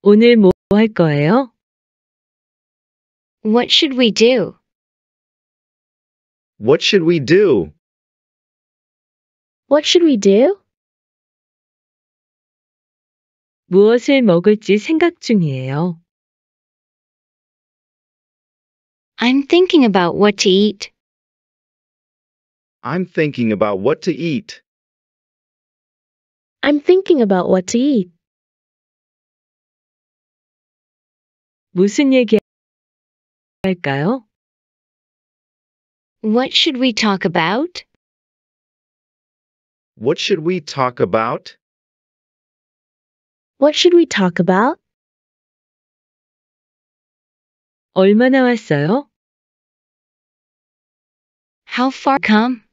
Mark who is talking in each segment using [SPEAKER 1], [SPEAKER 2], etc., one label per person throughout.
[SPEAKER 1] 오늘 뭐 거예요? What should we do?
[SPEAKER 2] What should we do?
[SPEAKER 1] What should we do? 무엇을 먹을지 생각 중이에요. I'm thinking about what to eat.
[SPEAKER 2] I'm thinking about what to eat.
[SPEAKER 1] I'm thinking about what to eat. 무슨 얘기할까요? What should we talk about?
[SPEAKER 2] What should we talk about?
[SPEAKER 1] What should we talk about? 얼마나 왔어요? How far come?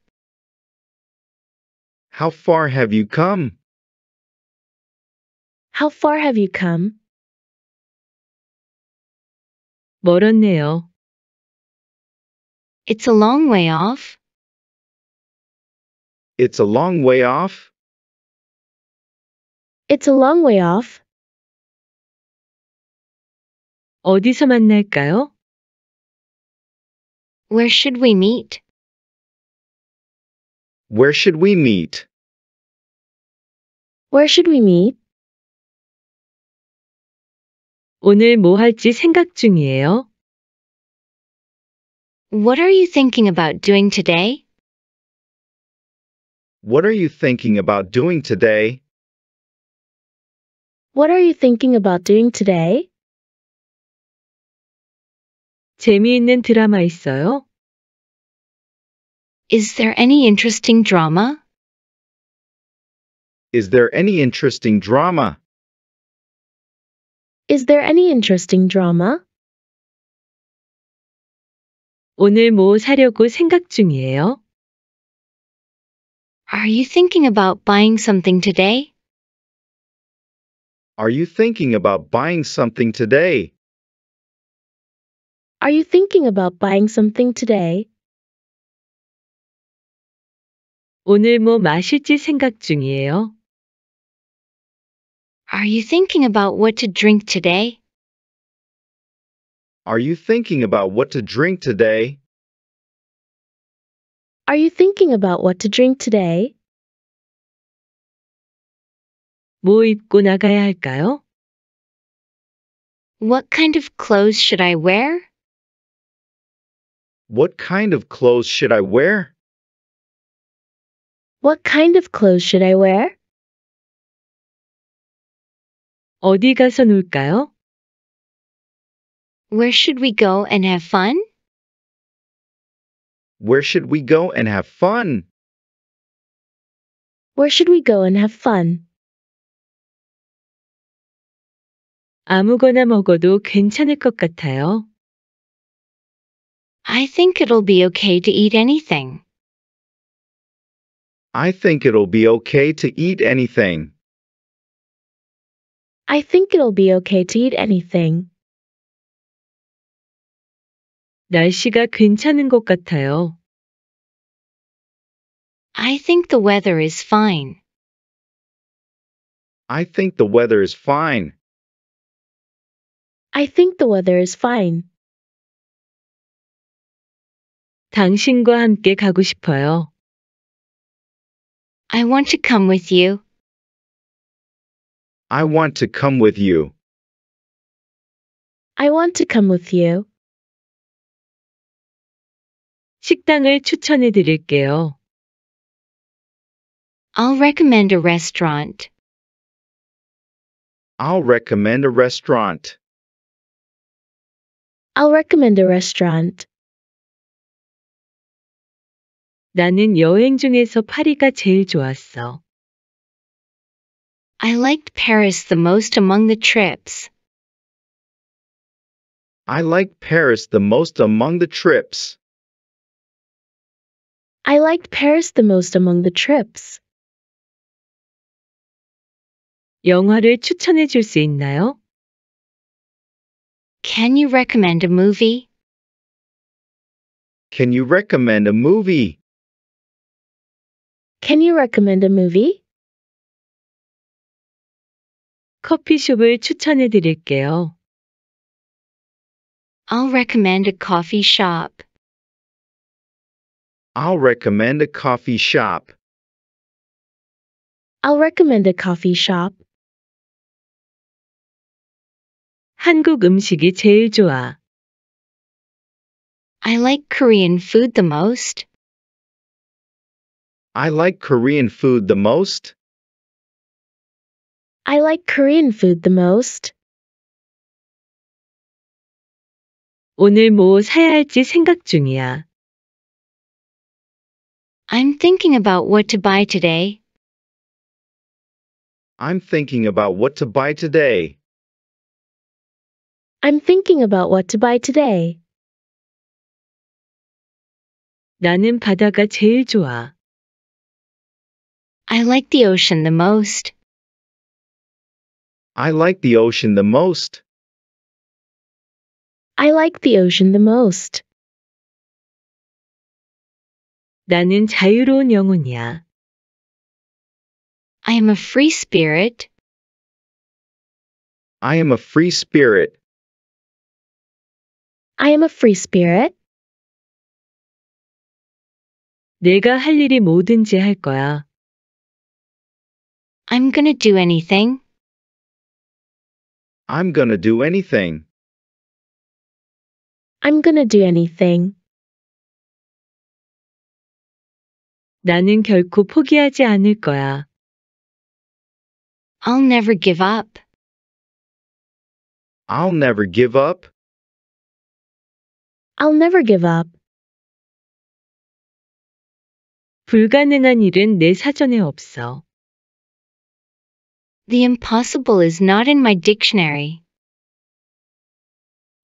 [SPEAKER 1] How far have you come? How far have you come? 멀었네요. It's a long way off. It's a long way off. It's a long way off. 어디서 만날까요? Where should we meet?
[SPEAKER 2] Where should we meet?
[SPEAKER 1] Where should we meet? 오늘 뭐 할지 생각 중이에요. What are you thinking about doing today?
[SPEAKER 2] What are you thinking about doing today?
[SPEAKER 1] What are you thinking about doing today? 재미있는 드라마 있어요? Is there any interesting drama?
[SPEAKER 2] Is there any interesting drama?
[SPEAKER 1] Is there any interesting drama? 오늘 뭐 사려고 생각 중이에요? Are you thinking about buying something today?
[SPEAKER 2] Are you thinking about buying something today?
[SPEAKER 1] Are you thinking about buying something today? 오늘 뭐 마실지 생각 중이에요? Are you thinking about what to drink today?
[SPEAKER 2] Are you thinking about what to drink today?
[SPEAKER 1] Are you thinking about what to drink today? 뭐 입고 나가야 할까요? What kind of clothes should I wear?
[SPEAKER 2] What kind of clothes should I wear?
[SPEAKER 1] What kind of clothes should I wear? 어디 가서 놀까요? Where should we go and have fun?
[SPEAKER 2] Where should we go and have fun?
[SPEAKER 1] Where should we go and have fun? 아무거나 먹어도 괜찮을 것 같아요. I think it'll be okay to eat anything.
[SPEAKER 2] I think it'll be okay to eat anything.
[SPEAKER 1] I think it'll be okay to eat anything. 날씨가 괜찮은 것 같아요. I think the weather is fine.
[SPEAKER 3] I
[SPEAKER 2] think the weather is fine.
[SPEAKER 1] I think the weather is fine. 당신과 함께 가고 싶어요. I want to come with you.
[SPEAKER 2] I want to come with you.
[SPEAKER 1] I want to come with you. 식당을 추천해 드릴게요. I'll recommend a restaurant.
[SPEAKER 2] I'll recommend a restaurant.
[SPEAKER 1] I'll recommend a restaurant. 나는 여행 중에서 파리가 제일 좋았어. I liked Paris the most among the trips.
[SPEAKER 2] I liked Paris the most among the trips.
[SPEAKER 1] I liked Paris the most among the trips. 영화를 추천해 있나요? Can you recommend a movie?
[SPEAKER 2] Can you recommend a movie?
[SPEAKER 1] Can you recommend a movie? 커피숍을 추천해 드릴게요. I'll recommend a coffee shop.
[SPEAKER 2] I'll recommend a coffee shop.
[SPEAKER 1] I'll recommend a coffee shop. 한국 음식이 제일 좋아. I like Korean food the most.
[SPEAKER 2] I like Korean food the most.
[SPEAKER 1] I like Korean food the most. 오늘 뭐 사야 할지 생각 중이야. I'm thinking about what to buy today.
[SPEAKER 2] I'm thinking about what to buy today.
[SPEAKER 1] I'm thinking about what to buy today. 나는 바다가 제일 좋아. I like the ocean the most.
[SPEAKER 2] I like the ocean the most.
[SPEAKER 1] I like the ocean the most. 나는 자유로운 영혼이야. I am a free spirit.
[SPEAKER 2] I am a free spirit.
[SPEAKER 1] I am a free spirit. 내가 할 일이 뭐든지 할 거야. I'm gonna do anything.
[SPEAKER 2] I'm gonna do anything.
[SPEAKER 1] I'm gonna do anything. 나는 결코 포기하지 않을 거야. I'll never give up.
[SPEAKER 2] I'll never give up.
[SPEAKER 1] I'll never give up. 불가능한 일은 내 사전에 없어. The impossible is not in my dictionary.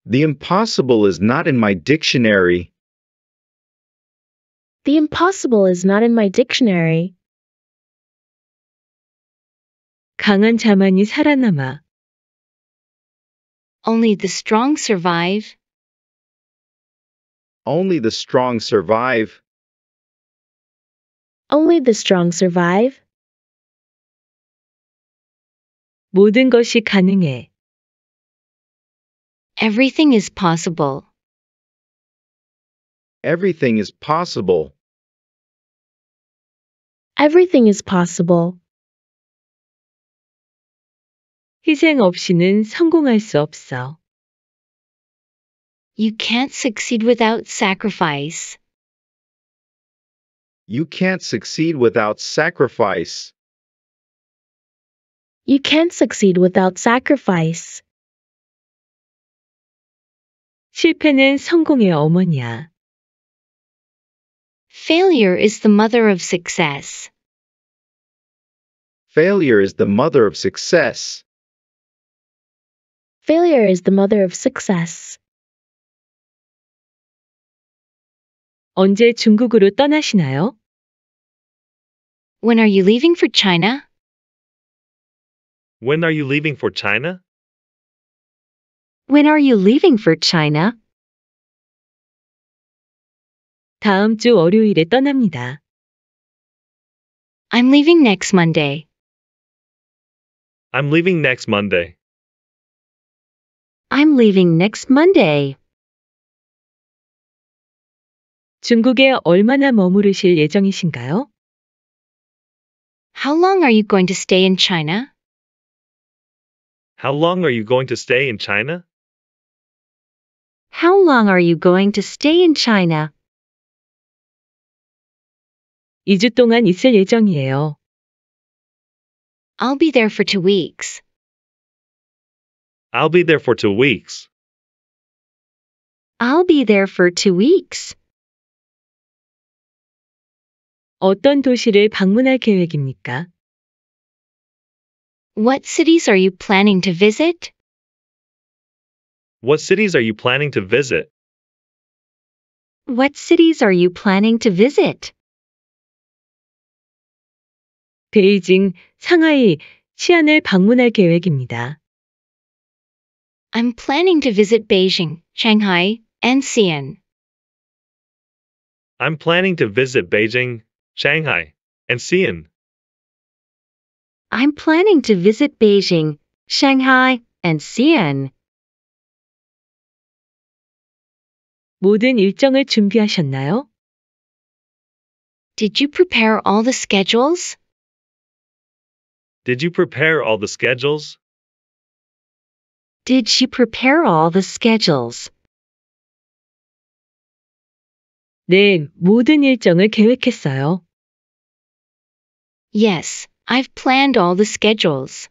[SPEAKER 2] The impossible is not in my dictionary.
[SPEAKER 1] The impossible is not in my dictionary. 강한 자만이 살아남아. Only the strong survive.
[SPEAKER 2] Only the strong survive.
[SPEAKER 1] Only the strong survive. 모든 것이 가능해. Everything is possible.
[SPEAKER 2] Everything is possible.
[SPEAKER 1] Everything is possible. 희생 없이는 성공할 수 없어. You can't succeed without sacrifice.
[SPEAKER 3] You
[SPEAKER 2] can't succeed without sacrifice
[SPEAKER 1] you can succeed without sacrifice. 실패는 성공의 어머니야. Failure is the mother of success.
[SPEAKER 2] Failure is the mother of success.
[SPEAKER 1] Failure is the mother of success. 언제 중국으로 떠나시나요? When are you leaving for China?
[SPEAKER 2] When are you leaving for China?
[SPEAKER 1] When are you leaving for China? 다음 주 월요일에 떠납니다. I'm leaving next Monday.
[SPEAKER 3] I'm
[SPEAKER 2] leaving next Monday.
[SPEAKER 1] I'm leaving next Monday. 중국에 얼마나 머무르실 예정이신가요? How long are you going to stay in China?
[SPEAKER 2] How long are you going to stay in China?
[SPEAKER 1] How long are you going to stay in China? 2주 동안 있을 예정이에요. I'll be there for two weeks.
[SPEAKER 2] I'll be there for two weeks.
[SPEAKER 1] I'll be there for two weeks. 어떤 도시를 방문할 계획입니까? What cities are you planning to visit?
[SPEAKER 2] What cities are you planning to visit?
[SPEAKER 1] What cities are you planning to visit? 베이징, 치안을 방문할
[SPEAKER 4] 계획입니다. I'm planning to visit Beijing, Shanghai, and Xi'an.
[SPEAKER 2] I'm planning to visit Beijing, Shanghai, and Xi'an.
[SPEAKER 1] I'm planning to visit Beijing, Shanghai, and Xi'an. 모든 일정을 준비하셨나요? Did you prepare all the schedules?
[SPEAKER 2] Did you prepare all the schedules?
[SPEAKER 1] Did she prepare all the schedules? 네, 모든 일정을 계획했어요. Yes, I've planned all the schedules.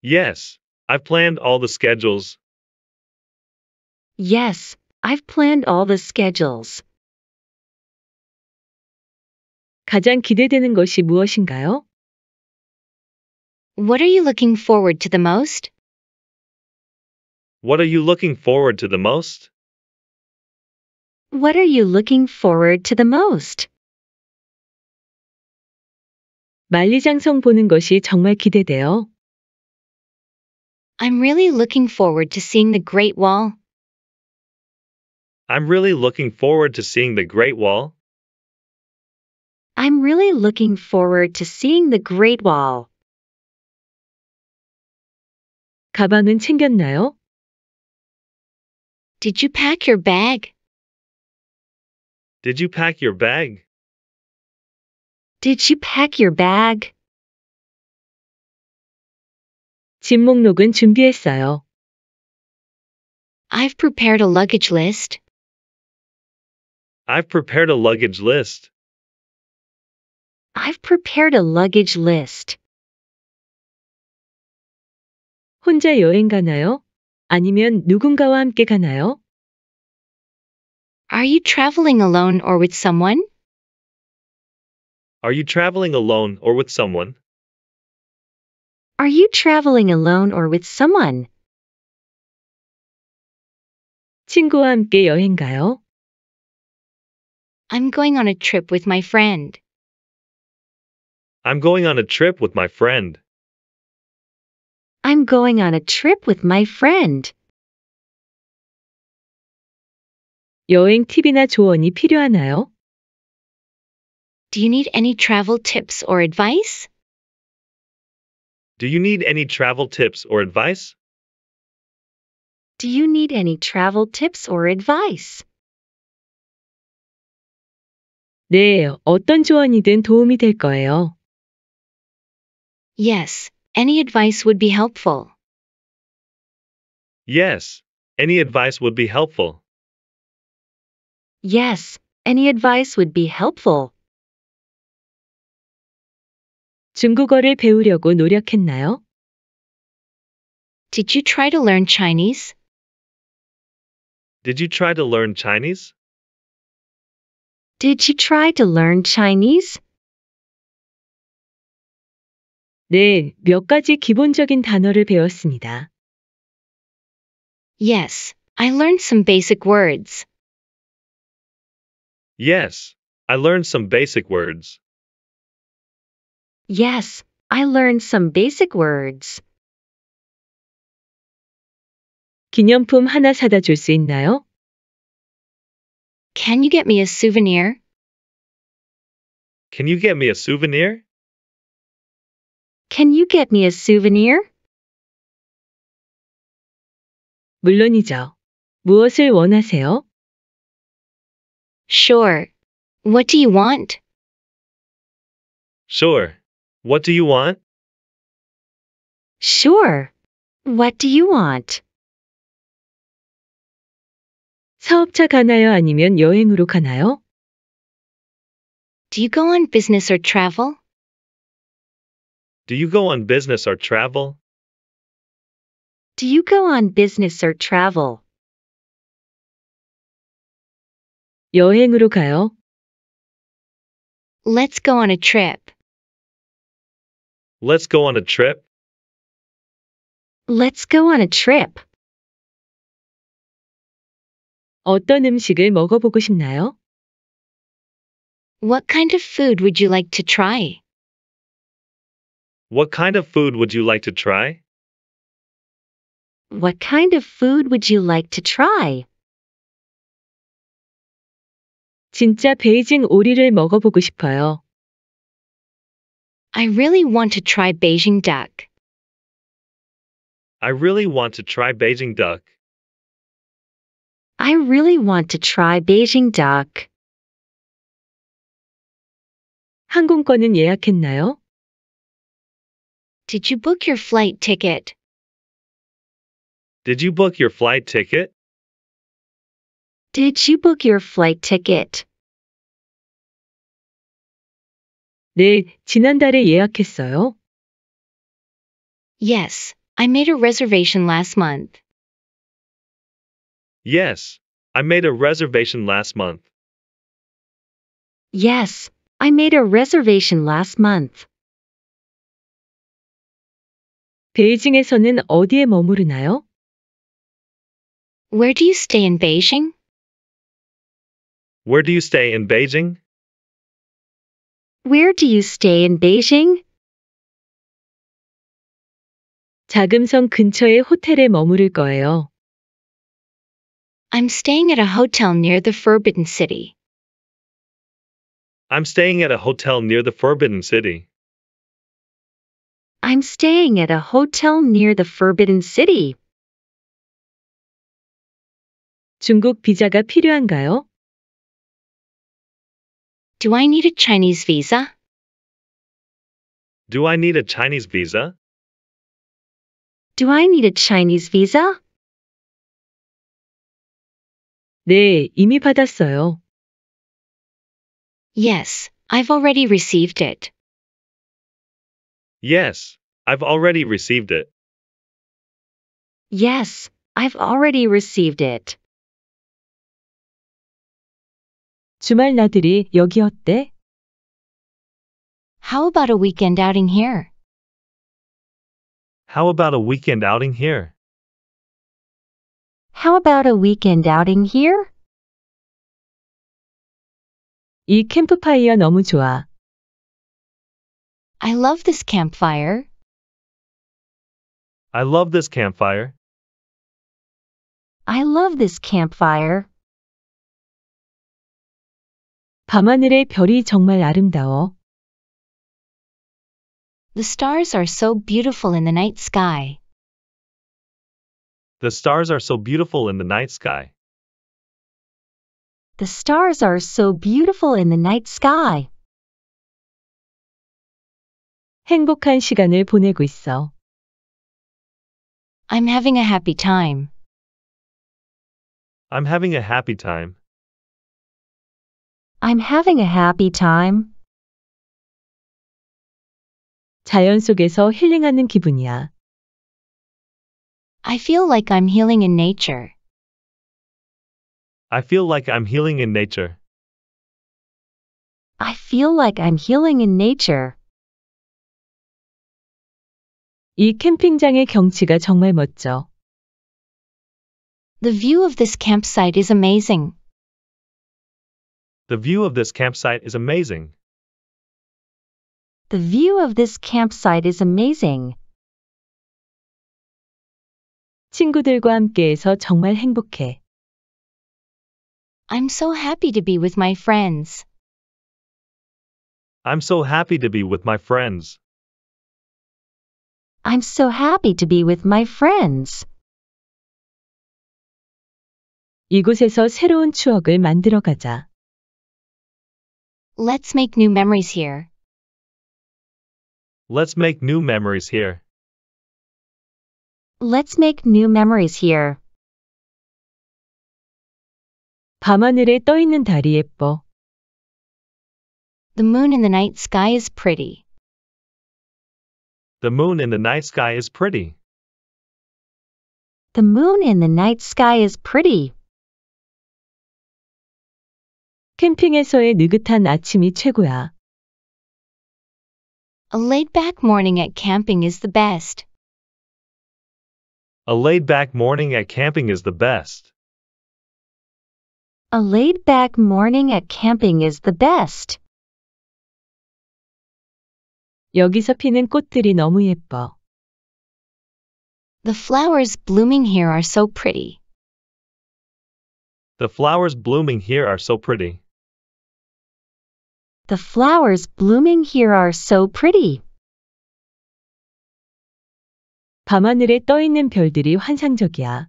[SPEAKER 2] Yes, I've planned all the schedules.
[SPEAKER 1] Yes, I've planned all the schedules. 가장 기대되는 것이 무엇인가요? What are you looking forward to the most?
[SPEAKER 2] What are you looking forward to the most?
[SPEAKER 1] What are you looking forward to the most? 만리장성 보는 것이 정말 기대돼요. I'm really looking forward to seeing the Great Wall.
[SPEAKER 2] I'm really looking forward to seeing the Great Wall.
[SPEAKER 1] I'm really looking forward to seeing the Great Wall. 가방은 챙겼나요? Did you pack your bag?
[SPEAKER 2] Did you pack your bag?
[SPEAKER 1] Did you pack your bag? 짐 목록은 준비했어요. I've prepared a luggage list.
[SPEAKER 2] I've prepared a luggage list.
[SPEAKER 1] I've prepared a luggage list. 혼자 여행 가나요? 아니면 누군가와 함께 가나요? Are you traveling alone or with someone?
[SPEAKER 2] Are you traveling alone or with someone?
[SPEAKER 1] Are you traveling alone or with someone? 친구와 함께 여행 가요? I'm going on a trip with my friend.
[SPEAKER 2] I'm going on a trip with my friend.
[SPEAKER 1] I'm going on a trip with my friend. 여행 팁이나 조언이 필요하나요? Do you need any travel tips or advice?
[SPEAKER 2] Do you need any travel tips or advice?
[SPEAKER 1] Do you need any travel tips or advice? 네, 어떤 조언이든 도움이 될 거예요. Yes, any advice would be helpful.
[SPEAKER 2] Yes, any advice would be helpful.
[SPEAKER 1] Yes, any advice would be helpful. 중국어를 배우려고 노력했나요? Did you try to learn Chinese?
[SPEAKER 2] Did you try to learn Chinese?
[SPEAKER 1] Did you try to learn Chinese? 네, 몇 가지 기본적인 단어를 배웠습니다. Yes, I learned some basic words.
[SPEAKER 2] Yes, I learned some basic words.
[SPEAKER 1] Yes, I learned some basic words. 기념품 하나 사다 있나요? Can you get me a souvenir?
[SPEAKER 2] Can you get me a souvenir?
[SPEAKER 1] Can you get me a souvenir? 물론이죠. 무엇을 원하세요? Sure. What do you want?
[SPEAKER 2] Sure. What do you want?
[SPEAKER 1] Sure. What do you want? 사업차 가나요? 아니면 여행으로 가나요? Do you go on business or travel?
[SPEAKER 2] Do you go on business or travel?
[SPEAKER 1] Do you go on business or travel? 여행으로 가요? Let's go on a trip.
[SPEAKER 2] Let's go on a trip.
[SPEAKER 1] Let's go on a trip. 어떤 음식을 먹어보고 싶나요? What kind of food would you like to try?
[SPEAKER 2] What kind of food would you like to try?
[SPEAKER 1] What kind of food would you like to try? 진짜 베이징 오리를 먹어보고 싶어요. I really want to try Beijing duck.
[SPEAKER 2] I really want to try Beijing duck.
[SPEAKER 1] I really want to try Beijing duck. 항공권은 예약했나요? Did you book your flight ticket?
[SPEAKER 2] Did you book your flight ticket?
[SPEAKER 1] Did you book your flight ticket? 네, 지난달에 예약했어요. Yes, I made a reservation last month.
[SPEAKER 2] Yes, I made a reservation last month.
[SPEAKER 1] Yes, I made a reservation last month. 베이징에서는 어디에 머무르나요? Where do you stay in Beijing?
[SPEAKER 2] Where do you stay in Beijing?
[SPEAKER 1] Where do you stay in Beijing? 자금성 근처의 호텔에 머무를 거예요. I'm staying at a hotel near the Forbidden City.
[SPEAKER 2] I'm staying at a hotel near the Forbidden City.
[SPEAKER 1] I'm staying at a hotel near the Forbidden City. 중국 비자가 필요한가요? Do I need a Chinese visa?
[SPEAKER 2] Do I need a Chinese visa?
[SPEAKER 1] Do I need a Chinese visa? 네, 이미 받았어요. Yes, I've already received it.
[SPEAKER 2] Yes, I've already received it.
[SPEAKER 1] Yes, I've already received it. 주말 나들이 여기 어때? How about a weekend outing here?
[SPEAKER 2] How about a weekend outing here?
[SPEAKER 1] How about a weekend outing here? 이 캠프파이어 너무 좋아. I love this campfire.
[SPEAKER 2] I love this campfire.
[SPEAKER 1] I love this campfire. 밤하늘의 별이 정말 아름다워. The stars are so beautiful in the night sky.
[SPEAKER 2] The stars are so beautiful in the night sky.
[SPEAKER 1] The stars are so beautiful in the night sky. 행복한 시간을 보내고 있어. I'm having a happy time.
[SPEAKER 2] I'm having a happy time.
[SPEAKER 1] I'm having a happy time. 자연 속에서 힐링하는 기분이야. I feel like I'm healing in nature.
[SPEAKER 2] I feel like I'm healing in nature.
[SPEAKER 1] I feel like I'm healing in nature.
[SPEAKER 4] 이 캠핑장의 경치가 정말 멋져. The view of this campsite is amazing.
[SPEAKER 2] The view of this campsite is amazing.
[SPEAKER 4] The view of this campsite is amazing.
[SPEAKER 1] 친구들과 함께해서 정말 행복해. I'm so happy to be with my friends.
[SPEAKER 2] I'm so happy to be with my friends.
[SPEAKER 1] I'm so happy to be with my friends. 이곳에서 새로운 추억을 만들어 가자. Let's make new memories here.
[SPEAKER 2] Let's make new memories here.
[SPEAKER 1] Let's make new memories here. 밤하늘에 떠 있는 달이 예뻐. The moon in the night sky is pretty.
[SPEAKER 2] The moon in the night sky is pretty.
[SPEAKER 1] The moon in the night sky is pretty. 캠핑에서의 느긋한 아침이 최고야. A laid-back morning at camping is the best.
[SPEAKER 2] A laid-back morning at camping is the best.
[SPEAKER 1] A laid-back morning at camping is the best. 여기서 피는 꽃들이 너무 예뻐. The flowers blooming here are so pretty.
[SPEAKER 2] The flowers blooming here are so pretty.
[SPEAKER 1] The flowers blooming here are so pretty. 밤하늘에 떠 있는 별들이 환상적이야.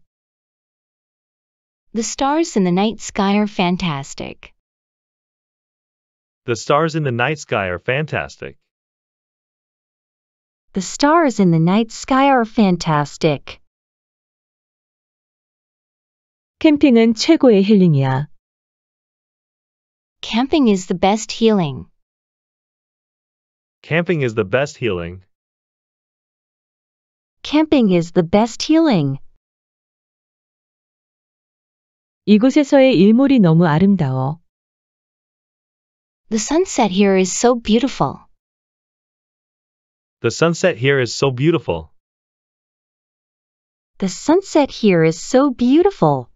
[SPEAKER 4] The stars in the night sky are fantastic.
[SPEAKER 2] The stars in the night sky are fantastic.
[SPEAKER 4] The stars in the night
[SPEAKER 1] sky are fantastic. 캠핑은 최고의 힐링이야. Camping is the best healing.
[SPEAKER 2] Camping is the best healing.
[SPEAKER 1] Camping is the best healing. 이곳에서의 일몰이 너무 아름다워. The sunset here is so beautiful.
[SPEAKER 2] The sunset here is so beautiful.
[SPEAKER 1] The sunset here is so beautiful.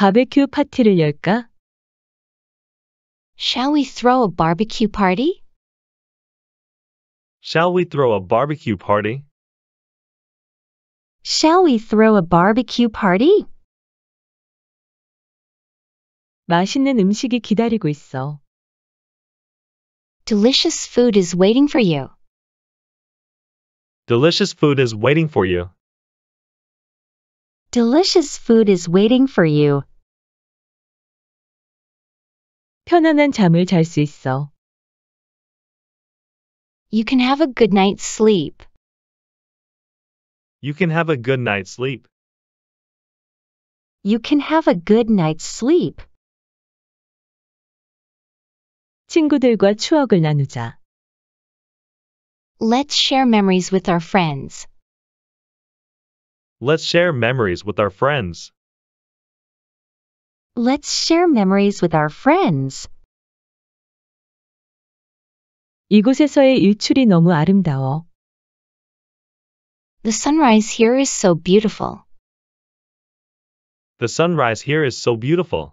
[SPEAKER 1] 바베큐 파티를 열까? Shall we throw a barbecue party?
[SPEAKER 2] Shall we throw a barbecue party?
[SPEAKER 1] Shall we throw a barbecue party? 맛있는 음식이 기다리고 있어. Delicious food is waiting for you.
[SPEAKER 2] Delicious food is waiting for you.
[SPEAKER 1] Delicious food is waiting for you. 편안한 잠을 있어. You can have a good night's sleep.
[SPEAKER 2] You can have a good night's sleep.
[SPEAKER 1] You can have a good night's sleep. 친구들과 추억을 나누자.
[SPEAKER 4] Let's share memories with our friends.
[SPEAKER 2] Let's share memories with our friends.
[SPEAKER 4] Let's share memories with our friends.
[SPEAKER 1] 이곳에서의 일출이 너무 아름다워. The sunrise here is so beautiful.
[SPEAKER 2] The sunrise here is so beautiful.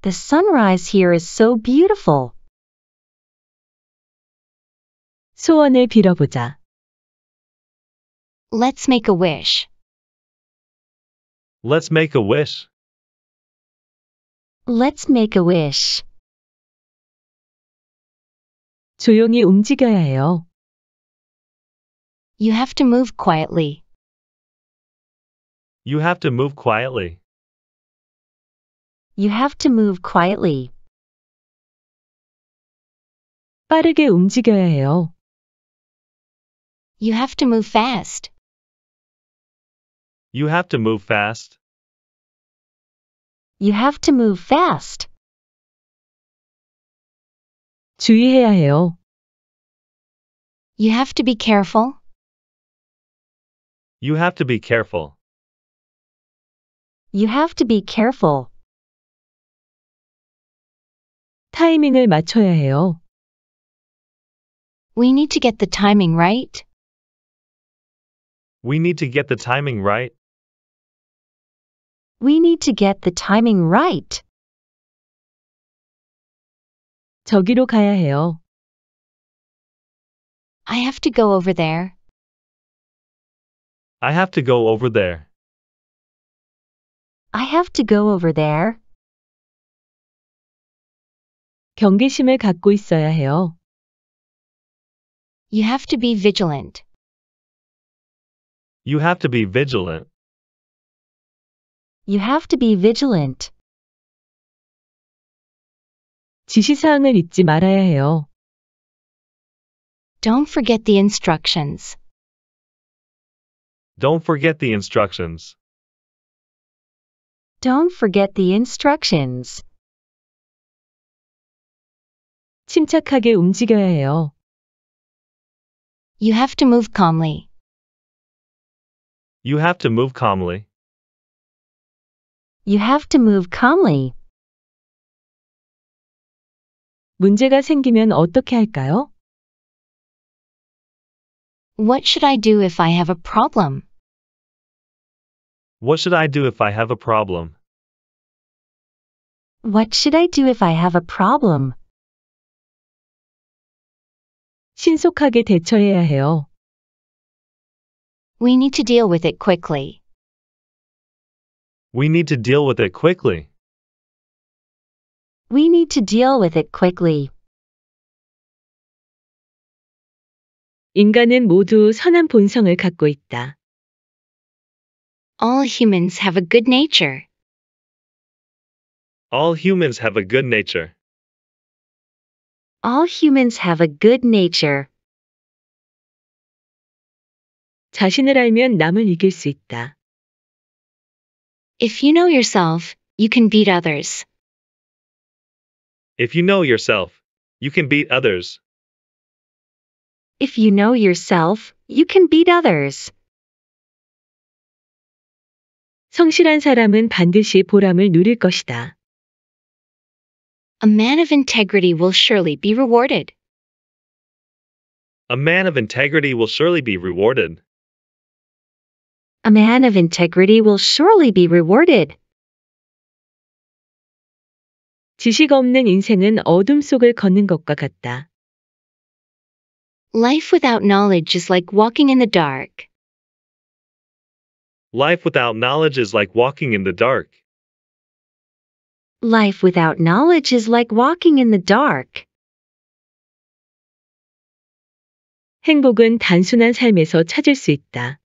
[SPEAKER 1] The sunrise here is so beautiful. 소원을 빌어보자. Let's make a wish.
[SPEAKER 2] Let's make a wish.
[SPEAKER 1] Let's make a wish. 조용히 움직여야 해요. You have to move quietly.
[SPEAKER 2] You have to move quietly.
[SPEAKER 1] You have to move quietly. 빠르게 움직여야 해요. You have to move fast.
[SPEAKER 2] You have to move fast.
[SPEAKER 1] You have to move fast. 주의해야 해요. You have to be careful.
[SPEAKER 2] You have to be careful.
[SPEAKER 1] You have to be careful. 타이밍을 맞춰야 해요. We need to get the timing right.
[SPEAKER 2] We need to get the timing right
[SPEAKER 1] we need to get the timing right. 저기로 가야 해요. I have to go over there.
[SPEAKER 2] I have to go over
[SPEAKER 3] there.
[SPEAKER 1] I have to go over there. 경계심을 갖고 있어야 해요. You have to be vigilant.
[SPEAKER 2] You have to be vigilant.
[SPEAKER 1] You have to be vigilant. 지시사항을 잊지 말아야 해요.
[SPEAKER 4] Don't forget the instructions.
[SPEAKER 2] Don't forget the instructions.
[SPEAKER 4] Don't forget the instructions.
[SPEAKER 1] 침착하게 움직여야 해요. You have to move calmly.
[SPEAKER 2] You have to move calmly.
[SPEAKER 1] You have to move calmly. 문제가 생기면 어떻게 할까요? What should I do if I have a problem?
[SPEAKER 2] What should I do if I have a problem?
[SPEAKER 1] What should I do if I have a problem? 신속하게 대처해야 해요. We need to deal with it quickly.
[SPEAKER 2] We need to deal with it quickly.
[SPEAKER 1] We need to deal with it quickly. 인간은 모두 선한 본성을 갖고 있다. All humans have a good nature.
[SPEAKER 2] All humans have a good nature.
[SPEAKER 1] All humans have a good nature. 자신을 알면 남을 이길 수 있다. If you know yourself, you can beat others.
[SPEAKER 2] If you know yourself, you can beat others.
[SPEAKER 1] If you know yourself, you can beat others. 성실한 사람은 반드시 보람을 누릴 것이다. A man of integrity will surely be rewarded.
[SPEAKER 2] A man of integrity will surely be rewarded
[SPEAKER 1] a man of integrity will surely be rewarded. 지식 없는 인생은 어둠 속을 걷는 것과 같다. Life without knowledge is like walking in the dark.
[SPEAKER 2] Life without knowledge is like walking in the dark.
[SPEAKER 1] Life without knowledge is like walking in the dark. 행복은 단순한 삶에서 찾을 수 있다.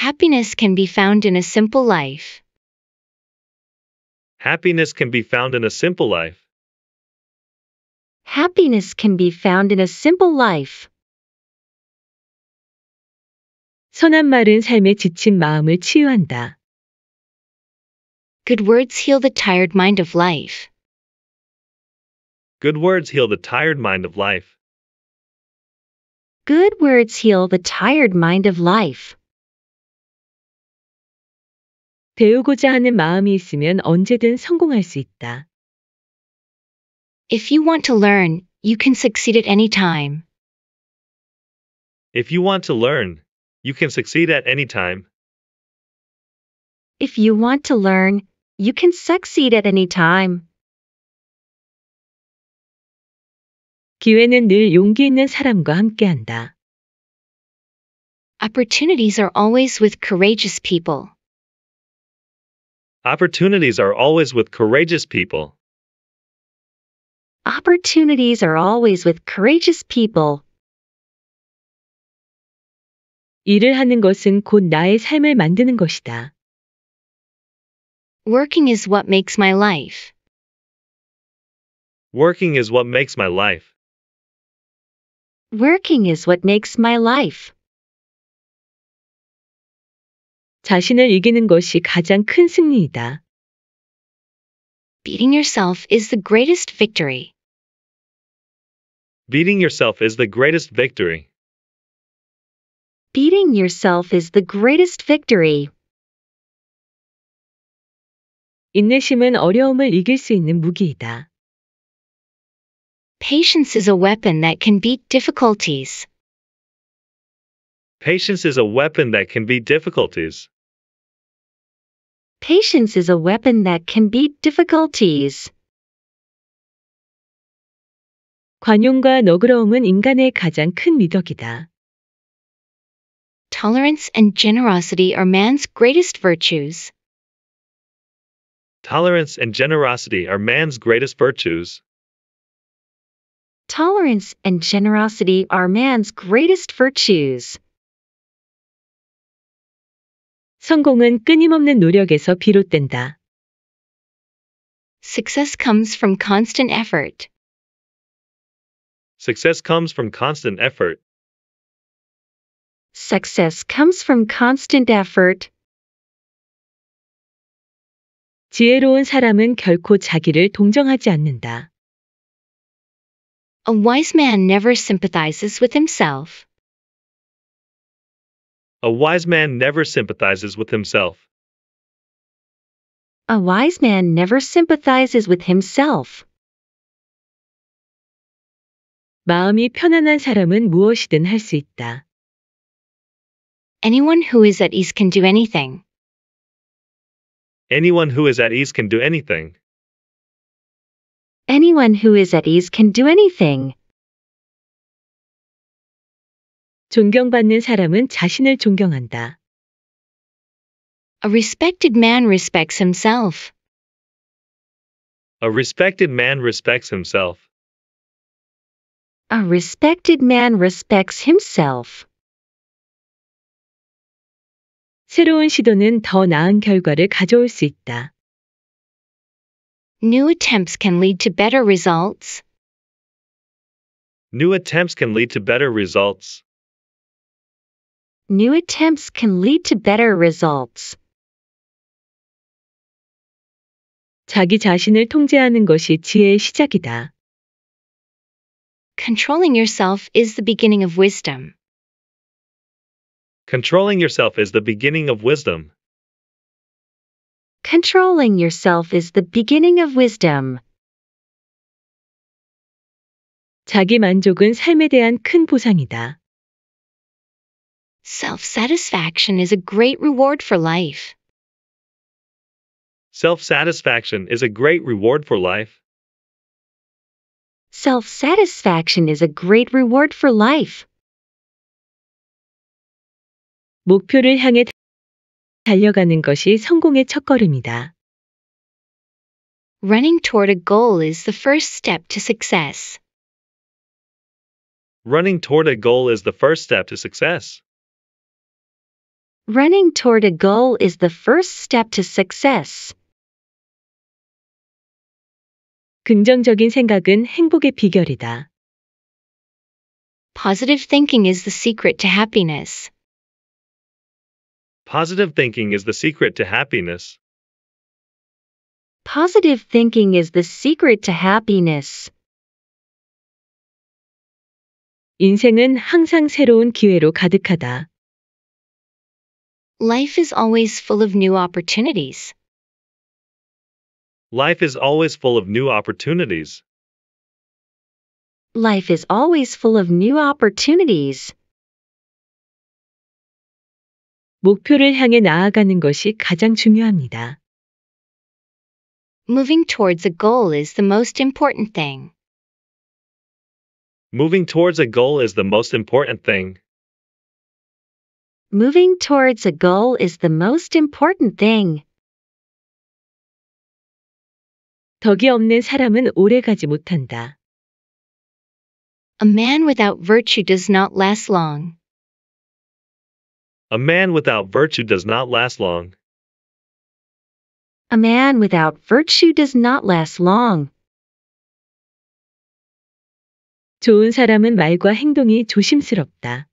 [SPEAKER 4] Happiness can be found in a simple life.
[SPEAKER 2] Happiness can be found in a simple life.
[SPEAKER 4] Happiness can be found
[SPEAKER 1] in a simple life. 선한 말은
[SPEAKER 4] 지친 마음을 치유한다. Good words heal the tired mind of life.
[SPEAKER 2] Good words heal the tired mind of life.
[SPEAKER 1] Good words heal the tired mind of life. 배우고자 하는 마음이 있으면 언제든 성공할
[SPEAKER 2] 수 있다.
[SPEAKER 4] If you want to learn, you can succeed at any time.
[SPEAKER 2] If you want to learn, you can succeed at any time.
[SPEAKER 1] If you want to learn, you can succeed at any time. 기회는 늘
[SPEAKER 4] 용기 있는 사람과 함께한다. Opportunities are always with courageous people.
[SPEAKER 2] Opportunities are always with courageous people.
[SPEAKER 1] Opportunities are always with courageous people. 일을 하는 것은 곧 나의 삶을 만드는 것이다. Working is what makes my life.
[SPEAKER 2] Working is what makes my life.
[SPEAKER 1] Working is what makes my life. 자신을 이기는 것이 가장 큰 승리이다. Beating yourself is the greatest victory.
[SPEAKER 2] Beating yourself is the greatest victory.
[SPEAKER 1] Beating yourself is the greatest victory. 인내심은 어려움을
[SPEAKER 4] 이길 수 있는 무기이다. Patience is a weapon that can beat difficulties.
[SPEAKER 2] Patience is a weapon that can beat difficulties.
[SPEAKER 1] Patience is a weapon that can beat difficulties. 관용과 너그러움은
[SPEAKER 4] 인간의 가장 큰 미덕이다. Tolerance and generosity are man's greatest virtues.
[SPEAKER 2] Tolerance and generosity are man's greatest virtues.
[SPEAKER 4] Tolerance and
[SPEAKER 1] generosity are man's greatest virtues. 성공은 끊임없는 노력에서 비롯된다. Success comes from constant effort.
[SPEAKER 2] Success comes from constant effort.
[SPEAKER 1] Success comes from constant effort. 지혜로운 사람은 결코 자기를 동정하지 않는다. A wise man never sympathizes with himself.
[SPEAKER 2] A wise man never sympathizes with himself.
[SPEAKER 1] A wise man never sympathizes with himself. 마음이
[SPEAKER 4] 편안한 사람은 무엇이든 할 수 있다. Anyone who is at ease can do anything.
[SPEAKER 2] Anyone who is at ease can do anything.
[SPEAKER 1] Anyone who is at ease can do anything. 존경받는 사람은 자신을 존경한다. A respected man respects himself.
[SPEAKER 2] A respected man respects himself.
[SPEAKER 1] A respected man respects himself. 새로운 시도는 더 나은 결과를 가져올 수 있다.
[SPEAKER 4] New attempts can lead to better results.
[SPEAKER 2] New attempts can lead to better results
[SPEAKER 4] new attempts can lead
[SPEAKER 1] to better results. 자기 자신을 통제하는 것이 지혜의 시작이다.
[SPEAKER 4] Controlling yourself is the beginning of wisdom.
[SPEAKER 2] Controlling yourself is the beginning of wisdom.
[SPEAKER 4] Controlling yourself is the beginning
[SPEAKER 1] of wisdom. 자기 만족은 삶에
[SPEAKER 4] 대한 큰 보상이다. Self satisfaction is a great reward for life.
[SPEAKER 2] Self satisfaction is a great reward for life.
[SPEAKER 1] Self satisfaction is a great reward for life. 목표를 향해 달려가는 것이 성공의 첫걸음이다. Running toward a goal is the first step to success.
[SPEAKER 2] Running toward a goal is the first step to success.
[SPEAKER 1] Running toward a goal is the first step to success. 긍정적인 생각은 행복의 비결이다. Positive thinking is the secret to happiness.
[SPEAKER 2] Positive thinking is the secret to happiness.
[SPEAKER 1] Positive thinking is the secret to happiness. 인생은 항상 새로운 기회로 가득하다. Life is always full of new opportunities.
[SPEAKER 2] Life is always full of new opportunities.
[SPEAKER 1] Life is always full of new opportunities. 목표를 향해 나아가는 것이 가장 중요합니다.
[SPEAKER 4] Moving towards a goal is the most important thing.
[SPEAKER 2] Moving towards a goal is the most important thing.
[SPEAKER 1] Moving towards a goal is the most important thing.
[SPEAKER 4] 덕이 없는 사람은 오래 가지 못한다. A man without virtue does not last long.
[SPEAKER 2] A man without virtue does not last long.
[SPEAKER 4] A man without virtue does
[SPEAKER 1] not last long. 좋은 사람은
[SPEAKER 4] 말과 행동이 조심스럽다.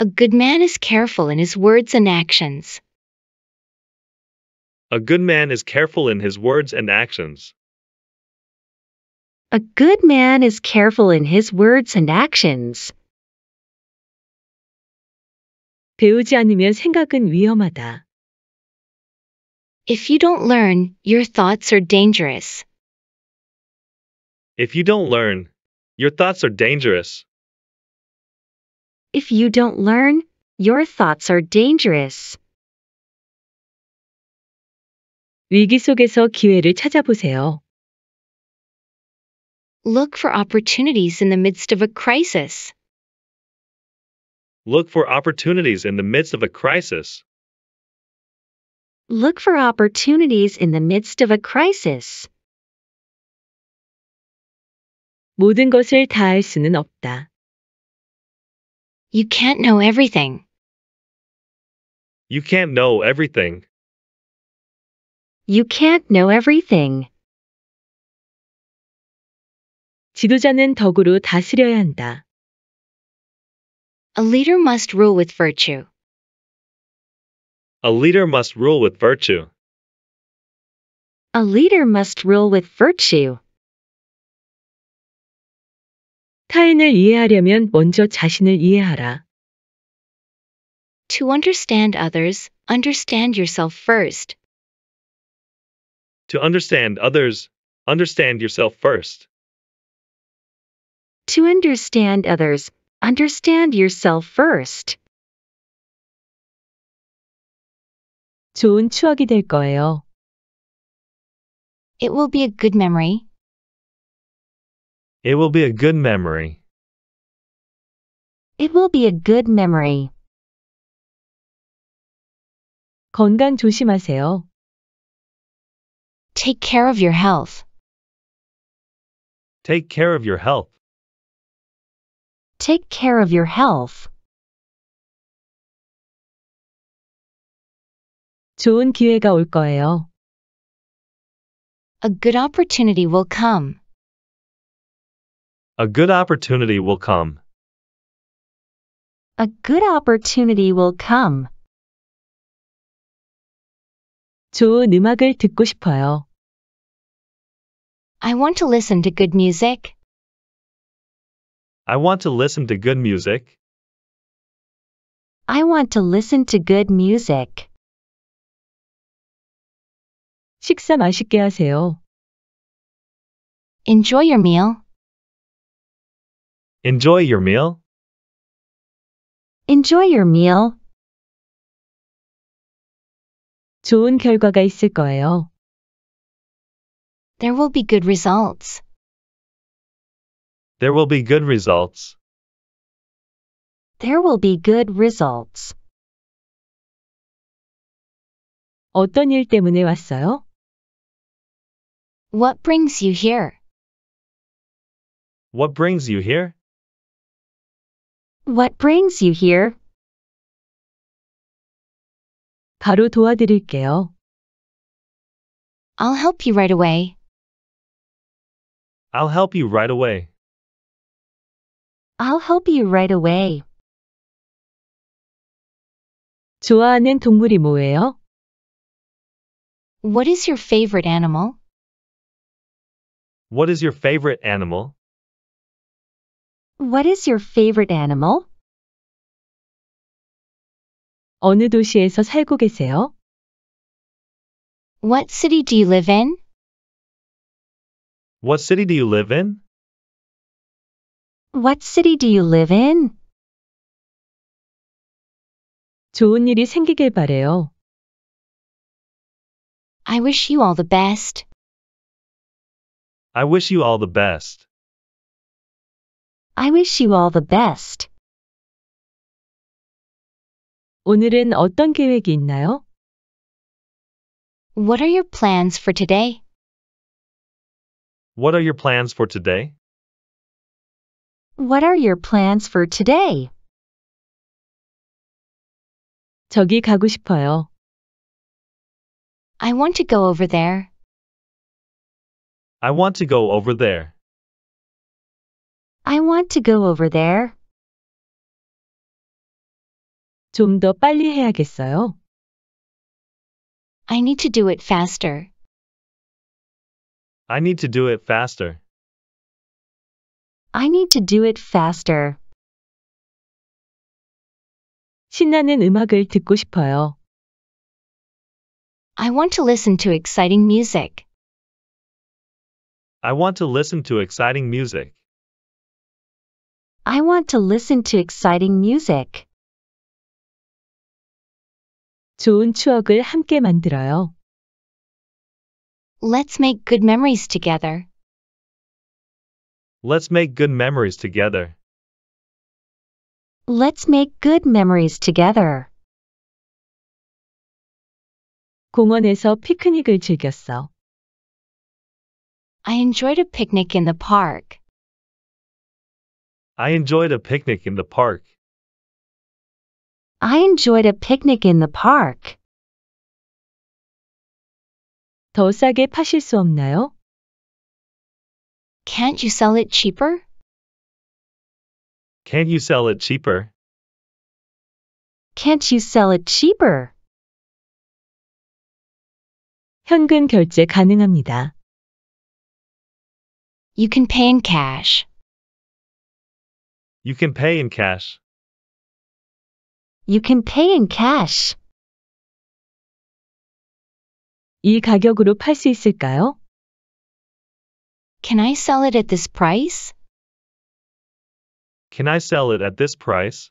[SPEAKER 4] A good man is careful in his words and actions.
[SPEAKER 2] A good man is careful in his words and actions.
[SPEAKER 4] A good man is careful in
[SPEAKER 1] his words and actions. 배우지
[SPEAKER 4] 않으면 생각은 위험하다. If you don't learn, your thoughts are dangerous.
[SPEAKER 2] If you don't learn, your thoughts are dangerous.
[SPEAKER 1] If you don't learn, your thoughts are dangerous. 위기 속에서
[SPEAKER 4] 기회를 찾아보세요. Look for opportunities in the midst of a crisis.
[SPEAKER 2] Look for opportunities in the midst of a crisis.
[SPEAKER 1] Look for opportunities in the midst of a crisis. 모든 것을 다 할 수는 없다. You can't know everything.
[SPEAKER 2] You can't know everything.
[SPEAKER 1] You can't know everything. 지도자는 덕으로 다스려야 한다. A leader must rule with virtue.
[SPEAKER 2] A leader must rule with virtue.
[SPEAKER 1] A leader must rule with virtue.
[SPEAKER 4] 타인을 이해하려면 먼저 자신을 이해하라. To understand others, understand yourself first.
[SPEAKER 2] To understand others, understand yourself first.
[SPEAKER 4] To understand others, understand yourself first.
[SPEAKER 1] 좋은 추억이 될 거예요. It will be a good memory.
[SPEAKER 2] It will be a good memory.
[SPEAKER 1] It will be a good memory. 건강 조심하세요. Take care of your health.
[SPEAKER 2] Take care of your health.
[SPEAKER 1] Take care of your health. 좋은 기회가 올 거예요. A good opportunity will come.
[SPEAKER 2] A good opportunity will come.
[SPEAKER 1] A good opportunity will come. 좋은 음악을 듣고 싶어요. I want to listen to good music.
[SPEAKER 2] I want to listen to good music.
[SPEAKER 1] I want to listen to good music. 식사 맛있게 하세요. Enjoy your meal.
[SPEAKER 2] Enjoy your meal.
[SPEAKER 1] Enjoy your meal. 좋은 결과가 있을 거예요. There will be good results.
[SPEAKER 2] There will be good results.
[SPEAKER 1] There will be good results. 어떤 일 때문에 왔어요? What brings you here?
[SPEAKER 2] What brings you here?
[SPEAKER 1] What brings you here? 바로 도와드릴게요. I'll help you right away.
[SPEAKER 2] I'll help you right away.
[SPEAKER 1] I'll help you right away. 좋아하는 동물이 뭐예요? What is your favorite animal?
[SPEAKER 2] What is your favorite animal?
[SPEAKER 1] What is your favorite animal? 어느 도시에서 살고 계세요? What city do you live in?
[SPEAKER 2] What city do you live in?
[SPEAKER 1] What city do you live in? 좋은 일이 생기길 바래요. I wish you all the best.
[SPEAKER 2] I wish you all the best.
[SPEAKER 1] I wish you all the best. 오늘은 어떤 계획이 있나요? What are your plans for today?
[SPEAKER 2] What are your plans for today?
[SPEAKER 1] What are your plans for today? 저기 가고 싶어요. I want to go over there.
[SPEAKER 2] I want to go over there.
[SPEAKER 1] I want to go over there. 좀 빨리 해야겠어요. I need to do it faster.
[SPEAKER 2] I need to do it faster.
[SPEAKER 1] I need to do it faster. 신나는 음악을 듣고 싶어요. I want to listen to exciting music.
[SPEAKER 2] I want to listen to exciting music.
[SPEAKER 1] I want to listen to exciting music. 좋은 추억을 함께 만들어요. Let's make good memories together.
[SPEAKER 2] Let's make good memories together.
[SPEAKER 1] Let's make good memories together. 공원에서 피크닉을 즐겼어. I enjoyed a picnic in the park.
[SPEAKER 2] I enjoyed a picnic in the park.
[SPEAKER 1] I enjoyed a picnic in the park. 더 싸게 파실 수 없나요? Can't you sell it cheaper?
[SPEAKER 2] Can't you sell it cheaper?
[SPEAKER 1] Can't you sell it cheaper? 현금 결제 가능합니다. You can pay in cash.
[SPEAKER 2] You can pay in cash.
[SPEAKER 1] You can pay in cash. 이 가격으로 있을까요? Can I sell it at this price?
[SPEAKER 2] Can I sell it at this price?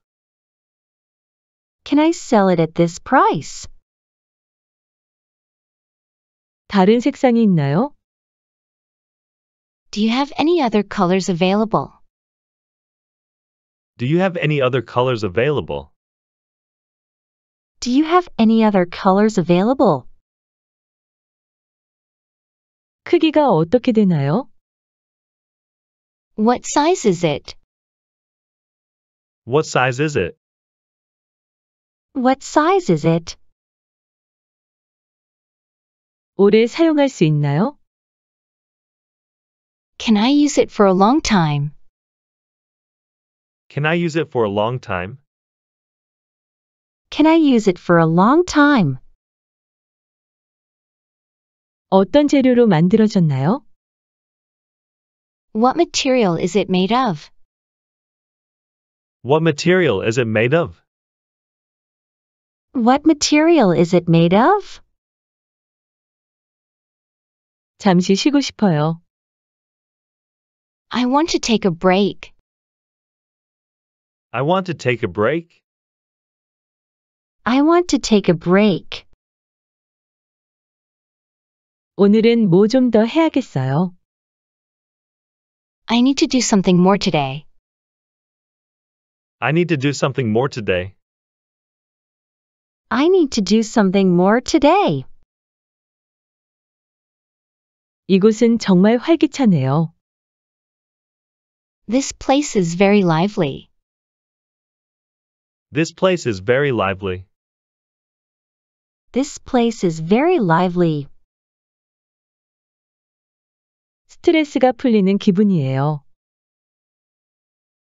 [SPEAKER 1] Can I sell it at this price? 다른 색상이 있나요? Do you have any other colors available?
[SPEAKER 2] Do you have any other colors available?
[SPEAKER 1] Do you have any other colors available? 크기가 어떻게 되나요? What size is it?
[SPEAKER 2] What size is it?
[SPEAKER 1] What size is it? 오래 사용할 수 있나요? Can I use it for a long time?
[SPEAKER 2] Can I use it for a long time?
[SPEAKER 1] Can I use it for a long time? 어떤 재료로 만들어졌나요? What material is it made of?
[SPEAKER 2] What material is it made of?
[SPEAKER 1] What material is it made of? 잠시 쉬고 싶어요. I want to take a break.
[SPEAKER 2] I want to take a break.
[SPEAKER 1] I want to take a break. 오늘은 뭐 해야겠어요. I need to do something more today.
[SPEAKER 2] I need to do something more today.
[SPEAKER 1] I need to do something more today. 이곳은 정말 활기차네요. This place is very lively.
[SPEAKER 2] This place is very lively.
[SPEAKER 1] This place is very lively. 스트레스가 풀리는 기분이에요.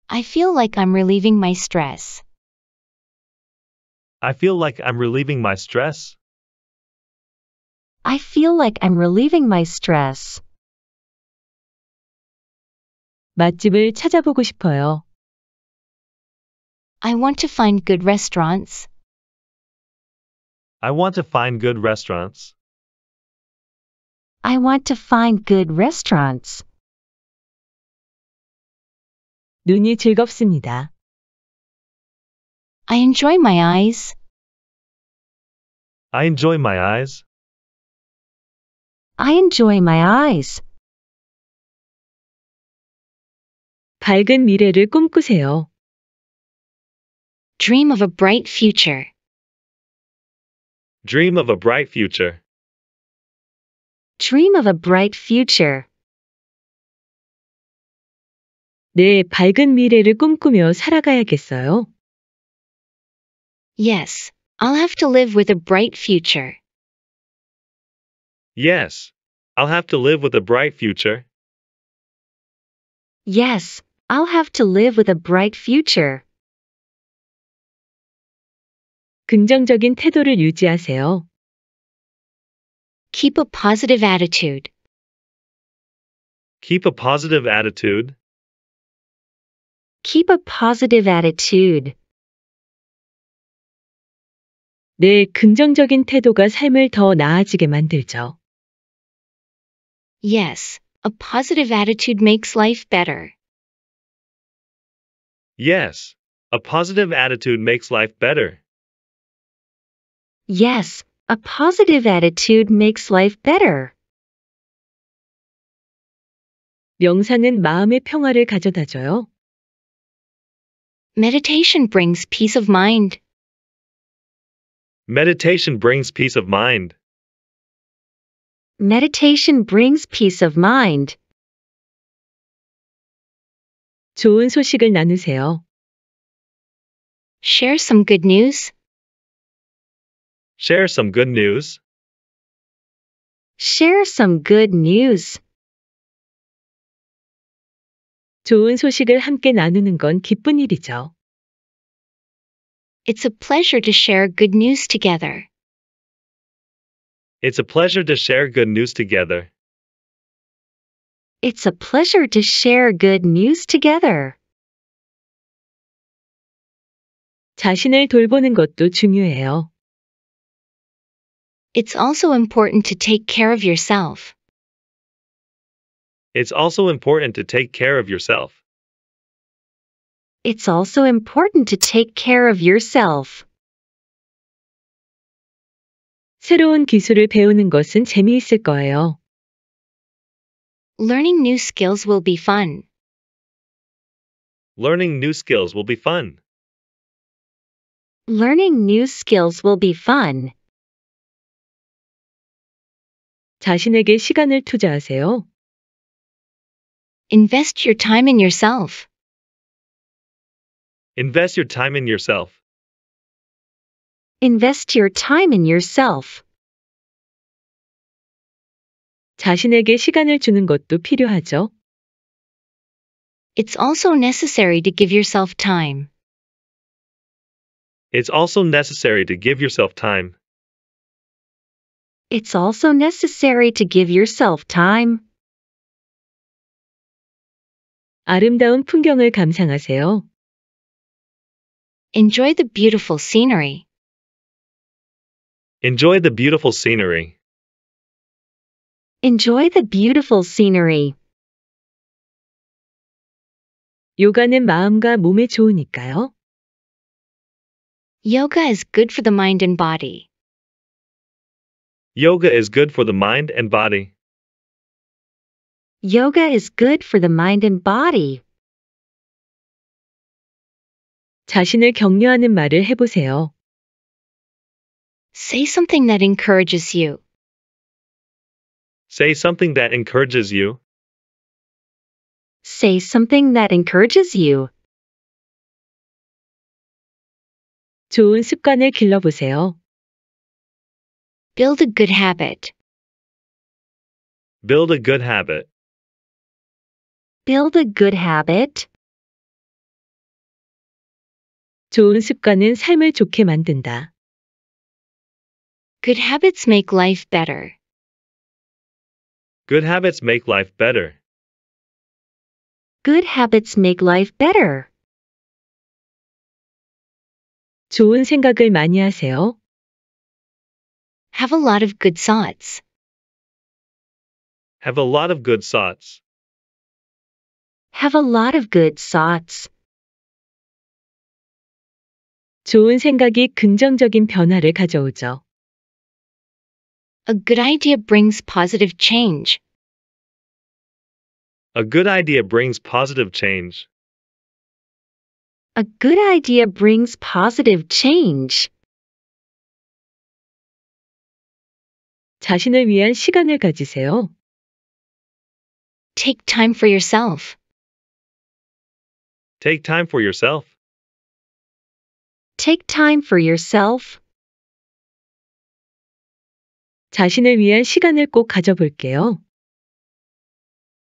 [SPEAKER 4] I feel like I'm relieving my stress.
[SPEAKER 2] I feel like I'm relieving my stress.
[SPEAKER 4] I feel like I'm relieving my
[SPEAKER 1] stress. 맛집을 찾아보고 싶어요. I want to find good restaurants.
[SPEAKER 2] I want to find good restaurants.
[SPEAKER 1] I want to find good restaurants. 눈이 즐겁습니다. I enjoy my eyes.
[SPEAKER 2] I enjoy my eyes.
[SPEAKER 1] I enjoy my eyes. 밝은 미래를 꿈꾸세요. Dream of a bright future.
[SPEAKER 2] Dream of a bright future.
[SPEAKER 1] Dream of a bright future. 네, 밝은 미래를 꿈꾸며 살아가야겠어요. Yes, I'll have to live with a bright future.
[SPEAKER 2] Yes, I'll have to live with a bright future.
[SPEAKER 1] Yes, I'll have to live with a bright future. 긍정적인 태도를 유지하세요. Keep a positive attitude.
[SPEAKER 2] Keep a positive attitude.
[SPEAKER 1] Keep a positive attitude.
[SPEAKER 4] 내 긍정적인 태도가 삶을 더 나아지게 만들죠. Yes, a positive attitude makes life better.
[SPEAKER 2] Yes, a positive attitude makes life better.
[SPEAKER 1] Yes, a positive attitude makes life better. 명상은 마음의 평화를 Meditation brings peace of mind.
[SPEAKER 2] Meditation brings peace of mind.
[SPEAKER 1] Meditation brings peace of mind. 좋은 소식을 나누세요. Share some good news.
[SPEAKER 2] Share some good news.
[SPEAKER 1] Share some good news. 좋은 소식을 함께 나누는 건 기쁜 일이죠. It's a pleasure to share good news together.
[SPEAKER 2] It's a pleasure to share good news together.
[SPEAKER 1] It's a pleasure to share good news together. 자신을 돌보는 것도 중요해요. It's also important to take care of yourself.
[SPEAKER 2] It's also important to take care of yourself.
[SPEAKER 1] It's also important to take care of yourself. 새로운 기술을 배우는 것은 재미있을 거예요. Learning new skills will be fun.
[SPEAKER 2] Learning new skills will be fun.
[SPEAKER 1] Learning new skills will be fun. 자신에게 시간을 투자하세요. Invest your time in yourself.
[SPEAKER 2] Invest your time in yourself.
[SPEAKER 1] Invest your time in yourself. 자신에게
[SPEAKER 4] 시간을 주는 것도 필요하죠. It's also necessary to give yourself time.
[SPEAKER 2] It's also necessary to give yourself time.
[SPEAKER 1] It's also necessary to give yourself time. 아름다운 풍경을 감상하세요. Enjoy the beautiful scenery.
[SPEAKER 2] Enjoy the beautiful scenery.
[SPEAKER 1] Enjoy the beautiful scenery. 요가는 마음과 몸에 좋으니까요. Yoga is good for the mind and body.
[SPEAKER 2] Yoga is good for the mind and body.
[SPEAKER 1] Yoga is good for the mind and body. 자신을 격려하는 말을 해보세요. Say something that encourages you.
[SPEAKER 2] Say something that encourages you.
[SPEAKER 1] Say something that encourages you. 좋은 습관을 길러보세요. Build a good habit.
[SPEAKER 2] Build a good habit.
[SPEAKER 1] Build a good habit. 좋은 습관은 삶을 좋게 만든다. Good habits make life better.
[SPEAKER 2] Good habits make life better.
[SPEAKER 1] Good habits make life better. 좋은 생각을 많이 하세요. Have a lot of good thoughts.
[SPEAKER 2] Have a lot of good thoughts.
[SPEAKER 1] Have a lot of good thoughts. 좋은 생각이 긍정적인 변화를 가져오죠. A good idea brings positive change.
[SPEAKER 2] A good idea brings positive change.
[SPEAKER 1] A good idea brings positive change. 자신을 위한 시간을 가지세요. Take time for yourself.
[SPEAKER 2] Take time for yourself.
[SPEAKER 1] Take time for yourself. 자신을 위한 시간을 꼭 가져볼게요.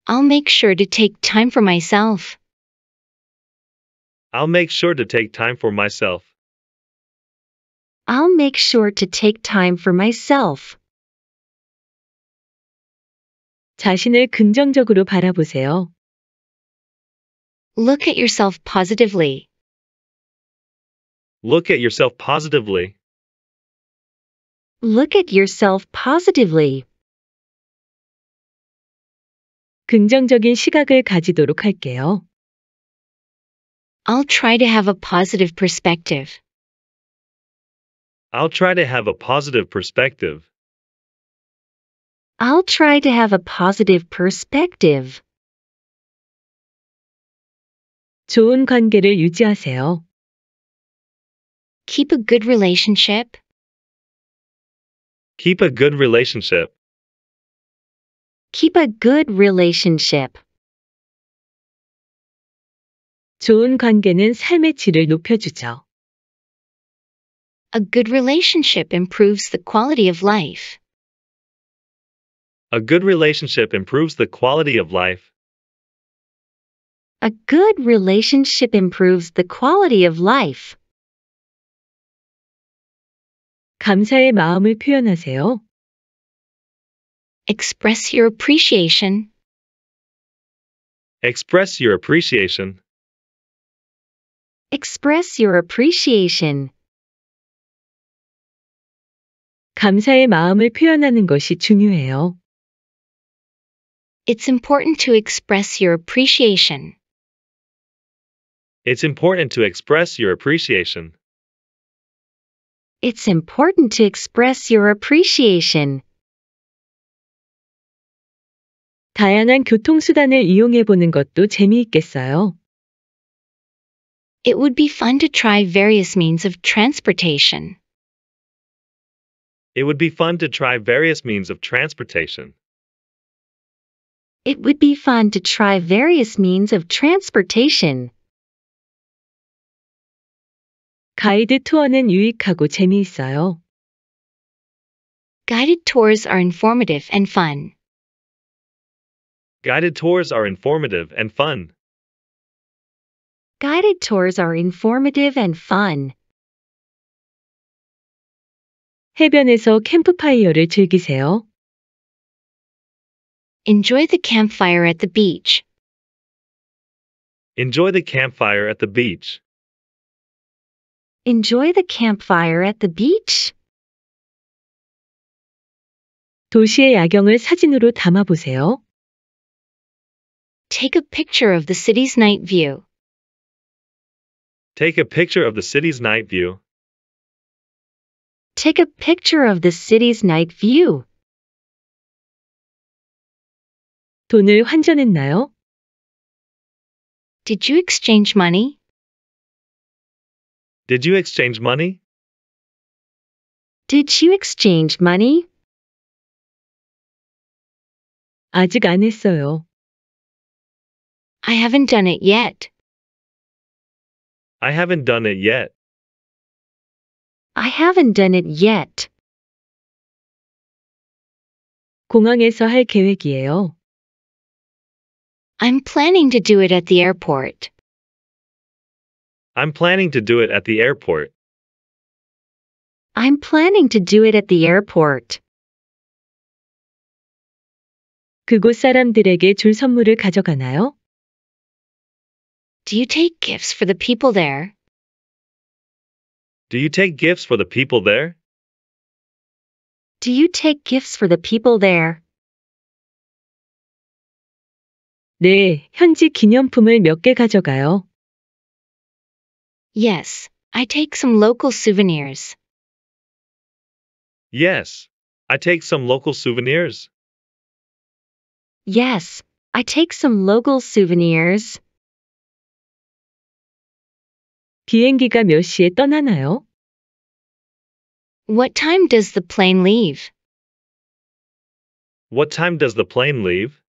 [SPEAKER 1] I'll make sure to take time for myself.
[SPEAKER 2] I'll make sure to take time for myself.
[SPEAKER 1] I'll make sure to take time for myself. 자신을 긍정적으로 바라보세요. Look at yourself positively.
[SPEAKER 2] Look at yourself positively.
[SPEAKER 1] Look at yourself positively. 긍정적인 시각을 가지도록 할게요. I'll try to have a positive perspective.
[SPEAKER 2] I'll try to have a positive perspective.
[SPEAKER 1] I'll try to have a positive perspective. 좋은 관계를 유지하세요. Keep a good relationship.
[SPEAKER 2] Keep a good relationship.
[SPEAKER 1] Keep a good relationship. 좋은 관계는 삶의 질을 높여주죠. A good relationship improves the quality of life.
[SPEAKER 2] A good relationship improves the quality of life.
[SPEAKER 1] A good relationship improves the quality of life. 감사의 마음을 표현하세요. Express your appreciation.
[SPEAKER 2] Express your appreciation.
[SPEAKER 1] Express your appreciation. 감사의 마음을 표현하는 것이 중요해요. It's important to express your appreciation.
[SPEAKER 2] It's important to express your appreciation.
[SPEAKER 1] It's important to express your appreciation.
[SPEAKER 4] 다양한 교통수단을 이용해 보는 것도 재미있겠어요. It would be fun to try various means of transportation.
[SPEAKER 2] It would be fun to try various means of transportation
[SPEAKER 4] it would be fun to try various means of transportation.
[SPEAKER 1] 가이드 투어는 유익하고 재미있어요. Guided tours are informative and fun.
[SPEAKER 2] Guided tours are informative and fun.
[SPEAKER 1] Guided tours are informative and fun. 해변에서 캠프파이어를 즐기세요.
[SPEAKER 4] Enjoy the campfire at the beach.
[SPEAKER 2] Enjoy the campfire at the beach.
[SPEAKER 4] Enjoy the campfire at the beach.
[SPEAKER 1] 도시의 야경을 사진으로 담아 보세요. Take a picture of the city's night view.
[SPEAKER 2] Take a picture of the city's night view.
[SPEAKER 1] Take a picture of the city's night view. 돈을 환전했나요? Did you exchange money?
[SPEAKER 2] Did you exchange money?
[SPEAKER 1] Did you exchange money? 아직 안 했어요. I haven't done it yet.
[SPEAKER 2] I haven't done it yet.
[SPEAKER 1] I haven't done it yet. 공항에서 할 계획이에요. I'm planning to do it at the airport.
[SPEAKER 2] I'm planning to do it at the airport.
[SPEAKER 1] I'm planning to do it at the airport. 그곳 사람들에게 줄 선물을 가져가나요? Do you take gifts for the people there?
[SPEAKER 2] Do you take gifts for the people there?
[SPEAKER 1] Do you take gifts for the people there? 네, 현지 기념품을 몇 개 가져가요. Yes, I take some local souvenirs.
[SPEAKER 2] Yes, I take some local souvenirs.
[SPEAKER 1] Yes, I take some local souvenirs. 비행기가 몇 시에 떠나나요? What time does the plane leave?
[SPEAKER 2] What time does the plane leave?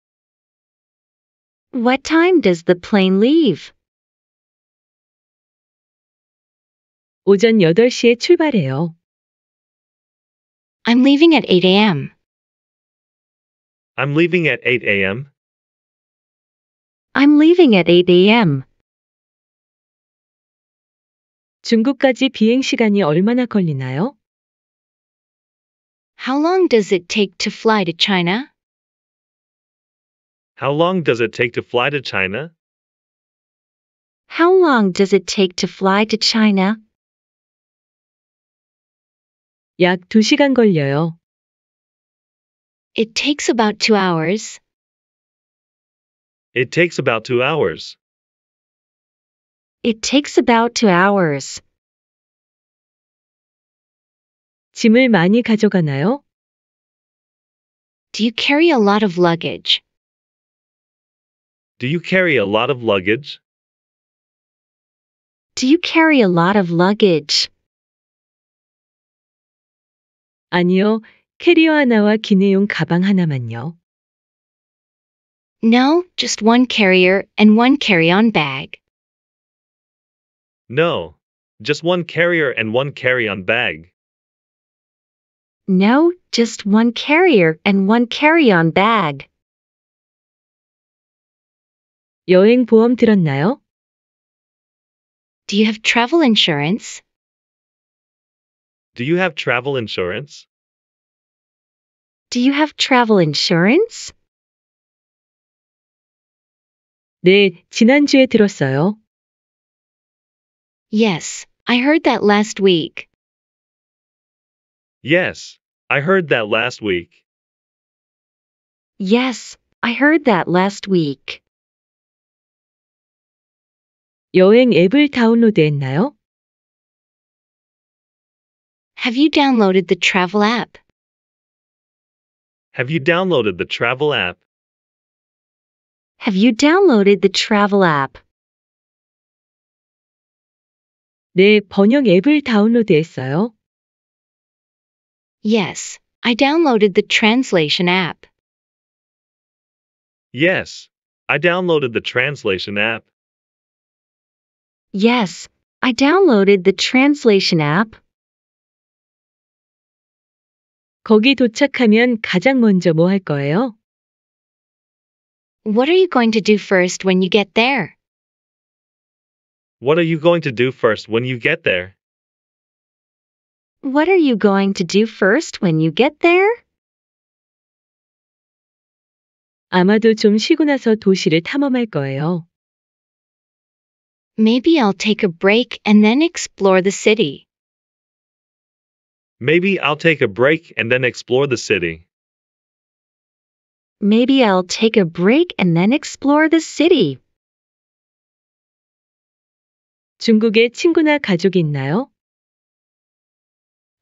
[SPEAKER 1] What time does the plane leave? 오전 8시에 출발해요. I'm leaving at 8 a.m.
[SPEAKER 2] I'm leaving at 8 a.m.
[SPEAKER 1] I'm leaving at 8 a.m. 중국까지 비행 시간이 얼마나 걸리나요? How long does it take to fly to China?
[SPEAKER 2] How long does it take to fly to China?
[SPEAKER 1] How long does it take to fly to China? 약 2시간 걸려요. It takes about 2 hours.
[SPEAKER 2] It takes about 2 hours.
[SPEAKER 1] It takes about 2 hours. 짐을 많이 가져가나요? Do you carry a lot of luggage?
[SPEAKER 2] Do you carry a lot of luggage?
[SPEAKER 1] Do you carry a lot of luggage?
[SPEAKER 4] 아니요, 캐리어 하나와 기내용 가방 하나만요. No, just one carrier and one carry-on bag.
[SPEAKER 2] No, just one carrier and one carry-on bag.
[SPEAKER 4] No, just one carrier and one carry-on bag.
[SPEAKER 1] 여행 보험 들었나요? Do you have travel insurance?
[SPEAKER 2] Do you have travel insurance?
[SPEAKER 1] Do you have travel insurance? 네, 지난주에 들었어요. Yes, I heard that last week.
[SPEAKER 2] Yes, I heard that last week.
[SPEAKER 1] Yes, I heard that last week. 여행 앱을 다운로드했나요? Have you downloaded the travel app?
[SPEAKER 2] Have you downloaded the travel app?
[SPEAKER 1] Have you downloaded the travel app? 네, 번역 앱을 다운로드했어요. Yes, I downloaded the translation app.
[SPEAKER 2] Yes, I downloaded the translation app.
[SPEAKER 1] Yes, I downloaded the translation app. 거기 도착하면 가장 먼저 거예요? What are you going to do first when you get there?
[SPEAKER 2] What are you going to do first when you get there?
[SPEAKER 1] What are you going to do first when you get there?
[SPEAKER 4] 아마도 좀 쉬고 나서 도시를 탐험할 거예요. Maybe I'll take a break and then explore the city.
[SPEAKER 2] Maybe I'll take a break and then explore the city.
[SPEAKER 4] Maybe I'll
[SPEAKER 1] take a break and then explore the city. 중국에 친구나 가족이 있나요?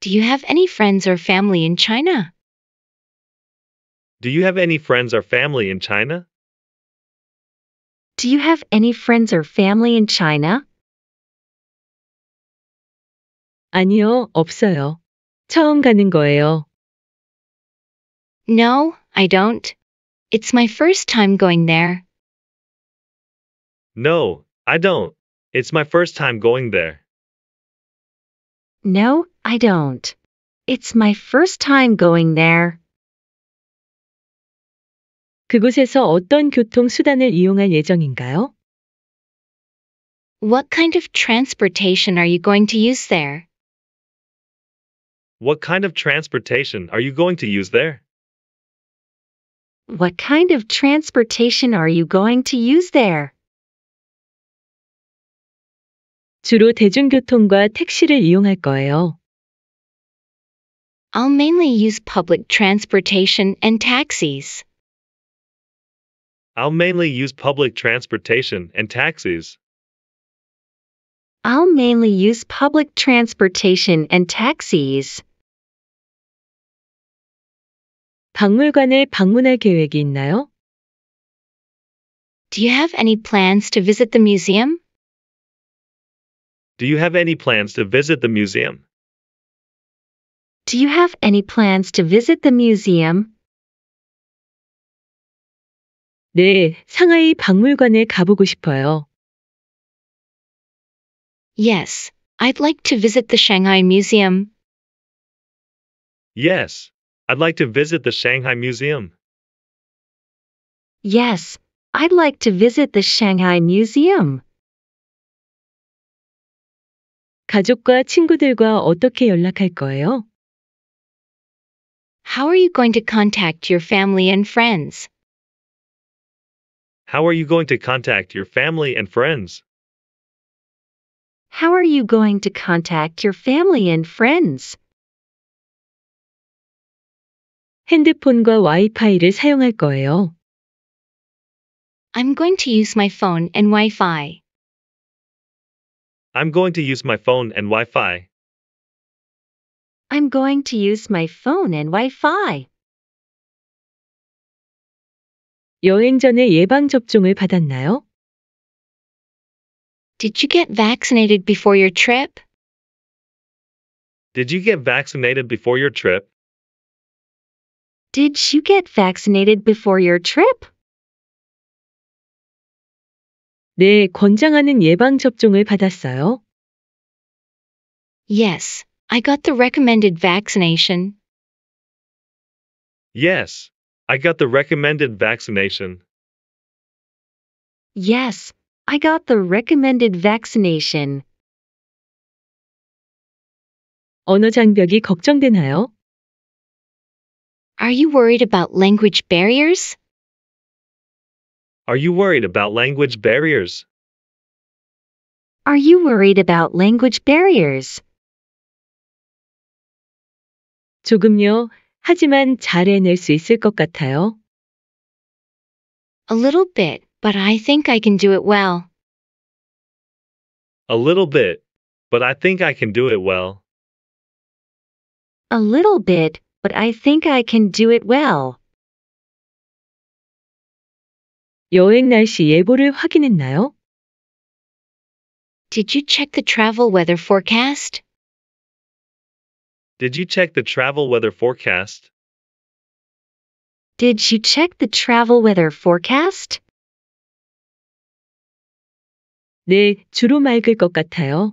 [SPEAKER 1] Do you have any
[SPEAKER 4] friends or family in China?
[SPEAKER 2] Do you have any friends or family in China?
[SPEAKER 4] Do you have any friends or family in China?
[SPEAKER 1] 아니요, 없어요. 처음 가는 거예요. No, I don't. It's my first time going there.
[SPEAKER 2] No, I don't. It's my first time going there.
[SPEAKER 1] No, I don't. It's my first time going there.
[SPEAKER 4] 그곳에서 어떤 교통수단을 이용할 예정인가요? What kind of transportation are you going to use there?
[SPEAKER 2] What kind of transportation are you going to use there?
[SPEAKER 4] What kind
[SPEAKER 1] of transportation are you going to use there?
[SPEAKER 4] 주로 대중교통과 택시를 이용할 거예요. I'll mainly use public transportation and taxis.
[SPEAKER 2] I'll mainly use public transportation and taxis.
[SPEAKER 4] I'll mainly use public transportation and taxis.
[SPEAKER 1] 박물관을 방문할 계획이 있나요? Do you have any plans to visit the museum?
[SPEAKER 2] Do you have any plans to visit the museum?
[SPEAKER 1] Do you have any plans to visit the museum? 네, 상하이 박물관에 가보고 싶어요. Yes, I'd like to visit the Shanghai Museum.
[SPEAKER 2] Yes, I'd like to visit the Shanghai Museum.
[SPEAKER 1] Yes, I'd like to visit the Shanghai Museum.
[SPEAKER 4] 가족과 친구들과 어떻게 연락할 거예요? How are you going to contact your family and friends?
[SPEAKER 2] How are you going to contact your family and friends?
[SPEAKER 1] How are you going to contact your family and friends? 핸드폰과 와이파이를 사용할 거예요. I'm going to use my phone and Wi-Fi.
[SPEAKER 2] I'm going to use my phone and Wi-Fi.
[SPEAKER 1] I'm going to use my phone and Wi-Fi. 여행 전에 예방 접종을 받았나요? Did you get vaccinated before your trip?
[SPEAKER 2] Did you get vaccinated before your trip?
[SPEAKER 1] Did you get vaccinated before your trip? 네, 권장하는 예방 접종을 받았어요. Yes, I got the recommended vaccination.
[SPEAKER 2] Yes, I got the recommended vaccination.
[SPEAKER 1] Yes, I got the recommended vaccination. 언어 장벽이 걱정되나요? Are you worried about language barriers?
[SPEAKER 2] Are you worried about language barriers?
[SPEAKER 1] Are you worried about language barriers? 조금요. 하지만 잘 해낼 수 있을 것 같아요. A little bit, but I think I can do it well.
[SPEAKER 2] A little bit, but I think I can do it well.
[SPEAKER 1] A little bit, but I think I can do it well. 여행 날씨 예보를 확인했나요? Did you check the travel weather forecast?
[SPEAKER 2] Did you check the travel weather forecast?
[SPEAKER 1] Did you check the travel weather forecast? 네, 주로 맑을 것 같아요.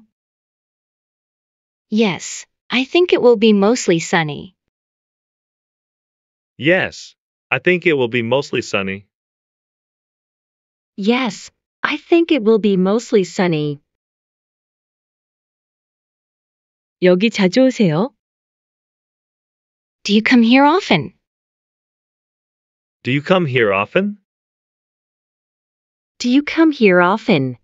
[SPEAKER 1] Yes, I think it will be mostly sunny.
[SPEAKER 2] Yes, I think it will be mostly sunny.
[SPEAKER 1] Yes, I think it will be mostly sunny. 여기 자주 오세요. Do you come here often?
[SPEAKER 2] Do you come here often?
[SPEAKER 1] Do you come here often?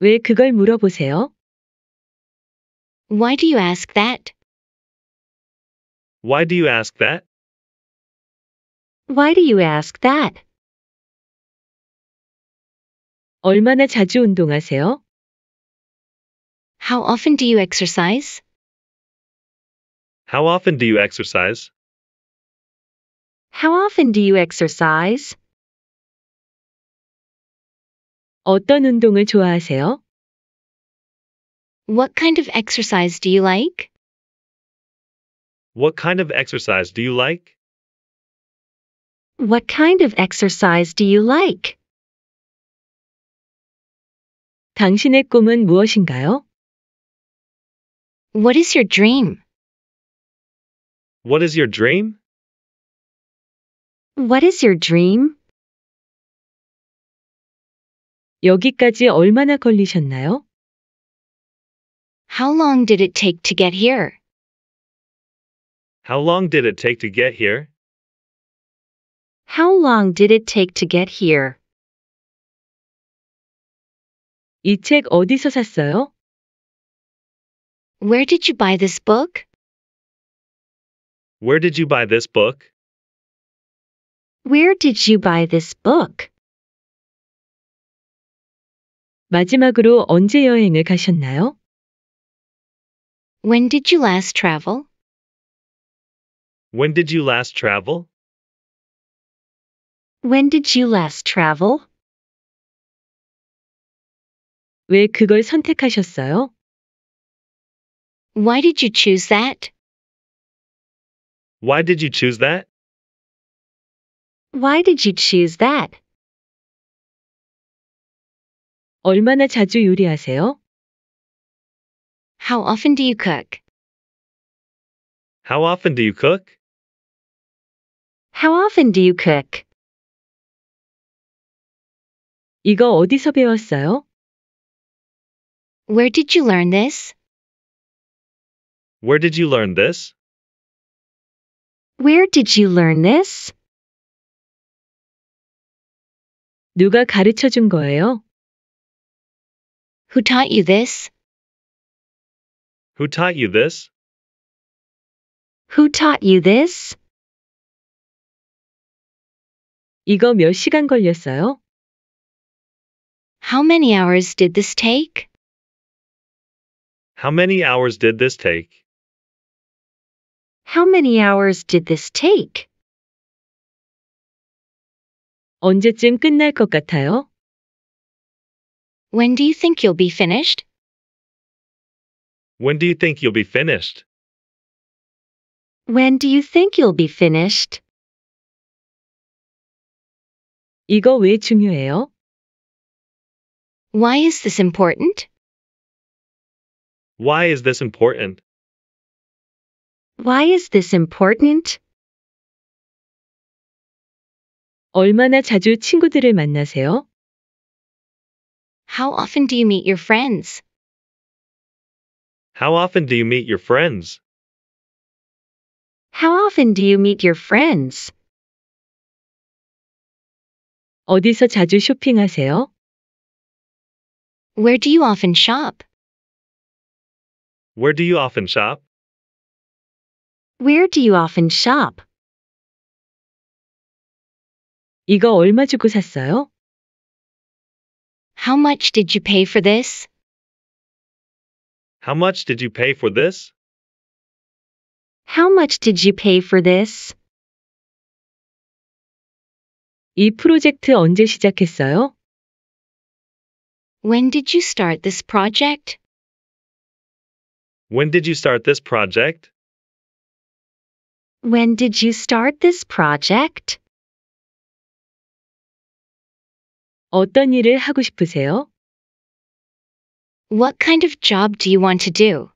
[SPEAKER 1] 왜 그걸 물어보세요? Why do you ask that?
[SPEAKER 2] Why do you ask that?
[SPEAKER 1] Why do you ask that? 얼마나 자주 운동하세요? How often do you exercise?
[SPEAKER 2] How often do you exercise?
[SPEAKER 1] How often do you exercise? 어떤 운동을 좋아하세요? What kind of exercise do you like?
[SPEAKER 2] What kind of exercise do you like?
[SPEAKER 1] What kind of exercise do you like? 당신의 꿈은 무엇인가요? What is your dream?
[SPEAKER 2] What is your dream?
[SPEAKER 1] What is your dream? 여기까지 얼마나 걸리셨나요? How long did it take to get here?
[SPEAKER 2] How long did it take to get here?
[SPEAKER 1] How long did it take to get here? 어디서 샀어요? Where did you buy this book?
[SPEAKER 2] Where did you buy this book?
[SPEAKER 1] Where did you buy this book? 마지막으로 언제 여행을 가셨나요? When did you last travel?
[SPEAKER 2] When did you last travel?
[SPEAKER 1] When did you last travel? 왜 그걸 선택하셨어요? Why did you choose that?
[SPEAKER 2] Why did you choose that?
[SPEAKER 1] Why did you choose that? 얼마나 자주 요리하세요? How often do you cook?
[SPEAKER 2] How often do you cook?
[SPEAKER 1] How often do you cook? 이거 어디서 배웠어요? Where did you learn this?
[SPEAKER 2] Where did you learn this?
[SPEAKER 1] Where did you learn this? 누가 가르쳐 준 거예요? Who taught you this?
[SPEAKER 2] Who taught you
[SPEAKER 3] this?
[SPEAKER 1] Who taught you this? 이거 몇 시간 걸렸어요? How many hours did this take?
[SPEAKER 2] How many hours did this take?
[SPEAKER 1] How many hours did this take? 언제쯤 끝날 것 같아요? When do you think you'll be finished?
[SPEAKER 2] When do you think you'll be
[SPEAKER 3] finished?
[SPEAKER 1] When do you think you'll be finished? 이거 왜 중요해요? Why is this important?
[SPEAKER 2] Why is this important?
[SPEAKER 1] Why is this important? 얼마나 자주 친구들을 만나세요? How often do you meet your friends?
[SPEAKER 2] How often do you meet your friends?
[SPEAKER 1] How often do you meet your friends? 어디서 자주 쇼핑하세요? Where do you often shop?
[SPEAKER 2] Where do you often shop?
[SPEAKER 1] Where do you often shop? 이거 얼마 주고 샀어요? How much did you pay for this?
[SPEAKER 2] How much did you pay for this?
[SPEAKER 1] How much did you pay for this? 이 프로젝트 언제 시작했어요? When did you start this project?
[SPEAKER 2] When did you start this project?
[SPEAKER 1] When did you start this project? 어떤 일을 하고 싶으세요? What kind of job do you want to do?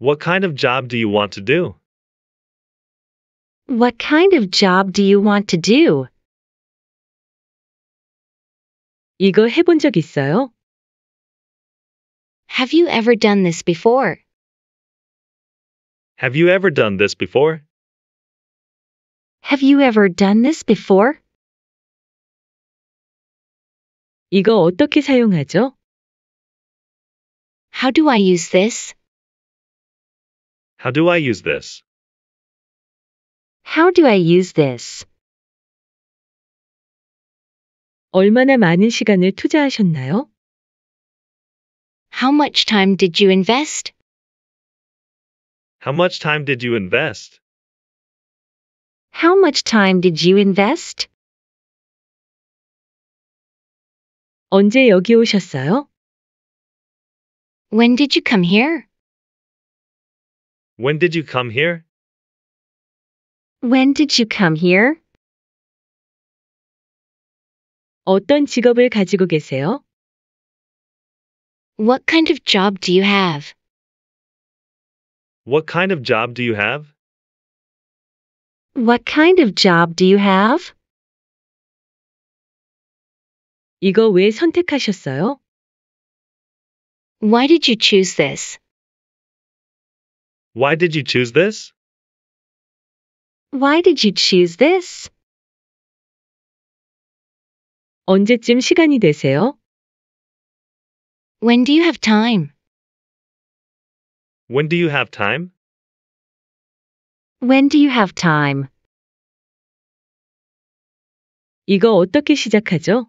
[SPEAKER 2] What kind of job do you want to do?
[SPEAKER 1] What kind of job do you want to do? 이거 해본 적 있어요? Have you ever done this before?
[SPEAKER 2] Have you ever done this before?
[SPEAKER 1] Have you ever done this before? 이거 어떻게 사용하죠? How do I use this?
[SPEAKER 2] How do I use this?
[SPEAKER 1] How do I use this? 얼마나 많은 시간을 투자하셨나요? How much time did you invest?
[SPEAKER 2] How much time did you invest?
[SPEAKER 1] How much time did you invest? 언제 여기 오셨어요? When did you come here?
[SPEAKER 2] When did you come here?
[SPEAKER 1] When did you come here? 어떤 직업을 가지고 계세요? What kind of job do you have?
[SPEAKER 2] What kind of job do you have?
[SPEAKER 1] What kind of job do you have? 이거 왜 선택하셨어요? Why did you choose this?
[SPEAKER 2] Why did you choose this?
[SPEAKER 1] Why did you choose this? 언제쯤 시간이 되세요? When do you have time?
[SPEAKER 2] When do you have time?
[SPEAKER 1] When do you have time? 이거 어떻게 시작하죠?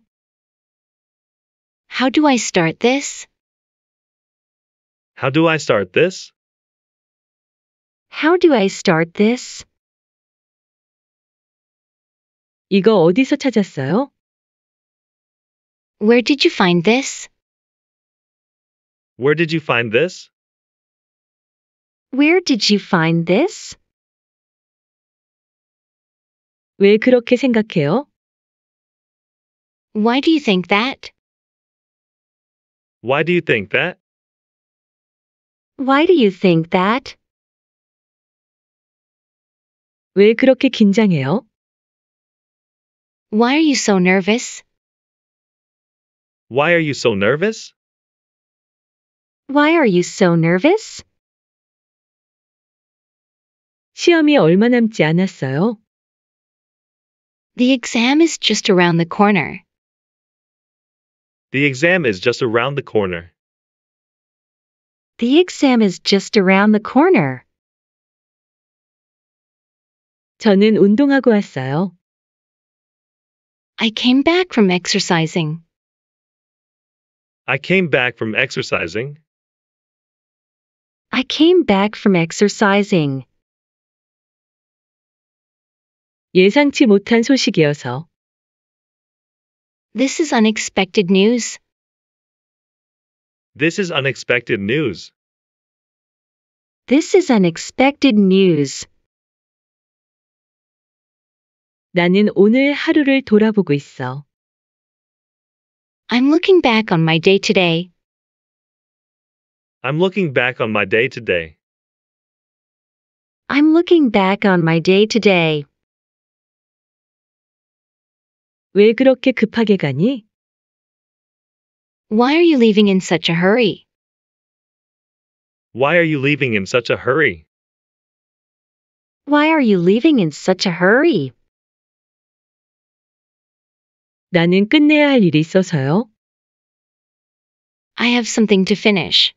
[SPEAKER 1] How do I start this?
[SPEAKER 2] How do I start
[SPEAKER 3] this?
[SPEAKER 1] How do I start this? 이거 어디서 찾았어요? Where did you find this?
[SPEAKER 2] Where did you find this?
[SPEAKER 1] Where did you find this? 왜 그렇게 생각해요? Why do you think that?
[SPEAKER 2] Why do you think that?
[SPEAKER 1] Why do you think that? 왜 그렇게 긴장해요? Why are you so nervous?
[SPEAKER 2] Why are you so nervous?
[SPEAKER 1] Why are you so nervous? 시험이 얼마 남지 않았어요. The exam is just around the corner.
[SPEAKER 2] The exam is just around the corner.
[SPEAKER 1] The exam is just around the corner. 저는 운동하고 왔어요. I came back from exercising.
[SPEAKER 2] I came back from exercising.
[SPEAKER 1] I came back from exercising. 예상치 못한 소식이어서. This is unexpected news.
[SPEAKER 2] This is unexpected news.
[SPEAKER 1] This is unexpected news. 나는 오늘 하루를 돌아보고 있어. I'm looking back on my day today.
[SPEAKER 2] I'm looking back on my day today.
[SPEAKER 1] I'm looking back on my day today. 왜 그렇게 급하게 가니? Why are you leaving in such a hurry?
[SPEAKER 3] Why
[SPEAKER 2] are you leaving in such a hurry?
[SPEAKER 1] Why are you leaving in such a hurry? 나는 끝내야 할 일이 있어서요. I have something to finish.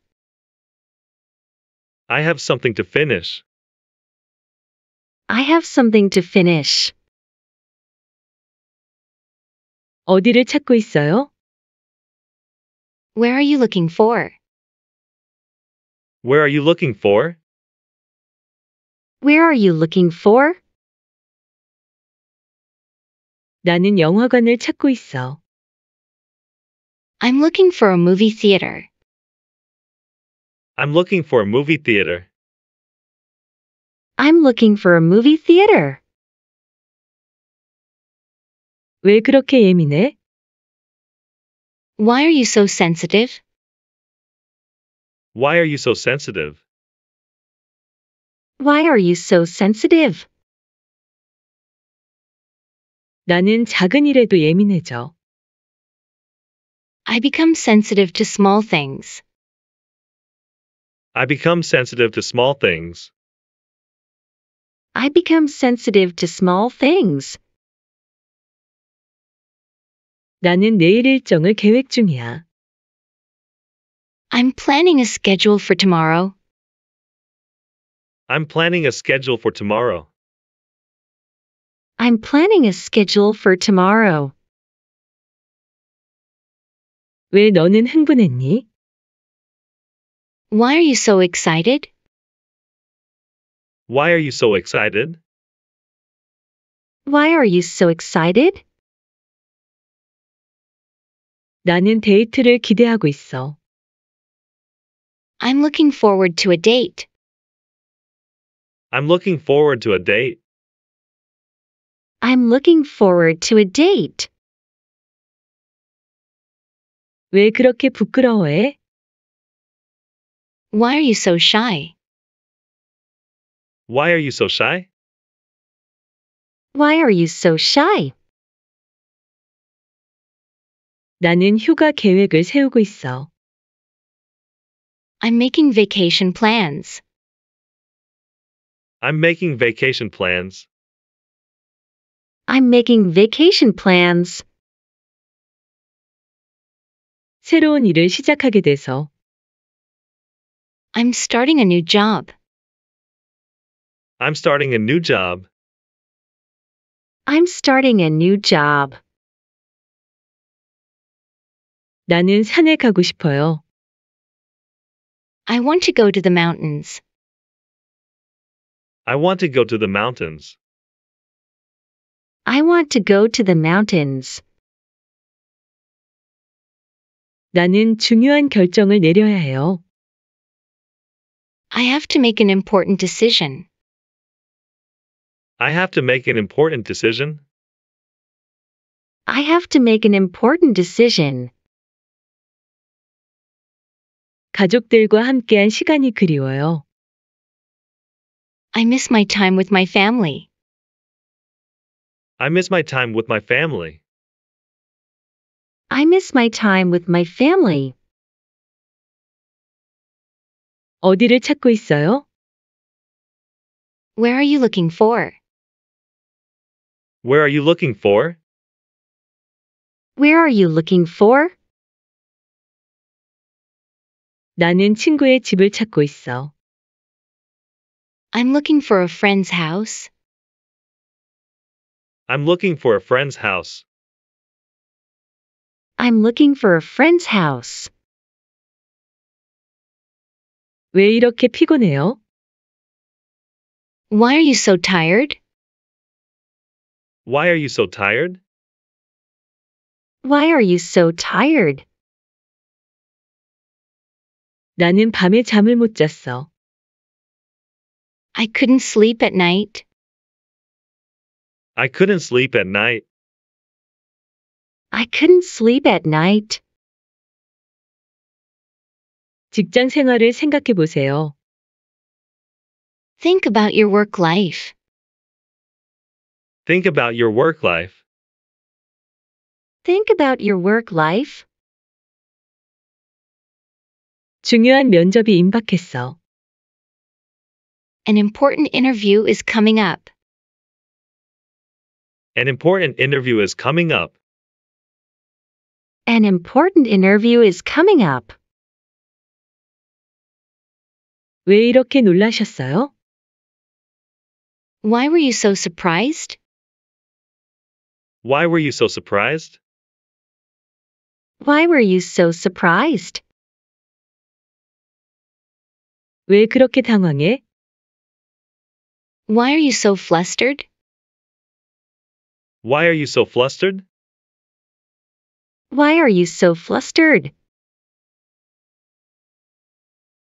[SPEAKER 2] I have something to finish.
[SPEAKER 1] I have something to finish. 어디를 찾고 있어요? Where are you looking for?
[SPEAKER 2] Where are you looking for?
[SPEAKER 1] Where are you looking for? 나는 영화관을 찾고 있어. I'm looking for a movie theater.
[SPEAKER 2] I'm looking for a movie theater.
[SPEAKER 1] I'm looking for a movie theater. 왜 그렇게 예민해? Why are you so sensitive?
[SPEAKER 2] Why are you so sensitive?
[SPEAKER 1] Why are you so sensitive? 나는 작은 일에도 예민해져.
[SPEAKER 4] I become sensitive to small things.
[SPEAKER 2] I become sensitive to small things.
[SPEAKER 4] I become sensitive to small
[SPEAKER 1] things. 나는 내일 일정을 계획 중이야. I'm planning a schedule for tomorrow.
[SPEAKER 2] I'm planning a schedule for tomorrow.
[SPEAKER 1] I'm planning a schedule for tomorrow. 왜 너는 흥분했니? Why are you so excited?
[SPEAKER 2] Why are you so excited?
[SPEAKER 1] Why are you so excited? 나는 데이트를 기대하고 있어. I'm looking forward to a date.
[SPEAKER 2] I'm looking forward to a date.
[SPEAKER 1] I'm looking forward to a date. 왜 그렇게 부끄러워해? Why are you so shy?
[SPEAKER 2] Why are you so shy?
[SPEAKER 1] Why are you so shy? 나는 휴가 계획을 세우고 있어. I'm making vacation plans.
[SPEAKER 2] I'm making vacation plans.
[SPEAKER 1] I'm making vacation plans. 새로운 일을 시작하게 돼서. I'm starting a new job.
[SPEAKER 2] I'm starting a new job.
[SPEAKER 1] I'm starting a new job. 나는 산에 가고 싶어요. I want to go to the mountains.
[SPEAKER 2] I want to go to the mountains.
[SPEAKER 1] I want to go to the mountains. 나는 중요한 결정을 내려야 해요.
[SPEAKER 4] I have to make an important decision.
[SPEAKER 2] I have to make an important decision.
[SPEAKER 4] I have to make an important decision.
[SPEAKER 1] 가족들과 함께한 시간이 그리워요. I miss my time with my family.
[SPEAKER 2] I miss my time with my family.
[SPEAKER 1] I miss my time with my family. 어디를 찾고 있어요? Where are you looking for?
[SPEAKER 2] Where are you looking for?
[SPEAKER 1] Where are you looking for? 나는 친구의 집을 찾고 있어. I'm looking for a friend's house.
[SPEAKER 2] I'm looking for a friend's house.
[SPEAKER 1] I'm looking for a friend's house. 왜 이렇게 피곤해요? Why are you so tired?
[SPEAKER 2] Why are you so tired?
[SPEAKER 1] Why are you so tired? 나는 밤에 잠을 못 잤어. I couldn't sleep at night.
[SPEAKER 2] I couldn't sleep at night.
[SPEAKER 1] I couldn't sleep at night. 직장 생활을 생각해 보세요. Think about your work life.
[SPEAKER 2] Think about your work life.
[SPEAKER 1] Think about your work life. 중요한 면접이 임박했어. An important interview is coming up.
[SPEAKER 2] An important interview is coming up.
[SPEAKER 1] An important interview is coming up. 왜 이렇게 놀라셨어요? Why were you so surprised?
[SPEAKER 2] Why were you so surprised?
[SPEAKER 1] Why were you so surprised? 왜 그렇게 당황해? Why are you so flustered?
[SPEAKER 2] Why are you so flustered?
[SPEAKER 1] Why are you so flustered?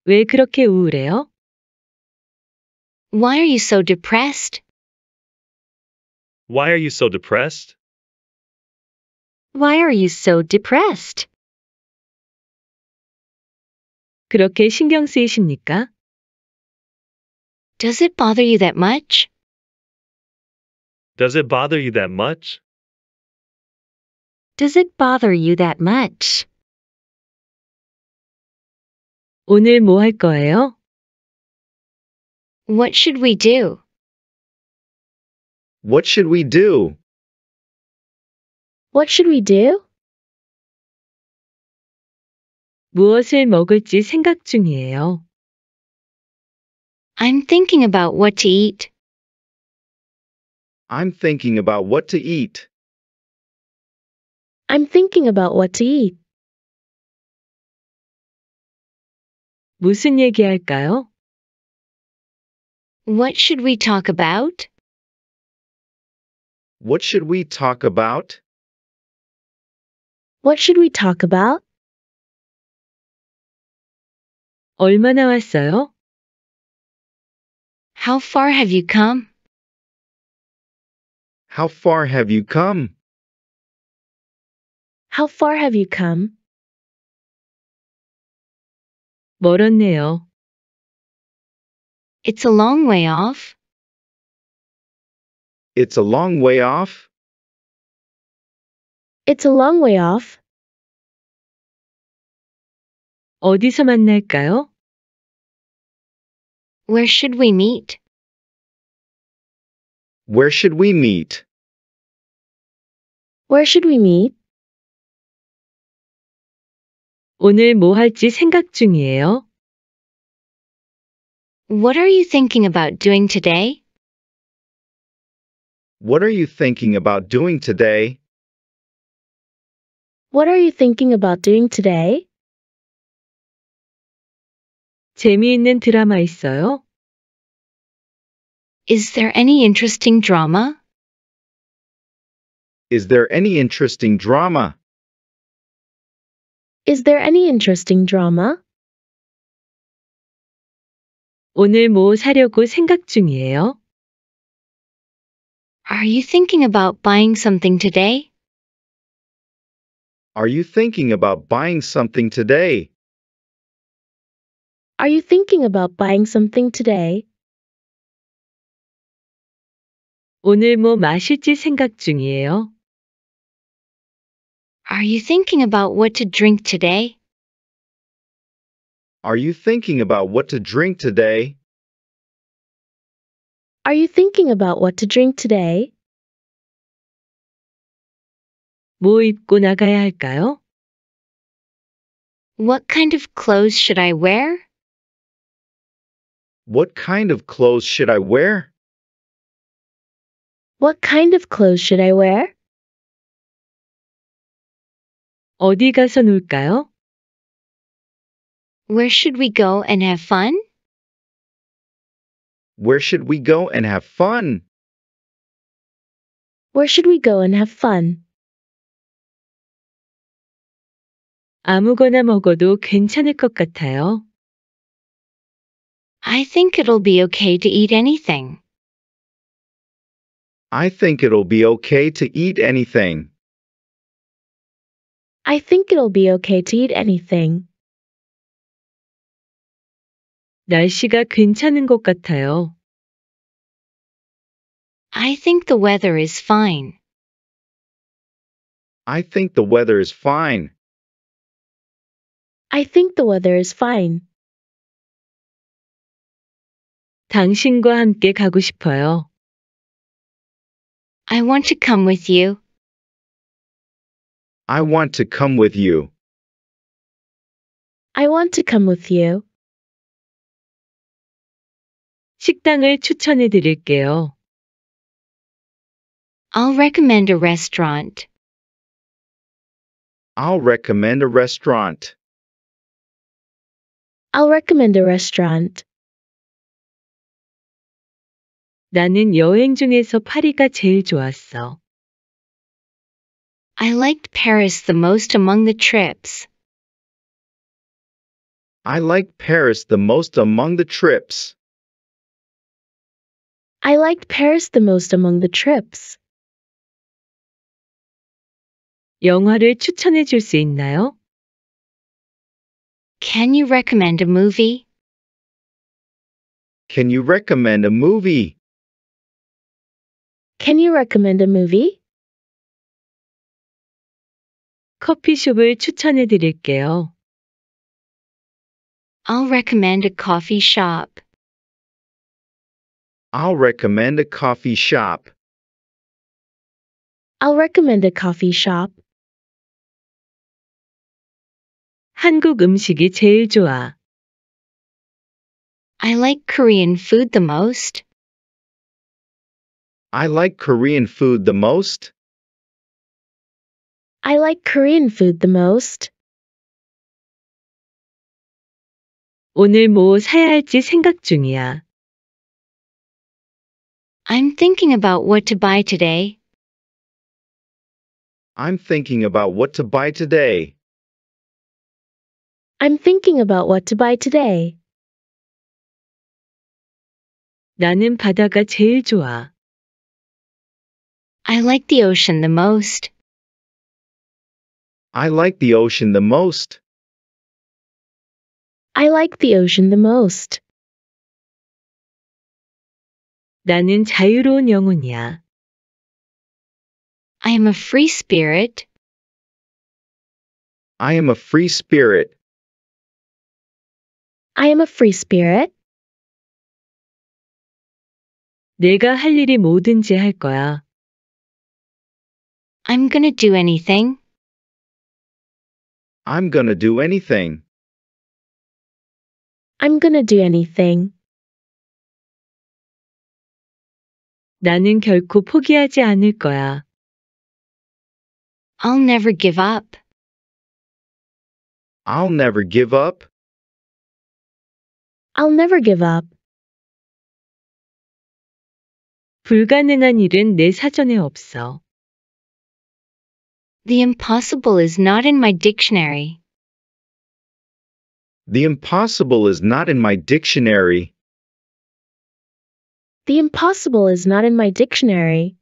[SPEAKER 1] 왜 그렇게 우울해요? Why are you so depressed?
[SPEAKER 2] Why are you so depressed?
[SPEAKER 1] Why are you so depressed? 그렇게 신경 쓰이십니까? Does it bother you that much?
[SPEAKER 2] Does it bother you that much?
[SPEAKER 1] Does it bother you that much? 오늘 거예요? What should we do? What should we do? What should we do? 무엇을 먹을지 생각 중이에요. I'm thinking about what to eat.
[SPEAKER 2] I'm thinking about what to eat.
[SPEAKER 1] I'm thinking about what to eat. 무슨 얘기할까요? What should we talk about?
[SPEAKER 2] What should we talk about?
[SPEAKER 1] What should we talk about? 얼마나 왔어요? How far have you come? How far have you come? How far have you come? 멀었네요. It's a long way off.
[SPEAKER 3] It's a
[SPEAKER 2] long way off.
[SPEAKER 1] It's a long way off. 어디서 만날까요? Where should we meet? Where should we meet? Where should we meet? 오늘 뭐 할지 생각 중이에요. What are you thinking about doing today?
[SPEAKER 2] What are you thinking about doing today?
[SPEAKER 1] What are you thinking about doing today? 재미있는 드라마 있어요? Is there any interesting drama?
[SPEAKER 2] Is there any interesting drama?
[SPEAKER 1] Is there any interesting drama? 오늘 뭐 사려고 생각 중이에요? Are you thinking about buying something today?
[SPEAKER 2] Are you thinking about buying something today?
[SPEAKER 1] Are you thinking about buying something today? 오늘 뭐 마실지 생각 중이에요. Are you thinking about what to drink today?
[SPEAKER 2] Are you thinking about what to drink today?
[SPEAKER 1] Are you thinking about what to drink today? 뭐 입고 나가야 할까요? What kind of clothes should I wear?
[SPEAKER 2] What kind of clothes should I wear?
[SPEAKER 1] What kind of clothes should I wear? 어디 가서 놀까요? Where should we go and have fun?
[SPEAKER 2] Where should we go and have fun?
[SPEAKER 1] Where should we go and have fun? 아무거나 먹어도 괜찮을 것 같아요. I think it'll be okay to eat anything.
[SPEAKER 2] I think it'll be okay to eat anything.
[SPEAKER 1] I think it'll be okay to eat anything. 날씨가 괜찮은 것 같아요. I think the weather is fine.
[SPEAKER 2] I think the weather is fine.
[SPEAKER 1] I think the weather is fine. 당신과 함께 가고 싶어요. I want to come with you.
[SPEAKER 2] I want to come with you.
[SPEAKER 1] I want to come with you. 식당을 추천해 드릴게요. I'll recommend a restaurant.
[SPEAKER 2] I'll recommend a restaurant.
[SPEAKER 1] I'll recommend a restaurant. 나는 여행 중에서 파리가 제일
[SPEAKER 2] 좋았어.
[SPEAKER 1] I liked Paris the most among the trips.
[SPEAKER 2] I liked Paris the most among the trips.
[SPEAKER 1] I liked Paris the most among the trips. 영화를 추천해 있나요? Can you recommend a movie?
[SPEAKER 2] Can you recommend a movie?
[SPEAKER 1] Can you recommend a movie? 커피숍을 추천해 드릴게요. I'll recommend a coffee shop.
[SPEAKER 2] I'll recommend a coffee shop.
[SPEAKER 1] I'll recommend a coffee shop. 한국 음식이 제일 좋아. I like Korean food the most.
[SPEAKER 2] I like Korean food the most.
[SPEAKER 1] I like Korean food the most. 오늘 뭐 사야 할지 생각 중이야. I'm thinking about what to buy today.
[SPEAKER 2] I'm thinking about what to buy today.
[SPEAKER 1] I'm thinking about what to buy today. 나는 바다가 제일 좋아. I like the ocean the most.
[SPEAKER 2] I like the ocean the most.
[SPEAKER 1] I like the ocean the most. 나는 자유로운 영혼이야. I am a free spirit.
[SPEAKER 2] I am a free spirit.
[SPEAKER 1] I am a free spirit. 내가 할 일이 뭐든지 할 거야. I'm gonna do anything.
[SPEAKER 2] I'm gonna do anything.
[SPEAKER 1] I'm gonna do anything. 나는 결코 포기하지 않을 거야. I'll never give up.
[SPEAKER 2] I'll never give up.
[SPEAKER 1] I'll never give up. 불가능한 일은 내 사전에 없어. The impossible is not in my dictionary.
[SPEAKER 2] The impossible is not in my dictionary.
[SPEAKER 1] The impossible is not in my dictionary.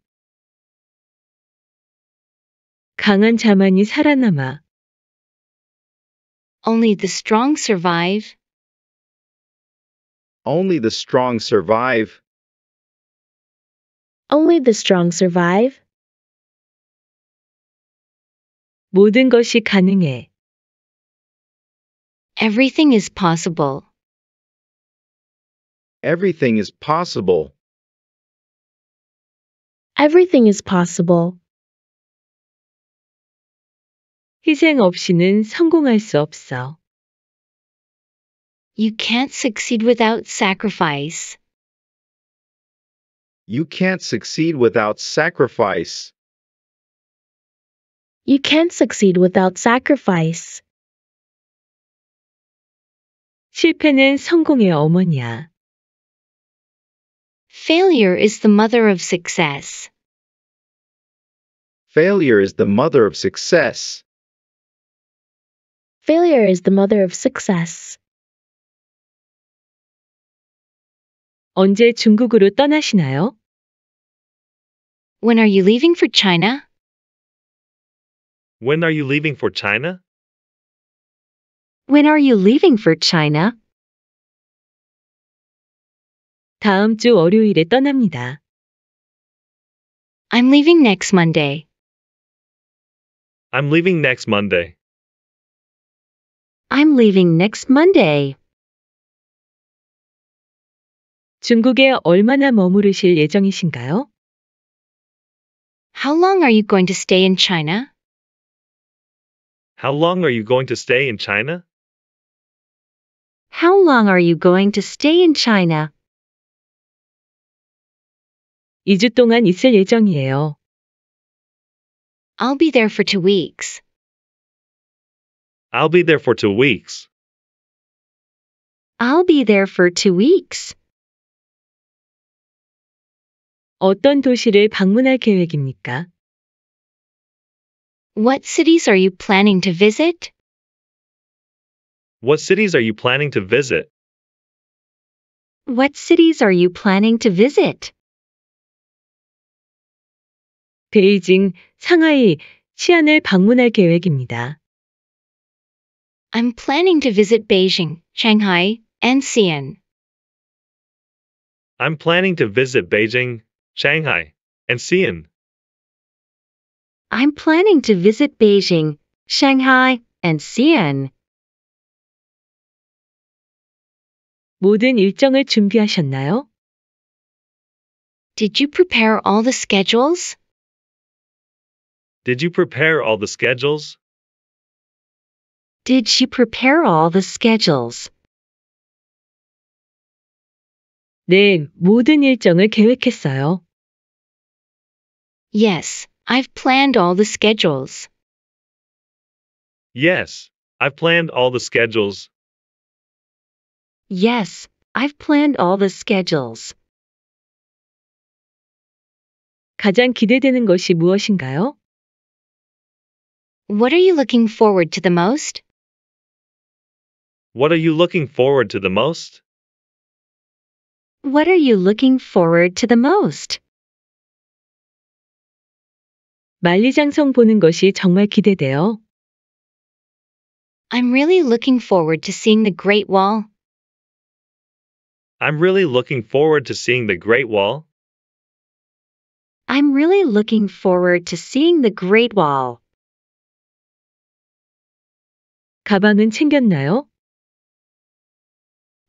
[SPEAKER 1] 강한 자만이 살아남아. Only the strong survive.
[SPEAKER 2] Only the strong survive.
[SPEAKER 1] Only the strong survive. 모든 것이 가능해. Everything is possible. Everything is possible. Everything is possible. 희생 없이는 성공할 수 없어. You can't succeed without sacrifice.
[SPEAKER 2] You can't succeed without sacrifice
[SPEAKER 1] you can't succeed without sacrifice. 실패는 성공의 어머니야. Failure is the mother of success.
[SPEAKER 2] Failure is the mother of success.
[SPEAKER 1] Failure is the mother of success. 언제 중국으로 떠나시나요? When are you leaving for China?
[SPEAKER 2] When are you leaving for China?
[SPEAKER 1] When are you leaving for China? 다음 주 월요일에 떠납니다. I'm leaving next Monday.
[SPEAKER 2] I'm leaving next Monday.
[SPEAKER 1] I'm leaving next Monday. 중국에 얼마나 머무르실 예정이신가요?
[SPEAKER 4] How long are you going to stay in China?
[SPEAKER 2] How long are you going to stay in China?
[SPEAKER 4] How long are you going to stay in
[SPEAKER 1] China? 2주 동안 있을 예정이에요. I'll be there for two weeks.
[SPEAKER 2] I'll be there for two weeks.
[SPEAKER 1] I'll be there for two weeks. 어떤 도시를 방문할 계획입니까? What cities are you planning to visit?
[SPEAKER 2] What cities are you planning to visit?
[SPEAKER 1] What cities are you planning to visit?
[SPEAKER 4] 베이징, 상하이, 치안을 방문할 계획입니다. I'm planning to visit Beijing, Shanghai, and Xi'an.
[SPEAKER 2] I'm planning to visit Beijing, Shanghai, and Xi'an.
[SPEAKER 1] I'm planning to visit Beijing, Shanghai, and Xi'an. 모든 일정을 준비하셨나요? Did you prepare all the schedules?
[SPEAKER 2] Did you prepare all the schedules?
[SPEAKER 1] Did she prepare all the schedules? 네, 모든 일정을 계획했어요. Yes, I've planned all the schedules.
[SPEAKER 2] Yes, I've planned all the schedules.
[SPEAKER 1] Yes, I've planned all the schedules. 가장 기대되는 것이 무엇인가요? What are you looking forward to the most?
[SPEAKER 2] What are you looking forward to the most?
[SPEAKER 1] What are you looking forward to the most? 만리장성 보는 것이 정말 기대돼요. I'm really looking forward to seeing the Great Wall.
[SPEAKER 3] I'm
[SPEAKER 2] really looking forward to seeing the Great Wall.
[SPEAKER 1] I'm really looking forward to seeing the Great Wall. 가방은 챙겼나요?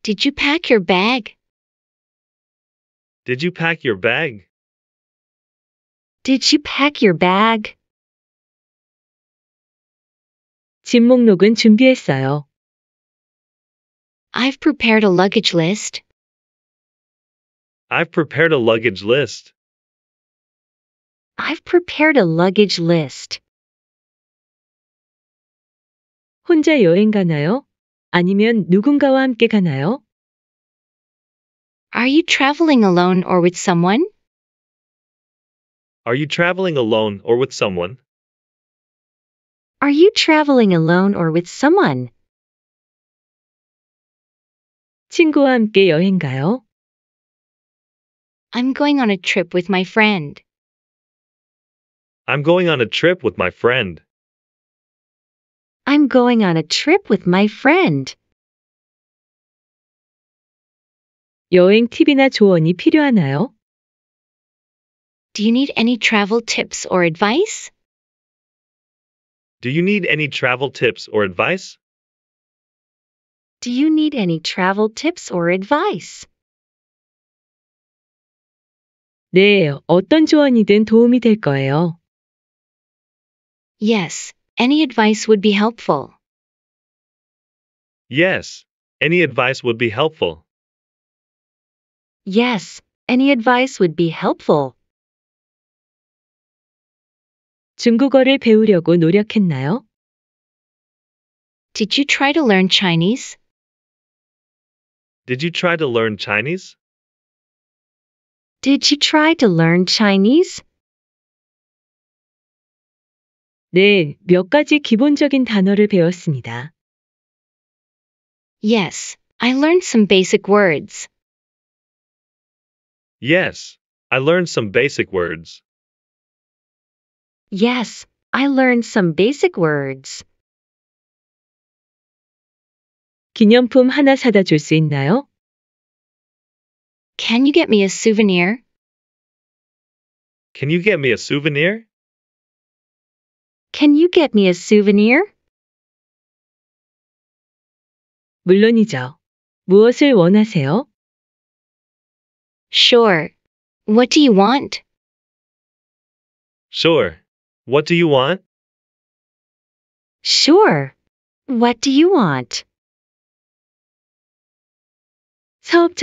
[SPEAKER 1] Did you pack your bag?
[SPEAKER 2] Did you pack your bag?
[SPEAKER 1] Did you pack your bag? 짐 목록은 준비했어요. I've prepared a luggage list.
[SPEAKER 2] I've prepared a luggage list.
[SPEAKER 1] I've prepared a luggage list. 혼자 여행 가나요? 아니면 누군가와 함께 가나요? Are you traveling alone or with someone?
[SPEAKER 2] Are you traveling alone or with someone?
[SPEAKER 1] Are you traveling alone or with someone? 친구와 함께 여행 가요? I'm going on a trip with my friend.
[SPEAKER 2] I'm going on a trip with my friend.
[SPEAKER 1] I'm going on a trip with my friend.
[SPEAKER 4] 여행 팁이나 조언이 필요하나요? Do you need any travel tips or advice?
[SPEAKER 2] Do you need any travel tips or advice?
[SPEAKER 1] Do you need any travel tips or advice? 네, 어떤 조언이든 도움이 될 거예요. Yes, any advice would be helpful.
[SPEAKER 2] Yes, any advice would be helpful.
[SPEAKER 1] Yes, any advice would be helpful. 중국어를 배우려고 노력했나요? Did you try to learn Chinese?
[SPEAKER 2] Did you try to learn Chinese?
[SPEAKER 1] Did you try to learn Chinese? 네, 몇 가지 기본적인 단어를 배웠습니다. Yes, I learned some basic words.
[SPEAKER 2] Yes, I learned some basic words.
[SPEAKER 1] Yes, I learned some basic words. 기념품 하나 사다 있나요? Can you get me a souvenir?
[SPEAKER 2] Can you get me a souvenir?
[SPEAKER 1] Can you get me a souvenir? 물론이죠. 무엇을 원하세요? Sure. What do you want?
[SPEAKER 2] Sure. What do you want?
[SPEAKER 1] Sure. What do you want?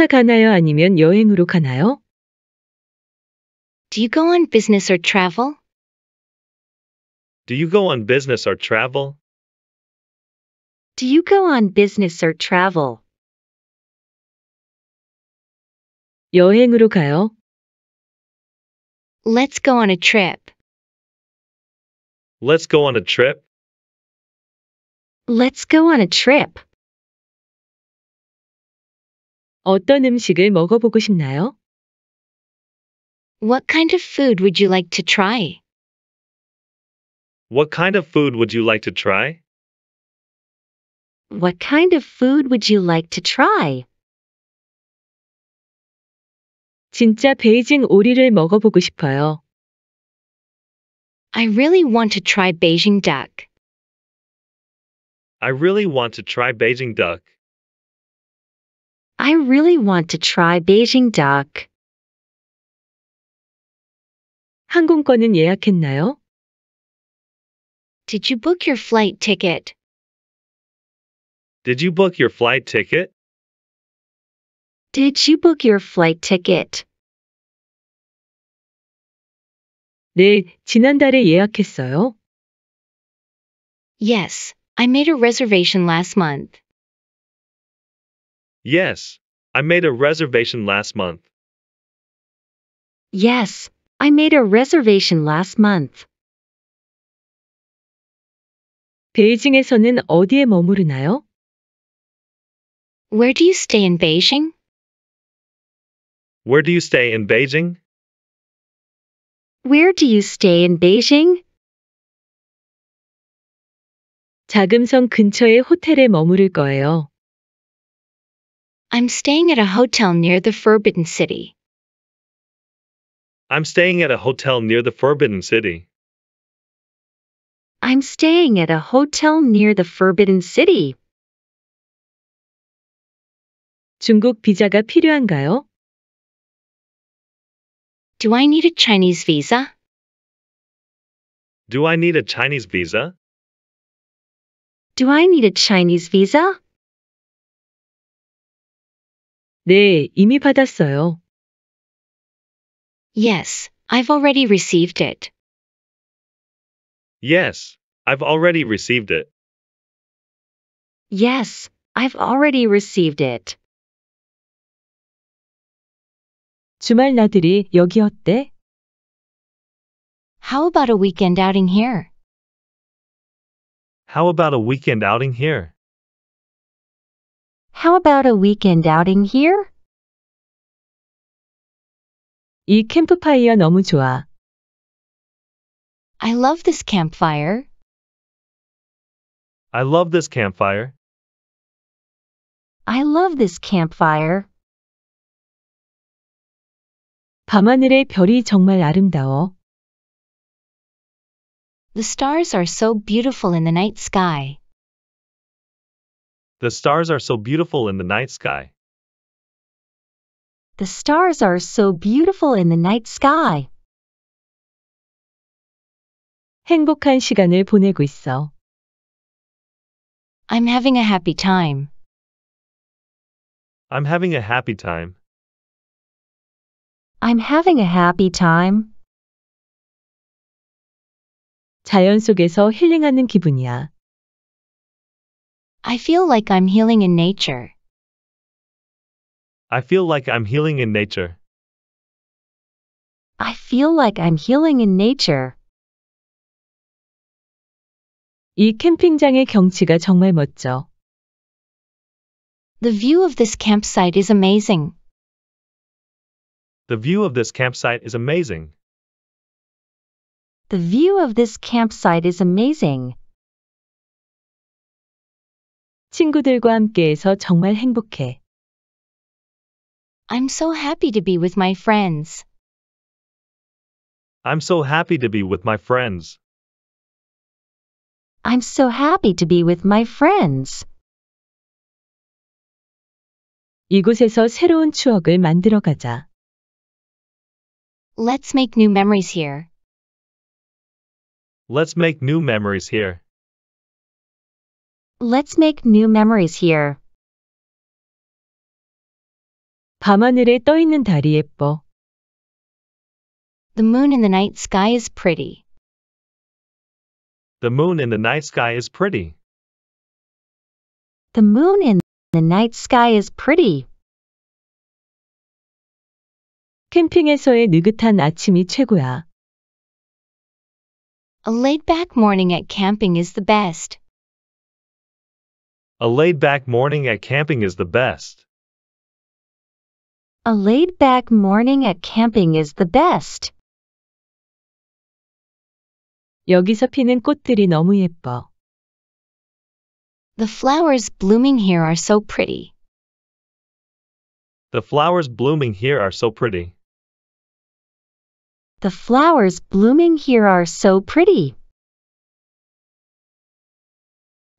[SPEAKER 1] 가나요 아니면 여행으로 가나요? Do you go on business or travel?
[SPEAKER 2] Do you go on business or travel?
[SPEAKER 1] Do you go on business or travel? 여행으로 가요. Let's go on a trip.
[SPEAKER 2] Let's go on a trip.
[SPEAKER 1] Let's go on a trip. 어떤 음식을 먹어보고 싶나요? What kind of food would you like to try?
[SPEAKER 2] What kind of food would you like to try?
[SPEAKER 1] What kind of food would you like to try? 진짜 베이징 오리를 먹어보고 싶어요. I really want to try Beijing duck.
[SPEAKER 2] I really want to try Beijing duck.
[SPEAKER 1] I really want to try Beijing duck. 항공권은 예약했나요? Did you book your flight ticket?
[SPEAKER 2] Did you book your flight ticket?
[SPEAKER 1] Did you book your flight ticket? 네,
[SPEAKER 4] 지난달에 예약했어요. Yes, I made a reservation last month.
[SPEAKER 2] Yes, I made a reservation last month.
[SPEAKER 1] Yes, I made a reservation last month. 베이징에서는 어디에 머무르나요? Where do you stay in Beijing?
[SPEAKER 2] Where do you stay in Beijing?
[SPEAKER 1] Where do you stay in Beijing? 자금성 근처의
[SPEAKER 4] 호텔에 머무를 거예요. I'm staying at a hotel near the Forbidden City.
[SPEAKER 2] I'm staying at a hotel near the Forbidden City.
[SPEAKER 1] I'm staying at a hotel near the Forbidden City. 중국 비자가 필요한가요? Do I need a Chinese visa?
[SPEAKER 2] Do I need a Chinese visa?
[SPEAKER 1] Do I need a Chinese visa? 네, 이미 받았어요. Yes, I've already received it.
[SPEAKER 2] Yes, I've already received it.
[SPEAKER 1] Yes, I've already received it. 주말 나들이 여기 어때? How about a weekend outing here?
[SPEAKER 2] How about a weekend outing
[SPEAKER 3] here?
[SPEAKER 1] How about a weekend outing here? 이 캠프파이어 너무 좋아. I love this campfire.
[SPEAKER 2] I love this campfire.
[SPEAKER 1] I love this campfire. 밤하늘의 별이 정말 아름다워. The stars are so beautiful in the night sky.
[SPEAKER 2] The stars are so beautiful in the night sky.
[SPEAKER 1] The stars are so beautiful in the night sky. 행복한 시간을 보내고 있어. I'm having a happy time.
[SPEAKER 2] I'm having a happy time.
[SPEAKER 1] I'm having a happy time. 자연 속에서 힐링하는 기분이야.
[SPEAKER 4] I feel like I'm healing in nature.
[SPEAKER 2] I feel like I'm healing in nature.
[SPEAKER 4] I feel like I'm healing in nature.
[SPEAKER 1] 이 캠핑장의 경치가 정말 멋져. The view of this campsite is amazing.
[SPEAKER 2] The view of this campsite is amazing.
[SPEAKER 1] The view of this campsite is amazing. 친구들과 함께해서 정말 행복해. I'm so happy to be with my friends.
[SPEAKER 2] I'm so happy to be with my friends.
[SPEAKER 1] I'm so happy to be with my friends. 이곳에서 새로운 추억을 만들어 가자. Let's make new memories here.
[SPEAKER 2] Let's make new memories here.
[SPEAKER 1] Let's make new memories here. 밤하늘에 떠 있는 달이 예뻐. The moon in the night sky is pretty.
[SPEAKER 2] The moon in the night sky is pretty.
[SPEAKER 1] The moon in the night sky is pretty. 캠핑에서의 느긋한 아침이 최고야. A laid-back morning at camping is the best.
[SPEAKER 2] A laid-back morning at camping is the best.
[SPEAKER 1] A laid-back morning at camping is the best. 여기서 피는 꽃들이 너무 예뻐. The flowers blooming here are so pretty.
[SPEAKER 2] The flowers blooming here are so pretty.
[SPEAKER 1] The flowers blooming here are so pretty.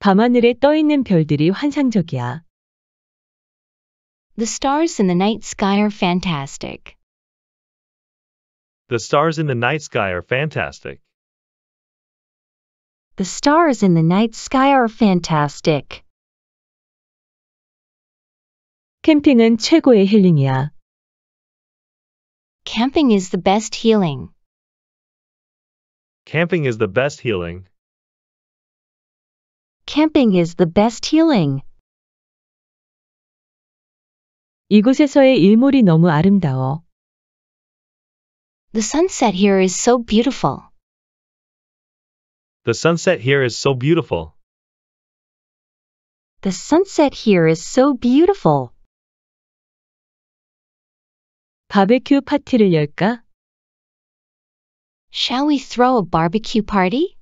[SPEAKER 1] 밤하늘에 떠 있는
[SPEAKER 4] 별들이 환상적이야. The stars in the night sky are fantastic.
[SPEAKER 2] The stars in the night sky are fantastic.
[SPEAKER 4] The stars in the night sky are fantastic.
[SPEAKER 1] 캠핑은 최고의 힐링이야. Camping is the best healing.
[SPEAKER 2] Camping is the best healing.
[SPEAKER 1] Camping is the best healing. 이곳에서의 일몰이 너무 아름다워. The sunset here is so beautiful.
[SPEAKER 2] The sunset here is so beautiful.
[SPEAKER 1] The sunset here is so beautiful. 바베큐 파티를 열까? Shall we throw a barbecue party?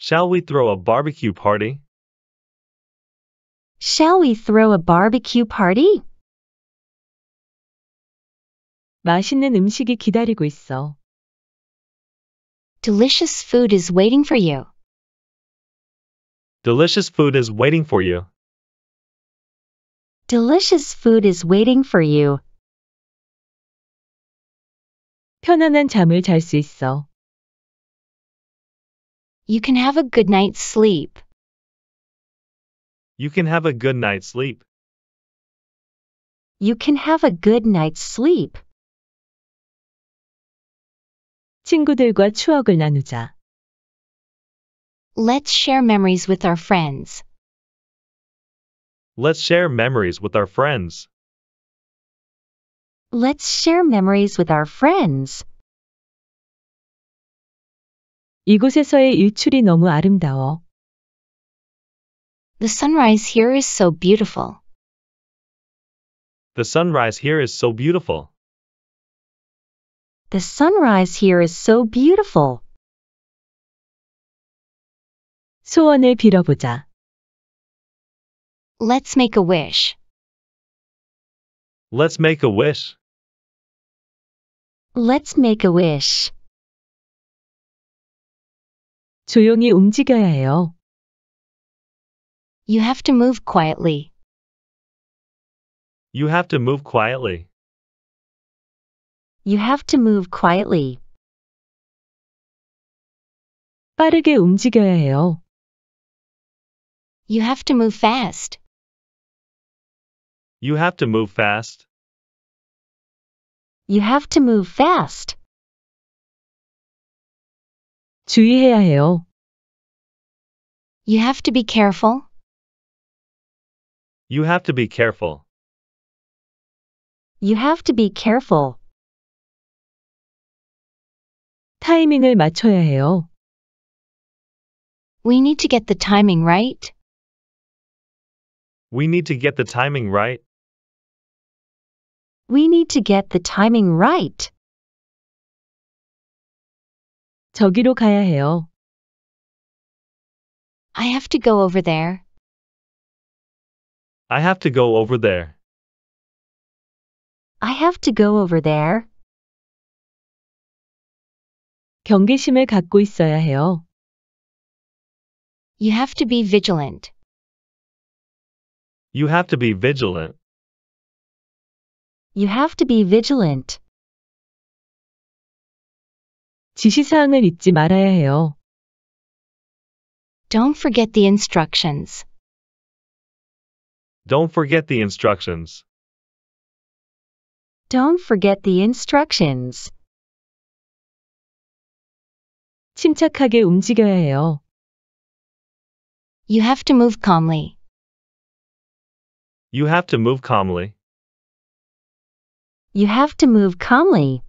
[SPEAKER 2] Shall we throw a barbecue party?
[SPEAKER 1] Shall we throw a barbecue party? 맛있는 음식이 기다리고 있어. Delicious food is waiting for you.
[SPEAKER 2] Delicious food is waiting for you.
[SPEAKER 1] Delicious food is waiting for you. 편안한 잠을 있어. You can have a good night's sleep.
[SPEAKER 2] You can have a good night's sleep.
[SPEAKER 1] You can have a good night's sleep.
[SPEAKER 4] 친구들과 추억을 나누자. Let's share memories with our friends.
[SPEAKER 2] Let's share memories with our friends.
[SPEAKER 1] Let's share memories with our friends. 이곳에서의 일출이 너무 아름다워. The sunrise here is so beautiful.
[SPEAKER 3] The
[SPEAKER 2] sunrise here is so beautiful.
[SPEAKER 1] The sunrise here is so beautiful. 소원을 빌어보자. Let's make a wish.
[SPEAKER 2] Let's make a wish.
[SPEAKER 1] Let's make a wish. 조용히 움직여야 해요. You have to move quietly.
[SPEAKER 2] You have to move quietly.
[SPEAKER 1] You have to move quietly. 빠르게 움직여야 해요. You have to move fast.
[SPEAKER 2] You have to move fast.
[SPEAKER 1] You have to move fast. 주의해야 해요. You have to be careful.
[SPEAKER 2] You have to be careful.
[SPEAKER 1] You have to be careful. 타이밍을 맞춰야 해요. We need to get the timing right.
[SPEAKER 2] We need to get the timing right
[SPEAKER 1] we need to get the timing right. 저기로 가야 해요. I have to go over there.
[SPEAKER 2] I have to go over there.
[SPEAKER 1] I have to go over there. 경계심을 갖고 있어야 해요. You have to be vigilant.
[SPEAKER 2] You have to be vigilant.
[SPEAKER 1] You have to be vigilant. 지시사항을 잊지 말아야 해요. Don't forget the instructions.
[SPEAKER 2] Don't forget the instructions.
[SPEAKER 1] Don't forget the instructions. 침착하게 움직여야 해요. You have to move calmly.
[SPEAKER 2] You have to move calmly.
[SPEAKER 1] You have to move calmly.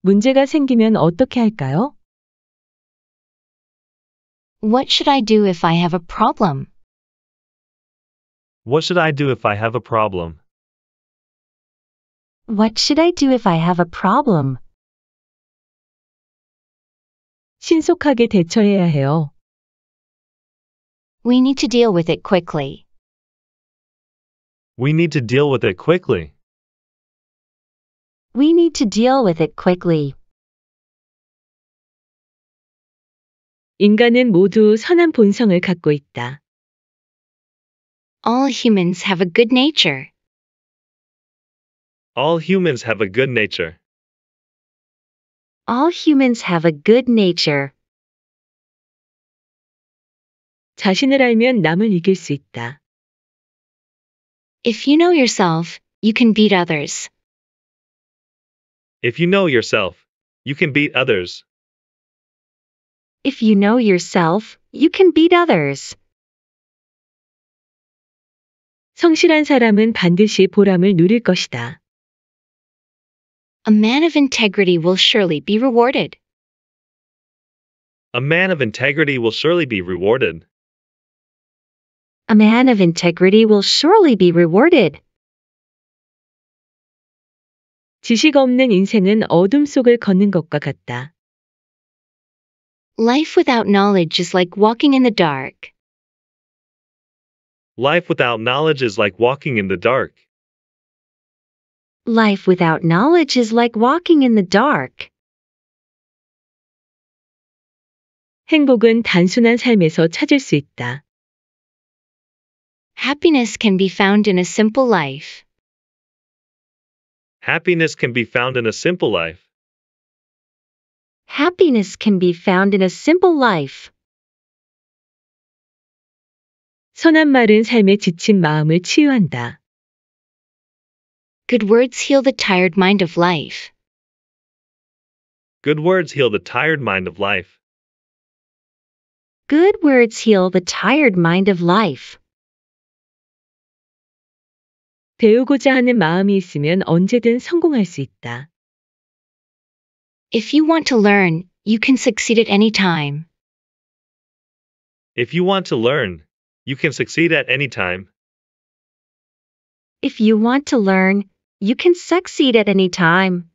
[SPEAKER 1] 문제가 생기면 어떻게 할까요? What should I do if I have a problem?
[SPEAKER 2] What should I do if I have a problem?
[SPEAKER 1] What should I do if I have a problem? 신속하게 대처해야 해요. We need to deal with it quickly.
[SPEAKER 2] We need to deal with it quickly.
[SPEAKER 1] We need to deal with it quickly. 인간은 모두 선한 본성을 갖고 있다. All humans have a good nature.
[SPEAKER 2] All humans have a good nature.
[SPEAKER 1] All humans have a good nature. 자신을 알면 남을 이길 수 있다. If you know yourself, you can beat others.
[SPEAKER 3] If
[SPEAKER 2] you know yourself, you can beat others.
[SPEAKER 1] If you know yourself, you can beat others. 성실한 사람은 반드시 보람을 누릴 것이다. A man of integrity will surely be rewarded.
[SPEAKER 2] A man of integrity will surely be rewarded
[SPEAKER 1] a man of integrity will surely be rewarded. 지식 없는 인생은
[SPEAKER 4] 어둠 속을 걷는 것과 같다. Life without knowledge is like walking in the dark.
[SPEAKER 2] Life without knowledge is like walking in the dark.
[SPEAKER 1] Life without knowledge is like walking in the dark. 행복은
[SPEAKER 4] 단순한 삶에서 찾을 수 있다. Happiness can be found in a simple life.
[SPEAKER 2] Happiness can be found in a simple life.
[SPEAKER 1] Happiness can be found in a simple life. 선한 말은 삶에 지친 마음을 치유한다. Good words heal the tired mind of life.
[SPEAKER 2] Good words heal the tired mind of life.
[SPEAKER 1] Good words heal the tired mind of life.
[SPEAKER 4] 배우고자 하는 마음이 있으면 언제든 성공할 수 있다. If you want to learn, you can succeed at any time.
[SPEAKER 2] If you want to learn, you can succeed at any time.
[SPEAKER 1] If you want to learn, you can succeed at any time.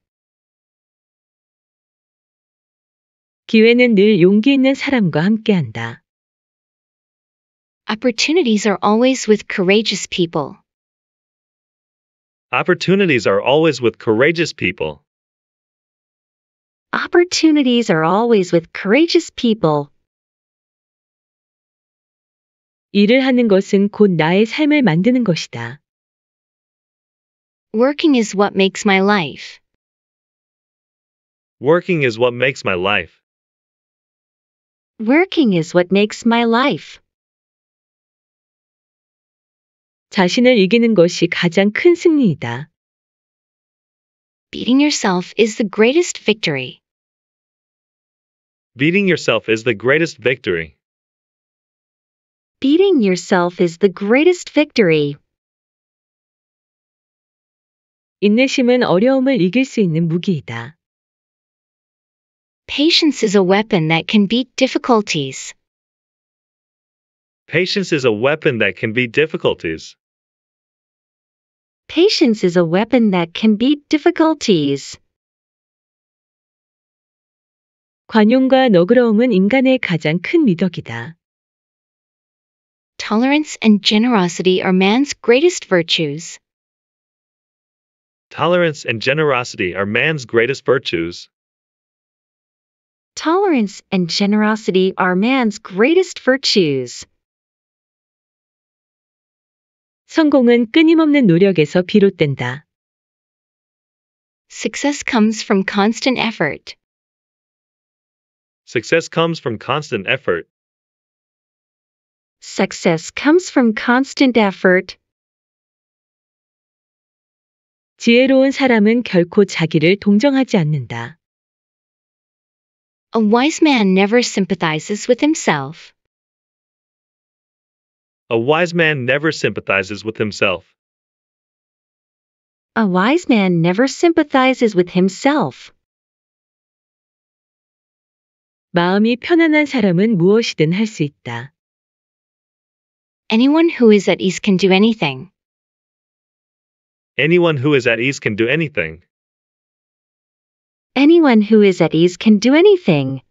[SPEAKER 1] 기회는 늘 용기 있는 사람과 함께한다. Opportunities are always with courageous people.
[SPEAKER 2] Opportunities are always with courageous people.
[SPEAKER 1] Opportunities are always with courageous people. 일을 하는 것은 곧 나의 삶을 만드는 것이다. Working is what makes my life.
[SPEAKER 2] Working is what makes my life.
[SPEAKER 1] Working is what makes my life. 자신을 이기는 것이 가장 큰 승리이다. Beating yourself is the greatest victory.
[SPEAKER 2] Beating yourself is the greatest victory.
[SPEAKER 1] Beating yourself is the greatest victory. 인내심은 어려움을 이길 수 있는 무기이다. Patience is a weapon that can beat difficulties.
[SPEAKER 2] Patience is a weapon that can beat difficulties.
[SPEAKER 1] Patience is a weapon that can beat difficulties. 관용과 너그러움은 인간의 가장 큰
[SPEAKER 2] 미덕이다.
[SPEAKER 4] Tolerance and generosity are man's greatest virtues.
[SPEAKER 2] Tolerance and generosity are man's greatest virtues.
[SPEAKER 4] Tolerance and generosity are man's
[SPEAKER 1] greatest virtues. 성공은
[SPEAKER 4] 끊임없는 노력에서 비롯된다. Success comes from constant effort.
[SPEAKER 2] Success comes from constant effort.
[SPEAKER 1] Success comes from constant effort. 지혜로운 사람은 결코 자기를 동정하지 않는다. A wise man never sympathizes with himself.
[SPEAKER 2] A wise man never sympathizes with himself.
[SPEAKER 1] A wise man never sympathizes with himself. 마음이 편안한 사람은 무엇이든 할 있다. Anyone who is at ease can do anything.
[SPEAKER 2] Anyone who is at ease can do anything.
[SPEAKER 1] Anyone who is at ease can do anything.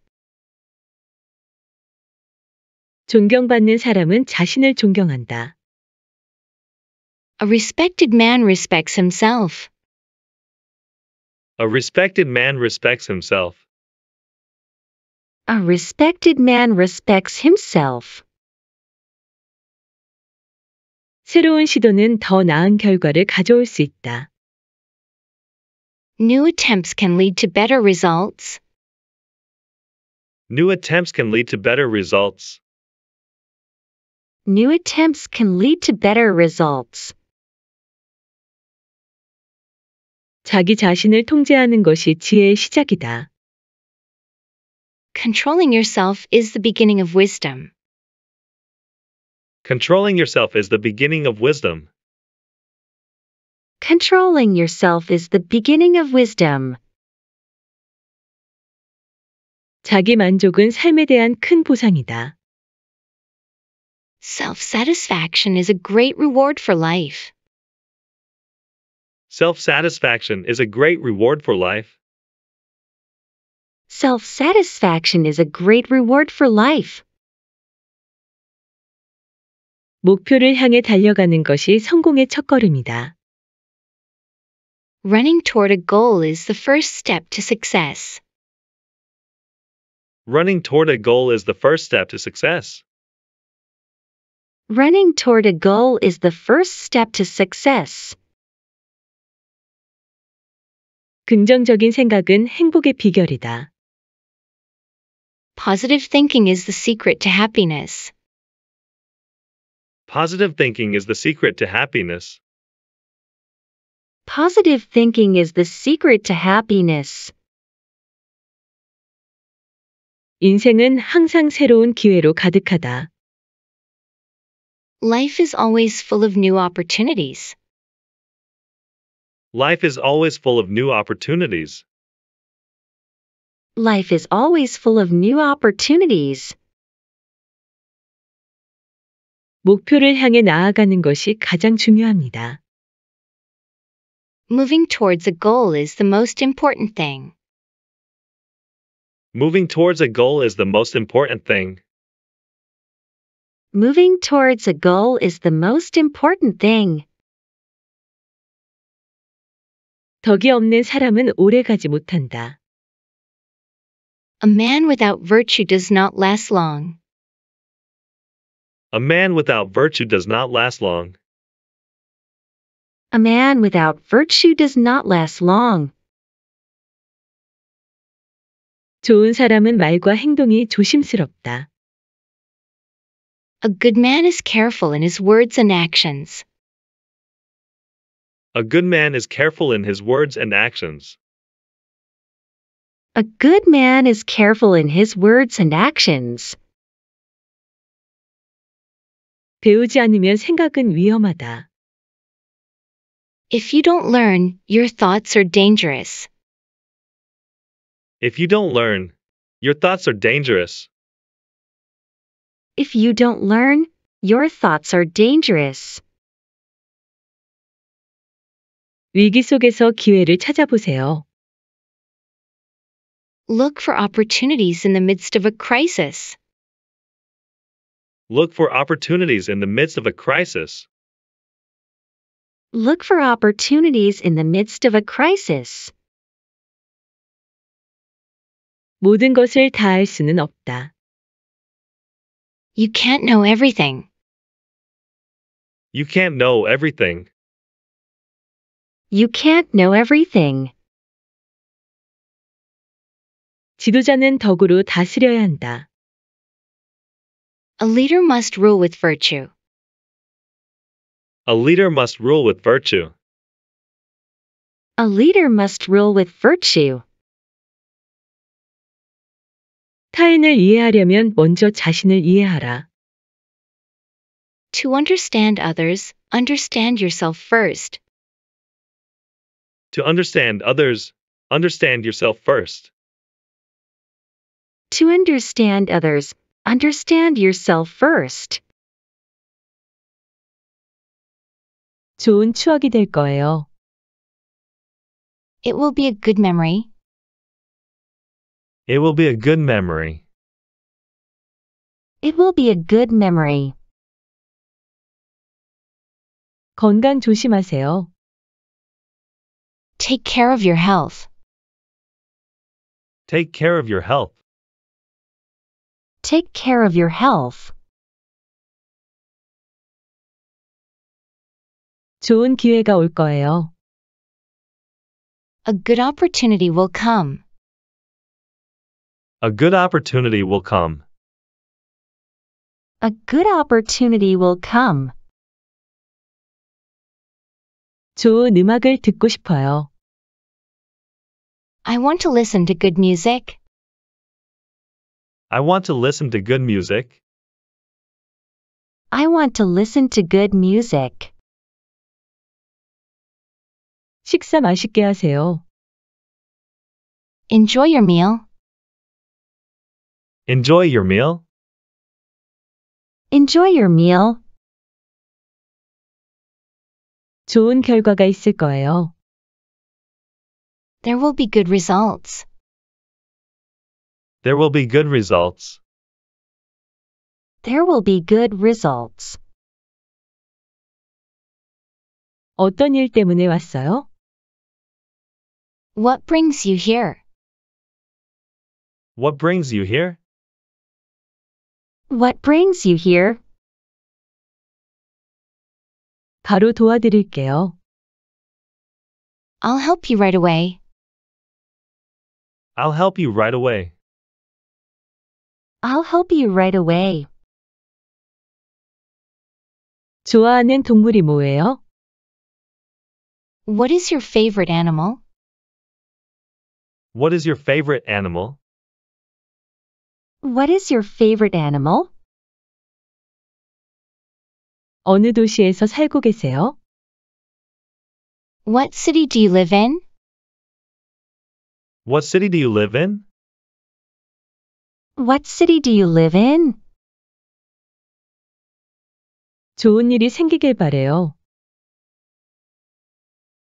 [SPEAKER 1] 존경받는 사람은 자신을 존경한다. A
[SPEAKER 4] respected man respects himself.
[SPEAKER 2] A respected man respects himself.
[SPEAKER 4] A respected man respects
[SPEAKER 1] himself. 새로운 시도는 더
[SPEAKER 4] 나은 결과를 가져올 수 있다. New attempts can lead to better results.
[SPEAKER 2] New attempts can lead to better results
[SPEAKER 1] new attempts can lead to better results. 자기 자신을 통제하는 것이 지혜의
[SPEAKER 4] 시작이다. Controlling yourself is the beginning of wisdom.
[SPEAKER 2] Controlling yourself is the beginning of wisdom.
[SPEAKER 1] Controlling yourself is the beginning of wisdom. 자기 만족은 삶에 대한 큰 보상이다. Self satisfaction is a great reward for life.
[SPEAKER 2] Self satisfaction is a great reward for life.
[SPEAKER 1] Self satisfaction is a great reward for life. 목표를 향해 달려가는 것이 성공의 첫걸음이다. Running toward a goal is the first step to success.
[SPEAKER 2] Running toward a goal is the first step to
[SPEAKER 3] success.
[SPEAKER 1] Running toward a goal is the first step to success. 긍정적인 생각은
[SPEAKER 4] 행복의 비결이다. Positive thinking is the secret to happiness.
[SPEAKER 2] Positive thinking is the secret to happiness.
[SPEAKER 4] Positive thinking is the secret to happiness.
[SPEAKER 1] 인생은 항상 새로운 기회로 가득하다. Life is always full of new opportunities.
[SPEAKER 2] Life is always full of new opportunities.
[SPEAKER 1] Life is always full of new opportunities. 목표를 향해 나아가는 것이 가장 중요합니다. Moving towards a goal is the most important thing.
[SPEAKER 2] Moving towards a goal is the most important thing
[SPEAKER 1] moving towards a goal is the most important thing. 덕이 없는 사람은 오래 가지 못한다. A man without virtue does not last long.
[SPEAKER 2] A man without virtue does not last long.
[SPEAKER 1] A man without virtue does not last long. 좋은 사람은 말과 행동이 조심스럽다. A good man is careful in his words and actions.
[SPEAKER 2] A good man is careful in his words and actions.
[SPEAKER 1] A good man is careful in his words and actions. 배우지 않으면 생각은 위험하다. If you don't learn, your thoughts are dangerous.
[SPEAKER 2] If you don't learn, your thoughts are dangerous.
[SPEAKER 1] If you don't learn, your thoughts are dangerous. 위기 속에서 기회를 찾아보세요. Look for opportunities in the midst of a crisis.
[SPEAKER 2] Look for opportunities in the midst of a crisis.
[SPEAKER 1] Look for opportunities in the midst of a crisis. 모든 것을 다 할 수는 없다. You can't know everything.
[SPEAKER 2] You can't know everything.
[SPEAKER 1] You can't know everything. 지도자는 덕으로 다스려야 한다. A leader must rule with virtue.
[SPEAKER 2] A leader must rule with virtue.
[SPEAKER 1] A leader must rule with virtue. 타인을 이해하려면 먼저 자신을
[SPEAKER 4] 이해하라. To understand others, understand yourself first.
[SPEAKER 2] To understand others, understand yourself first.
[SPEAKER 1] To understand others, understand yourself first. 좋은 추억이 될 거예요. It will be a good memory.
[SPEAKER 2] It will be a good memory.
[SPEAKER 1] It will be a good memory. 건강 조심하세요. Take care of your health.
[SPEAKER 2] Take care of your health.
[SPEAKER 1] Take care of your health. 좋은 기회가 올 거예요. A good opportunity will come.
[SPEAKER 2] A good opportunity will come.
[SPEAKER 1] A good opportunity will come. 좋은 음악을 듣고 싶어요. I want to listen to good music.
[SPEAKER 2] I want to listen to good music.
[SPEAKER 1] I want to listen to good music. 식사 맛있게 하세요. Enjoy your meal.
[SPEAKER 2] Enjoy your meal.
[SPEAKER 1] Enjoy your meal. 좋은 결과가 있을 거예요. There will be good results.
[SPEAKER 2] There will be good results.
[SPEAKER 1] There will be good results. 어떤 일 때문에 왔어요? What brings you here?
[SPEAKER 2] What brings you here?
[SPEAKER 1] What brings you here? 바로 도와드릴게요. I'll help you right away.
[SPEAKER 2] I'll help you right away.
[SPEAKER 1] I'll help you right away. 좋아하는 동물이 뭐예요? What is your favorite animal?
[SPEAKER 2] What is your favorite animal?
[SPEAKER 1] What is your favorite animal? 어느 도시에서 살고 계세요? What city do you live in?
[SPEAKER 2] What city do you live in?
[SPEAKER 1] What city do you live in? 좋은 일이 생기길 바래요.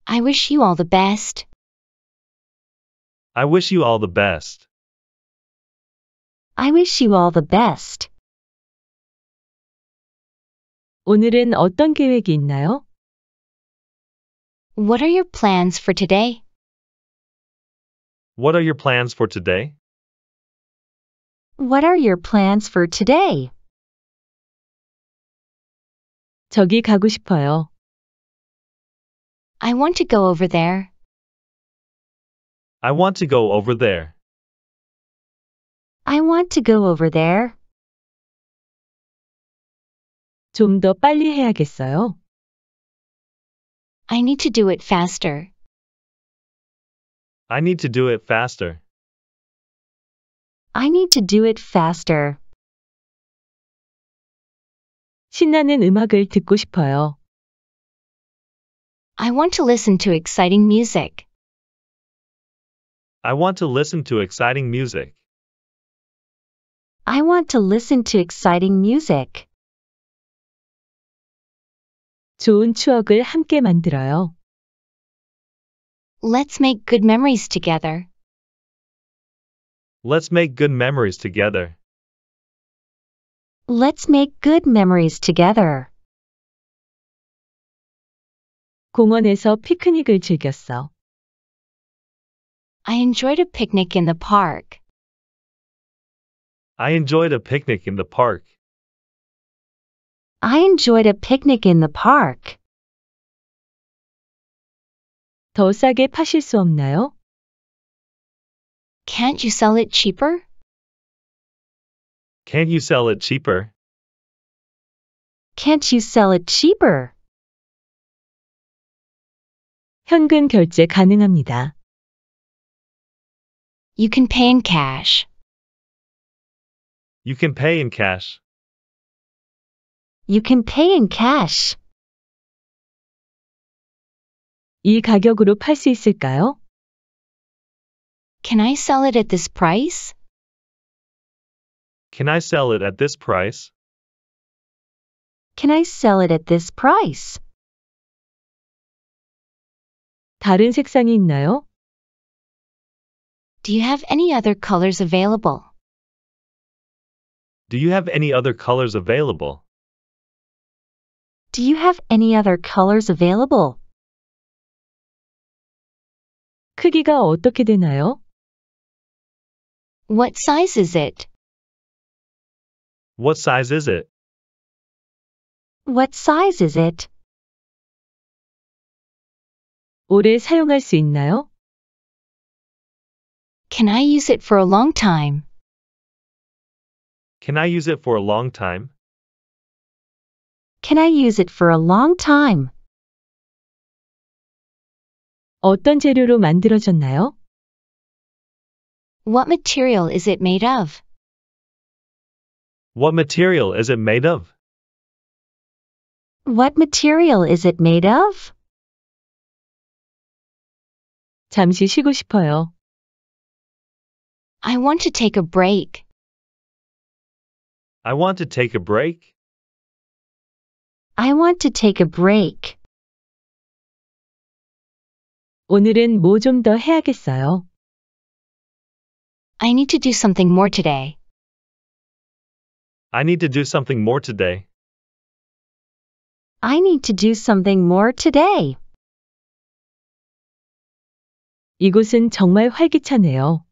[SPEAKER 1] I wish you all the best.
[SPEAKER 2] I wish you all the best.
[SPEAKER 1] I wish you all the best. 오늘은 어떤 계획이 있나요? What are your plans for today?
[SPEAKER 2] What are your plans for today?
[SPEAKER 1] What are your plans for today? 저기 가고 싶어요. I want to go over there.
[SPEAKER 2] I want to go over
[SPEAKER 3] there.
[SPEAKER 1] I want to go over there. 좀 빨리 해야겠어요. I need to do it faster.
[SPEAKER 2] I need to do it faster.
[SPEAKER 1] I need to do it faster. 신나는 음악을 듣고 싶어요. I want to listen to exciting music.
[SPEAKER 2] I want to listen to exciting music.
[SPEAKER 1] I want to listen to exciting music. 좋은 추억을 함께 만들어요. Let's make good memories together.
[SPEAKER 2] Let's make good memories together.
[SPEAKER 1] Let's make good memories together. 공원에서 피크닉을 즐겼어. I enjoyed a picnic in the park.
[SPEAKER 2] I enjoyed a picnic in the park.
[SPEAKER 1] I enjoyed a picnic in the park. 더 싸게 파실 수 없나요? Can't you sell it cheaper?
[SPEAKER 2] Can't you sell it cheaper?
[SPEAKER 1] Can't you sell it cheaper? 현금 결제 가능합니다. You can pay in cash.
[SPEAKER 2] You can pay in cash.
[SPEAKER 1] You can pay in cash. 이 가격으로 있을까요? Can I sell it at this price?
[SPEAKER 2] Can I sell it at this price?
[SPEAKER 1] Can I sell it at this price? 다른 색상이 있나요? Do you have any other colors available?
[SPEAKER 2] Do you have any other colors available?
[SPEAKER 1] Do you have any other colors available? 크기가 어떻게 되나요? What size is it?
[SPEAKER 2] What size is it?
[SPEAKER 1] What size is it? 오래 사용할 수 있나요? Can I use it for a long time?
[SPEAKER 2] Can I use it for a long time?
[SPEAKER 1] Can I use it for a long time? 어떤 재료로 만들어졌나요? What material is it made of?
[SPEAKER 2] What material is it made of?
[SPEAKER 1] What material is it made of? 잠시 쉬고 싶어요. I want to take a break.
[SPEAKER 2] I want to take a break.
[SPEAKER 1] I want to take a break. 오늘은 해야겠어요. I need to do something more today.
[SPEAKER 2] I need to do something more today.
[SPEAKER 1] I need to do something more today. 이곳은 정말 활기차네요.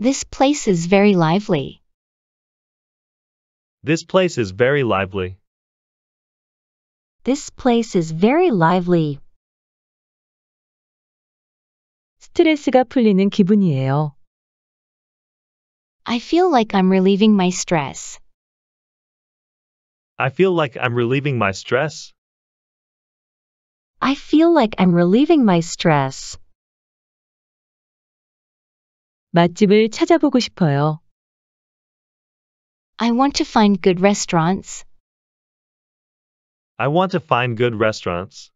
[SPEAKER 1] This place is very lively.
[SPEAKER 2] This place is very lively.
[SPEAKER 1] This place is very lively. 스트레스가 풀리는 기분이에요. I feel like I'm relieving my stress.
[SPEAKER 2] I feel like I'm relieving my stress.
[SPEAKER 1] I feel like I'm relieving my stress. 맛집을 찾아보고 싶어요. I
[SPEAKER 4] want to find good restaurants.
[SPEAKER 2] I want to find good restaurants.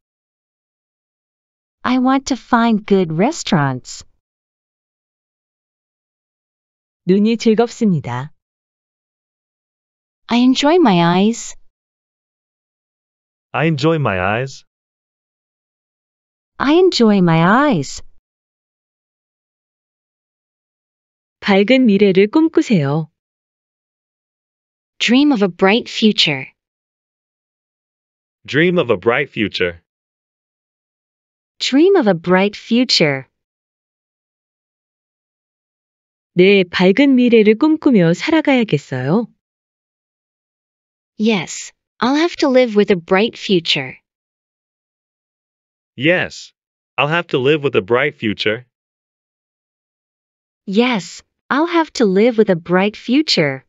[SPEAKER 4] I want to find good restaurants.
[SPEAKER 1] 눈이 즐겁습니다. I enjoy my eyes.
[SPEAKER 2] I enjoy my eyes.
[SPEAKER 1] I enjoy my eyes. 밝은 미래를 꿈꾸세요. Dream of a bright future.
[SPEAKER 2] Dream of a bright future.
[SPEAKER 1] Dream of a bright future. 네, 밝은 미래를 꿈꾸며 살아가야겠어요. Yes, I'll have to live with a bright future.
[SPEAKER 2] Yes, I'll have to live with a bright future.
[SPEAKER 1] Yes, I'll have to live with a bright future.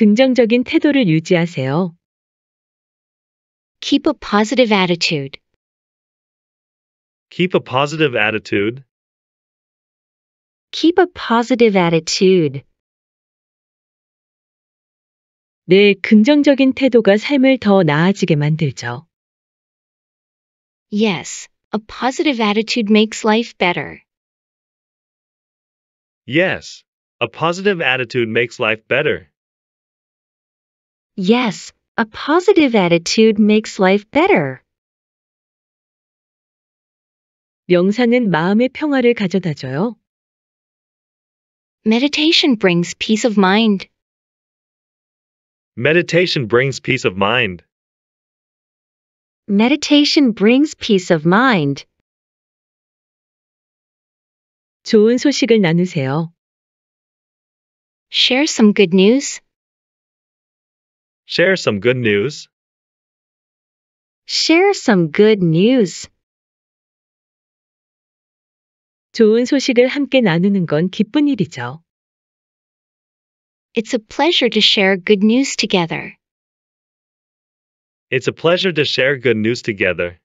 [SPEAKER 1] 긍정적인 태도를 유지하세요. Keep a positive attitude.
[SPEAKER 2] Keep a positive attitude.
[SPEAKER 1] Keep a positive attitude. 내 긍정적인 태도가 삶을 더 나아지게 만들죠. Yes, a positive attitude makes life better.
[SPEAKER 2] Yes, a positive attitude makes life better.
[SPEAKER 1] Yes, a positive attitude makes life better. 명상은 마음의 평화를 Meditation brings peace of mind.
[SPEAKER 2] Meditation brings peace of mind.
[SPEAKER 1] Meditation brings peace of mind. 좋은 소식을 나누세요. Share some good news.
[SPEAKER 2] Share some good news.
[SPEAKER 1] Share some good news. 좋은 소식을 함께 나누는 건 기쁜 일이죠. It's a pleasure to share good news together.
[SPEAKER 2] It's a pleasure to share good news together.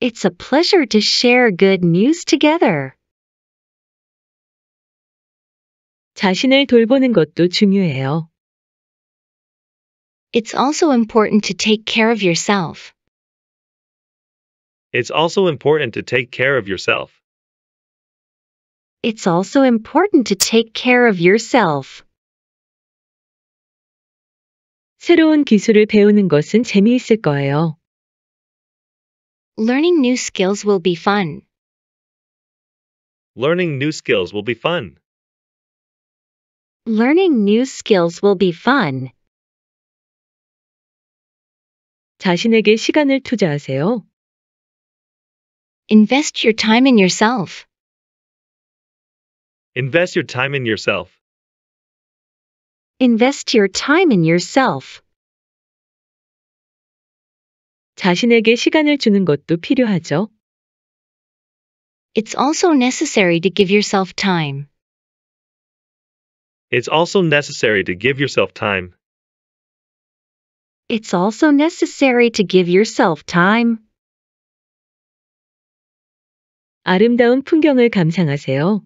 [SPEAKER 1] It's a pleasure to share good news together. 자신을 돌보는 것도 중요해요. It's also important to take care of yourself.
[SPEAKER 2] It's also important to take care of yourself.
[SPEAKER 1] It's also important to take care of yourself. 새로운 기술을 배우는 것은 재미있을 거예요. Learning new skills will be fun.
[SPEAKER 2] Learning new skills will be fun.
[SPEAKER 1] Learning new skills will be fun. 자신에게 시간을 투자하세요. Invest your time in yourself.
[SPEAKER 2] Invest your time in yourself.
[SPEAKER 1] Invest your time in yourself. 자신에게 시간을 주는 것도 필요하죠. It's also necessary to give yourself time.
[SPEAKER 2] It's also necessary to give yourself time.
[SPEAKER 1] It's also necessary to give yourself time. 아름다운 풍경을 감상하세요.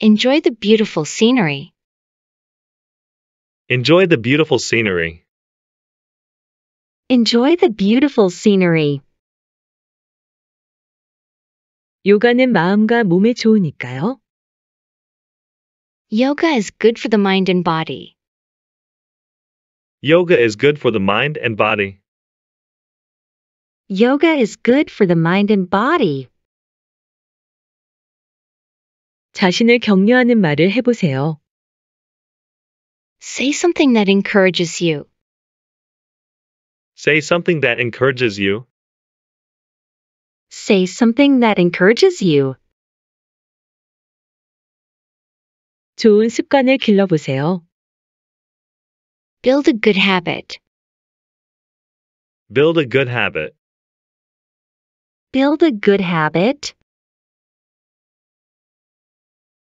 [SPEAKER 1] Enjoy the beautiful scenery.
[SPEAKER 2] Enjoy the beautiful scenery.
[SPEAKER 1] Enjoy the beautiful scenery. 요가는 마음과 몸에 좋으니까요. Yoga is good for the mind and body.
[SPEAKER 2] Yoga is good for the mind and body.
[SPEAKER 1] Yoga is good for the mind and body. 자신을 격려하는 말을 해보세요. Say something that encourages you.
[SPEAKER 2] Say something that encourages you.
[SPEAKER 1] Say something that encourages you. 좋은 습관을 길러보세요. Build a good habit.
[SPEAKER 2] Build a good habit.
[SPEAKER 1] Build a good habit.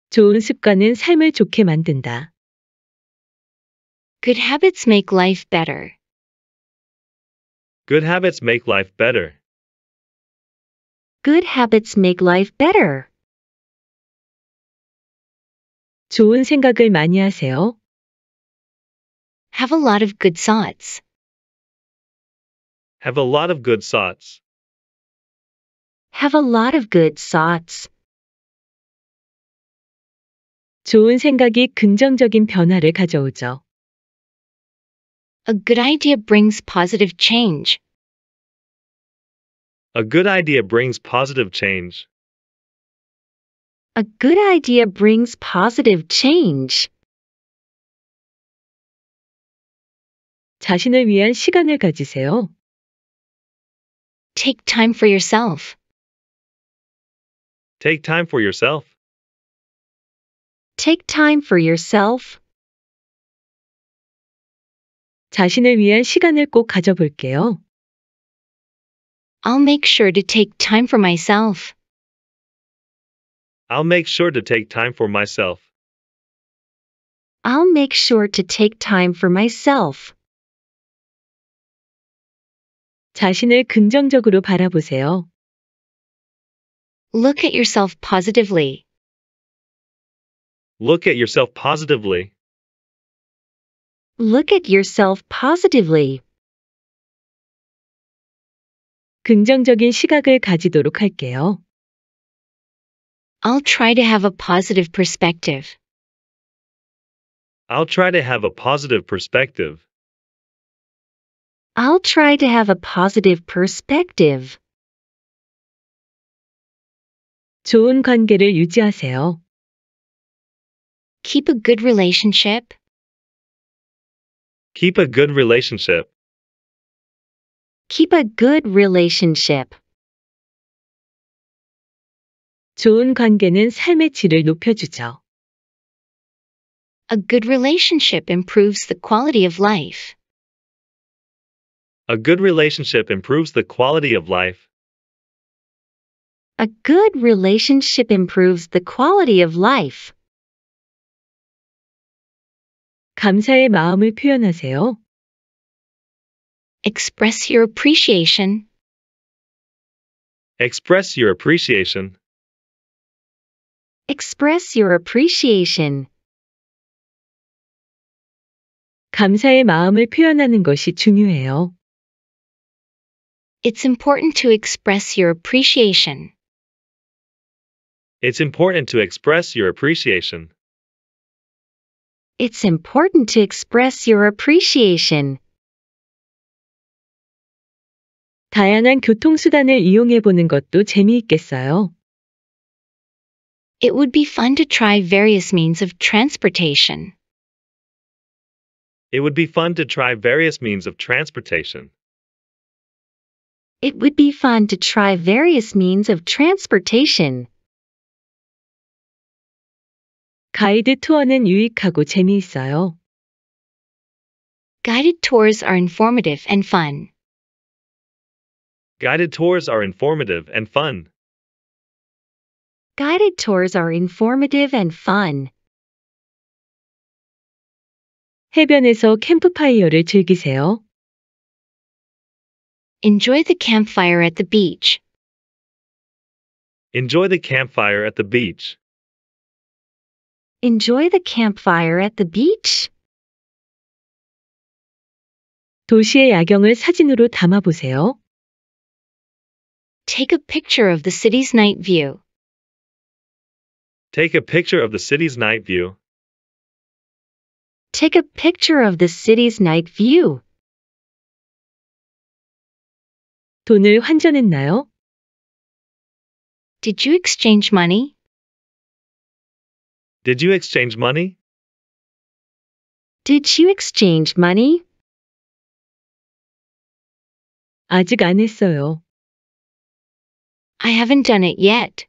[SPEAKER 1] 좋은 습관은 삶을 좋게 만든다. Good habits make life better.
[SPEAKER 2] Good habits make life better.
[SPEAKER 1] Good habits make life better. 좋은 생각을 많이 하세요. Have a lot of good thoughts.
[SPEAKER 2] Have a lot of good thoughts.
[SPEAKER 1] Have a lot of good thoughts. 좋은 생각이 긍정적인 변화를 가져오죠. A good idea brings positive change.
[SPEAKER 2] A good idea brings positive change.
[SPEAKER 1] A good idea brings positive change. 자신을 위한 시간을 가지세요. Take time for yourself.
[SPEAKER 2] Take time for yourself.
[SPEAKER 1] Take time for yourself.
[SPEAKER 4] 자신을 위한 시간을 꼭 가져볼게요. I'll make sure to take time for myself.
[SPEAKER 2] I'll make sure to take time for myself.
[SPEAKER 1] I'll make sure to take time for myself. 자신을 긍정적으로 바라보세요. Look at yourself positively.
[SPEAKER 2] Look at yourself positively.
[SPEAKER 1] Look at yourself positively. 긍정적인 시각을 가지도록 할게요. I'll try to have a positive perspective.
[SPEAKER 2] I'll try to have a positive perspective.
[SPEAKER 1] I'll try to have a positive perspective. 좋은 관계를 유지하세요. Keep a good relationship.
[SPEAKER 2] Keep a good relationship.
[SPEAKER 1] Keep a good relationship. 좋은 관계는 삶의 질을 높여주죠. A good relationship improves the quality of life.
[SPEAKER 2] A good relationship improves the quality of life.
[SPEAKER 1] A good relationship improves the quality of life. 감사의 마음을 표현하세요. Express your appreciation.
[SPEAKER 2] Express your appreciation.
[SPEAKER 1] Express your appreciation. 감사의 마음을 표현하는 것이 중요해요.
[SPEAKER 4] It's important to express your appreciation.
[SPEAKER 2] It's important to express your appreciation.
[SPEAKER 4] It's important to express your appreciation.
[SPEAKER 1] 다양한 교통수단을 이용해 보는
[SPEAKER 4] 것도 재미있겠어요. It would be fun to try various means of transportation.
[SPEAKER 2] It would be fun to try various means of transportation
[SPEAKER 4] it would be fun to try
[SPEAKER 1] various means of transportation.
[SPEAKER 4] 가이드 투어는 유익하고 재미있어요. Guided tours are informative and fun.
[SPEAKER 2] Guided tours are informative and fun.
[SPEAKER 4] Guided tours are informative and fun.
[SPEAKER 1] 해변에서 캠프파이어를 즐기세요. Enjoy the campfire at the beach.
[SPEAKER 2] Enjoy the campfire at the beach.
[SPEAKER 1] Enjoy the campfire at the beach. 도시의 야경을 사진으로 담아 보세요. Take a picture of the city's night view.
[SPEAKER 2] Take a picture of the city's night view.
[SPEAKER 1] Take a picture of the city's night view. 돈을 환전했나요? Did you exchange money?
[SPEAKER 3] Did
[SPEAKER 2] you exchange money?
[SPEAKER 1] Did you exchange money? 아직 안 했어요. I haven't done it yet.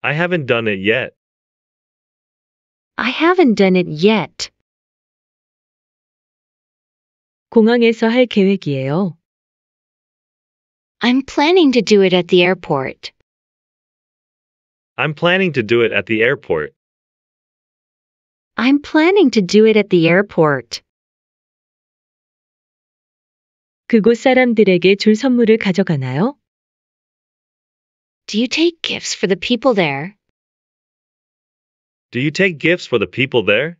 [SPEAKER 2] I haven't done it yet.
[SPEAKER 1] I haven't done it yet. 공항에서 할 계획이에요. I'm planning to do it at the airport.
[SPEAKER 2] I'm planning to do it at the
[SPEAKER 3] airport.
[SPEAKER 1] I'm planning to do it at the airport. 그곳 사람들에게 줄 선물을 가져가나요? Do you take gifts for the people there?
[SPEAKER 2] Do you take gifts for the people there?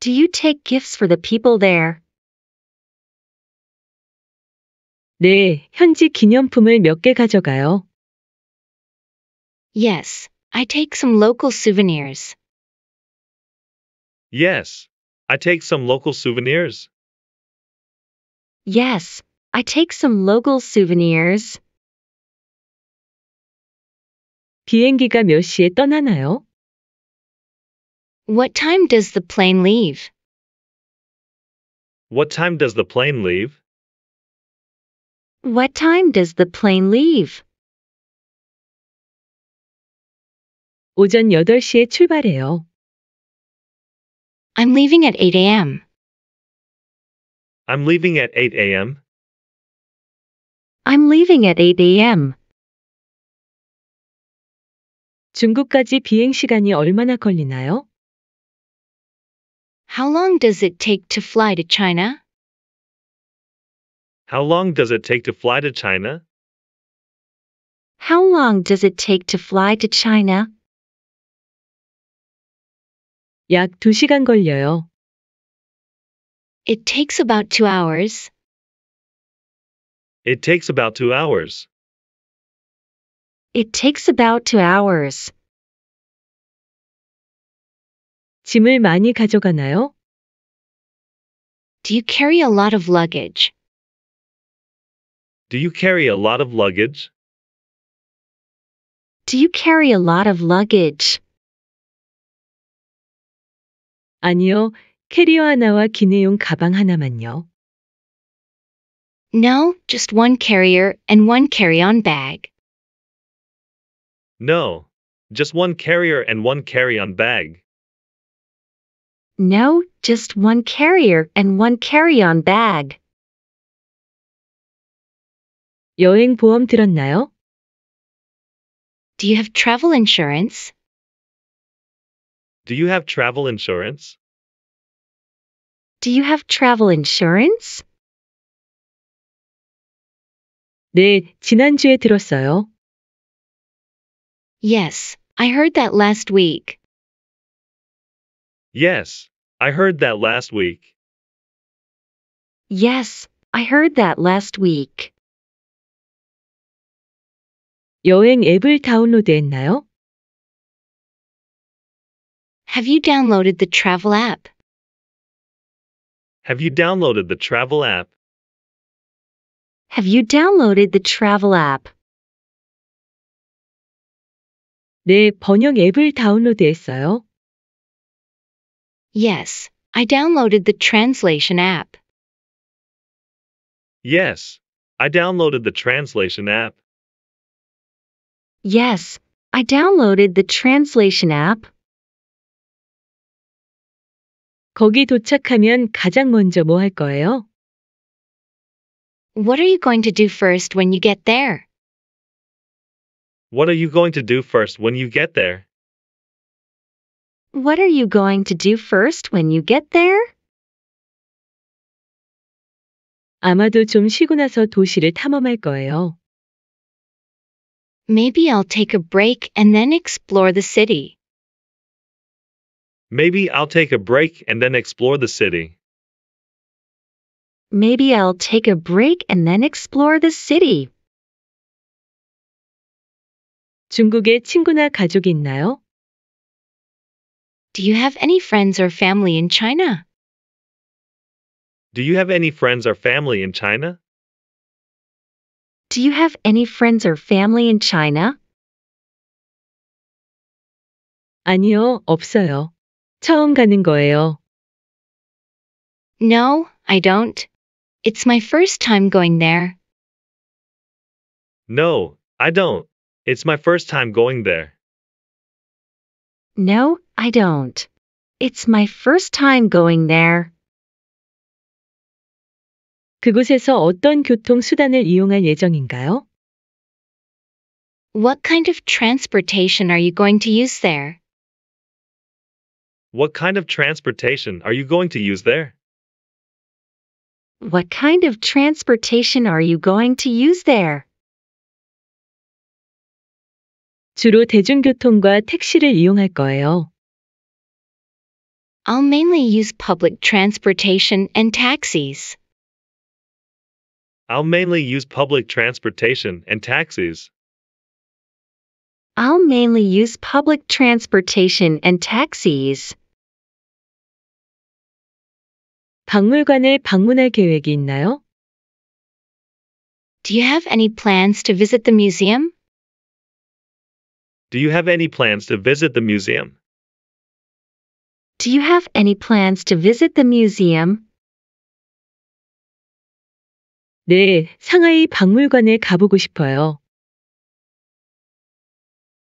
[SPEAKER 1] Do you take gifts for the people there? 네, 현지 기념품을 몇 개 가져가요. Yes, I take some local souvenirs.
[SPEAKER 2] Yes, I take some local souvenirs.
[SPEAKER 1] Yes, I take some local souvenirs. 비행기가 몇 시에 떠나나요? What time does the plane leave?
[SPEAKER 2] What time does the plane leave?
[SPEAKER 1] What time does the plane leave? 오전 8시에 출발해요. I'm leaving at 8 a.m.
[SPEAKER 2] I'm leaving at 8 a.m.
[SPEAKER 1] I'm leaving at 8 a.m. 중국까지
[SPEAKER 4] 비행 시간이 얼마나 걸리나요? How long does it take to fly to China?
[SPEAKER 2] How long does it take to fly to China?
[SPEAKER 4] How long does it take to fly to China?
[SPEAKER 1] 약 2시간 걸려요. It takes about two hours.
[SPEAKER 2] It takes about two hours.
[SPEAKER 1] It takes about two hours. 짐을 많이 가져가나요? Do you carry a lot of luggage?
[SPEAKER 2] Do you carry a lot of luggage?
[SPEAKER 1] Do you carry a lot of luggage? 아니요, 캐리어 하나와 기내용 가방 하나만요. No, just one carrier
[SPEAKER 4] and one carry-on bag.
[SPEAKER 2] No, just one carrier and one carry-on bag.
[SPEAKER 4] No, just one
[SPEAKER 1] carrier and one carry-on bag. 여행 보험 들었나요? Do you have travel insurance?
[SPEAKER 2] Do you have travel insurance?
[SPEAKER 1] Do you have travel insurance? 네, 지난주에 들었어요. Yes, I heard that last week.
[SPEAKER 2] Yes, I heard that last week.
[SPEAKER 1] Yes, I heard that last week. 여행 앱을 다운로드했나요? Have you downloaded the travel app?
[SPEAKER 2] Have you downloaded the travel app?
[SPEAKER 1] Have you downloaded the travel app? 네, 번역
[SPEAKER 4] 앱을 다운로드했어요. Yes, I downloaded the translation app.
[SPEAKER 2] Yes, I downloaded the translation app.
[SPEAKER 1] Yes, I downloaded the translation app. 거기 도착하면
[SPEAKER 4] 가장 먼저 거예요? What are you going to do first when you get there?
[SPEAKER 2] What are you going to do first when you get there?
[SPEAKER 1] What are you going to do first when you get there? 아마도 좀 쉬고 나서 도시를 탐험할
[SPEAKER 4] 거예요. Maybe I'll take a break and then explore the city.
[SPEAKER 2] Maybe I'll take a break and then explore the city.
[SPEAKER 1] Maybe I'll take a break and then explore the city. 중국에 친구나 가족이 있나요? Do you have any friends or family in China?
[SPEAKER 2] Do you have any friends or family in China?
[SPEAKER 1] Do you have any friends or family in China? 아니요, 없어요. 처음 가는 거예요. No, I don't. It's my first time going there.
[SPEAKER 2] No, I don't. It's my first time going there.
[SPEAKER 1] No, I don't. It's my first time going there. 그곳에서 어떤 교통수단을 이용할 예정인가요?
[SPEAKER 4] What kind of transportation are you going to use there?
[SPEAKER 2] What kind of transportation are you going to use there?
[SPEAKER 1] What kind of transportation are you going to use there? 주로 대중교통과 택시를
[SPEAKER 4] 이용할 거예요. I'll mainly use public transportation and taxis.
[SPEAKER 2] I'll mainly use public transportation and taxis.
[SPEAKER 4] I'll mainly use public
[SPEAKER 1] transportation and taxis.
[SPEAKER 4] 박물관을 방문할 계획이 있나요? Do you have any plans to visit the museum?
[SPEAKER 2] Do you have any plans to visit the museum?
[SPEAKER 4] Do you have any plans to visit the museum?
[SPEAKER 1] 네, 상하이 박물관에 가보고 싶어요.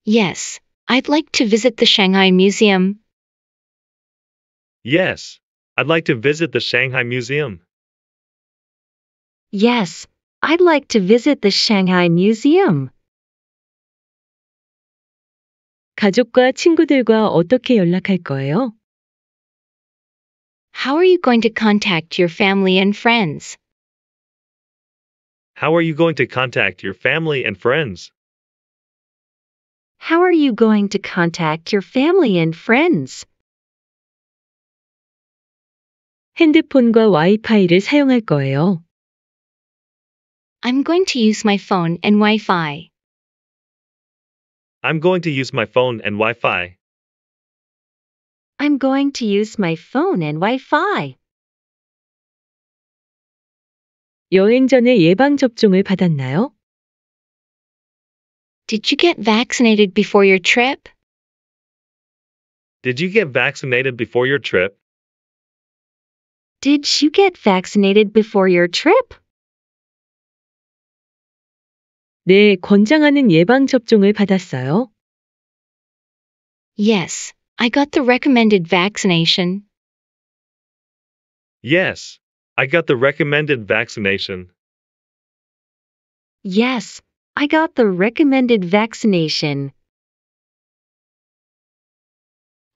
[SPEAKER 1] Yes, I'd like to visit
[SPEAKER 4] the Shanghai Museum.
[SPEAKER 2] Yes, I'd like to visit the Shanghai Museum.
[SPEAKER 4] Yes, I'd like to visit the
[SPEAKER 1] Shanghai Museum. 가족과
[SPEAKER 4] 친구들과 어떻게 연락할 거예요? How are you going to contact your family and friends?
[SPEAKER 2] How are you going to contact your family and friends?
[SPEAKER 4] How are you going to contact
[SPEAKER 1] your family and friends?
[SPEAKER 4] 핸드폰과 와이파이를 사용할 거예요. I'm going to use my phone and Wi-Fi.
[SPEAKER 2] I'm going to use my phone and Wi-Fi.
[SPEAKER 4] I'm going to use my phone and Wi-Fi.
[SPEAKER 1] 여행 전에 예방 접종을 받았나요? Did you get vaccinated before your trip?
[SPEAKER 2] Did you get vaccinated before your trip?
[SPEAKER 1] Did you get vaccinated before your trip? 네, 권장하는 예방 접종을 받았어요. Yes, I got the recommended vaccination.
[SPEAKER 2] Yes, I got the recommended vaccination.
[SPEAKER 1] Yes, I got the recommended vaccination.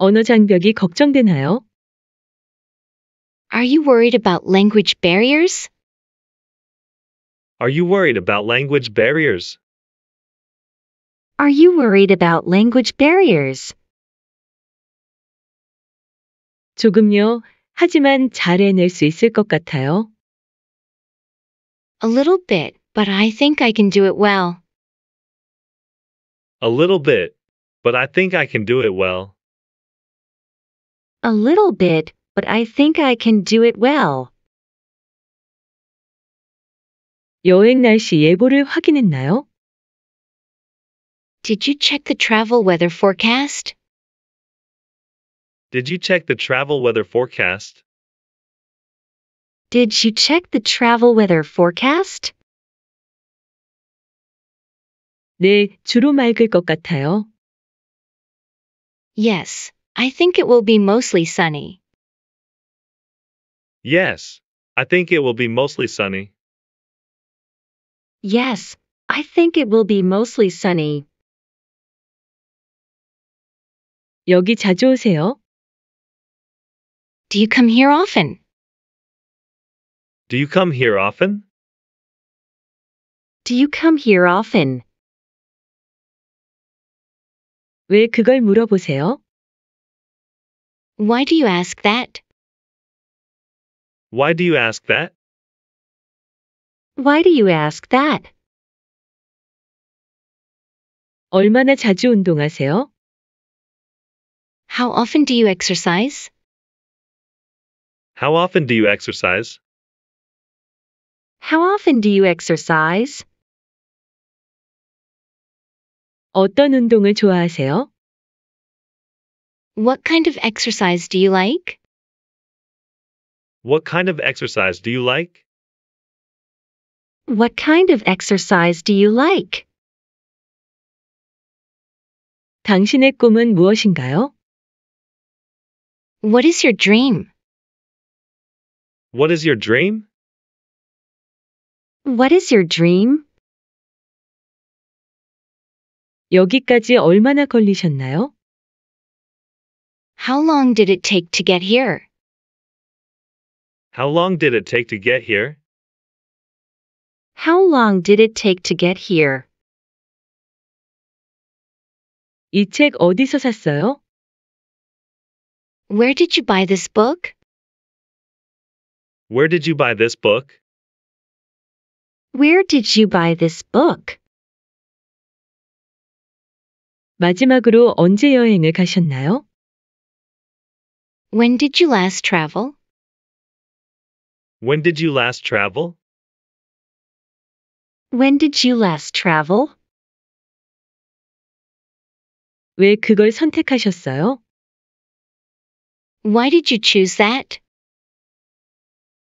[SPEAKER 1] 언어 장벽이 걱정되나요? Are you worried about language barriers?
[SPEAKER 2] Are you worried about language barriers?
[SPEAKER 1] Are you worried about language barriers? 조금요. 하지만 잘 해낼 수 있을 것 같아요. A little bit, but I think I can do it well.
[SPEAKER 2] A little bit, but I think I can do it well.
[SPEAKER 1] A little bit, but I think I can do it well. 여행 날씨 예보를 확인했나요? Did you check the travel weather forecast?
[SPEAKER 2] Did you check the travel weather forecast?
[SPEAKER 1] Did you check the travel weather forecast? 네, 주로 맑을 것 같아요. Yes, I think it will be mostly sunny.
[SPEAKER 2] Yes, I think it will be mostly sunny.
[SPEAKER 1] Yes, I think it will be mostly sunny. 여기 자주 오세요? Do you come here often?
[SPEAKER 2] Do you come here often?
[SPEAKER 1] Do you come here often? 왜 그걸 물어보세요? Why do you ask that?
[SPEAKER 2] Why do you ask that?
[SPEAKER 1] Why do you ask that? 얼마나 자주 운동하세요? How often do you exercise?
[SPEAKER 2] How often do you exercise?
[SPEAKER 1] How often do you exercise? 어떤 운동을 좋아하세요? What kind of exercise do you like?
[SPEAKER 2] What kind of exercise do you like?
[SPEAKER 1] What kind of exercise do you like? 당신의 꿈은 무엇인가요? What is your dream?
[SPEAKER 2] What is your dream?
[SPEAKER 1] What is your dream? 여기까지 얼마나 걸리셨나요? How long did it take to get here?
[SPEAKER 2] How long did it take to get here?
[SPEAKER 1] How long did it take to get here? 이 어디서 샀어요? Where did you buy this book?
[SPEAKER 2] Where did you buy this book?
[SPEAKER 1] Where did you buy this book? 마지막으로 언제 여행을 가셨나요? When did you last travel?
[SPEAKER 2] When did you last travel?
[SPEAKER 1] When did you last travel? 왜 그걸 선택하셨어요? Why did you choose that?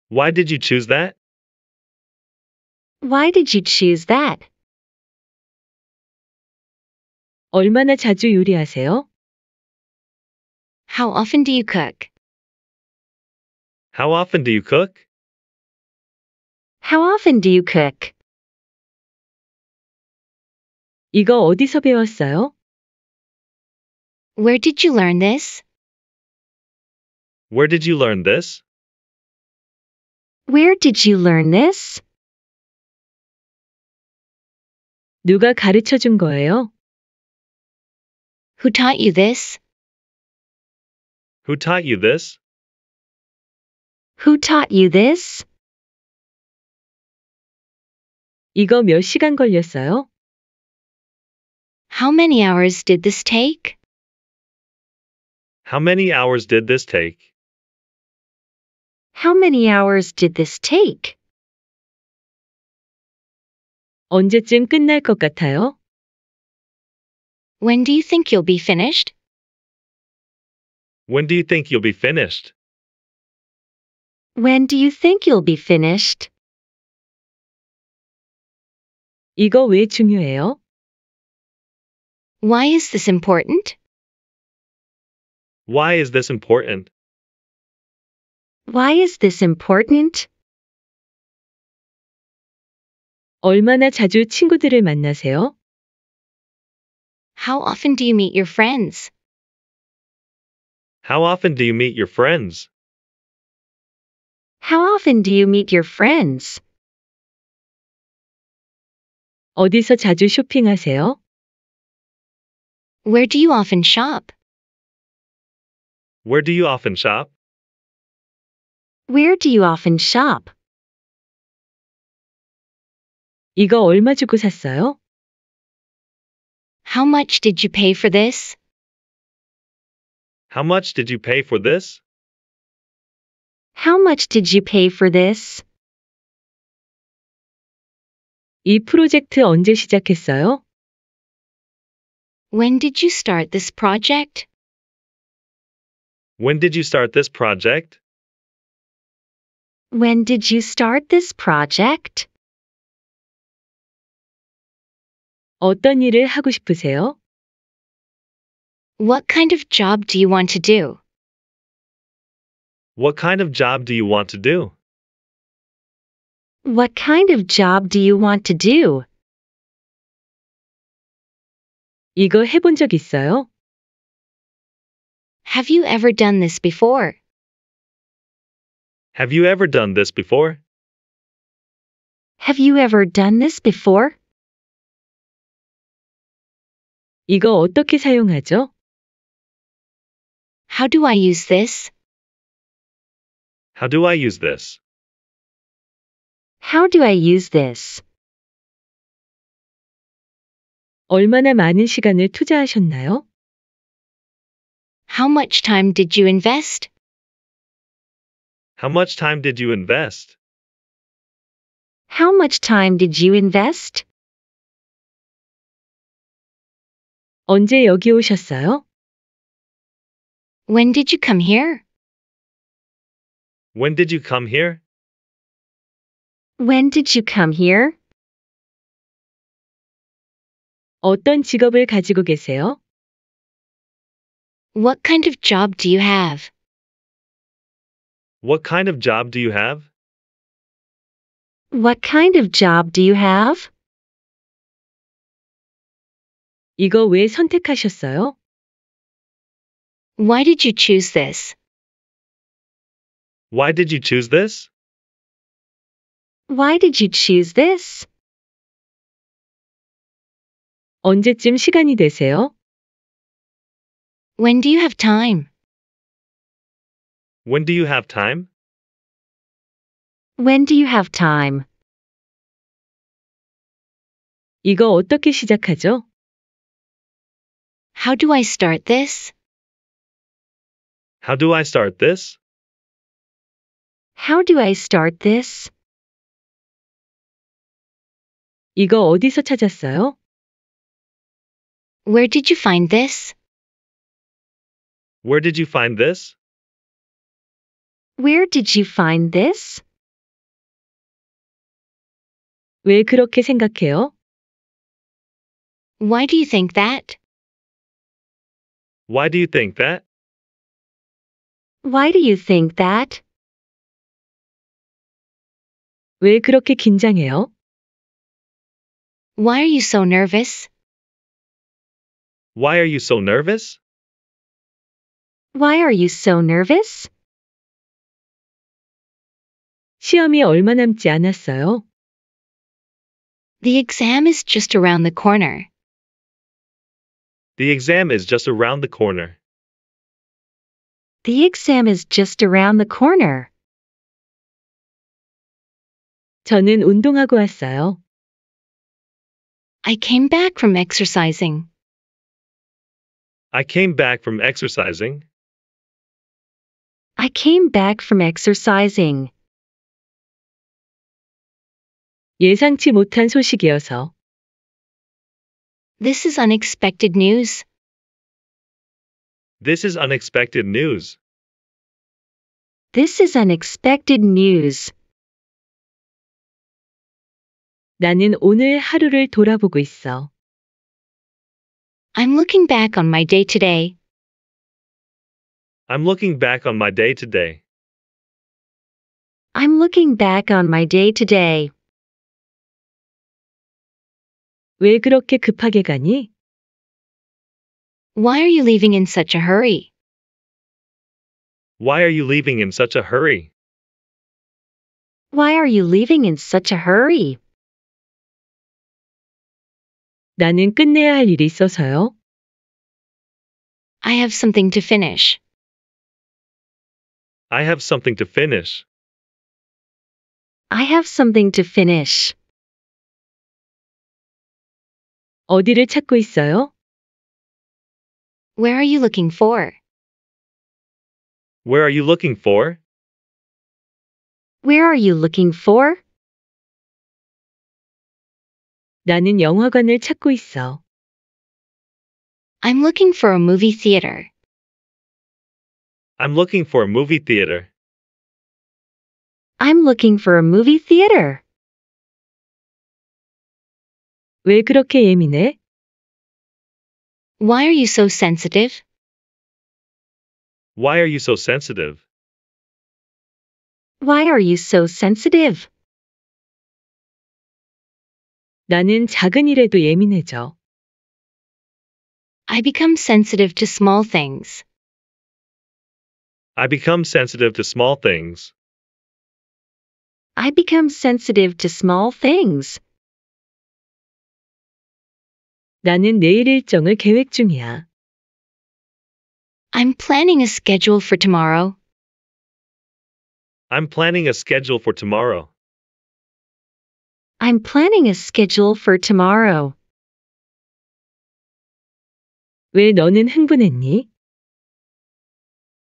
[SPEAKER 2] Why did you choose that?
[SPEAKER 1] Why did you choose that? 얼마나 자주 요리하세요? How often do you cook?
[SPEAKER 2] How often do you cook?
[SPEAKER 1] How often do you cook? 이거 어디서 배웠어요? Where did you learn this?
[SPEAKER 2] Where did you learn this?
[SPEAKER 1] Where did you learn this? 누가 가르쳐 준 거예요? Who taught you this?
[SPEAKER 2] Who taught you this?
[SPEAKER 1] Who taught you this? 이거 몇 시간 걸렸어요? How many hours did this take?
[SPEAKER 2] How many hours did this take?
[SPEAKER 1] How many hours did this take? 언제쯤 끝날 것 같아요? When do you think you'll be finished?
[SPEAKER 2] When do you think you'll be finished?
[SPEAKER 1] When do you think you'll be finished? 이거 왜 중요해요? Why is this important?
[SPEAKER 2] Why is this important?
[SPEAKER 1] Why is this important? 얼마나 자주 친구들을 만나세요? How often do you meet your friends?
[SPEAKER 2] How often do you meet your friends?
[SPEAKER 1] How often do you meet your friends? 어디서 자주 쇼핑하세요? Where do you often shop?
[SPEAKER 2] Where do you often shop?
[SPEAKER 1] Where do you often shop? 이거 얼마 주고 샀어요? How much did you pay for this?
[SPEAKER 2] How much did you pay for this?
[SPEAKER 1] How much did you pay for this? 이 프로젝트 언제 시작했어요? When did you start this project?
[SPEAKER 2] When did you start this project?
[SPEAKER 1] When did you start this project? 어떤 일을 하고 싶으세요? What kind of job do you want to do?
[SPEAKER 2] What kind of job do you want to do?
[SPEAKER 1] What kind of job do you want to do? 이거 해본 적 있어요? Have you ever done this before?
[SPEAKER 2] Have you ever done this before?
[SPEAKER 1] Have you ever done this before? 이거 어떻게 사용하죠? How do I use this?
[SPEAKER 2] How do I use
[SPEAKER 3] this?
[SPEAKER 1] How do I use this? 얼마나 많은 시간을 투자하셨나요? How much time did you invest?
[SPEAKER 2] How much time did you invest?
[SPEAKER 1] How much time did you invest? 언제 여기 오셨어요? When did you come here?
[SPEAKER 2] When did you come here?
[SPEAKER 1] When did you come here? 어떤 직업을 가지고 계세요? What kind of job do you have?
[SPEAKER 2] What kind of job do you have?
[SPEAKER 1] What kind of job do you have? 이거 왜 선택하셨어요? Why did you choose this?
[SPEAKER 2] Why did you choose this?
[SPEAKER 1] Why did you choose this? 언제쯤 시간이 되세요? When do you have time?
[SPEAKER 2] When do you have time?
[SPEAKER 1] When do you have time? 이거 어떻게 시작하죠? How do I start this?
[SPEAKER 2] How do I start this?
[SPEAKER 1] How do I start this? 이거 어디서 찾았어요? Where did you find this?
[SPEAKER 2] Where did you find this?
[SPEAKER 1] Where did you find this? 왜 그렇게 생각해요? Why do you think that?
[SPEAKER 2] Why do you think that?
[SPEAKER 1] Why do you think that? 왜 그렇게 긴장해요? Why are you so nervous?
[SPEAKER 2] Why are you so nervous?
[SPEAKER 1] Why are you so nervous? 시험이 얼마 남지 않았어요. The exam is just around the corner.
[SPEAKER 2] The exam is just around the corner.
[SPEAKER 1] The exam is just around the corner. 저는 운동하고 왔어요.
[SPEAKER 4] I came back from exercising.
[SPEAKER 2] I came back from exercising.
[SPEAKER 4] I came back from exercising.
[SPEAKER 1] 예상치 못한 소식이어서. This is unexpected news.
[SPEAKER 2] This is unexpected news.
[SPEAKER 1] This is unexpected news. 나는 오늘 하루를 돌아보고 있어. I'm looking back on my day today.
[SPEAKER 2] I'm looking back on my day today.
[SPEAKER 1] I'm looking back on my day today. 왜 그렇게 급하게 가니? Why are you leaving in such a hurry?
[SPEAKER 2] Why are you leaving in such a hurry?
[SPEAKER 1] Why are you leaving in such a hurry? 나는 끝내야 할 일이 있어서요. I have something to finish.
[SPEAKER 2] I have something to finish.
[SPEAKER 1] I have something to finish. 어디를 찾고 있어요? Where are you looking for?
[SPEAKER 2] Where are you looking for?
[SPEAKER 1] Where are you looking for? 나는 영화관을 찾고 있어. I'm looking for a movie theater.
[SPEAKER 2] I'm looking for a movie theater.
[SPEAKER 1] I'm looking for a movie theater. 왜 그렇게 예민해? Why are you so sensitive?
[SPEAKER 2] Why are you so sensitive?
[SPEAKER 1] Why are you so sensitive? 나는 작은 일에도 예민해져. I become sensitive to small things.
[SPEAKER 2] I become sensitive to small things.
[SPEAKER 1] I become sensitive to small things. 나는 내일 일정을 계획 중이야. I'm planning a schedule for tomorrow.
[SPEAKER 2] I'm planning a schedule for tomorrow.
[SPEAKER 1] I'm planning a schedule for tomorrow. 왜 너는 흥분했니?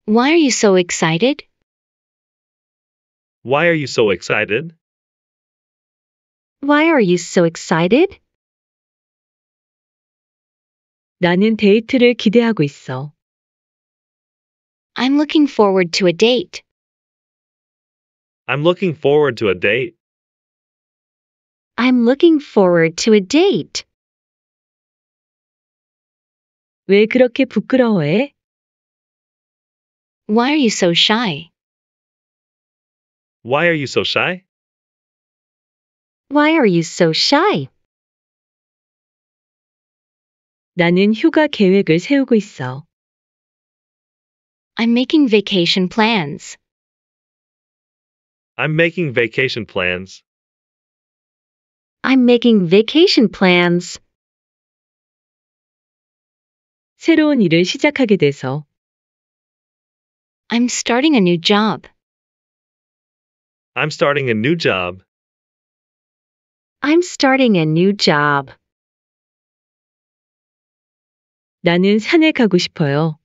[SPEAKER 1] Why are you so excited?
[SPEAKER 3] Why
[SPEAKER 2] are you so excited?
[SPEAKER 1] Why are you so excited? 나는 데이트를 기대하고 있어. I'm looking forward to a date.
[SPEAKER 3] I'm
[SPEAKER 2] looking forward to a date.
[SPEAKER 1] I'm looking forward to a date. 왜 그렇게 부끄러워해? Why are you so shy?
[SPEAKER 2] Why are you so shy?
[SPEAKER 1] Why are you so shy? 나는 휴가 계획을 세우고 있어. I'm making vacation plans.
[SPEAKER 2] I'm making vacation plans.
[SPEAKER 1] I'm making vacation plans. 새로운 일을 시작하게 돼서 I'm starting a new job.
[SPEAKER 2] I'm starting a new job.
[SPEAKER 1] I'm starting a new job. 나는 산에 가고 싶어요.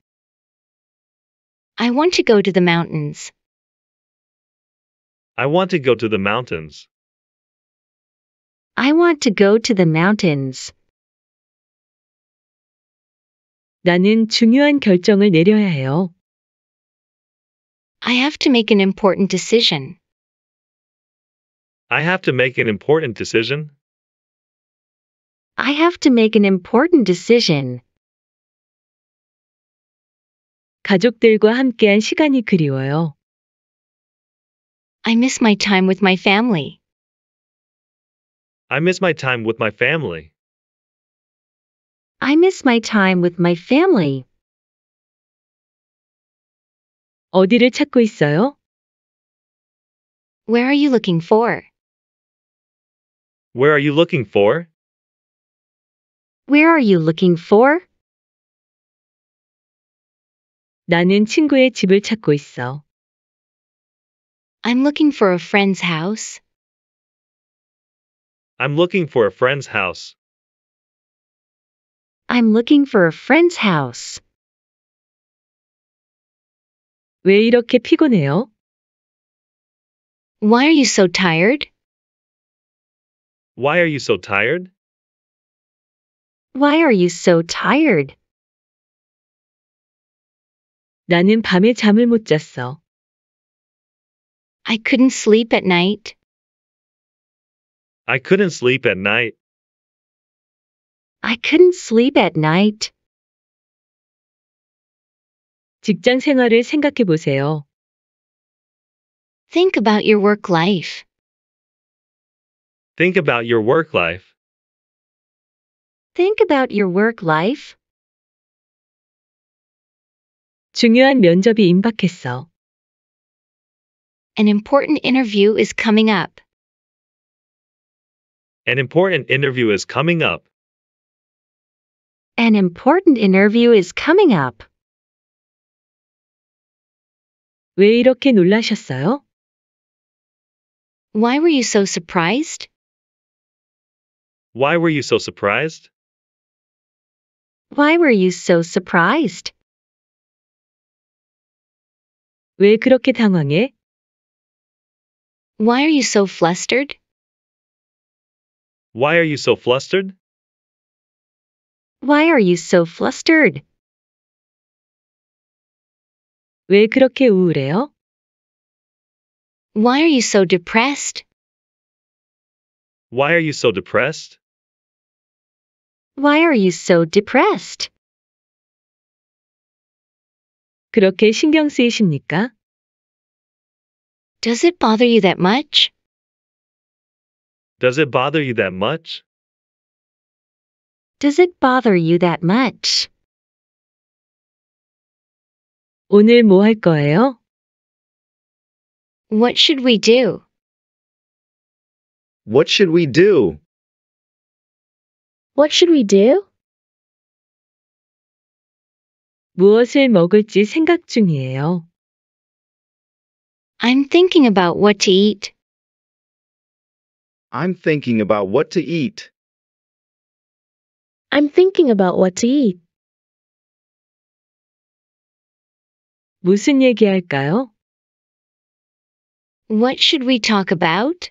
[SPEAKER 1] I want to go to the mountains.
[SPEAKER 2] I want to go to the mountains.
[SPEAKER 1] I want to go to the mountains. 나는 중요한 결정을
[SPEAKER 2] 내려야 해요.
[SPEAKER 1] I have to make an important decision.
[SPEAKER 2] I have to make an important decision.
[SPEAKER 1] I have to make an important decision. 가족들과 함께한 시간이 그리워요. I miss my time with my family.
[SPEAKER 2] I miss my time with my family.
[SPEAKER 1] I miss my time with my family. 어디를 찾고 있어요? Where are you looking for?
[SPEAKER 2] Where are you looking for?
[SPEAKER 1] Where are you looking for? 나는 친구의 집을 찾고 있어. I'm looking for a friend's house.
[SPEAKER 2] I'm looking for a friend's house.
[SPEAKER 1] I'm looking for a friend's house. 왜 이렇게 피곤해요? Why are you so tired?
[SPEAKER 2] Why are you so tired?
[SPEAKER 1] Why are you so tired? 나는 밤에 잠을 못 잤어. I couldn't sleep at night.
[SPEAKER 2] I couldn't sleep at night.
[SPEAKER 1] I couldn't sleep at night. 직장 생활을 생각해 보세요. Think about your work life.
[SPEAKER 2] Think about your work life.
[SPEAKER 1] Think about your work life. 중요한 면접이 임박했어. An important interview is coming up.
[SPEAKER 2] An important interview is coming up.
[SPEAKER 1] An important interview is coming up. 왜 이렇게 놀라셨어요? Why were you so surprised?
[SPEAKER 2] Why were you so surprised?
[SPEAKER 1] Why were you so surprised? 왜 그렇게 당황해? Why are you so flustered?
[SPEAKER 2] Why are you so flustered?
[SPEAKER 1] Why are you so flustered? 왜 그렇게 우울해요? Why are you so depressed?
[SPEAKER 2] Why are you so depressed?
[SPEAKER 1] Why are you so depressed? 그렇게 신경 쓰이십니까? Does it bother you that much?
[SPEAKER 2] Does it bother you that much?
[SPEAKER 1] Does it bother you that much? 오늘 거예요? What should we do?
[SPEAKER 2] What should we do?
[SPEAKER 1] What should we do? 무엇을 먹을지 생각 중이에요. I'm thinking about what to eat.
[SPEAKER 2] I'm thinking about what to eat.
[SPEAKER 1] I'm thinking about what to eat. 무슨 얘기할까요? What should we talk about?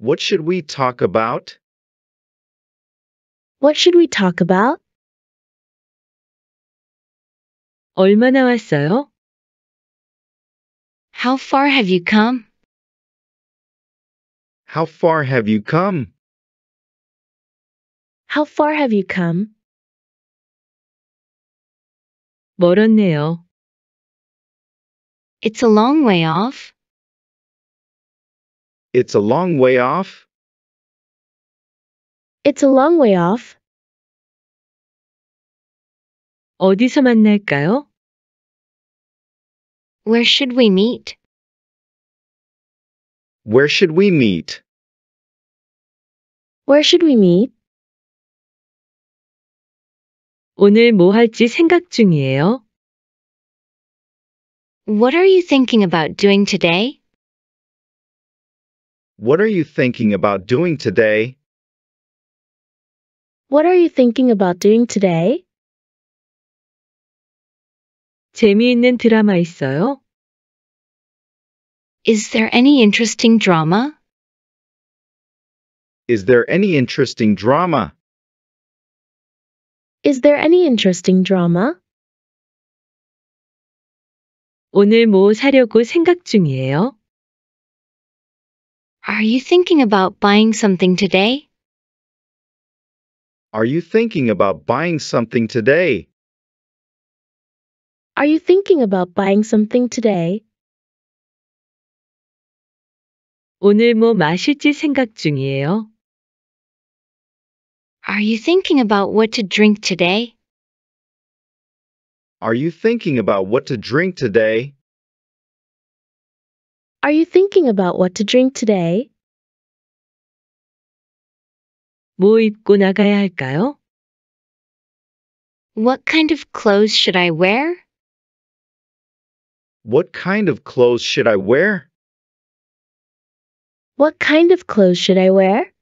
[SPEAKER 2] What should we talk about?
[SPEAKER 1] What should we talk about? 얼마나 왔어요? How far have you come? How far have you come? How far have you come? 멀었네요. It's a long way off. It's a long way off. It's a long way off. 어디서 만날까요? Where should we meet? Where should we meet? Where should we meet? 오늘 뭐 할지 생각 중이에요. What are you thinking about doing today?
[SPEAKER 2] What are you thinking about doing today?
[SPEAKER 1] What are you thinking about doing today? 재미있는 드라마 있어요? Is there any interesting drama?
[SPEAKER 2] Is there any interesting drama?
[SPEAKER 1] Is there any interesting drama? 오늘 뭐 사려고 생각 중이에요? Are you thinking about buying something today?
[SPEAKER 2] Are you thinking about buying something today?
[SPEAKER 1] Are you thinking about buying something today? 오늘 뭐 마실지 생각 중이에요. Are you thinking about what to drink today?
[SPEAKER 2] Are you thinking about what to drink today?
[SPEAKER 1] Are you thinking about what to drink today? 뭐 입고 나가야 할까요? What kind of clothes should I wear?
[SPEAKER 2] What kind of clothes should I wear?
[SPEAKER 1] What kind of clothes should I wear?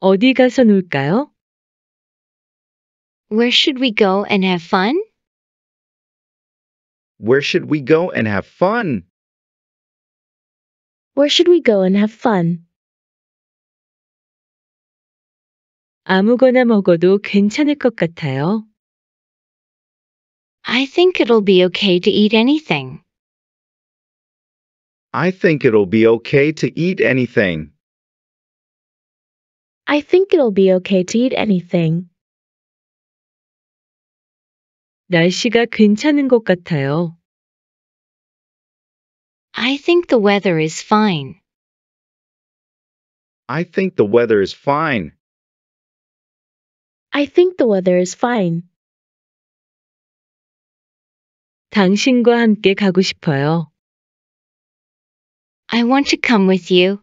[SPEAKER 1] 어디 가서 놀까요? Where should we go and have fun?
[SPEAKER 2] Where should we go and have fun?
[SPEAKER 1] Where should we go and have fun? 아무거나 먹어도 괜찮을 것
[SPEAKER 2] 같아요.
[SPEAKER 1] I think it'll be okay to eat anything.
[SPEAKER 2] I think it'll be okay to eat anything.
[SPEAKER 1] I think it'll be okay to eat anything. 날씨가 괜찮은 것 같아요. I think the weather is fine.
[SPEAKER 2] I think the weather is fine.
[SPEAKER 1] I think the weather is fine. 당신과 함께 가고
[SPEAKER 2] 싶어요.
[SPEAKER 1] I want to come with you.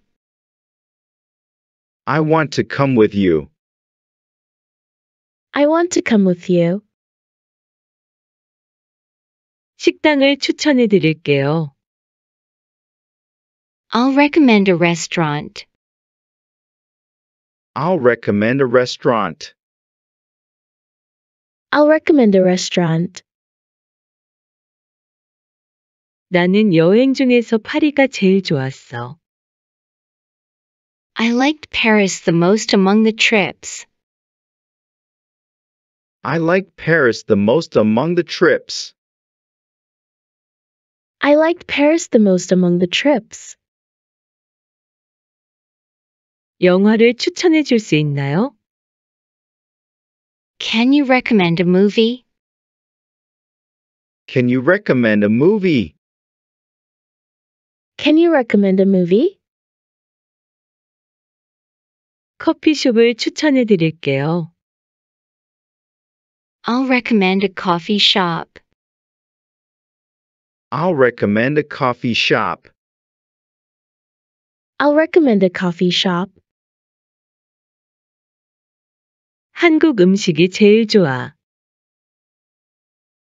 [SPEAKER 2] I want to come with you.
[SPEAKER 1] I want to come with you. 식당을 추천해 드릴게요. I'll recommend a restaurant.
[SPEAKER 2] I'll recommend a restaurant.
[SPEAKER 1] I'll recommend a restaurant. 나는 여행 중에서 파리가 제일 좋았어. I liked Paris the most among the trips.
[SPEAKER 2] I liked Paris the most among the trips.
[SPEAKER 1] I liked Paris the most among the trips. 영화를 추천해 있나요? Can you recommend a movie?
[SPEAKER 2] Can you recommend a movie?
[SPEAKER 1] Can you recommend a movie? 커피숍을 추천해 드릴게요. I'll recommend a coffee shop.
[SPEAKER 2] I'll recommend a coffee shop.
[SPEAKER 1] I'll recommend a coffee shop. 한국 음식이 제일 좋아.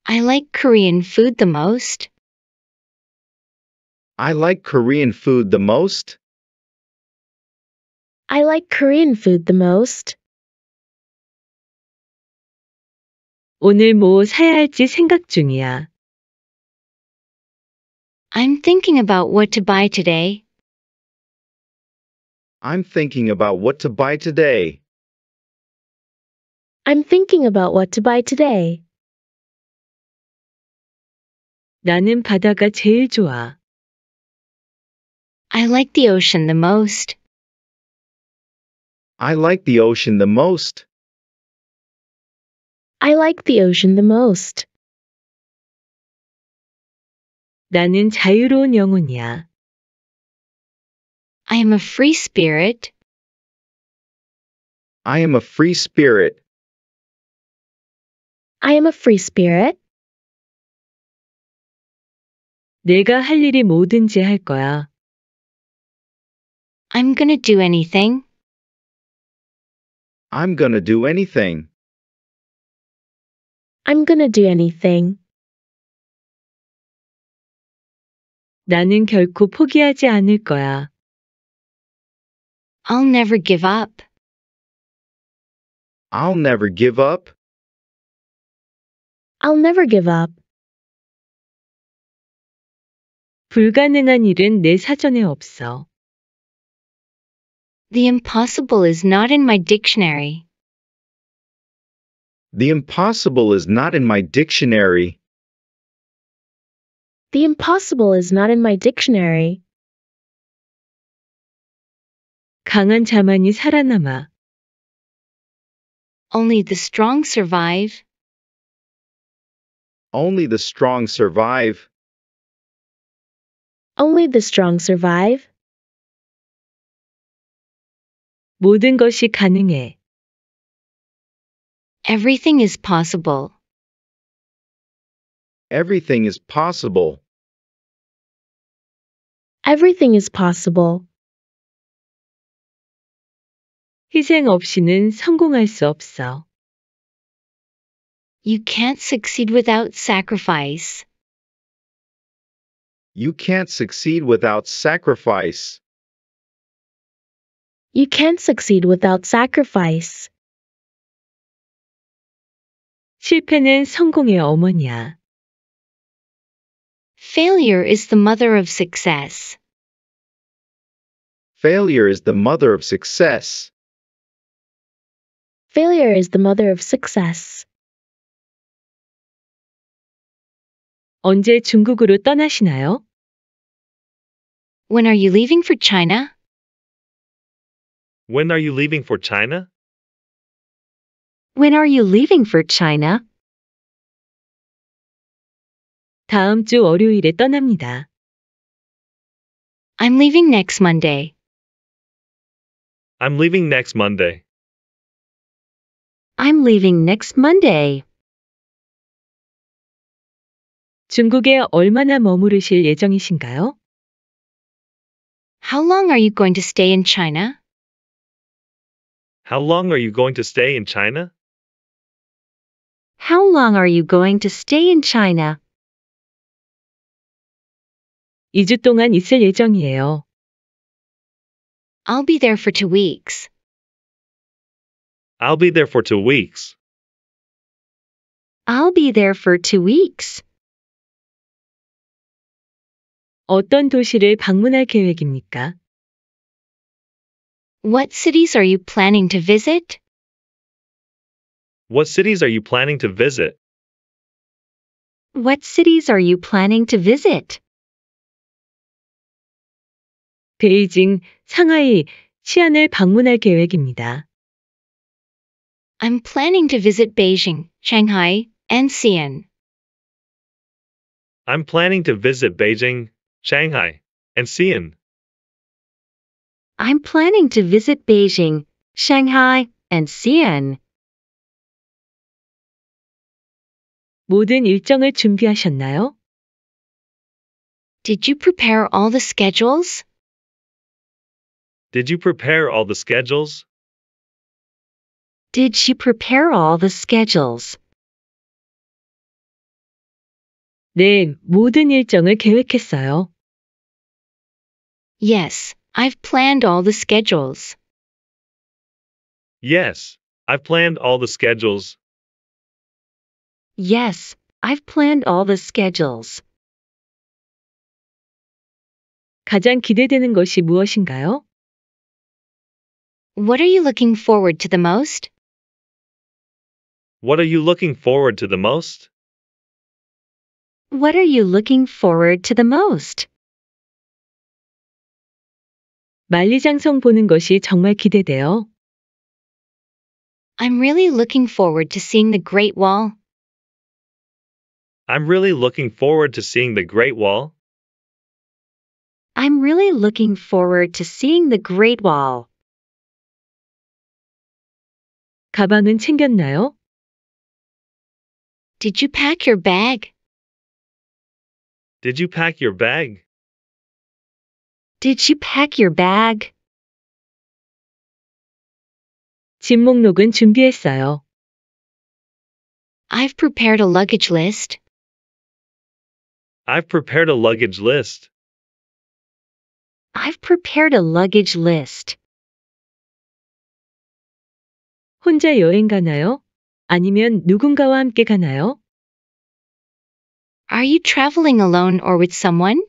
[SPEAKER 1] I like Korean food the most.
[SPEAKER 2] I like Korean food the most.
[SPEAKER 1] I like Korean food the most. 오늘 뭐 사야 할지 생각 중이야. I'm thinking about what to buy today.
[SPEAKER 2] I'm thinking about what to buy today.
[SPEAKER 1] I'm thinking about what to buy today. 나는 바다가 제일 좋아. I like the ocean the most.
[SPEAKER 2] I like the ocean the most.
[SPEAKER 1] I like the ocean the most. 나는 자유로운 영혼이야. I am a free spirit.
[SPEAKER 2] I am a free spirit.
[SPEAKER 1] I am a free spirit. 내가 할 일이 뭐든지 할 거야. I'm gonna do anything.
[SPEAKER 2] I'm gonna do anything.
[SPEAKER 1] I'm gonna do anything. 나는 결코 포기하지 않을 거야. I'll never give up.
[SPEAKER 2] I'll never give up.
[SPEAKER 1] I'll never give up. 불가능한 일은 내 사전에 없어. The impossible is not in my dictionary.
[SPEAKER 2] The impossible is not in my dictionary.
[SPEAKER 1] The impossible is not in my dictionary. 강한 자만이 살아남아. Only the strong survive.
[SPEAKER 2] Only the strong survive.
[SPEAKER 1] Only the strong survive. 모든 것이 가능해. Everything is possible.
[SPEAKER 2] Everything is possible.
[SPEAKER 1] Everything is possible. 희생 없이는 성공할 수 없어. You can't succeed without sacrifice.
[SPEAKER 2] You can't succeed without sacrifice
[SPEAKER 1] you can't succeed without sacrifice. 실패는 성공의 어머니야. Failure is the mother of success.
[SPEAKER 2] Failure is the mother of success.
[SPEAKER 1] Failure is the mother of success. 언제 중국으로 떠나시나요? When are you leaving for China?
[SPEAKER 2] When are you leaving for China?
[SPEAKER 1] When are you leaving for China? 다음 주 월요일에 떠납니다. I'm leaving next Monday.
[SPEAKER 2] I'm leaving next Monday.
[SPEAKER 1] I'm leaving next Monday. 중국에 얼마나 머무르실 예정이신가요? How long are you going to stay in China?
[SPEAKER 2] How long are you going to stay in China?
[SPEAKER 1] How long are you going to stay in China? 2주 동안 있을 예정이에요. I'll be there for two weeks.
[SPEAKER 2] I'll be there for two weeks.
[SPEAKER 1] I'll be there for two weeks. 어떤 도시를 방문할 계획입니까? What cities are you planning to visit?
[SPEAKER 2] What cities are you planning to visit?
[SPEAKER 1] What cities are you planning to visit? 베이징, 상하이, 치안을
[SPEAKER 4] 방문할 계획입니다. I'm planning to visit Beijing, Shanghai, and Xi'an.
[SPEAKER 2] I'm planning to visit Beijing, Shanghai, and Xi'an.
[SPEAKER 1] I'm planning to visit Beijing, Shanghai, and Xi'an. 모든 일정을 준비하셨나요? Did you prepare all the schedules?
[SPEAKER 2] Did you prepare all the schedules?
[SPEAKER 1] Did she prepare all the schedules? 네, 모든 일정을 계획했어요. Yes, I've planned all the schedules.
[SPEAKER 2] Yes, I've planned all the schedules.
[SPEAKER 1] Yes, I've planned all the schedules. 가장 기대되는 것이 무엇인가요? What are you looking forward to the most?
[SPEAKER 2] What are you looking forward to the most?
[SPEAKER 1] What are you looking forward to the most? 만리장성 보는 것이 정말 기대돼요. I'm really looking forward to seeing the Great Wall.
[SPEAKER 2] I'm really looking forward to seeing the Great Wall.
[SPEAKER 1] I'm really looking forward to seeing the Great Wall. 가방은 챙겼나요? Did you pack your bag?
[SPEAKER 2] Did you pack your bag?
[SPEAKER 1] Did you pack your bag? 목록은 목록은 준비했어요. I've prepared a luggage list.
[SPEAKER 2] I've prepared a luggage
[SPEAKER 3] list.
[SPEAKER 1] I've prepared a luggage list. 혼자 여행 가나요? 아니면 누군가와 함께 가나요? Are you traveling alone or with someone?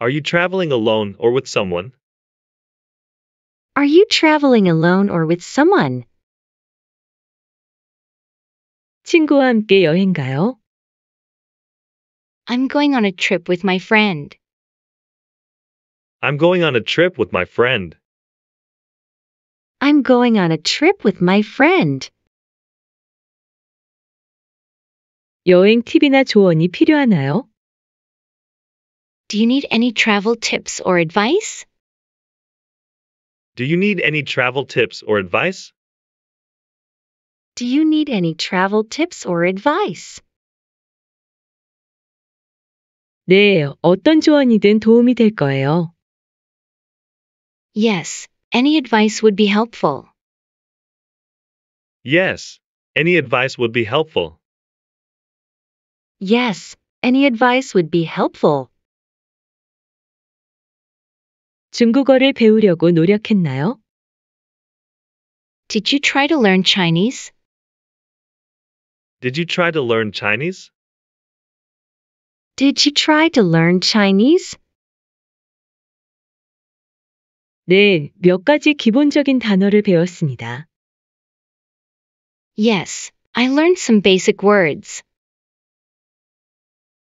[SPEAKER 2] Are you traveling alone or with someone?
[SPEAKER 1] Are you traveling alone or with someone? 친구와 함께 여행 가요? I'm going on a trip with my friend.
[SPEAKER 2] I'm going on a trip with my friend.
[SPEAKER 1] I'm going on a trip with my friend. 여행 팁이나 조언이 필요하나요? do you need any travel tips or advice?
[SPEAKER 2] Do you need any travel tips or advice?
[SPEAKER 1] Do you need any travel tips or advice? 네, 어떤 조언이든 도움이 될 거예요. Yes, any advice would be helpful.
[SPEAKER 2] Yes, any advice would be helpful.
[SPEAKER 1] Yes, any advice would be helpful. 중국어를 배우려고 노력했나요? Did you try to learn Chinese?
[SPEAKER 2] Did you try to learn Chinese?
[SPEAKER 1] Did you try to learn Chinese? 네, 몇 가지 기본적인 단어를 배웠습니다. Yes, I learned some basic words.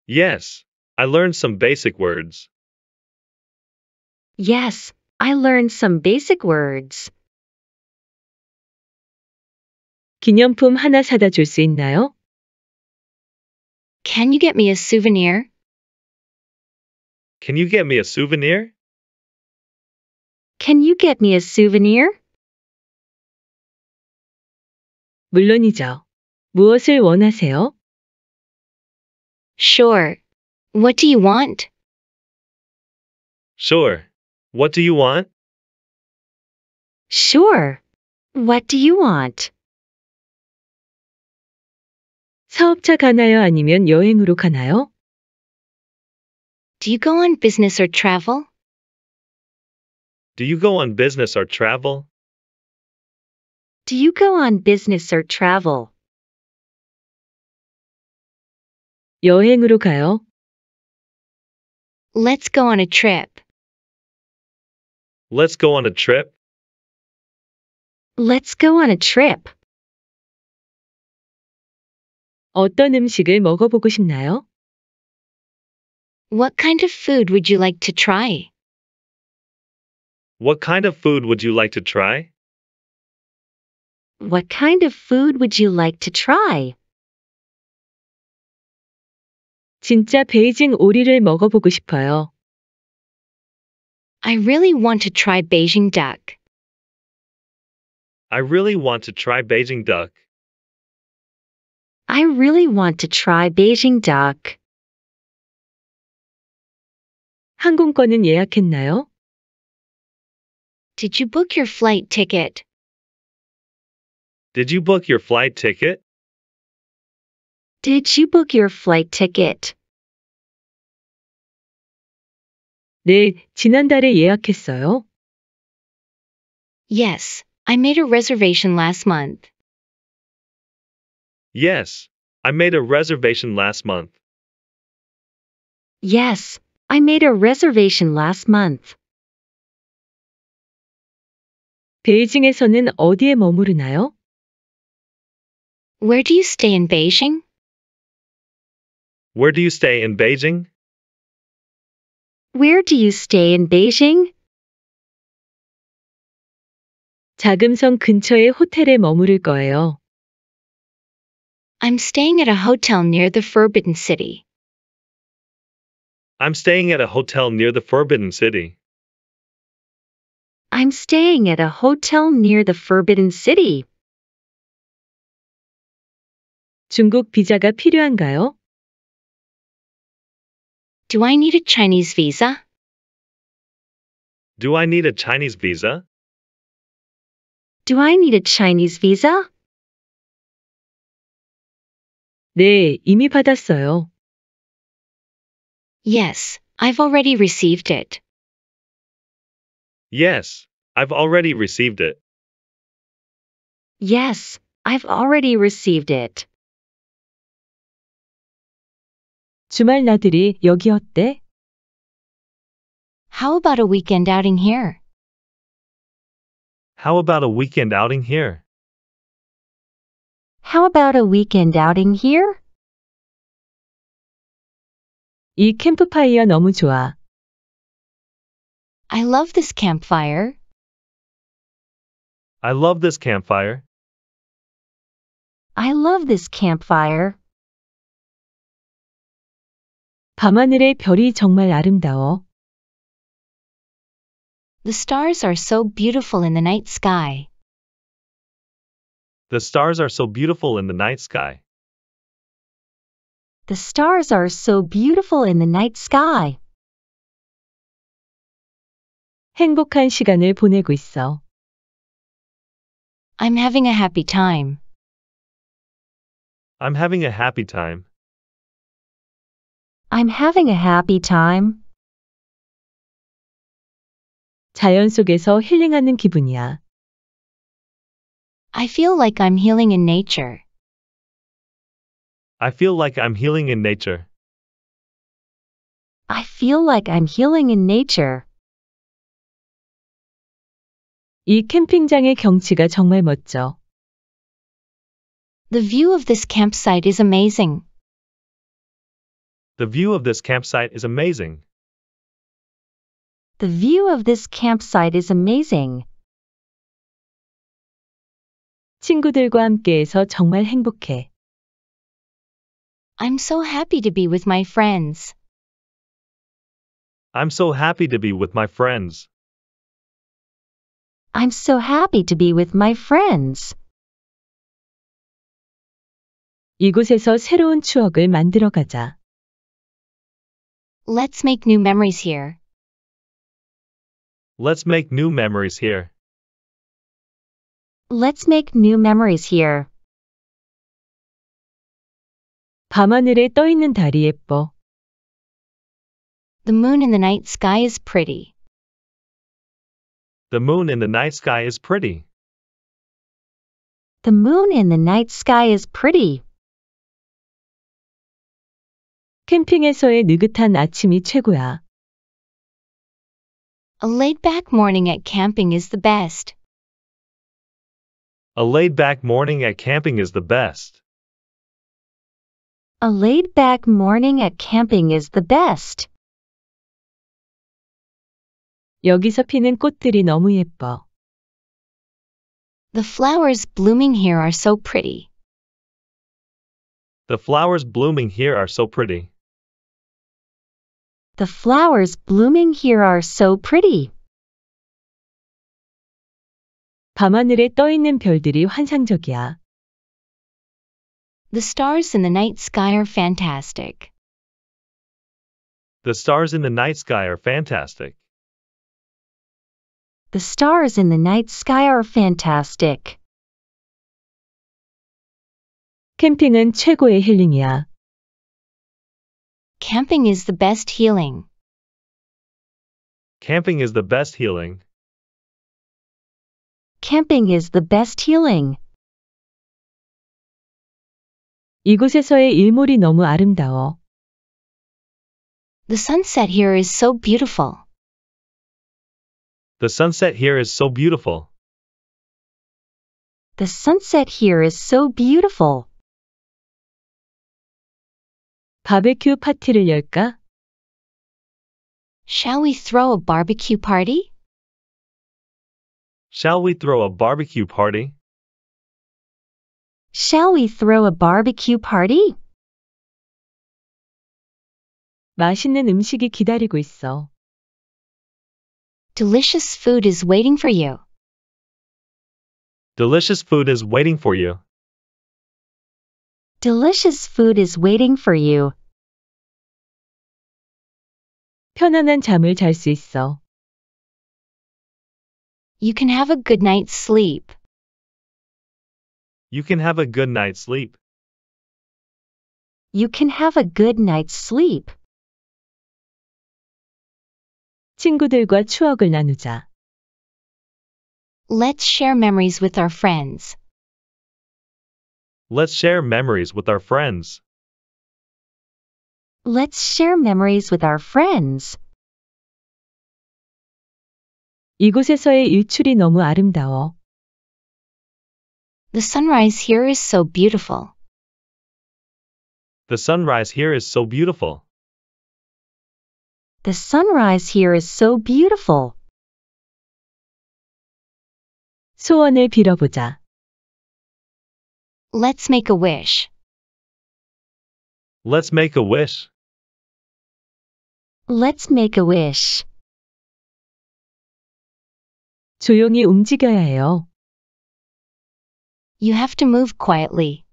[SPEAKER 2] Yes, I learned some basic words.
[SPEAKER 1] Yes, I learned some basic words. 기념품 하나 사다 있나요? Can you get me a souvenir?
[SPEAKER 2] Can you get me a souvenir?
[SPEAKER 1] Can you get me a souvenir? 물론이죠. 무엇을 원하세요? Sure. What do you want?
[SPEAKER 2] Sure. What do you want?
[SPEAKER 1] Sure. What do you want? 가나요 아니면 여행으로 가나요? Do you go on business or travel?
[SPEAKER 2] Do you go on business or travel?
[SPEAKER 1] Do you go on business or travel? 여행으로 가요. Let's go on a trip.
[SPEAKER 2] Let's go on a trip.
[SPEAKER 1] Let's go on a trip. 어떤 음식을 먹어보고 싶나요? What kind of food would you like to try?
[SPEAKER 2] What kind of food would you like to try?
[SPEAKER 1] What kind of food would you like to try? 진짜 베이징 오리를 먹어보고 싶어요. I really want to try Beijing duck.
[SPEAKER 2] I really want to try Beijing duck.
[SPEAKER 1] I really want to try Beijing duck. 항공권은 예약했나요? Did you book your flight ticket?
[SPEAKER 2] Did you book your flight ticket?
[SPEAKER 1] Did you book your flight ticket? 네, 지난달에 예약했어요. Yes, I made a reservation last month.
[SPEAKER 2] Yes, I made a reservation last month.
[SPEAKER 1] Yes, I made a reservation last month. 베이징에서는 어디에 머무르나요? Where do you stay in Beijing?
[SPEAKER 2] Where do you stay in Beijing?
[SPEAKER 1] Where do you stay in Beijing? 자금성 근처의 호텔에 머무를 거예요. I'm staying at a hotel near the Forbidden City.
[SPEAKER 2] I'm staying at a hotel near the Forbidden City.
[SPEAKER 1] I'm staying at a hotel near the Forbidden City. 중국 비자가 필요한가요? Do I need a Chinese visa?
[SPEAKER 2] Do I need a Chinese visa?
[SPEAKER 1] Do I need a Chinese visa? 네, 이미 받았어요. Yes, I've already received it.
[SPEAKER 2] Yes, I've already received it.
[SPEAKER 1] Yes, I've already received it. 주말 나들이 여기 어때? How about a weekend outing here?
[SPEAKER 2] How about a weekend outing here?
[SPEAKER 1] How about a weekend outing here? 이 캠프파이어 너무 좋아. I love this campfire.
[SPEAKER 2] I love this campfire.
[SPEAKER 1] I love this campfire. 밤하늘의
[SPEAKER 4] 별이 정말 아름다워. The stars are so beautiful in the night sky.
[SPEAKER 2] The stars are so beautiful in the night sky.
[SPEAKER 1] The stars are so beautiful in the night sky. 행복한 시간을 보내고 있어. I'm having a happy time.
[SPEAKER 2] I'm having a happy time.
[SPEAKER 1] I'm having a happy time. 자연 속에서 힐링하는 기분이야. I feel like I'm healing in nature.
[SPEAKER 2] I feel like I'm healing in nature.
[SPEAKER 1] I feel like I'm healing in nature.
[SPEAKER 4] 이 캠핑장의 경치가 정말 멋져. The view of this campsite is amazing.
[SPEAKER 2] The view of this campsite is amazing.
[SPEAKER 4] The view of this campsite is amazing.
[SPEAKER 1] 친구들과 함께해서 정말
[SPEAKER 2] 행복해.
[SPEAKER 1] I'm so happy to be with my friends.
[SPEAKER 2] I'm so happy to be with my friends.
[SPEAKER 1] I'm so happy to be with my friends. 이곳에서 새로운 추억을 만들어 가자. Let's make new memories here.
[SPEAKER 2] Let's make new memories here.
[SPEAKER 1] Let's make new memories here. 밤하늘에 떠 있는 달이 예뻐. The moon in the night sky is pretty.
[SPEAKER 2] The moon in the night sky is pretty.
[SPEAKER 1] The moon in the night sky is pretty. 캠핑에서의 느긋한 아침이 최고야.
[SPEAKER 4] A laid-back morning at camping is the best.
[SPEAKER 2] A laid-back morning at camping is the best.
[SPEAKER 1] A laid-back morning at camping is the best. 여기서 피는 꽃들이 너무 예뻐. The flowers blooming here are so pretty.
[SPEAKER 2] The flowers blooming here are so pretty.
[SPEAKER 1] The flowers blooming here are so pretty. 밤하늘에 떠 있는 별들이 환상적이야. The stars in the night sky are fantastic.
[SPEAKER 2] The stars in the night sky are fantastic.
[SPEAKER 1] The stars in the night sky are fantastic. 캠핑은 최고의 힐링이야. Camping is the best healing.
[SPEAKER 2] Camping is the best healing.
[SPEAKER 1] Camping is the best healing. 이곳에서의 일몰이 너무 아름다워. The sunset here is so beautiful.
[SPEAKER 2] The sunset here is so beautiful.
[SPEAKER 1] The sunset here is so beautiful. 바베큐 파티를 열까? Shall we throw a barbecue party?
[SPEAKER 2] Shall we throw a barbecue party?
[SPEAKER 1] Shall we throw a barbecue party? 맛있는 음식이 기다리고 있어. Delicious food is waiting for you.
[SPEAKER 2] Delicious food is waiting for you.
[SPEAKER 1] Delicious food is waiting for you. 편안한 잠을 있어. You can have a good night's sleep.
[SPEAKER 2] You can have a good night's sleep.
[SPEAKER 1] You can have a good night's sleep. 친구들과 추억을 나누자. Let's share memories with our friends.
[SPEAKER 2] Let's share memories with our friends.
[SPEAKER 1] Let's share memories with our friends. 이곳에서의 일출이 너무 아름다워. The sunrise here is so beautiful.
[SPEAKER 2] The sunrise here is so beautiful.
[SPEAKER 1] The sunrise here is so beautiful. 소원을 빌어보자. Let's make a wish.
[SPEAKER 2] Let's make a wish.
[SPEAKER 1] Let's make a wish. 조용히 움직여야 해요. You have to move quietly.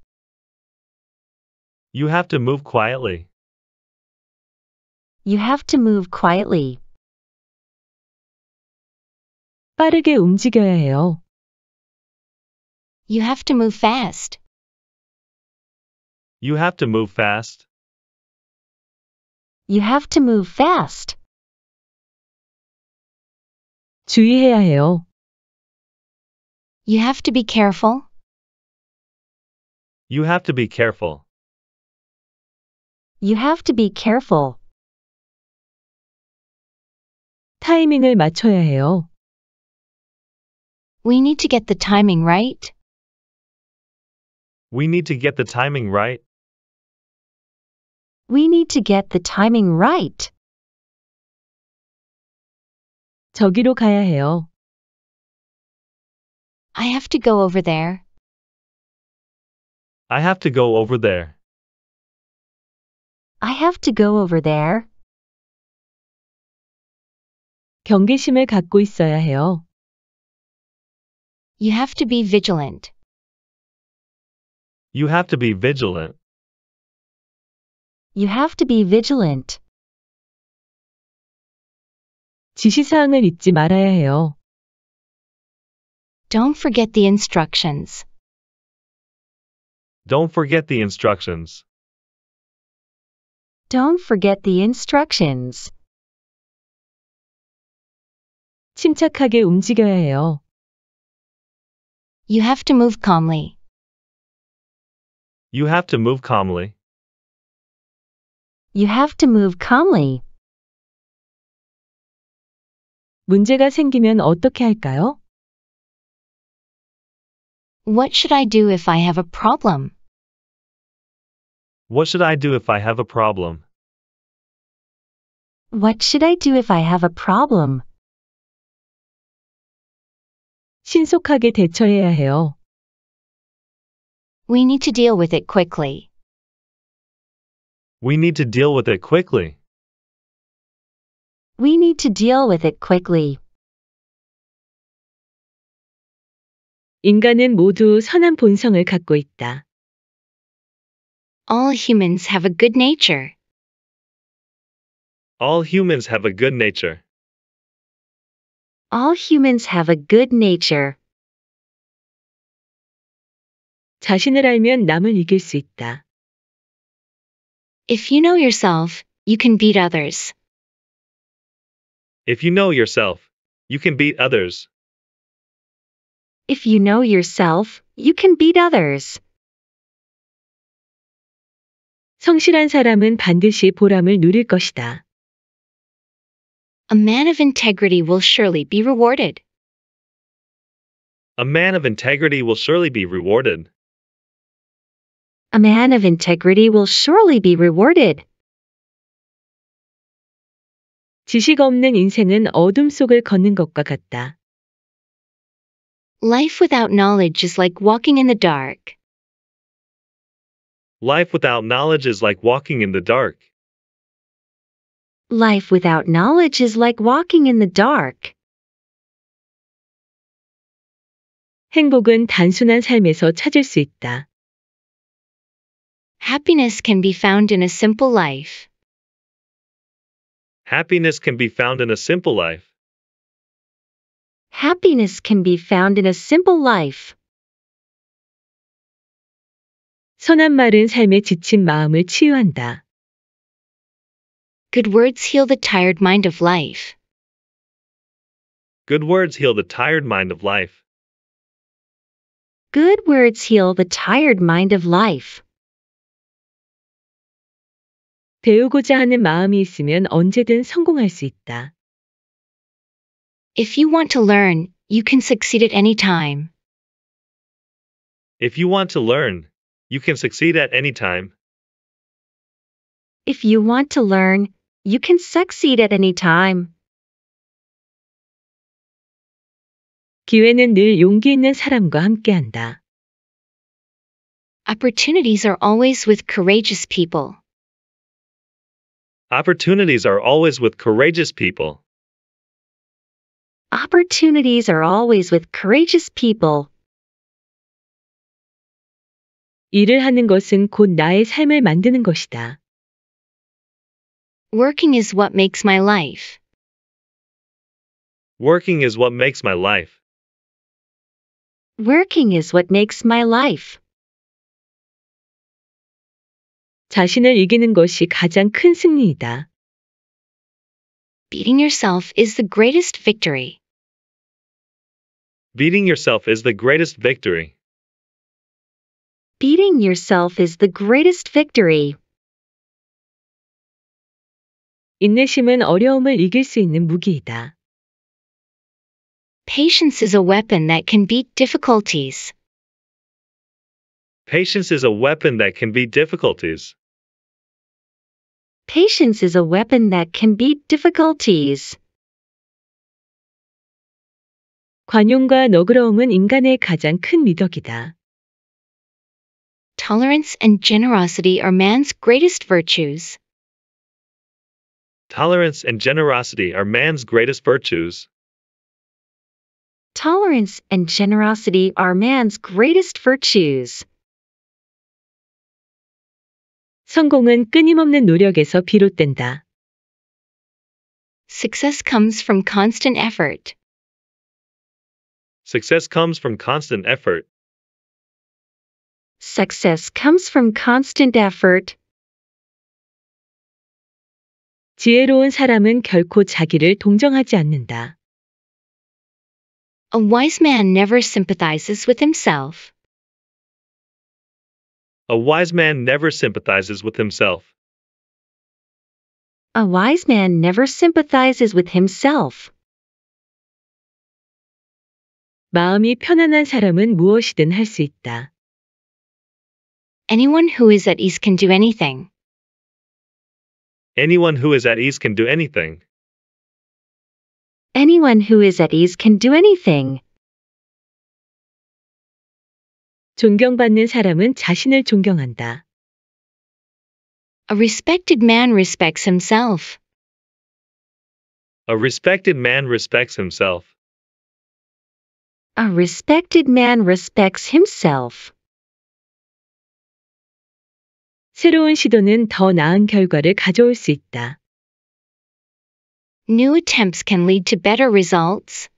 [SPEAKER 2] You have to move quietly.
[SPEAKER 1] You have to move quietly. 빠르게 움직여야 해요. You have to move fast.
[SPEAKER 2] You have to move fast.
[SPEAKER 1] You have to move fast. 주의해야 해요. You have to be careful.
[SPEAKER 2] You have to be careful.
[SPEAKER 1] You have to be careful. 타이밍을 맞춰야 해요. We need to get the timing right.
[SPEAKER 2] We need to get the timing right.
[SPEAKER 1] We need to get the timing right. 저기로 가야 해요. I have to go over there.
[SPEAKER 2] I have to go over there.
[SPEAKER 1] I have to go over there. 경계심을 갖고 있어야 해요. You have to be vigilant.
[SPEAKER 2] You have to be vigilant.
[SPEAKER 1] You have to be vigilant. 지시사항을 잊지 말아야 해요. Don't forget the instructions.
[SPEAKER 2] Don't forget the instructions.
[SPEAKER 1] Don't forget the instructions. 침착하게 움직여야 해요. You have to move calmly.
[SPEAKER 2] You have to move calmly.
[SPEAKER 1] You have to move calmly. 문제가 생기면 어떻게 할까요? What should I do if I have a problem?
[SPEAKER 2] What should I do if I have a problem?
[SPEAKER 1] What should I do if I have a problem? 신속하게 대처해야 해요. We need to deal with it quickly.
[SPEAKER 2] We need to deal with it quickly.
[SPEAKER 1] We need to deal with it quickly. 인간은 모두 선한 본성을 갖고 있다. All humans have a good nature.
[SPEAKER 2] All humans have a good nature.
[SPEAKER 1] All humans have a good nature. 자신을 알면 남을 이길
[SPEAKER 2] 수 있다.
[SPEAKER 1] If you know yourself, you can beat others.
[SPEAKER 2] If you know yourself, you can beat others.
[SPEAKER 3] If
[SPEAKER 1] you know yourself, you can beat others. 성실한 사람은 반드시 보람을 누릴 것이다. A man of integrity will surely be rewarded.
[SPEAKER 2] A man of integrity will surely be rewarded
[SPEAKER 1] a man of integrity will surely be rewarded. 지식 없는 인생은 어둠 속을 걷는 것과 같다. Life without knowledge is like walking in the dark.
[SPEAKER 2] Life without knowledge is like walking in the dark.
[SPEAKER 1] Life without knowledge is like walking in the dark. 행복은 단순한 삶에서 찾을 수 있다. Happiness can be found in a simple life.
[SPEAKER 2] Happiness can be found in a simple life.
[SPEAKER 1] Happiness can be found in a simple life.
[SPEAKER 2] 선한
[SPEAKER 4] 말은 지친 마음을 치유한다. Good words heal the tired mind of life.
[SPEAKER 2] Good words heal the tired mind of life.
[SPEAKER 1] Good words heal the tired mind of life. 배우고자 하는 마음이 있으면
[SPEAKER 4] 언제든 성공할 수 있다. If you want to learn, you can succeed at any time.
[SPEAKER 2] If you want to learn, you can succeed at any time.
[SPEAKER 1] If you want to learn, you can succeed at any time.
[SPEAKER 4] 기회는 늘 용기 있는 사람과 함께한다. Opportunities are always with courageous people.
[SPEAKER 2] Opportunities are always with courageous people.
[SPEAKER 1] Opportunities are always with courageous people. 일을 하는 것은 곧 나의 삶을 만드는 것이다. Working is what makes my life.
[SPEAKER 2] Working is what makes my life.
[SPEAKER 1] Working is what makes my life. 자신을 이기는 것이 가장 큰 승리이다. Beating yourself is the greatest victory.
[SPEAKER 2] Beating yourself is the greatest victory.
[SPEAKER 1] Beating yourself is the greatest victory. 인내심은
[SPEAKER 4] 어려움을 이길 수 있는 무기이다. Patience is a weapon that can beat difficulties.
[SPEAKER 2] Patience is a weapon that can beat difficulties.
[SPEAKER 4] Patience is a weapon that can
[SPEAKER 1] beat difficulties. 관용과
[SPEAKER 4] 너그러움은 인간의 가장 큰 미덕이다. Tolerance and generosity are man's greatest virtues.
[SPEAKER 2] Tolerance and generosity are man's greatest virtues.
[SPEAKER 4] Tolerance and generosity are man's greatest virtues.
[SPEAKER 1] 성공은 끊임없는 노력에서 비롯된다. Success comes from constant effort.
[SPEAKER 2] Success comes from constant effort.
[SPEAKER 1] Success comes from constant effort. 지혜로운 사람은 결코 자기를 동정하지 않는다. A wise man never sympathizes with himself.
[SPEAKER 2] A wise man never sympathizes with himself.
[SPEAKER 1] A wise man never sympathizes with himself.
[SPEAKER 4] 마음이 편안한 사람은 무엇이든 할 수 있다. Anyone who is at ease can do anything.
[SPEAKER 2] Anyone who is at ease can do
[SPEAKER 3] anything.
[SPEAKER 4] Anyone who is at ease can do anything.
[SPEAKER 1] 존경받는 사람은 자신을 존경한다. A respected man respects himself.
[SPEAKER 2] A respected man respects himself.
[SPEAKER 1] A respected man respects himself. 새로운 시도는 더 나은 결과를 가져올 수 있다. New attempts can lead to better results.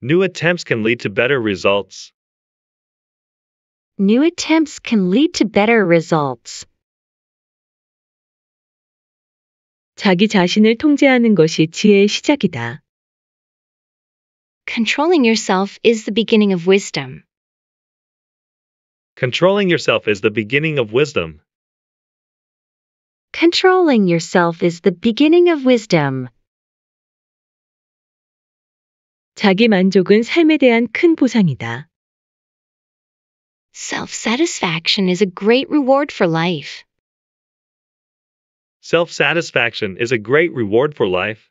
[SPEAKER 2] New attempts can lead to better results
[SPEAKER 1] new attempts can lead to better results.
[SPEAKER 4] 자기 자신을 통제하는 것이 지혜의 시작이다. Controlling yourself is the beginning of wisdom.
[SPEAKER 2] Controlling yourself is the beginning of wisdom.
[SPEAKER 4] Controlling yourself
[SPEAKER 1] is the beginning of wisdom. 자기
[SPEAKER 4] 만족은 삶에 대한 큰 보상이다. Self satisfaction is a great reward for life.
[SPEAKER 2] Self satisfaction is a great reward for life.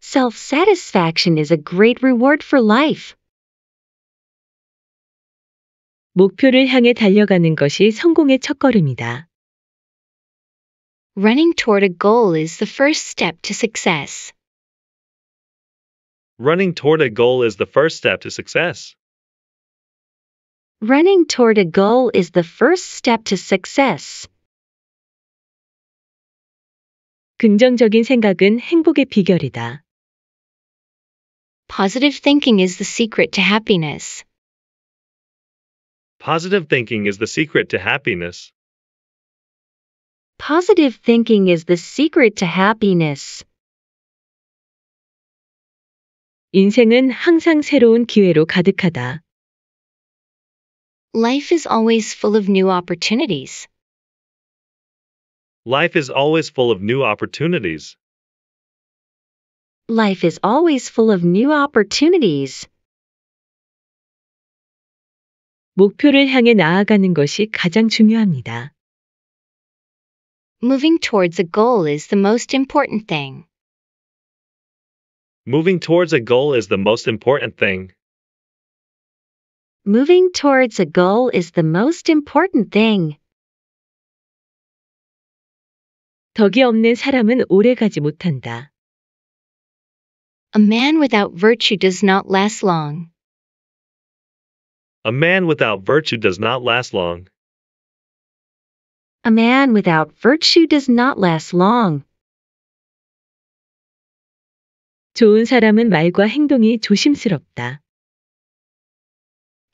[SPEAKER 4] Self satisfaction
[SPEAKER 1] is a great reward for life. 목표를 향해 달려가는 것이 성공의 첫걸음이다. Running toward a goal is the first step to success.
[SPEAKER 2] Running toward a goal is the first step to success.
[SPEAKER 1] Running toward a goal is the first step to success. 긍정적인 생각은 행복의 비결이다.
[SPEAKER 4] Positive thinking is the secret to happiness.
[SPEAKER 2] Positive thinking is the secret to happiness.
[SPEAKER 4] Positive thinking
[SPEAKER 1] is the secret to happiness.
[SPEAKER 4] 인생은 항상 새로운 기회로 가득하다. Life is always full of new opportunities.
[SPEAKER 2] Life is always full of new opportunities.
[SPEAKER 4] Life is always full of
[SPEAKER 1] new opportunities. 목표를
[SPEAKER 2] 향해
[SPEAKER 4] 나아가는 것이 가장 중요합니다. Moving towards a goal is the most important thing.
[SPEAKER 2] Moving towards a goal is the most important thing.
[SPEAKER 1] Moving towards a goal is the most important thing.
[SPEAKER 4] 덕이 없는 사람은 오래 가지 못한다. A man without virtue does not last long.
[SPEAKER 2] A man without virtue does not last long.
[SPEAKER 4] A man without virtue does not
[SPEAKER 1] last long. 좋은 사람은 말과
[SPEAKER 4] 행동이 조심스럽다.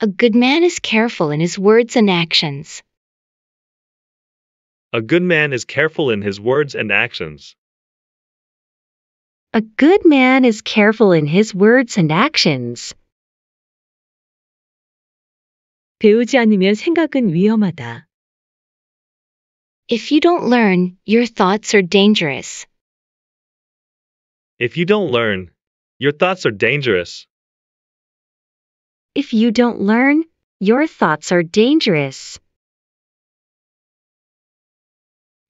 [SPEAKER 4] A good man is careful in his words and actions.
[SPEAKER 2] A good man is careful in his words and actions.
[SPEAKER 4] A good man is careful in his
[SPEAKER 1] words and actions. 배우지 않으면
[SPEAKER 4] 생각은 위험하다. If you don't learn, your thoughts are dangerous.
[SPEAKER 2] If you don't learn, your thoughts are dangerous.
[SPEAKER 1] If you don't learn, your thoughts are dangerous.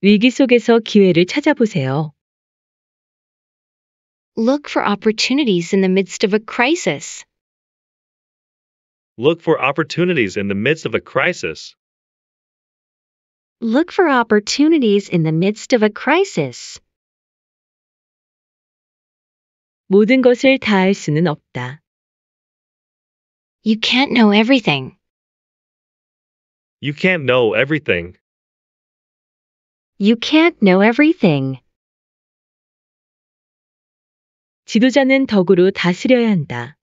[SPEAKER 1] 위기 속에서 기회를 찾아보세요. Look for opportunities in the midst of a crisis.
[SPEAKER 2] Look for opportunities in the midst of a crisis.
[SPEAKER 1] Look for opportunities in the midst of a crisis. 모든 것을 다 할 수는 없다. You can't know everything.
[SPEAKER 2] You can't know everything.
[SPEAKER 1] You can't know everything. 지도자는 덕으로 다스려야 한다.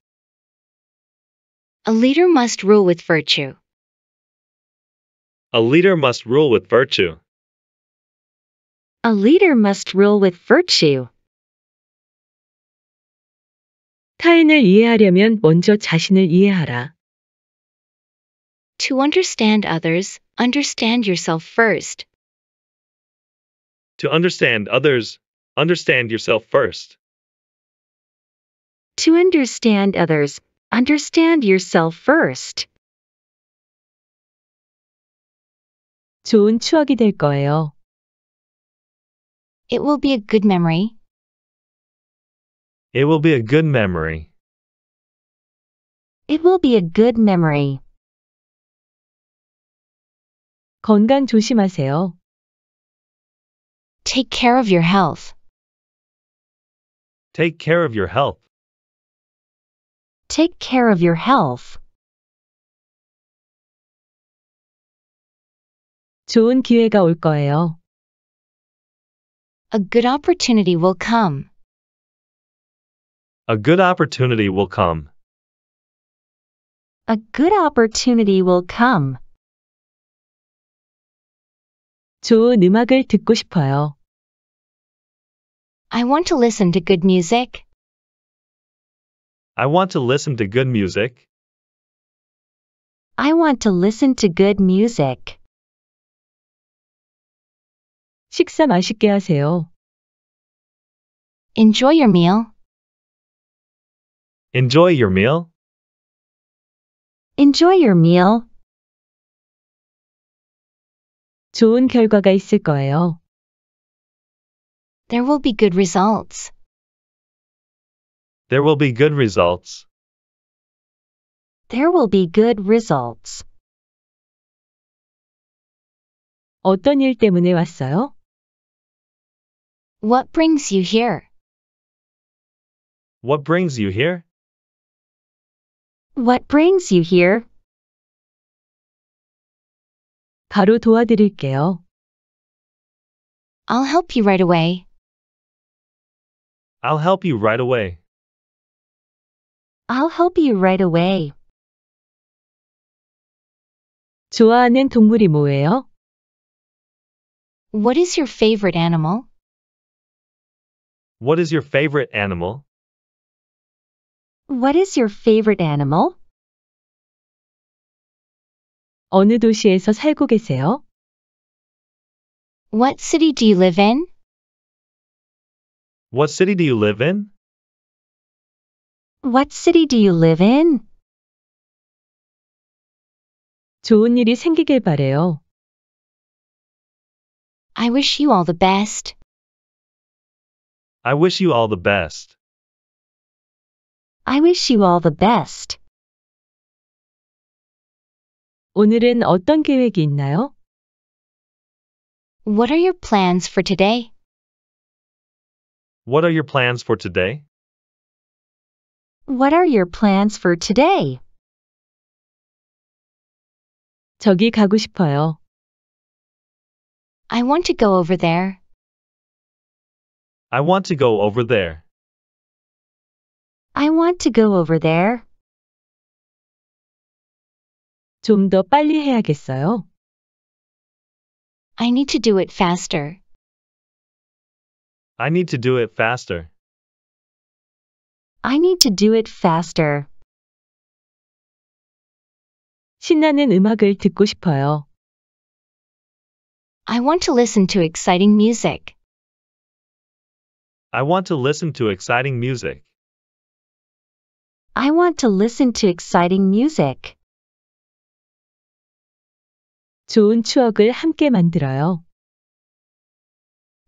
[SPEAKER 1] A leader must rule with virtue.
[SPEAKER 2] A leader must rule with virtue.
[SPEAKER 1] A leader must rule with virtue.
[SPEAKER 4] 타인을 이해하려면 먼저 자신을 이해하라. To understand others, understand yourself first.
[SPEAKER 2] To understand others, understand yourself first.
[SPEAKER 1] To understand others, understand yourself first. 좋은 추억이 될 거예요. It will be a good memory.
[SPEAKER 2] It will be a good memory.
[SPEAKER 1] It will be a good memory. 건강 조심하세요. Take care of your health.
[SPEAKER 2] Take care of your health.
[SPEAKER 1] Take care of your health. 좋은 기회가 올 거예요.
[SPEAKER 4] A good opportunity will come.
[SPEAKER 2] A good opportunity will come.
[SPEAKER 4] A good opportunity will come.
[SPEAKER 1] 좋은 음악을 듣고 싶어요. I want to listen to good music.
[SPEAKER 2] I want to listen to good music.
[SPEAKER 1] I want to listen to good music. 식사 맛있게 하세요. Enjoy your meal.
[SPEAKER 2] Enjoy your meal.
[SPEAKER 1] Enjoy your meal. 좋은 결과가 있을 거예요. There will be good results.
[SPEAKER 2] There will be good
[SPEAKER 3] results.
[SPEAKER 1] There will be good results. 어떤 일 때문에 왔어요? What brings you here?
[SPEAKER 2] What brings you here?
[SPEAKER 1] What brings you here? 바로 도와드릴게요. I'll help you right away.
[SPEAKER 2] I'll help you right away.
[SPEAKER 1] I'll help you right away. 좋아하는 동물이 뭐예요? What is your favorite animal?
[SPEAKER 2] What is your favorite animal?
[SPEAKER 1] What is your favorite animal? 어느 도시에서 살고 계세요? What city do you live in?
[SPEAKER 2] What city do you live in?
[SPEAKER 1] What city do you live in? 좋은 일이 생기길 바래요. I wish you all the best.
[SPEAKER 2] I wish you all the best.
[SPEAKER 1] I wish you all the best. 오늘은 어떤 계획이 있나요? What are your plans for today?
[SPEAKER 2] What are your plans for today?
[SPEAKER 1] What are your plans for today? 저기 가고 싶어요. I want to go over there.
[SPEAKER 2] I want to go over there.
[SPEAKER 1] I want to go over there. 좀 빨리 해야겠어요. I need to do it faster.
[SPEAKER 2] I need to do it faster.
[SPEAKER 1] I need to do it faster. 신나는 음악을 듣고 싶어요. I want to listen to exciting music.
[SPEAKER 2] I want to listen to exciting music.
[SPEAKER 1] I want to listen to exciting music. 좋은 추억을 함께 만들어요.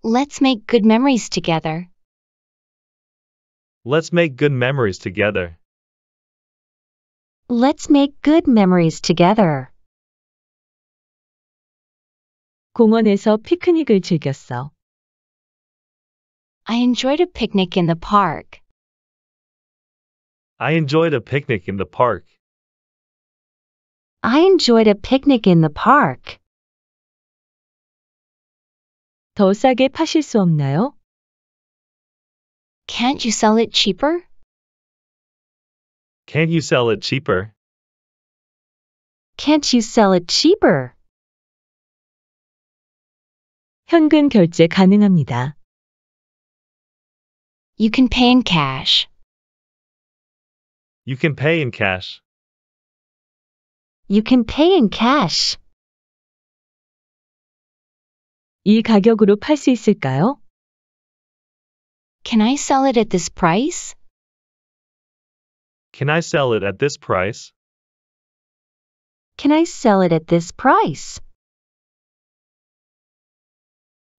[SPEAKER 1] Let's make good memories together.
[SPEAKER 2] Let's make good memories together.
[SPEAKER 1] Let's make good memories together. 공원에서 피크닉을 즐겼어. I enjoyed a picnic in the park.
[SPEAKER 2] I enjoyed a picnic in the park.
[SPEAKER 1] I enjoyed a picnic in the park. 더 싸게 파실 수 없나요? Can't you sell it cheaper?
[SPEAKER 2] Can't you sell it cheaper?
[SPEAKER 1] Can't you sell it cheaper? 현금 결제 가능합니다. You can pay in cash.
[SPEAKER 2] You can pay in cash.
[SPEAKER 1] You can pay in cash. 이 가격으로 있을까요? Can I sell it at this price?
[SPEAKER 2] Can I sell it at this price?
[SPEAKER 1] Can I sell it at this price?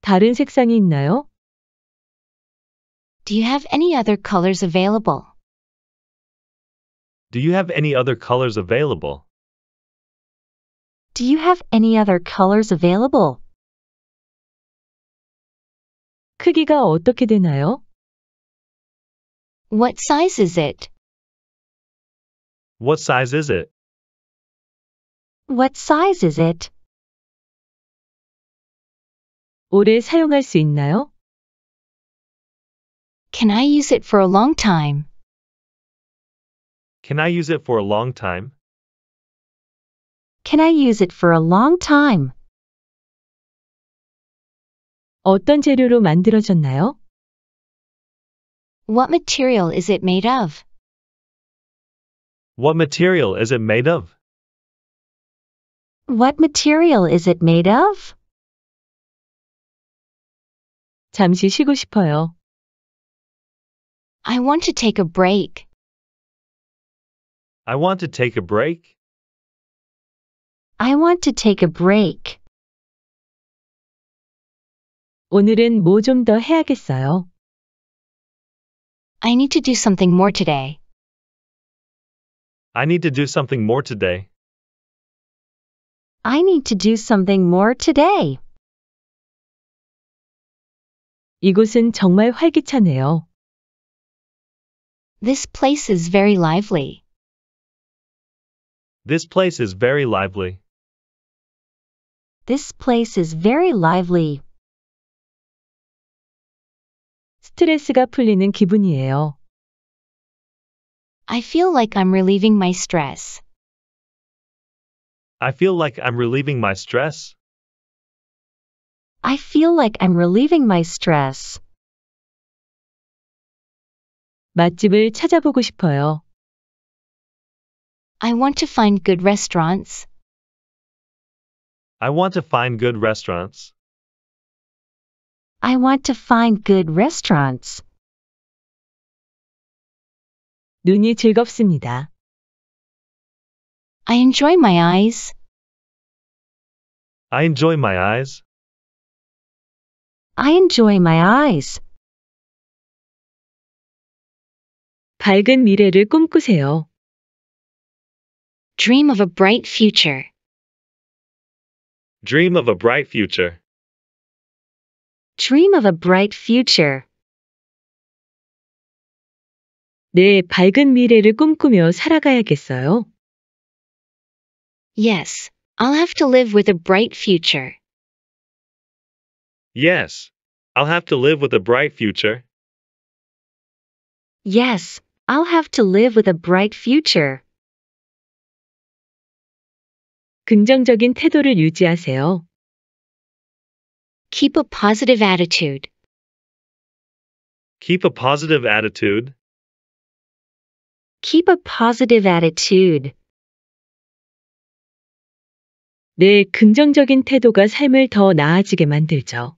[SPEAKER 1] 다른 색상이 있나요? Do you have any other colors available?
[SPEAKER 2] Do you have any other colors available?
[SPEAKER 1] Do you have any other colors available? 크기가 어떻게 되나요? What size is it?
[SPEAKER 2] What size is it?
[SPEAKER 1] What size is it? 오래 사용할 수 있나요? Can I use it for a long time?
[SPEAKER 2] Can I use it for a long time?
[SPEAKER 1] Can I use it for a long time? 어떤 재료로 만들어졌나요? What material is it made of?
[SPEAKER 2] What material is it made of?
[SPEAKER 1] What material is it made of? 잠시 쉬고 싶어요. I want to take a break.
[SPEAKER 2] I want to take a break.
[SPEAKER 1] I want to take a break. 오늘은 뭐 해야겠어요. I need to do something more today.
[SPEAKER 2] I need to do something more today.
[SPEAKER 1] I need to do something more today. 이곳은 정말 활기차네요. This place is very lively.
[SPEAKER 2] This place is very lively.
[SPEAKER 1] This place is very lively. 스트레스가 풀리는 기분이에요.
[SPEAKER 4] I feel like I'm relieving my stress.
[SPEAKER 2] I feel like I'm relieving my stress.
[SPEAKER 4] I feel like I'm relieving my
[SPEAKER 1] stress. 맛집을 찾아보고 싶어요. I want to find good restaurants.
[SPEAKER 2] I want to find good restaurants.
[SPEAKER 1] I want to find good restaurants. 눈이 즐겁습니다. I enjoy my eyes.
[SPEAKER 2] I enjoy my eyes.
[SPEAKER 1] I enjoy my eyes. 밝은 미래를 꿈꾸세요. Dream of a bright future.
[SPEAKER 2] Dream of a bright future.
[SPEAKER 1] Dream of a bright future. 네, 밝은 미래를 꿈꾸며 살아가야겠어요. Yes, I'll have to live with a bright future.
[SPEAKER 2] Yes, I'll have to live with a bright future.
[SPEAKER 1] Yes, I'll have to live with a bright future. 긍정적인 태도를 유지하세요. Keep a positive attitude.
[SPEAKER 2] Keep a positive attitude.
[SPEAKER 1] Keep a positive attitude. 내 긍정적인 태도가 삶을 더 나아지게 만들죠.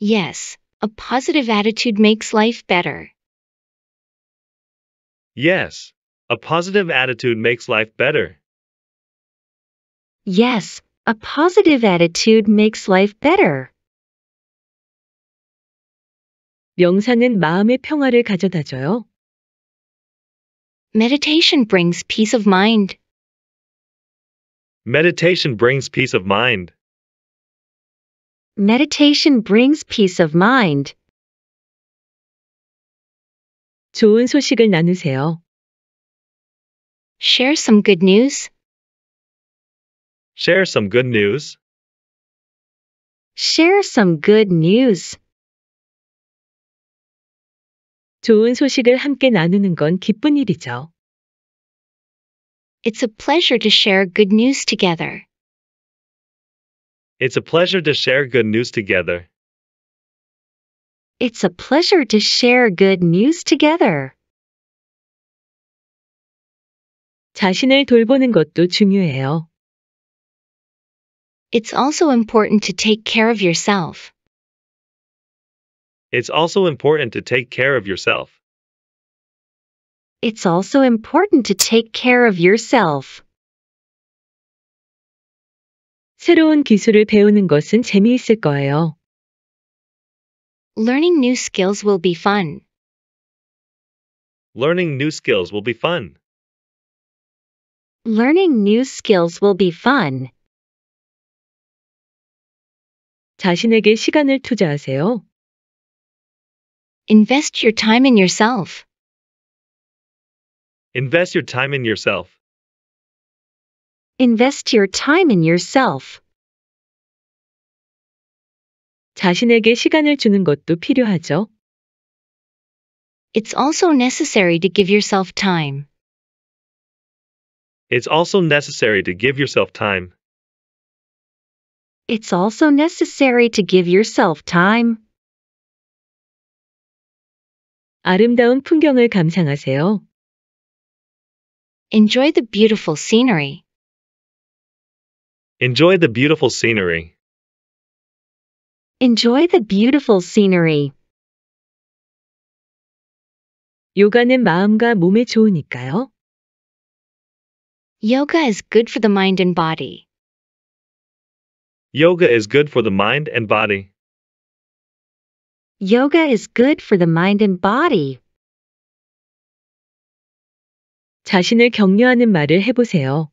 [SPEAKER 4] Yes, a positive attitude makes life better.
[SPEAKER 2] Yes, a positive attitude makes life better.
[SPEAKER 1] Yes, a positive attitude makes life better. 명상은 마음의 평화를 가져다줘요. Meditation brings peace of mind.
[SPEAKER 2] Meditation brings peace of mind.
[SPEAKER 1] Meditation brings peace of mind. 좋은 소식을 나누세요. Share some good news.
[SPEAKER 2] Share some good news.
[SPEAKER 1] Share some good news. 좋은 소식을 함께 나누는 건 기쁜 일이죠. It's a pleasure to share good news together.
[SPEAKER 2] It's a pleasure to share good news together.
[SPEAKER 1] It's a pleasure to share good news together. 자신을 돌보는 것도 중요해요. It's also important to take care of yourself.
[SPEAKER 2] It's also important to take care of yourself.
[SPEAKER 1] It's also important to take care of yourself. 새로운 기술을 배우는 것은 재미있을 거예요. Learning new skills will be fun.
[SPEAKER 2] Learning new skills will be fun.
[SPEAKER 1] Learning new skills will be fun. 자신에게 시간을 투자하세요. Invest your time in yourself.
[SPEAKER 2] Invest your time in yourself.
[SPEAKER 1] Invest your time in yourself. 자신에게 시간을 주는 것도 필요하죠. It's also necessary to give yourself time.
[SPEAKER 2] It's also necessary to give yourself time.
[SPEAKER 1] It's also necessary to give yourself time. 아름다운 풍경을 감상하세요. Enjoy the beautiful scenery.
[SPEAKER 2] Enjoy the beautiful scenery.
[SPEAKER 1] Enjoy the beautiful scenery. 요가는 마음과 몸에 좋으니까요. Yoga is good for the mind and body.
[SPEAKER 2] Yoga is good for the mind and body.
[SPEAKER 1] Yoga is good for the mind and body. 자신을 격려하는 말을 해보세요.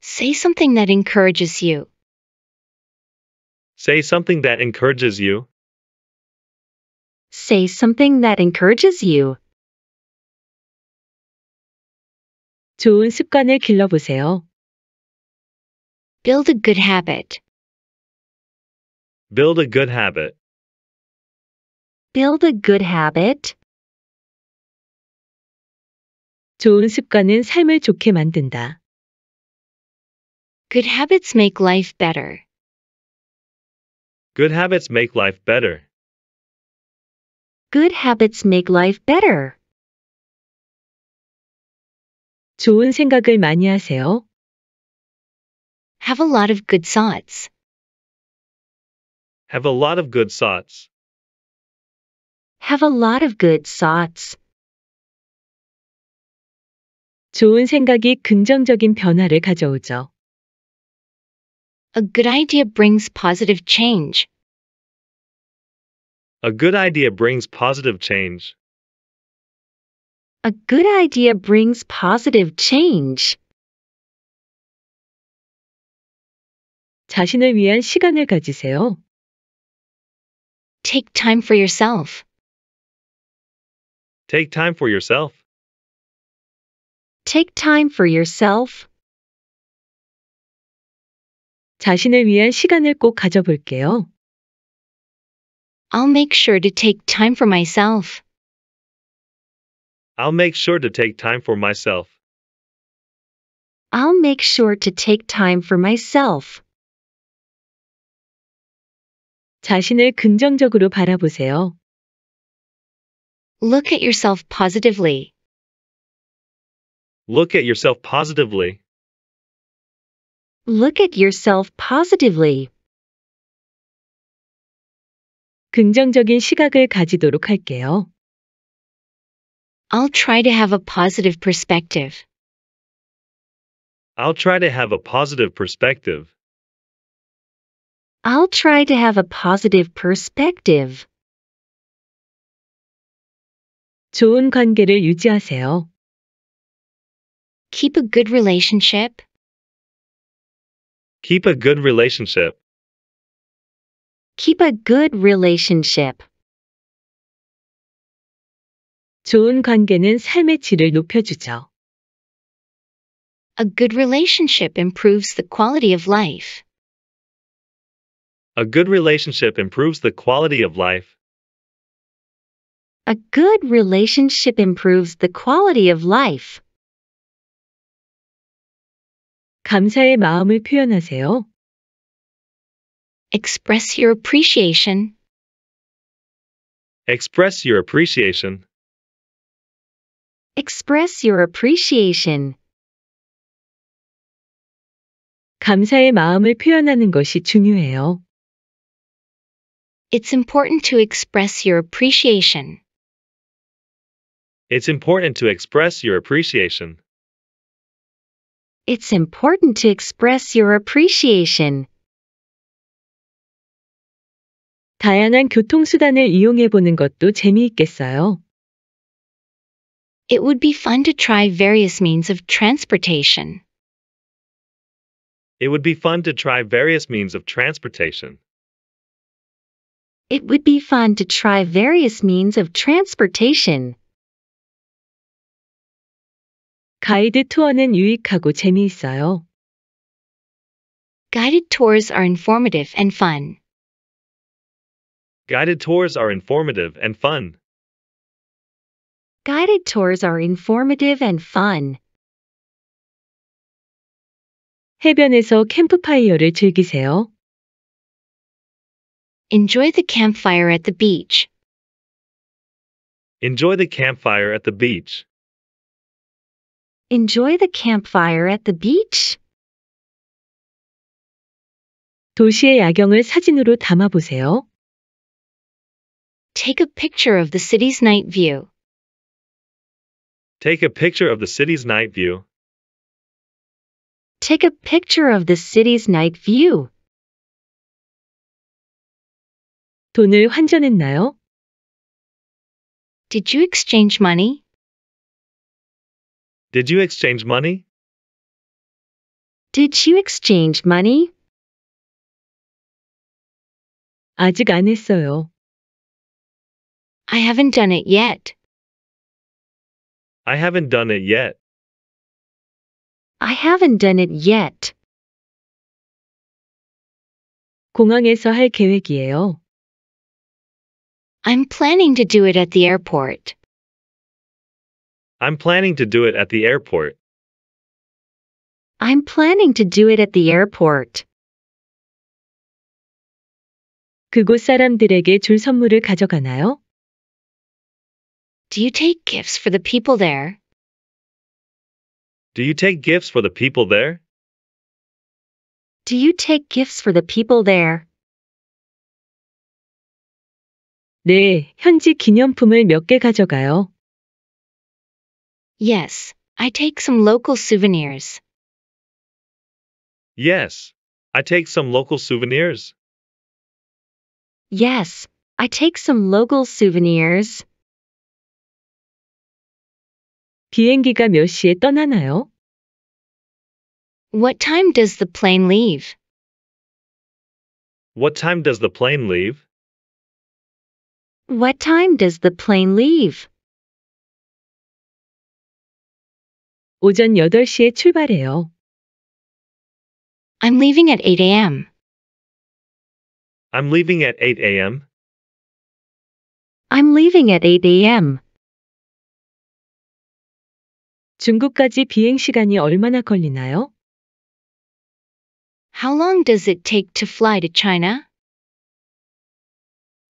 [SPEAKER 1] Say something that encourages you.
[SPEAKER 2] Say something that encourages you.
[SPEAKER 1] Say something that encourages you. 좋은 습관을 길러보세요. Build a good habit.
[SPEAKER 2] Build a good habit.
[SPEAKER 1] Build a good habit. 좋은 습관은 삶을 좋게 만든다. Good habits make life better.
[SPEAKER 2] Good habits make life better.
[SPEAKER 1] Good habits make life better. 좋은 생각을 많이 하세요. Have a lot of good thoughts.
[SPEAKER 3] Have a
[SPEAKER 2] lot of good thoughts.
[SPEAKER 1] Have a lot of good thoughts. 좋은 생각이 긍정적인 변화를 가져오죠. A good idea brings positive change.
[SPEAKER 2] A good idea brings positive change.
[SPEAKER 1] A good idea brings positive change. 자신을 위한 시간을 가지세요. Take time for yourself.
[SPEAKER 2] Take time for yourself.
[SPEAKER 1] Take time for yourself. 자신을 위한 시간을 꼭 가져볼게요. I'll make sure to take time for myself.
[SPEAKER 2] I'll make sure to take time for myself.
[SPEAKER 1] I'll make sure to take time for myself. 자신을 긍정적으로 바라보세요. Look at yourself positively.
[SPEAKER 2] Look at yourself positively.
[SPEAKER 1] Look at yourself positively. 긍정적인 시각을 가지도록 할게요. I'll try to have a positive perspective.
[SPEAKER 2] I'll try to have a positive perspective.
[SPEAKER 1] I'll try to have a positive perspective. 좋은 관계를 유지하세요. Keep a good relationship.
[SPEAKER 2] Keep a good relationship.
[SPEAKER 1] Keep a good relationship. 좋은 관계는 삶의 질을 높여주죠. A good relationship improves the quality of life.
[SPEAKER 2] A good relationship improves the quality of life.
[SPEAKER 1] A good relationship improves the quality of life. 감사의 마음을 표현하세요. Express your appreciation.
[SPEAKER 2] Express your appreciation.
[SPEAKER 1] Express your appreciation. 감사의 마음을 표현하는 것이 중요해요. It's important to express your appreciation.
[SPEAKER 2] It's important to express your appreciation.
[SPEAKER 1] It's important to express your appreciation.
[SPEAKER 4] 다양한 교통수단을 이용해 보는 것도 재미있겠어요. It would be fun to try various means of transportation.
[SPEAKER 2] It would be fun to try various means of transportation
[SPEAKER 4] it would be fun to try various means of transportation.
[SPEAKER 1] 가이드 투어는 유익하고 재미있어요. Guided tours are informative and fun.
[SPEAKER 2] Guided tours are informative and fun.
[SPEAKER 1] Guided tours are informative and fun. 해변에서 캠프파이어를 즐기세요. Enjoy the campfire at the beach.
[SPEAKER 2] Enjoy the campfire at the beach.
[SPEAKER 1] Enjoy the campfire at the beach. 도시의 야경을 사진으로 담아 보세요. Take a picture of the city's night view.
[SPEAKER 2] Take a picture of the city's night view.
[SPEAKER 1] Take a picture of the city's night view. 돈을 환전했나요? Did you exchange money?
[SPEAKER 2] Did you exchange money?
[SPEAKER 1] Did you exchange money? 아직 안 했어요. I haven't done it yet.
[SPEAKER 2] I haven't done it yet.
[SPEAKER 1] I haven't done it yet. 공항에서 할 계획이에요. I'm planning to do it at the airport.
[SPEAKER 2] I'm planning to do it at the airport.
[SPEAKER 1] I'm planning to do it at the airport. 그곳 사람들에게 줄 선물을 가져가나요? Do you take gifts for the people there?
[SPEAKER 2] Do you take gifts for the people there?
[SPEAKER 1] Do you take gifts for the people there? 네, 현지 기념품을 몇 개 가져가요. Yes, I take some local souvenirs.
[SPEAKER 2] Yes, I take some local souvenirs.
[SPEAKER 1] Yes, I take some local souvenirs. 비행기가 몇 시에 떠나나요? What time does the plane leave?
[SPEAKER 2] What time does the plane leave?
[SPEAKER 1] what time does the plane leave? 오전 8시에 출발해요. I'm leaving at 8 a.m.
[SPEAKER 2] I'm leaving at 8 a.m.
[SPEAKER 1] I'm leaving at 8 a.m. 중국까지 비행 시간이 얼마나 걸리나요? How long does it take to fly to China?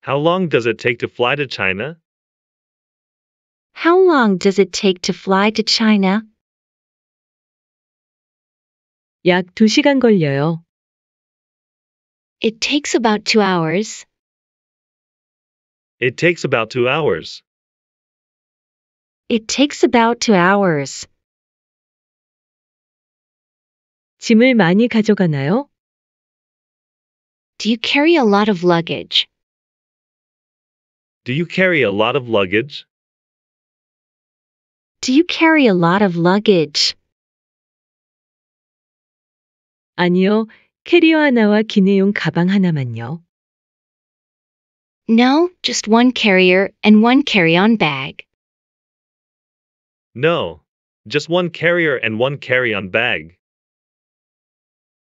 [SPEAKER 2] How long does it take to fly to China?
[SPEAKER 1] How long does it take to fly to China? 약 2시간 걸려요. It takes about two hours.
[SPEAKER 2] It takes about two hours.
[SPEAKER 1] It takes about two hours. 짐을 많이 가져가나요? Do you carry a lot of luggage?
[SPEAKER 2] Do you carry a lot of luggage?
[SPEAKER 1] Do you carry a lot of luggage?
[SPEAKER 4] 아니요, 캐리어 하나와 기내용 가방 하나만요. No, just one carrier and one carry-on bag.
[SPEAKER 2] No, just one carrier and one carry-on bag.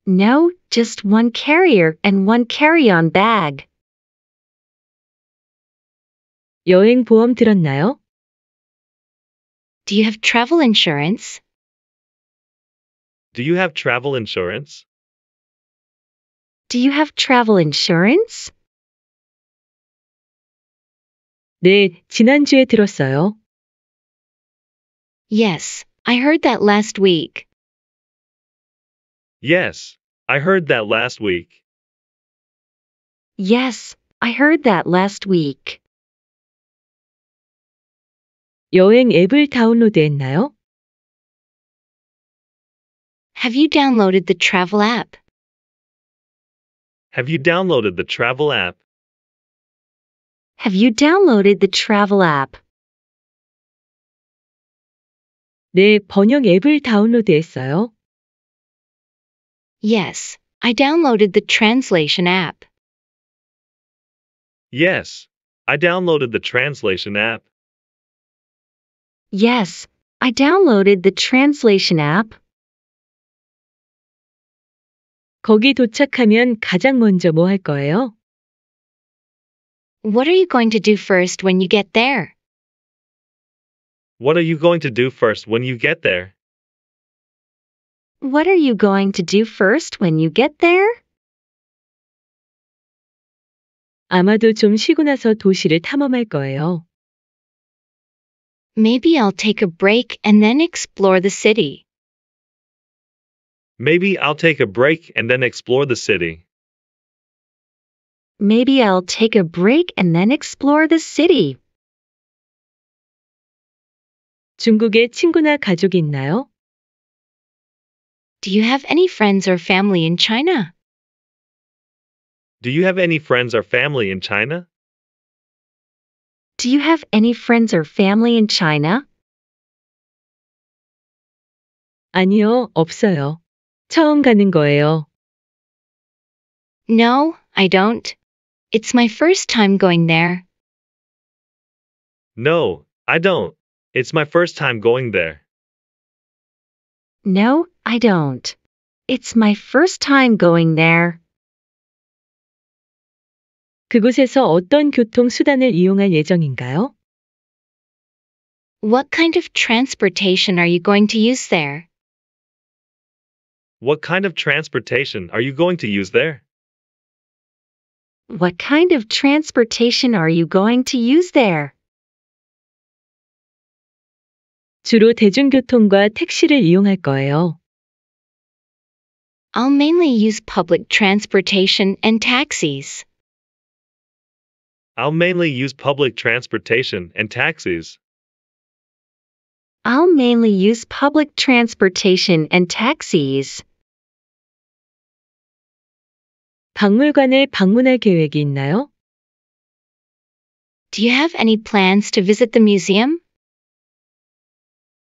[SPEAKER 1] No, just one carrier and one carry-on bag. 여행 보험 들었나요? Do you have travel insurance?
[SPEAKER 2] Do you have travel
[SPEAKER 3] insurance?
[SPEAKER 1] Do you have travel insurance? 네, 지난주에 들었어요. Yes, I heard that last week.
[SPEAKER 2] Yes, I heard that last week.
[SPEAKER 1] Yes, I heard that last week. 여행 앱을 Have you downloaded the travel app?
[SPEAKER 2] Have you downloaded the travel app?
[SPEAKER 1] Have you downloaded the travel app? 네, 번역 앱을 Yes, I downloaded the translation app.
[SPEAKER 2] Yes, I downloaded the translation app.
[SPEAKER 1] Yes, I downloaded the translation app. 거기 도착하면 가장 먼저 거예요? What are you going to do first when you get there?
[SPEAKER 3] What
[SPEAKER 2] are you going to do first when you get there?
[SPEAKER 1] What are you going to do first when you get there? 아마도
[SPEAKER 4] 좀 쉬고 나서 도시를 탐험할 거예요. Maybe I'll take a break and then explore the city.
[SPEAKER 2] Maybe I'll take a break and then explore the city.
[SPEAKER 4] Maybe I'll take
[SPEAKER 1] a break and then explore the city.
[SPEAKER 4] 중국에 친구나 있나요? Do you have any friends or family in China?
[SPEAKER 2] Do you have any friends or family in China?
[SPEAKER 4] do you have any friends or family in China?
[SPEAKER 1] 아니요, 없어요. 처음 가는 거예요. No, I don't. It's my first time going there.
[SPEAKER 2] No, I don't. It's my first time going there.
[SPEAKER 1] No, I don't. It's my first time going there. 그곳에서
[SPEAKER 4] 어떤 교통수단을 이용할 예정인가요? What kind of transportation are you going to use there?
[SPEAKER 2] What kind of transportation are you going to use there?
[SPEAKER 4] What kind of
[SPEAKER 1] transportation are you going to use there?
[SPEAKER 4] 주로 대중교통과 택시를 이용할 거예요. I'll mainly use public transportation and taxis.
[SPEAKER 2] I'll mainly use public transportation and taxis.
[SPEAKER 4] I'll mainly use public transportation and taxis.
[SPEAKER 1] 박물관을 방문할 계획이 있나요? Do you have any plans to visit the museum?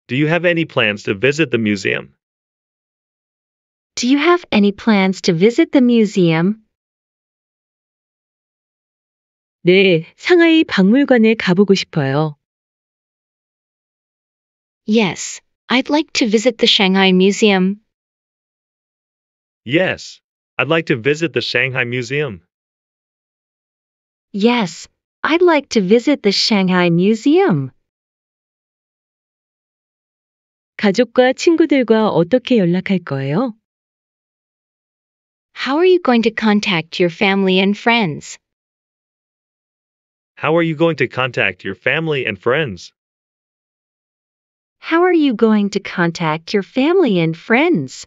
[SPEAKER 2] Do you have any plans to visit the museum?
[SPEAKER 1] Do you have any plans to visit the museum? 네, 상하이 박물관에 가보고 싶어요. Yes, I'd like to visit the Shanghai Museum.
[SPEAKER 2] Yes, I'd like to visit the Shanghai Museum.
[SPEAKER 1] Yes, I'd like to visit the Shanghai Museum.
[SPEAKER 4] 가족과 친구들과 어떻게 연락할 거예요? How are you going to contact your family and friends?
[SPEAKER 2] How are you going to contact your family and friends?
[SPEAKER 1] How are you going to contact your family and friends?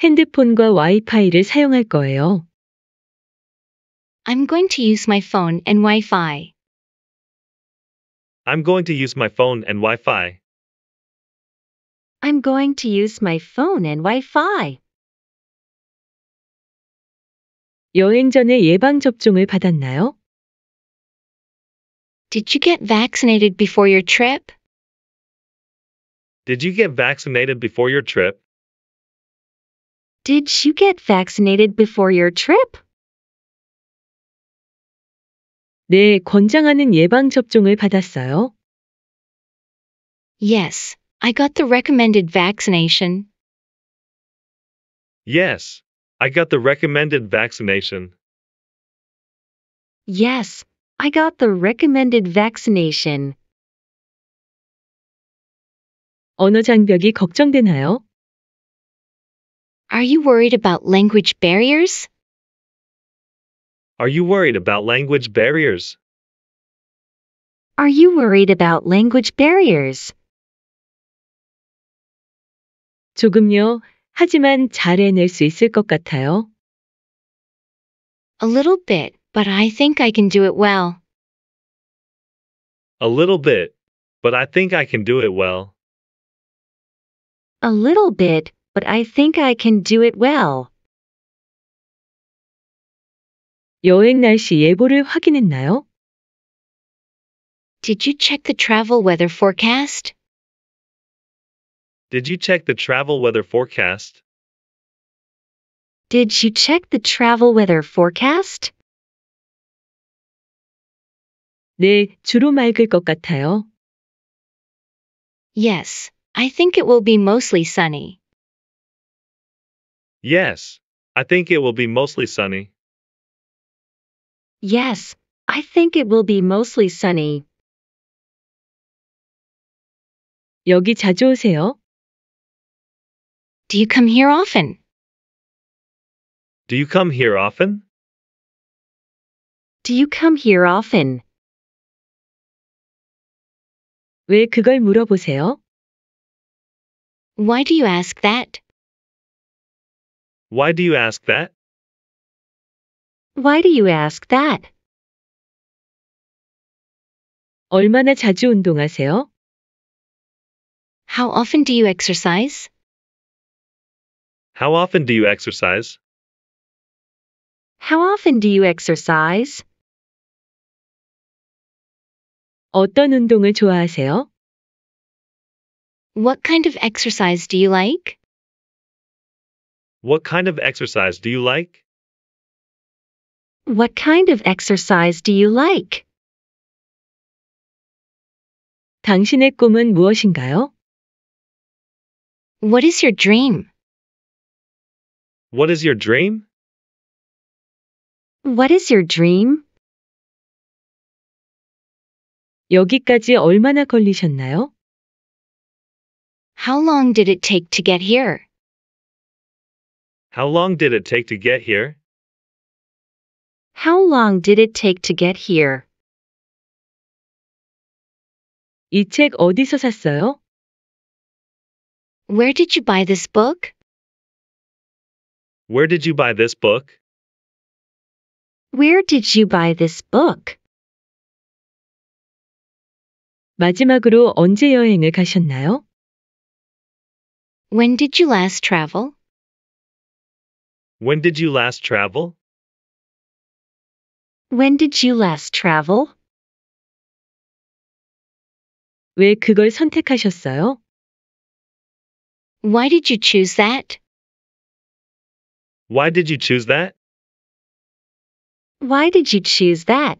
[SPEAKER 1] 핸드폰과 와이파이를 사용할 거예요. I'm going to use my phone and Wi-Fi.
[SPEAKER 2] I'm going to use my phone and Wi-Fi.
[SPEAKER 1] I'm going to use my phone and Wi-Fi. 여행 전에 예방 접종을 받았나요? Did you get vaccinated before your trip?
[SPEAKER 2] Did you get vaccinated before your trip?
[SPEAKER 1] Did you get vaccinated before your trip? 네, 권장하는 예방 접종을
[SPEAKER 2] 받았어요.
[SPEAKER 4] Yes, I got the recommended vaccination.
[SPEAKER 2] Yes, I got the recommended vaccination.
[SPEAKER 1] Yes, I got the recommended vaccination. 언어 장벽이 걱정되나요? Are you worried about language barriers?
[SPEAKER 2] Are you worried about language barriers?
[SPEAKER 1] Are you worried about language barriers? 조금요. 하지만 잘 해낼 수 있을 것 같아요. A little bit, but I think I can do it well.
[SPEAKER 2] A little bit, but I think I can do it well.
[SPEAKER 1] A little bit, but I think I can do it well. 여행 날씨 예보를 확인했나요? Did you check the travel weather forecast?
[SPEAKER 2] Did you check the travel weather forecast?
[SPEAKER 1] Did you check the travel weather forecast? 네, 주로 맑을 것 같아요. Yes, I think it will be mostly sunny.
[SPEAKER 2] Yes, I think it will be mostly sunny.
[SPEAKER 1] Yes, I think it will be mostly sunny. 여기 자주 오세요. Do you come here often?
[SPEAKER 2] Do you come here often?
[SPEAKER 1] Do you come here often? 왜 그걸 물어보세요? Why do you ask that?
[SPEAKER 2] Why do you ask that?
[SPEAKER 1] Why do you ask that? 얼마나 자주 운동하세요? How often do you exercise?
[SPEAKER 2] How often do you exercise?
[SPEAKER 1] How often do you exercise? 어떤 운동을 좋아하세요? What kind of exercise do you like?
[SPEAKER 2] What kind of exercise do you like?
[SPEAKER 1] What kind of exercise do you like? 당신의 꿈은 무엇인가요? What is your
[SPEAKER 2] dream? What is your dream?
[SPEAKER 1] What is your dream? 여기까지 얼마나 걸리셨나요? How long did it take to get here?
[SPEAKER 2] How long did it take to get here?
[SPEAKER 1] How long did it take to get here? 이 책 어디서 샀어요? Where did you buy this book?
[SPEAKER 2] Where did you buy this book?
[SPEAKER 1] Where did you buy this book? 마지막으로 언제 여행을 가셨나요? When did you last travel?
[SPEAKER 2] When did you last travel?
[SPEAKER 1] When did you last travel? 왜 그걸 선택하셨어요? Why did you choose that?
[SPEAKER 2] Why did you choose that?
[SPEAKER 1] Why did you choose that?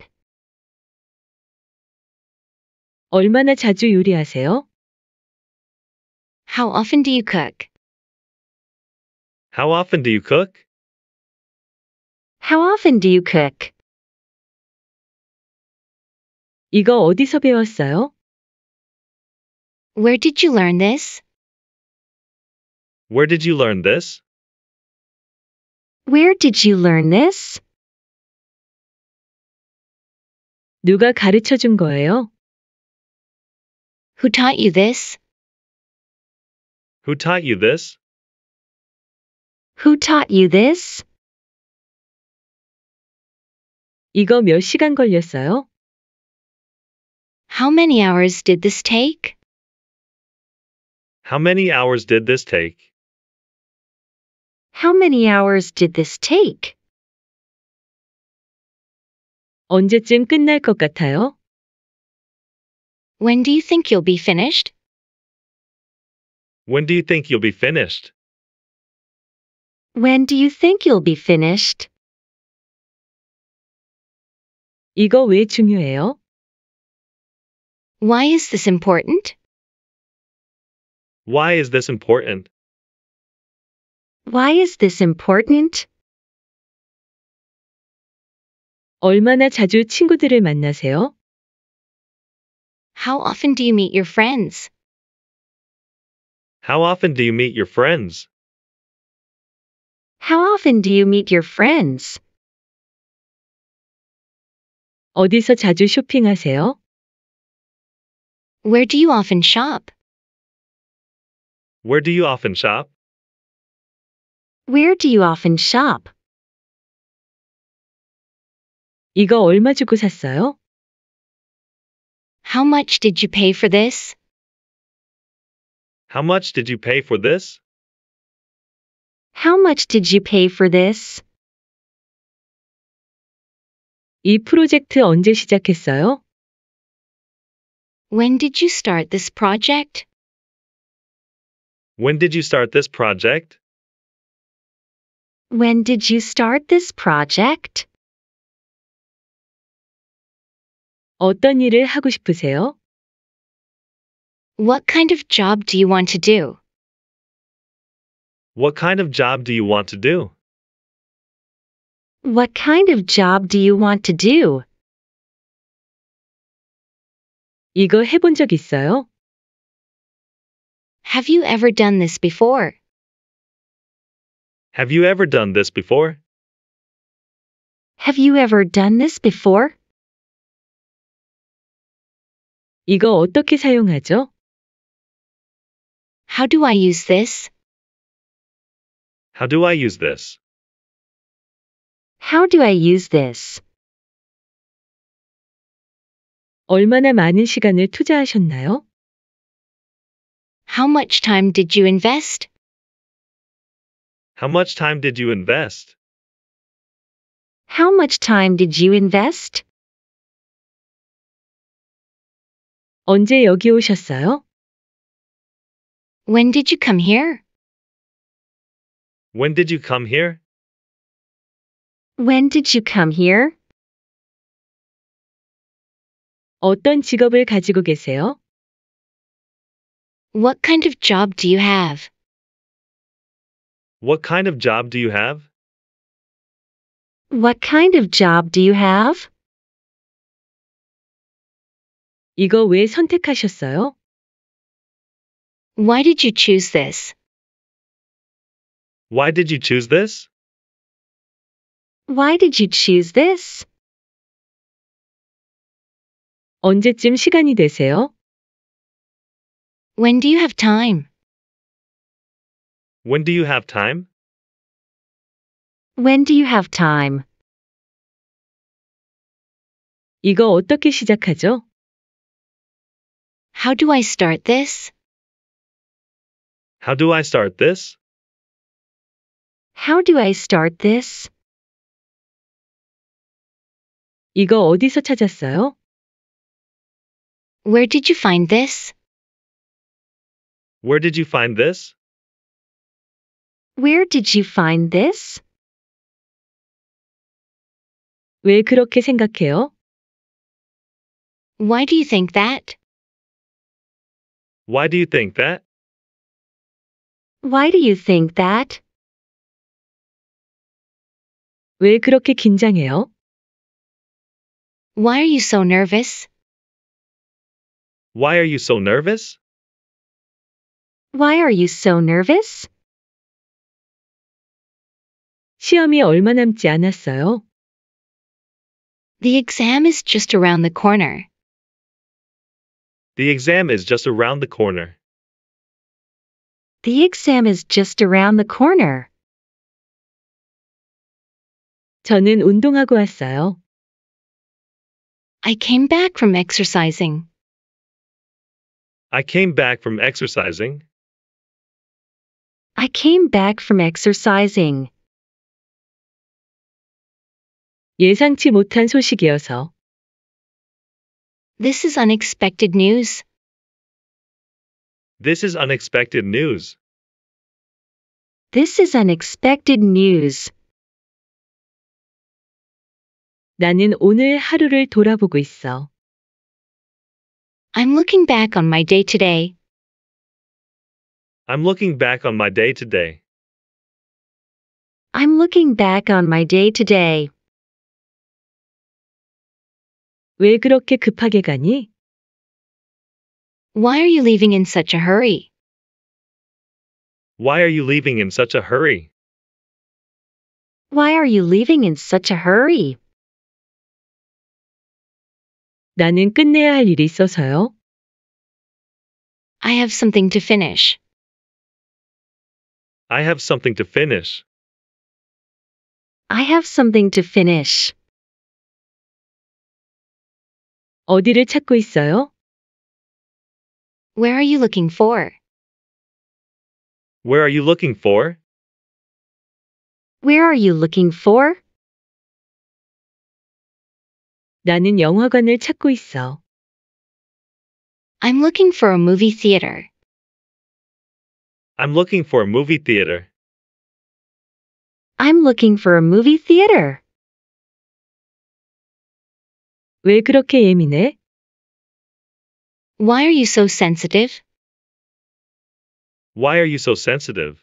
[SPEAKER 1] 얼마나 자주 요리하세요? How often do you cook?
[SPEAKER 2] How often do you cook?
[SPEAKER 1] How often do you cook? 이거 어디서 배웠어요? Where did you learn this?
[SPEAKER 2] Where did you learn this?
[SPEAKER 1] Where did you learn this? 누가 가르쳐 준 거예요? Who taught you this?
[SPEAKER 2] Who taught you this?
[SPEAKER 1] Who taught you this? 이거 몇 시간 걸렸어요? How many hours did this take?
[SPEAKER 2] How many hours did this take?
[SPEAKER 1] How many hours did this take? 언제쯤 끝날 것 같아요? When do you think you'll be finished?
[SPEAKER 2] When do you think you'll be finished?
[SPEAKER 1] When do you think you'll be finished? 이거 왜 중요해요? Why is this important?
[SPEAKER 2] Why is this important?
[SPEAKER 1] Why is this important? 얼마나 자주 친구들을 만나세요? How often do you meet your friends?
[SPEAKER 2] How often do you meet your
[SPEAKER 3] friends?
[SPEAKER 1] How often do you meet your friends? 어디서 자주 쇼핑하세요? Where do you often shop?
[SPEAKER 2] Where do you often shop?
[SPEAKER 1] Where do you often shop? 이거 얼마 주고 샀어요? How much did you pay for this?
[SPEAKER 2] How much did you pay for this?
[SPEAKER 1] How much did you pay for this? 이 프로젝트 언제 시작했어요?
[SPEAKER 4] When did you start this project?
[SPEAKER 2] When did you start this project?
[SPEAKER 4] When did you start this project?
[SPEAKER 1] 어떤 일을 하고 싶으세요? What kind of job do you want to do?
[SPEAKER 2] What kind of job do you want to do?
[SPEAKER 1] What kind of job do you want to do? 이거 해본 적 있어요? Have you ever done this before?
[SPEAKER 2] Have you ever done this before?
[SPEAKER 1] Have you ever done this before? 이거 어떻게 사용하죠? How do I use this?
[SPEAKER 2] How do I use this?
[SPEAKER 1] How do I use this? 얼마나 많은 시간을 투자하셨나요? How much time did you invest?
[SPEAKER 2] How much time did you invest?
[SPEAKER 1] How much time did you invest? 언제 여기 오셨어요? When did you come here?
[SPEAKER 2] When did you come here?
[SPEAKER 1] When did you come here? 어떤 직업을 가지고 계세요? What kind of job do you have?
[SPEAKER 2] What kind of job do you have?
[SPEAKER 1] What kind of job do you have? 이거 왜 선택하셨어요? Why did you choose this?
[SPEAKER 2] Why did you choose this?
[SPEAKER 1] Why did you choose this? 언제쯤 시간이 되세요? When do you have time?
[SPEAKER 2] When do you have time?
[SPEAKER 1] When do you have time? 이거 어떻게 시작하죠? How do I start this?
[SPEAKER 2] How do I start this?
[SPEAKER 1] How do I start this? 이거 어디서 찾았어요? Where did you find this?
[SPEAKER 2] Where did you find this?
[SPEAKER 1] Where did you find this? 왜 그렇게 생각해요? Why do you think that?
[SPEAKER 2] Why do you think that?
[SPEAKER 1] Why do you think that? 왜 그렇게 긴장해요? Why are you so nervous?
[SPEAKER 2] Why are you so nervous?
[SPEAKER 1] Why are you so nervous? 시험이 얼마 남지 않았어요? The exam is just around the corner.
[SPEAKER 2] The exam is just around the corner.
[SPEAKER 1] The exam is just around the corner. 저는 운동하고 왔어요. I came back from exercising.
[SPEAKER 2] I came back from exercising.
[SPEAKER 1] I came back from exercising. 예상치 못한 소식이어서. This is unexpected news.
[SPEAKER 2] This is unexpected news.
[SPEAKER 1] This is unexpected news. 나는 오늘 하루를 돌아보고 있어. I'm looking back on my day today.
[SPEAKER 2] I'm looking back on my day
[SPEAKER 3] today.
[SPEAKER 1] I'm looking back on my day today. 왜 그렇게 급하게 가니? Why are you leaving in such a hurry?
[SPEAKER 2] Why are you leaving in such a hurry?
[SPEAKER 1] Why are you leaving in such a hurry? 나는 끝내야 할 일이 있어서요. I have something to finish.
[SPEAKER 2] I have something to finish.
[SPEAKER 1] I have something to finish. 어디를 찾고 있어요? Where are you looking for?
[SPEAKER 2] Where are you looking for?
[SPEAKER 1] Where are you looking for? 나는 영화관을 찾고 있어. I'm looking for a movie theater.
[SPEAKER 2] I'm looking for a movie theater.
[SPEAKER 1] I'm looking for a movie theater. 왜 그렇게 예민해? Why are you so sensitive?
[SPEAKER 2] Why are you so sensitive?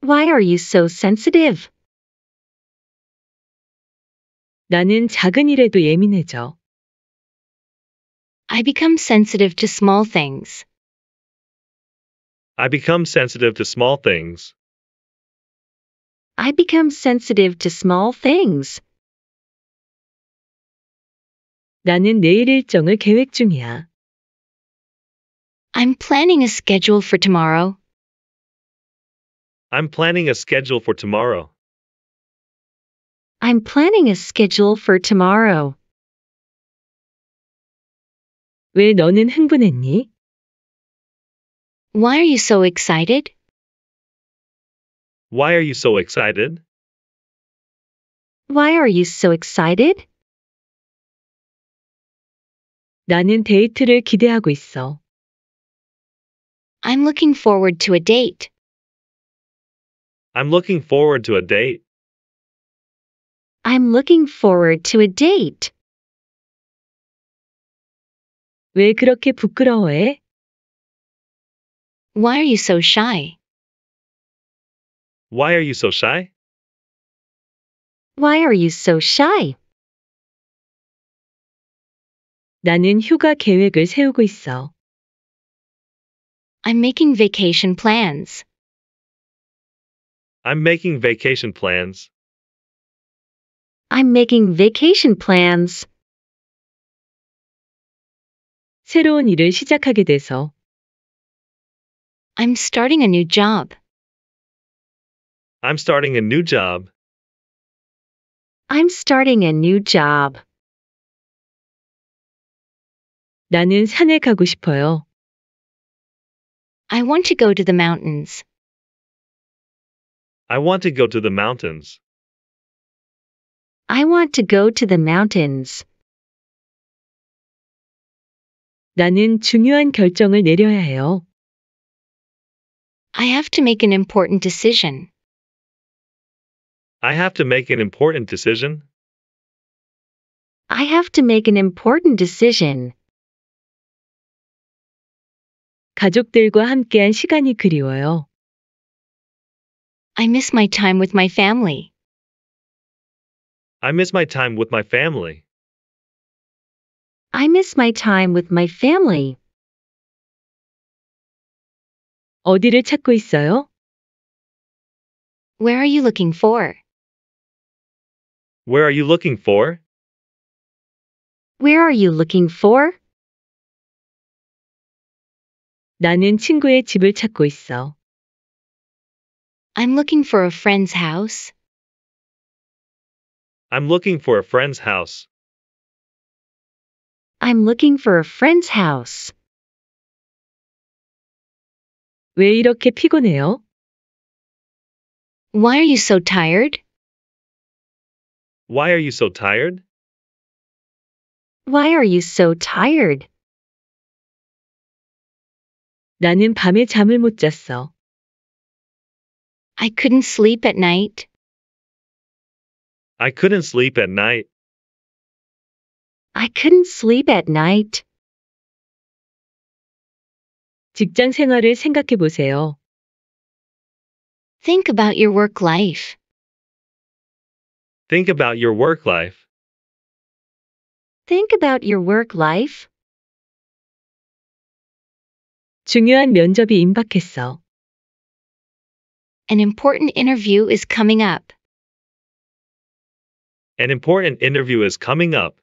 [SPEAKER 1] Why are you so sensitive? 나는 작은 일에도 예민해져.
[SPEAKER 4] I become sensitive to small things.
[SPEAKER 2] I become sensitive to small things.
[SPEAKER 4] I become sensitive to small
[SPEAKER 1] things. 나는 내일 일정을 계획 중이야. I'm planning a schedule for tomorrow.
[SPEAKER 2] I'm planning a schedule for tomorrow.
[SPEAKER 1] I'm planning a schedule for tomorrow. 왜 너는 흥분했니? Why are you so excited?
[SPEAKER 2] Why are you so excited?
[SPEAKER 1] Why are you so excited? 나는 데이트를 기대하고 있어. I'm looking forward to a date.
[SPEAKER 2] I'm looking forward to a date.
[SPEAKER 1] I'm looking forward to a date. 왜 그렇게 부끄러워해? Why are you so shy?
[SPEAKER 2] Why are you so shy?
[SPEAKER 1] Why are you so shy? 나는 휴가 계획을 세우고 있어. I'm making vacation plans.
[SPEAKER 2] I'm making vacation plans.
[SPEAKER 1] I'm making vacation plans. 새로운 일을 시작하게 돼서 I'm starting a new job.
[SPEAKER 2] I'm starting a new job.
[SPEAKER 1] I'm starting a new job. 나는 산에 가고 싶어요. I want to go to the mountains.
[SPEAKER 2] I want to go to the mountains.
[SPEAKER 1] I want to go to the mountains. 나는 중요한 결정을 내려야 해요. I
[SPEAKER 4] have to make an important decision.
[SPEAKER 2] I have to make an important decision.
[SPEAKER 4] I have to make an important decision.
[SPEAKER 1] 가족들과 함께한 시간이 그리워요. I miss my time with my family.
[SPEAKER 2] I miss my time with my family.
[SPEAKER 1] I miss my time with my family. 어디를 찾고 있어요? Where are you looking for?
[SPEAKER 2] Where are you looking for?
[SPEAKER 1] Where are you looking for? 나는 친구의 집을 찾고 있어. I'm looking for a friend's house.
[SPEAKER 2] I'm looking for a friend's house.
[SPEAKER 1] I'm looking for a friend's house. 왜 이렇게 피곤해요? Why are you so tired?
[SPEAKER 2] Why are you so tired?
[SPEAKER 1] Why are you so tired? 나는 밤에 잠을 못 잤어. I couldn't sleep at night.
[SPEAKER 2] I couldn't sleep at night.
[SPEAKER 1] I couldn't sleep at night. 직장 생활을 생각해 보세요. Think about your work life.
[SPEAKER 3] Think
[SPEAKER 2] about your work life.
[SPEAKER 1] Think about your work life. 중요한 면접이 임박했어. An important interview is coming up.
[SPEAKER 2] An important interview is coming up.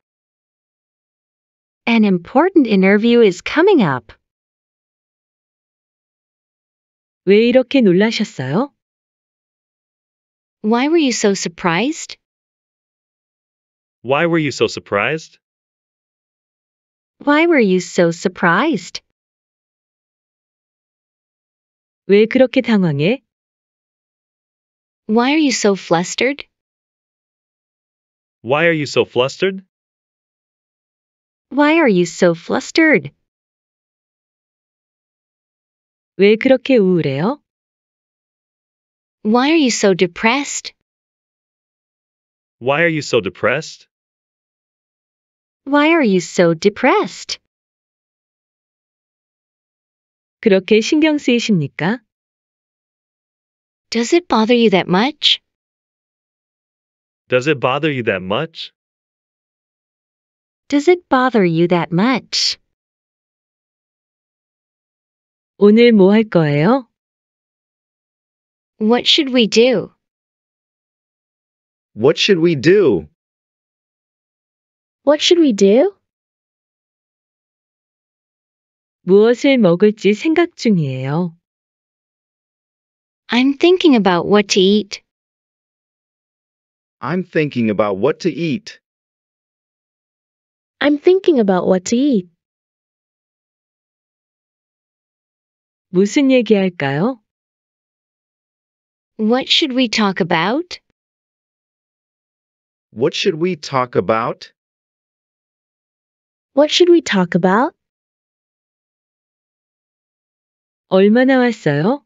[SPEAKER 1] An important interview is coming up. 왜 이렇게 놀라셨어요? Why were you so surprised?
[SPEAKER 2] Why were you so surprised?
[SPEAKER 1] Why were you so surprised? 왜 그렇게 당황해? Why are you so flustered?
[SPEAKER 2] Why are you so flustered?
[SPEAKER 1] Why are you so flustered? 왜 그렇게 우울해요? Why are you so depressed?
[SPEAKER 2] Why are you so depressed?
[SPEAKER 1] Why are you so depressed? 그렇게 신경 쓰이십니까? Does it bother you that much?
[SPEAKER 2] Does it bother you that much?
[SPEAKER 1] Does it bother you that much? 오늘 거예요? What should we do? What should we do? What should we do? 무엇을 먹을지 생각 중이에요. I'm thinking about what to eat.
[SPEAKER 2] I'm thinking about what to eat.
[SPEAKER 1] I'm thinking about what to eat. 무슨 얘기할까요? What should we talk about?
[SPEAKER 2] What should we talk about?
[SPEAKER 1] What should we talk about? 얼마나 왔어요?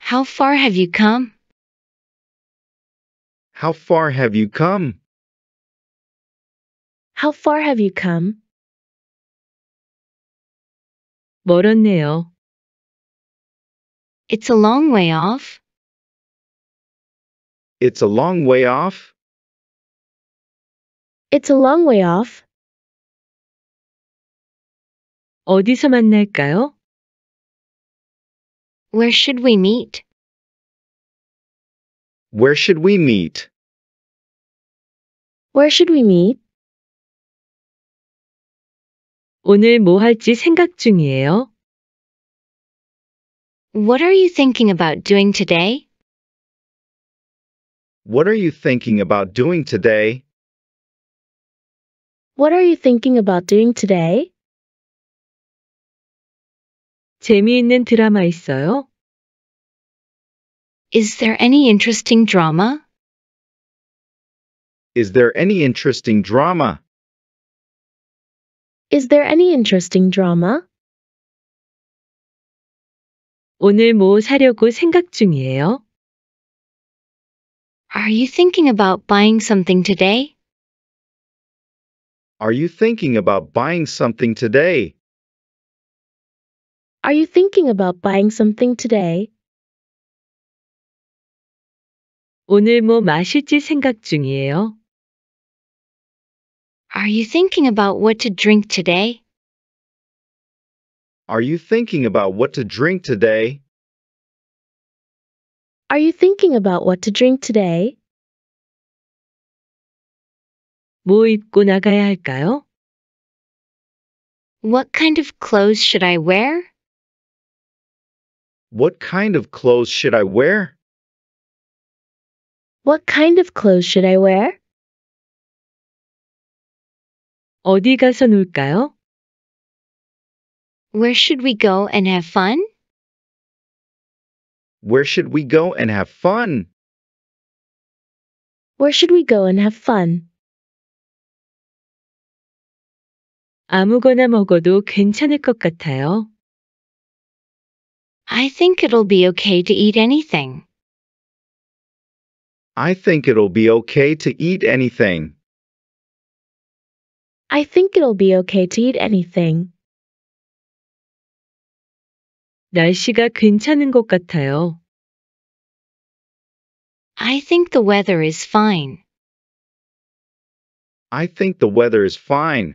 [SPEAKER 1] How far have you come? How far have you come? How far have you come? 멀었네요. It's a long way off. It's a long way off. It's a long way off. 어디서 만날까요? Where should we meet? Where should we meet? Where should we meet? 오늘 뭐 할지 생각 중이에요. What are you thinking about doing today?
[SPEAKER 2] What are you thinking about doing today?
[SPEAKER 1] What are you thinking about doing today? 재미있는 드라마 있어요? Is there any interesting drama?
[SPEAKER 2] Is there any interesting drama?
[SPEAKER 1] Is there any interesting drama? 오늘 뭐 사려고 생각
[SPEAKER 2] 중이에요?
[SPEAKER 1] Are you thinking about buying something today?
[SPEAKER 2] Are you thinking about buying something today?
[SPEAKER 1] Are you thinking about buying something today? 오늘 뭐 마실지 생각 중이에요. Are you thinking about what to drink today?
[SPEAKER 2] Are you thinking about what to drink today?
[SPEAKER 1] Are you thinking about what to drink today? 뭐 입고 나가야 할까요? What kind of clothes should I wear?
[SPEAKER 2] What kind of clothes should I wear?
[SPEAKER 1] What kind of clothes should I wear? 어디 가서 놀까요? Where should we go and have fun?
[SPEAKER 2] Where should we go and have fun?
[SPEAKER 1] Where should we go and have fun? 아무거나 먹어도 괜찮을 것 같아요. I think it'll be okay to eat anything.
[SPEAKER 2] I think it'll be okay to eat anything.
[SPEAKER 1] I think it'll be okay to eat anything. 날씨가 괜찮은 것 같아요. I think the weather is fine.
[SPEAKER 2] I think the weather is fine.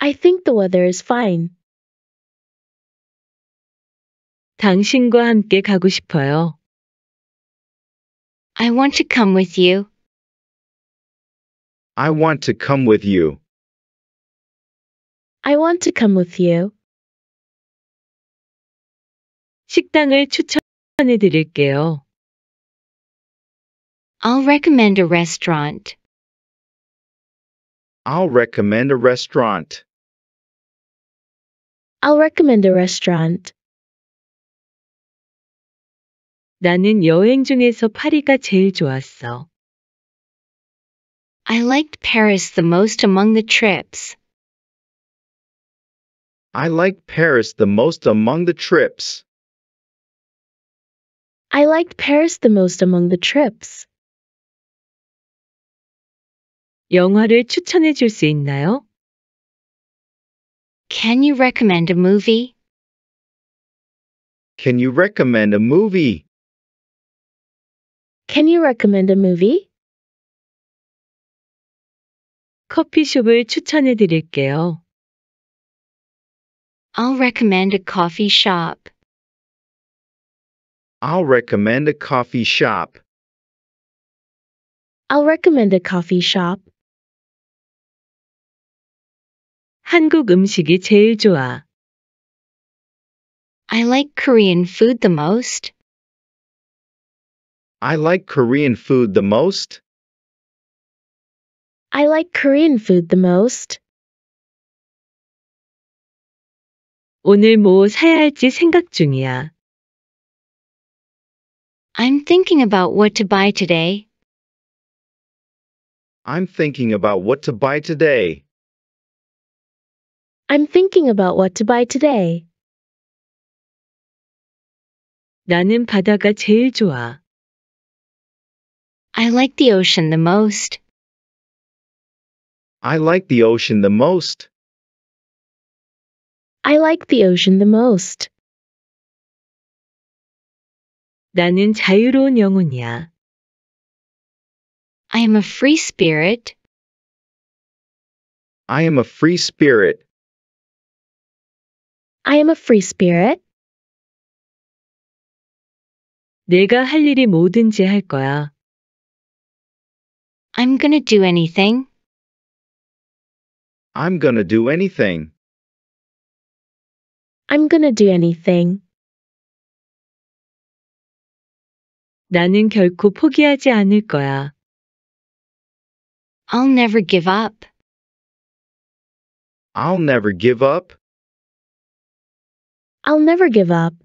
[SPEAKER 1] I think the weather is fine. 당신과 함께 가고 싶어요. I want to come with you.
[SPEAKER 2] I want to come with you.
[SPEAKER 1] I want to come with you. 식당을 추천해 드릴게요. I'll recommend a restaurant.
[SPEAKER 2] I'll recommend a restaurant.
[SPEAKER 1] I'll recommend a restaurant. 나는 여행 중에서 파리가 제일
[SPEAKER 2] 좋았어.
[SPEAKER 1] I liked Paris the most among the trips.
[SPEAKER 2] I liked Paris the most among the trips.
[SPEAKER 1] I liked Paris the most among the trips. 영화를 추천해 있나요? Can you recommend a movie?
[SPEAKER 2] Can you recommend a movie?
[SPEAKER 1] Can you recommend a movie? 커피숍을 추천해 드릴게요. I'll recommend a coffee shop.
[SPEAKER 2] I'll recommend a coffee shop.
[SPEAKER 1] I'll recommend a coffee shop. 한국 음식이 제일 좋아. I like Korean food the most.
[SPEAKER 2] I like Korean food the most.
[SPEAKER 1] I like Korean food the most. 오늘 뭐 사야 할지 생각 중이야. I'm thinking about what to buy today.
[SPEAKER 2] I'm thinking about what to buy today.
[SPEAKER 1] I'm thinking about what to buy today. 나는 바다가 제일 좋아. I like the ocean the most.
[SPEAKER 2] I like the ocean the most.
[SPEAKER 1] I like the ocean the most. 나는 자유로운 영혼이야. I am a free spirit.
[SPEAKER 2] I am a free spirit.
[SPEAKER 1] I am a free spirit. 내가 할 일이 뭐든지 할 거야. I'm gonna do anything.
[SPEAKER 2] I'm gonna do anything.
[SPEAKER 1] I'm gonna do anything. 나는 결코 포기하지 않을 거야. I'll never give up.
[SPEAKER 2] I'll never give up.
[SPEAKER 1] I'll never give up.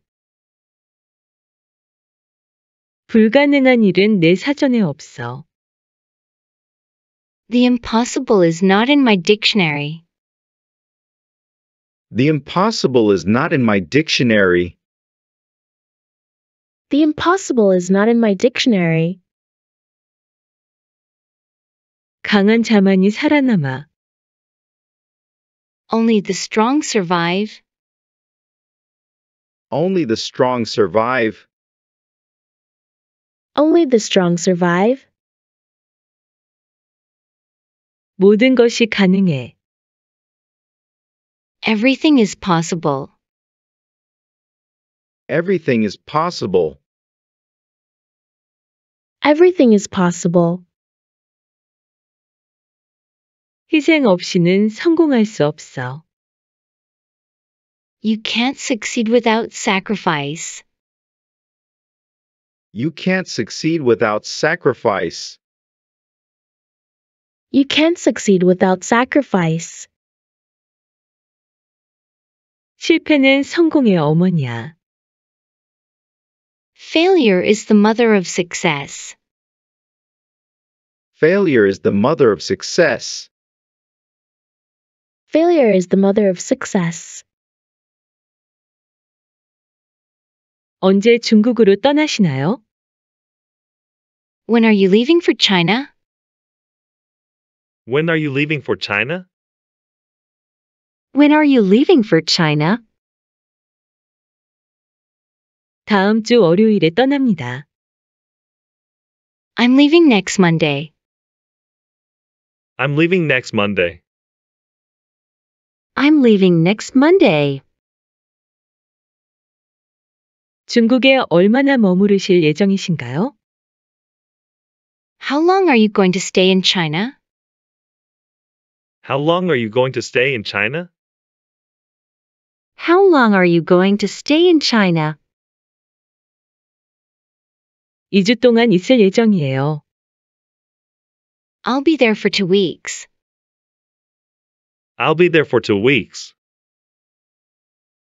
[SPEAKER 1] 불가능한 일은 내 사전에 없어. The impossible is not in my dictionary.
[SPEAKER 2] The impossible is not in my dictionary.
[SPEAKER 1] The impossible is not in my dictionary. 강한 자만이 살아남아. Only the strong survive.
[SPEAKER 2] Only the strong survive.
[SPEAKER 1] Only the strong survive. 모든 것이 가능해. Everything is possible. Everything is possible. Everything is possible. 희생 없이는 성공할 수 없어. You can't succeed without sacrifice.
[SPEAKER 2] You can't succeed without sacrifice
[SPEAKER 1] you can't succeed without sacrifice. 실패는 성공의 어머니야. Failure is the mother of success.
[SPEAKER 2] Failure is the mother of success.
[SPEAKER 1] Failure is the mother of success. 언제 중국으로 떠나시나요? When are you leaving for China?
[SPEAKER 2] When are you leaving for China?
[SPEAKER 1] When are you leaving for China? 다음 주 월요일에 떠납니다. I'm leaving next Monday.
[SPEAKER 2] I'm leaving next Monday.
[SPEAKER 1] I'm leaving next Monday. 중국에 얼마나 머무르실 예정이신가요? How long are you going to stay in China?
[SPEAKER 2] How long are you going to stay in China?
[SPEAKER 1] How long are you going to stay in China? 2주 동안 있을 예정이에요. I'll be there for two weeks.
[SPEAKER 2] I'll be there for two weeks.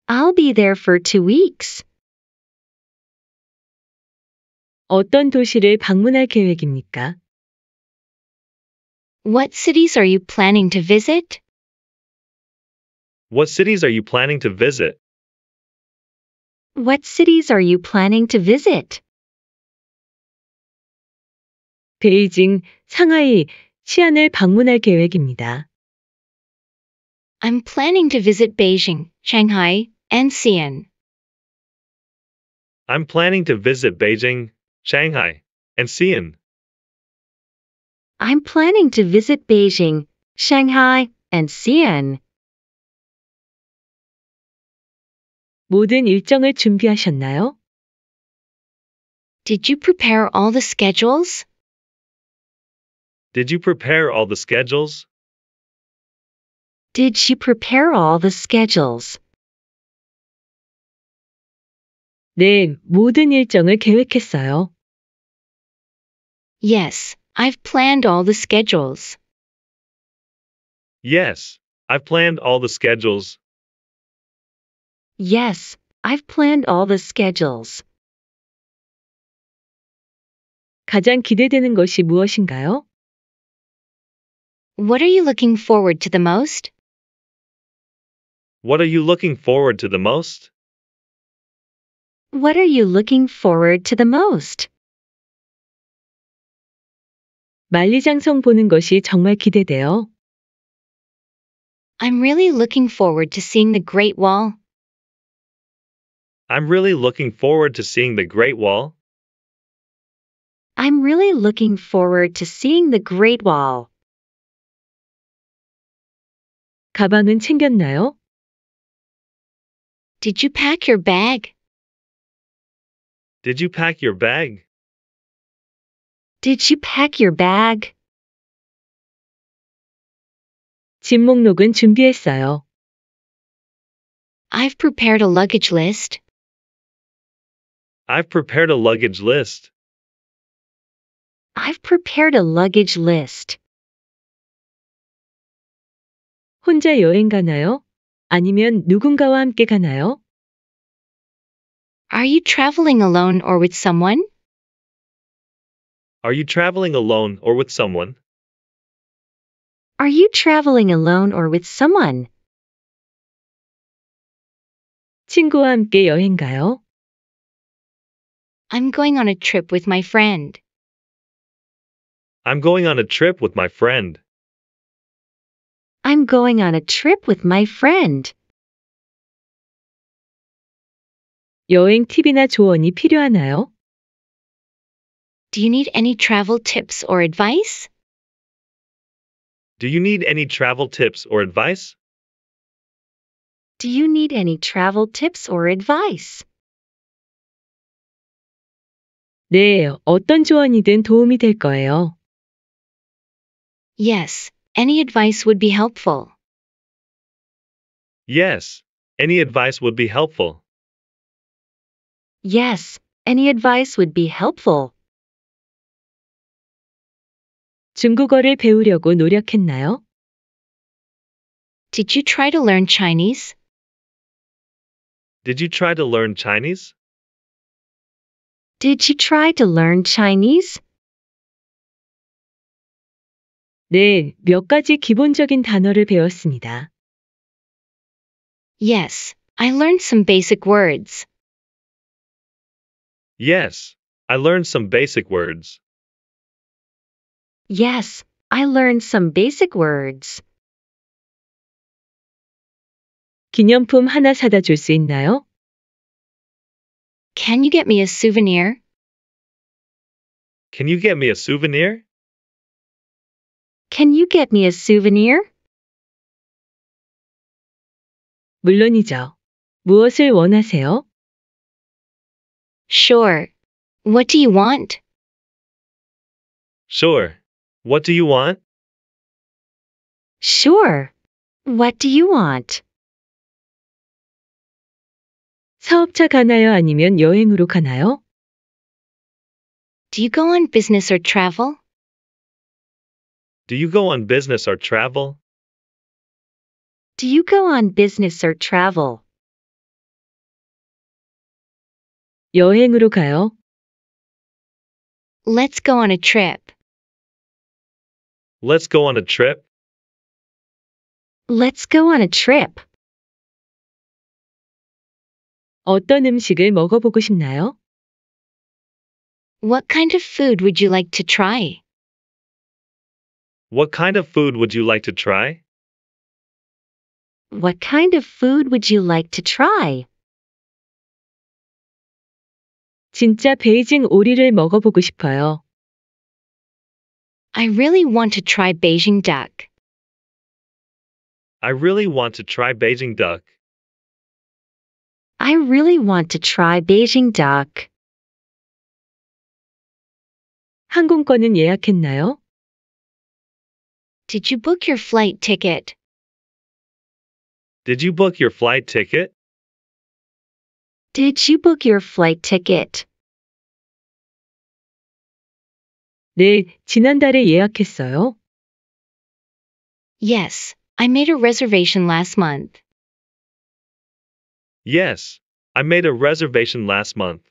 [SPEAKER 1] I'll be there for two weeks. 어떤 도시를 방문할
[SPEAKER 2] 계획입니까?
[SPEAKER 1] What cities are you planning to visit?
[SPEAKER 2] What cities are you planning to visit?
[SPEAKER 1] What cities are you planning to visit?
[SPEAKER 4] 베이징, 치안을 방문할 계획입니다. I'm planning to visit Beijing, Shanghai, and Xi'an.
[SPEAKER 2] I'm planning to visit Beijing, Shanghai, and Xi'an.
[SPEAKER 1] I'm planning to visit Beijing, Shanghai, and Xi'an. 모든 일정을 준비하셨나요? Did you prepare all the schedules?
[SPEAKER 2] Did you prepare all the schedules?
[SPEAKER 1] Did she prepare all the schedules? 네, 모든 일정을 계획했어요. Yes, I've planned all the schedules.
[SPEAKER 3] Yes,
[SPEAKER 2] I've planned all the schedules.
[SPEAKER 1] Yes, I've planned all the schedules. 가장 기대되는 것이 무엇인가요? What are you looking forward to the most?
[SPEAKER 2] What are you looking forward to the most?
[SPEAKER 1] What are you looking forward to the most? 만리장성 보는 것이 정말 기대돼요. I'm really looking forward to seeing the Great Wall.
[SPEAKER 2] I'm really looking forward to seeing the Great Wall.
[SPEAKER 1] I'm really looking forward to seeing the Great Wall. 가방은 챙겼나요? Did you pack your bag?
[SPEAKER 2] Did you pack your bag?
[SPEAKER 1] Did you pack your bag? 짐 목록은 준비했어요. I've prepared a luggage list.
[SPEAKER 2] I've prepared a luggage list.
[SPEAKER 1] I've prepared a luggage list. 혼자 여행 가나요? 아니면 누군가와 함께 가나요? Are you traveling alone or with someone?
[SPEAKER 2] Are you traveling alone or with someone?
[SPEAKER 1] Are you traveling alone or with someone? 친구와 함께 여행 가요? I'm going on a trip with my friend.
[SPEAKER 2] I'm going on a trip with my friend.
[SPEAKER 1] I'm going on a trip with my friend.
[SPEAKER 4] 여행 팁이나 조언이 필요하나요? Do you need any travel tips or advice?
[SPEAKER 2] Do you need any travel tips or advice?
[SPEAKER 4] Do you need any travel tips or advice?
[SPEAKER 1] 네, 어떤 조언이든 도움이 될
[SPEAKER 2] 거예요.
[SPEAKER 1] Yes, any advice would be helpful.
[SPEAKER 2] Yes, any advice would be helpful.
[SPEAKER 1] Yes, any advice would be helpful. 중국어를 배우려고 노력했나요? Did you try to learn Chinese?
[SPEAKER 2] Did you try to learn Chinese?
[SPEAKER 1] Did you try to learn Chinese? 네, 몇 가지 기본적인 단어를 배웠습니다. Yes, I learned some basic words.
[SPEAKER 2] Yes, I learned some basic words.
[SPEAKER 1] Yes, I learned some basic words. 기념품 하나 사다 있나요? Can you get me a souvenir?
[SPEAKER 2] Can you get me a souvenir?
[SPEAKER 1] Can you get me a souvenir? 물론이죠. 무엇을 원하세요? Sure. What do you want?
[SPEAKER 2] Sure. What do you want?
[SPEAKER 1] Sure. What do you want? 사업차 가나요? 아니면 여행으로 가나요? Do you go on business or travel?
[SPEAKER 2] Do you go on business or travel?
[SPEAKER 1] Do you go on business or travel? 여행으로 가요. Let's go on a trip.
[SPEAKER 2] Let's go on a trip.
[SPEAKER 1] Let's go on a trip. 어떤 음식을 먹어보고 싶나요? What kind of food would you like to try?
[SPEAKER 2] What kind of food would you like to try?
[SPEAKER 1] What kind of food would you like to try? 진짜 베이징 오리를 먹어보고 싶어요. I really want to try Beijing duck.
[SPEAKER 2] I really want to try Beijing duck.
[SPEAKER 1] I really want to try Beijing duck. 항공권은 예약했나요? Did you book your flight ticket?
[SPEAKER 2] Did you book your flight ticket?
[SPEAKER 1] Did you book your flight ticket? 네,
[SPEAKER 4] 지난달에 예약했어요. Yes, I made a reservation last month.
[SPEAKER 2] Yes, I made a reservation last month.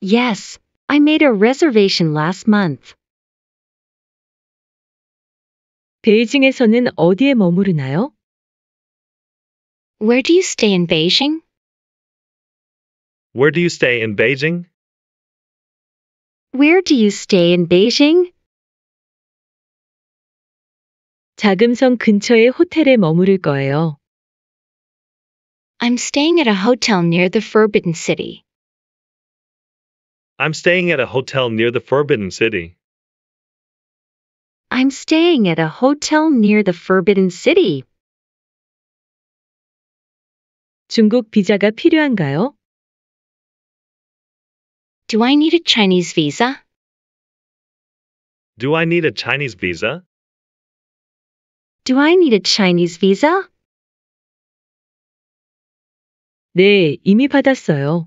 [SPEAKER 1] Yes, I made a reservation last month. 베이징에서는 어디에 머무르나요? Where do you stay in Beijing?
[SPEAKER 2] Where do you stay in Beijing?
[SPEAKER 1] Where do you stay in Beijing? 자금성 근처의
[SPEAKER 4] 호텔에 머무를 거예요. I'm staying at a hotel near the Forbidden City.
[SPEAKER 2] I'm staying at a hotel near the Forbidden City.
[SPEAKER 1] I'm staying at a hotel near the Forbidden City. 중국 비자가 필요한가요? Do I need a Chinese visa?
[SPEAKER 2] Do I need a Chinese visa?
[SPEAKER 1] Do I need a Chinese visa? 네, 이미 받았어요.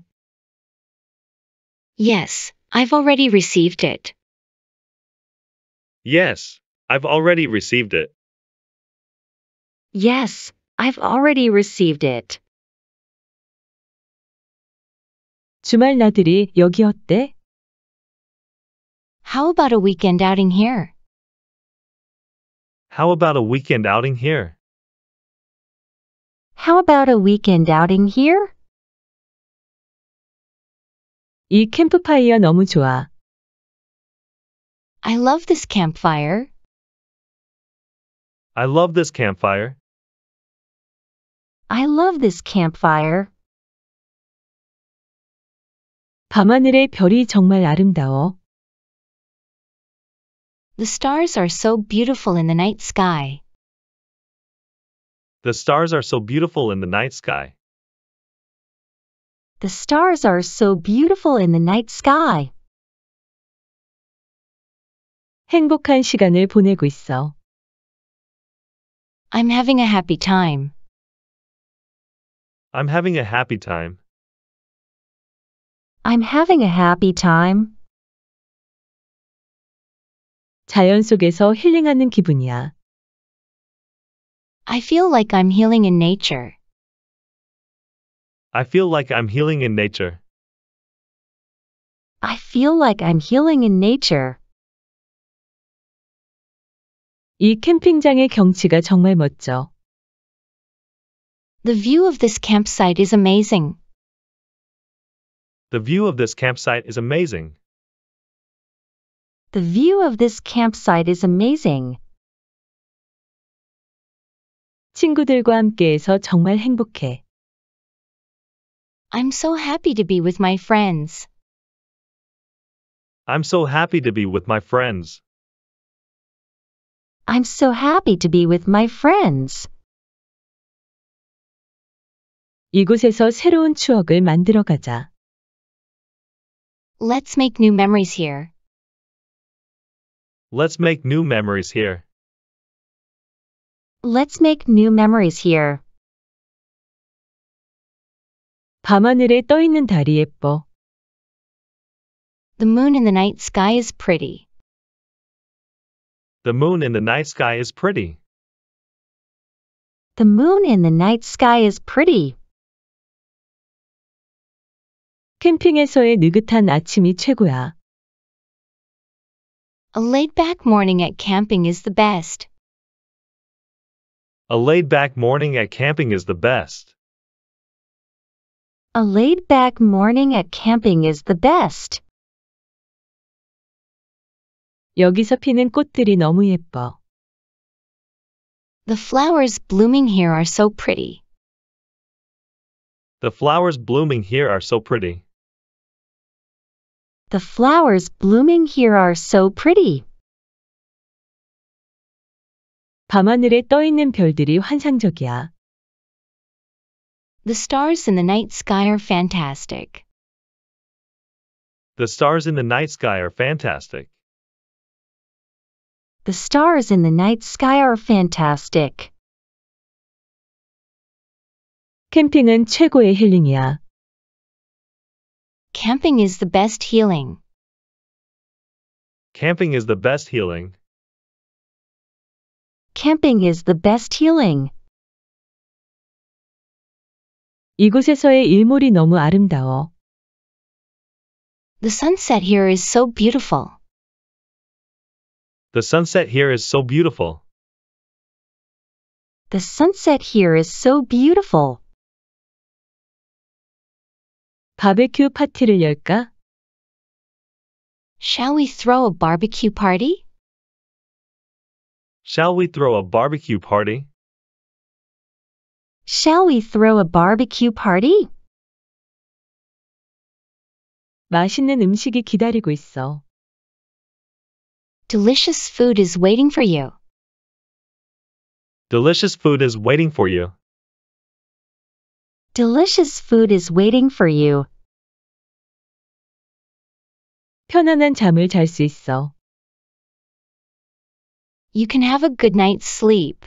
[SPEAKER 1] Yes, I've already received it.
[SPEAKER 2] Yes, I've already received it.
[SPEAKER 1] Yes, I've already received it. 주말 나들이 여기 어때? How about a weekend outing here?
[SPEAKER 2] How about a weekend outing
[SPEAKER 3] here?
[SPEAKER 1] How about a weekend outing here? 이 캠프파이어 너무 좋아. I love this campfire.
[SPEAKER 2] I love this campfire.
[SPEAKER 1] I love this campfire. 밤하늘의 별이 정말 아름다워. The stars are so beautiful in the night sky.
[SPEAKER 2] The stars are so beautiful in the night sky.
[SPEAKER 1] The stars are so beautiful in the night sky. 행복한 시간을 보내고 있어. I'm having a happy time.
[SPEAKER 2] I'm having a happy time.
[SPEAKER 1] I'm having a happy time. 자연 속에서 힐링하는 기분이야. I feel like I'm healing in nature.
[SPEAKER 2] I feel like I'm healing in nature.
[SPEAKER 1] I feel like I'm healing in nature. 이 캠핑장의 경치가 정말 멋져. The view of this campsite is amazing.
[SPEAKER 2] The view of this campsite is amazing.
[SPEAKER 1] The view of this campsite is amazing. 친구들과 함께해서 정말 행복해. I'm
[SPEAKER 4] so happy to be with my friends.
[SPEAKER 2] I'm so happy to be with my friends.
[SPEAKER 4] I'm so happy to be with my
[SPEAKER 1] friends. 이곳에서 새로운 추억을 만들어 가자. Let's make new memories here.
[SPEAKER 2] Let's make new memories here.
[SPEAKER 1] Let's make new memories here. 밤하늘에 떠 있는 달이 예뻐. The moon in the night sky is pretty.
[SPEAKER 2] The moon in the night sky is pretty.
[SPEAKER 1] The moon in the night sky is pretty. 캠핑에서의 느긋한 아침이 최고야. A laid-back morning at camping is the best.
[SPEAKER 2] A laid-back morning at camping is the best.
[SPEAKER 1] A laid-back morning at camping is the best. 여기서 피는 꽃들이 너무 예뻐. The flowers blooming here are so pretty.
[SPEAKER 2] The flowers blooming here are so pretty.
[SPEAKER 1] The flowers blooming here are so pretty. 밤하늘에 떠 있는
[SPEAKER 4] 별들이 환상적이야. The stars in the night sky are fantastic.
[SPEAKER 2] The stars in the night sky are fantastic.
[SPEAKER 1] The stars in the night sky are fantastic. 캠핑은 최고의 힐링이야. Camping is the best healing.
[SPEAKER 2] Camping is the best healing.
[SPEAKER 1] Camping is the best healing. 이곳에서의 일몰이 너무 아름다워. The sunset here is so beautiful.
[SPEAKER 2] The sunset here is so beautiful.
[SPEAKER 1] The sunset here is so beautiful. 바베큐 파티를 열까? Shall we throw a barbecue party?
[SPEAKER 2] Shall we throw a barbecue party?
[SPEAKER 1] Shall we throw a barbecue party? 맛있는 음식이 기다리고 있어. Delicious food is waiting for you.
[SPEAKER 2] Delicious food is waiting for you.
[SPEAKER 1] Delicious food is waiting for you. 편안한 잠을 있어. You can have a good night's sleep.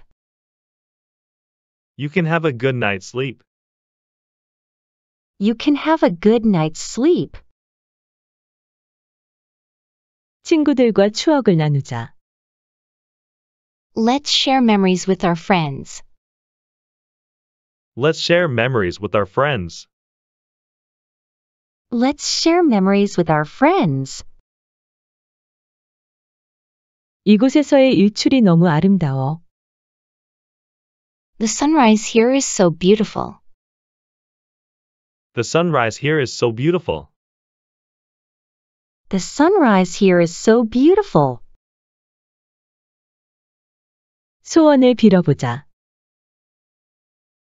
[SPEAKER 2] You can have a good night's sleep.
[SPEAKER 1] You can have a good night's sleep. 친구들과
[SPEAKER 4] 추억을 나누자. Let's share memories with our friends.
[SPEAKER 2] Let's share memories with our friends.
[SPEAKER 1] Let's share memories with our friends. 이곳에서의 일출이 너무 아름다워. The sunrise here is so beautiful.
[SPEAKER 2] The sunrise here is so beautiful.
[SPEAKER 1] The sunrise here is so beautiful. 소원을 빌어보자.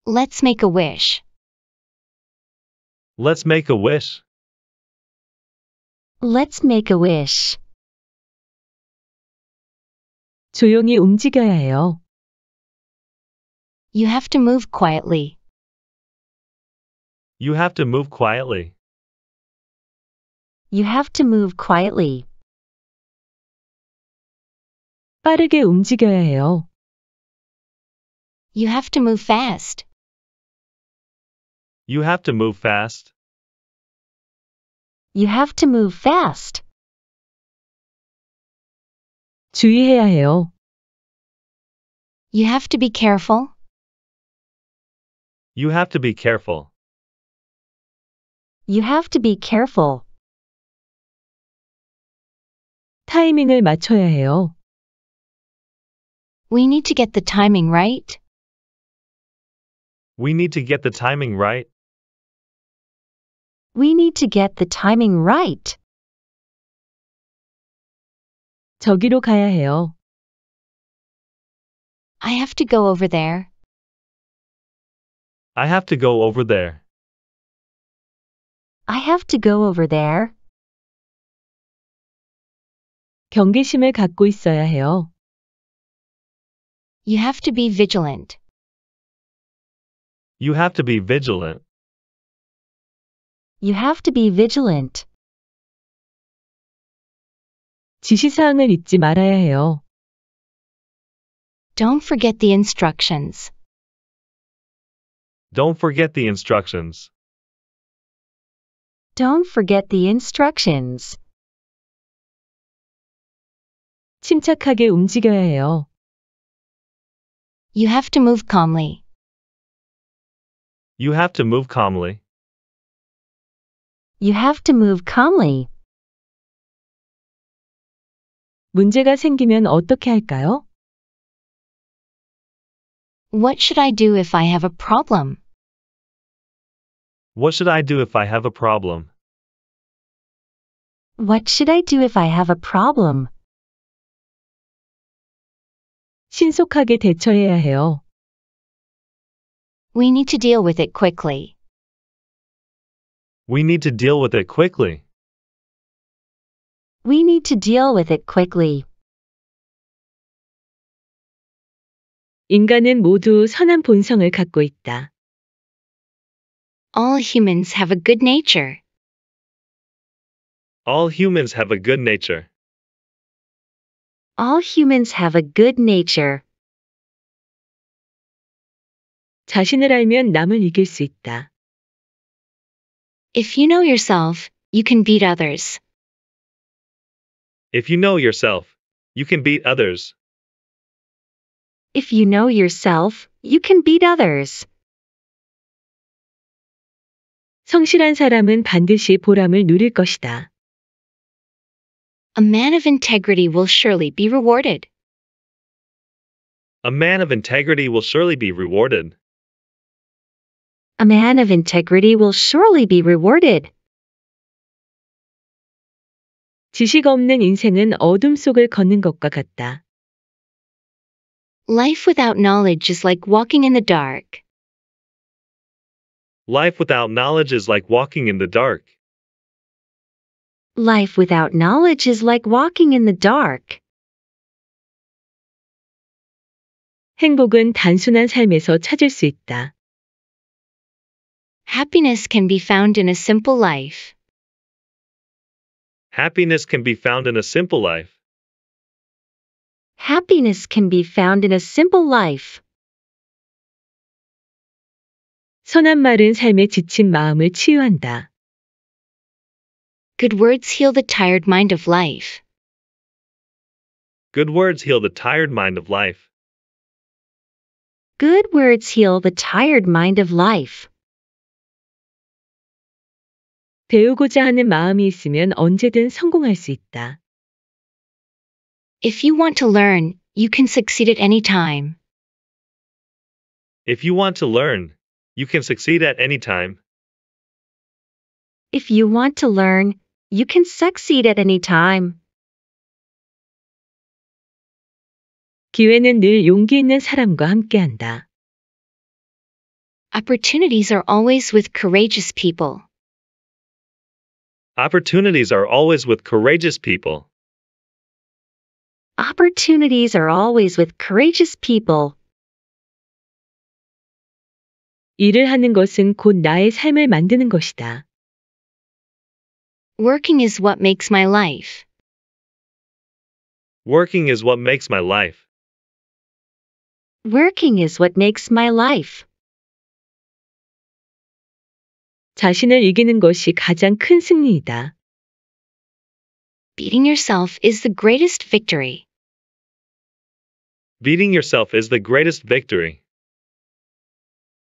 [SPEAKER 1] Let's make a wish.
[SPEAKER 2] Let's make a wish.
[SPEAKER 1] Let's make a wish. 조용히 움직여야 해요. You have to move quietly.
[SPEAKER 2] You have to move quietly.
[SPEAKER 1] You have to move quietly. 빠르게 움직여야 해요. You have to move fast.
[SPEAKER 2] You have to move fast.
[SPEAKER 1] You have to move fast. 주의해야 해요. You have to be careful.
[SPEAKER 2] You have to be careful.
[SPEAKER 1] You have to be careful. 타이밍을 맞춰야 해요. We need to get the timing right.
[SPEAKER 2] We need to get the timing right
[SPEAKER 1] we need to get the timing right. 저기로 가야 해요. I have to go over there.
[SPEAKER 2] I have to go over there.
[SPEAKER 1] I have to go over there. 경계심을 갖고 있어야 해요. You have to be vigilant.
[SPEAKER 2] You have to be vigilant.
[SPEAKER 1] You have to be vigilant. 지시사항을 잊지 말아야 해요. Don't forget the instructions.
[SPEAKER 2] Don't forget the instructions.
[SPEAKER 1] Don't forget the instructions. 침착하게 움직여야 해요. You have to move calmly.
[SPEAKER 2] You have to move calmly.
[SPEAKER 1] You have to move calmly. 문제가 생기면 어떻게 할까요? What should I do if I have a problem?
[SPEAKER 2] What should I do if I have a problem?
[SPEAKER 1] What should I do if I have a problem? 신속하게 대처해야 해요. We need to deal with it quickly.
[SPEAKER 2] We need to deal with it quickly.
[SPEAKER 1] We need to deal with it quickly. 인간은 모두 선한 본성을 갖고 있다. All humans have a good nature.
[SPEAKER 2] All humans have a good nature.
[SPEAKER 1] All humans have a good nature. 자신을 알면 남을 이길 수 있다. If you know yourself, you can beat others.
[SPEAKER 2] If you know yourself, you can beat others.
[SPEAKER 1] If you know yourself, you can beat others. 성실한
[SPEAKER 4] 사람은 반드시 보람을 누릴 것이다. A man of integrity will surely be rewarded.
[SPEAKER 2] A man of integrity will surely be rewarded
[SPEAKER 4] a man of integrity will surely be
[SPEAKER 1] rewarded. 지식 없는 인생은 어둠
[SPEAKER 4] 속을 걷는 것과 같다. Life without knowledge is like walking in the dark.
[SPEAKER 2] Life without knowledge is like walking in the dark.
[SPEAKER 1] Life without knowledge is like walking in the dark. 행복은 단순한
[SPEAKER 4] 삶에서 찾을 수 있다. Happiness can be found in a simple life.
[SPEAKER 2] Happiness can be found in a simple life.
[SPEAKER 1] Happiness can be found in a simple life. 선한 말은 지친 마음을 치유한다. Good words heal the tired mind of life.
[SPEAKER 2] Good words heal the tired mind of life.
[SPEAKER 1] Good words heal the tired mind of life.
[SPEAKER 4] 배우고자 하는 마음이 있으면 언제든 성공할 수 있다. If you want to learn, you can succeed at any time.
[SPEAKER 2] If you want to learn, you can succeed at any time.
[SPEAKER 1] If you want to learn, you can succeed at any time. 기회는 늘 용기 있는 사람과 함께한다. Opportunities are always with courageous people.
[SPEAKER 2] Opportunities are always with courageous people.
[SPEAKER 1] Opportunities are always with courageous people. 일을 하는 것은 곧 나의 삶을 만드는 것이다. Working is what makes my life.
[SPEAKER 2] Working is what makes my life.
[SPEAKER 1] Working is what makes my life. 자신을 이기는 것이 가장 큰 승리이다. Beating yourself is the greatest victory.
[SPEAKER 2] Beating yourself is the greatest victory.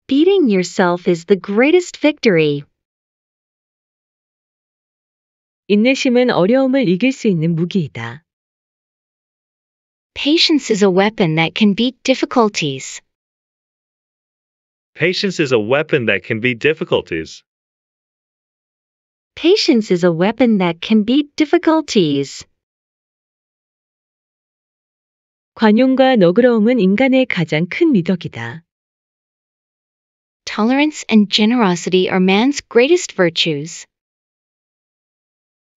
[SPEAKER 1] Beating yourself is the greatest victory. 인내심은 어려움을 이길 수 있는 무기이다. Patience is a weapon that can beat difficulties.
[SPEAKER 2] Patience is a weapon that can beat difficulties.
[SPEAKER 1] Patience is a weapon that can beat difficulties.
[SPEAKER 4] 관용과 너그러움은 인간의 가장 큰 미덕이다. Tolerance and generosity are man's greatest virtues.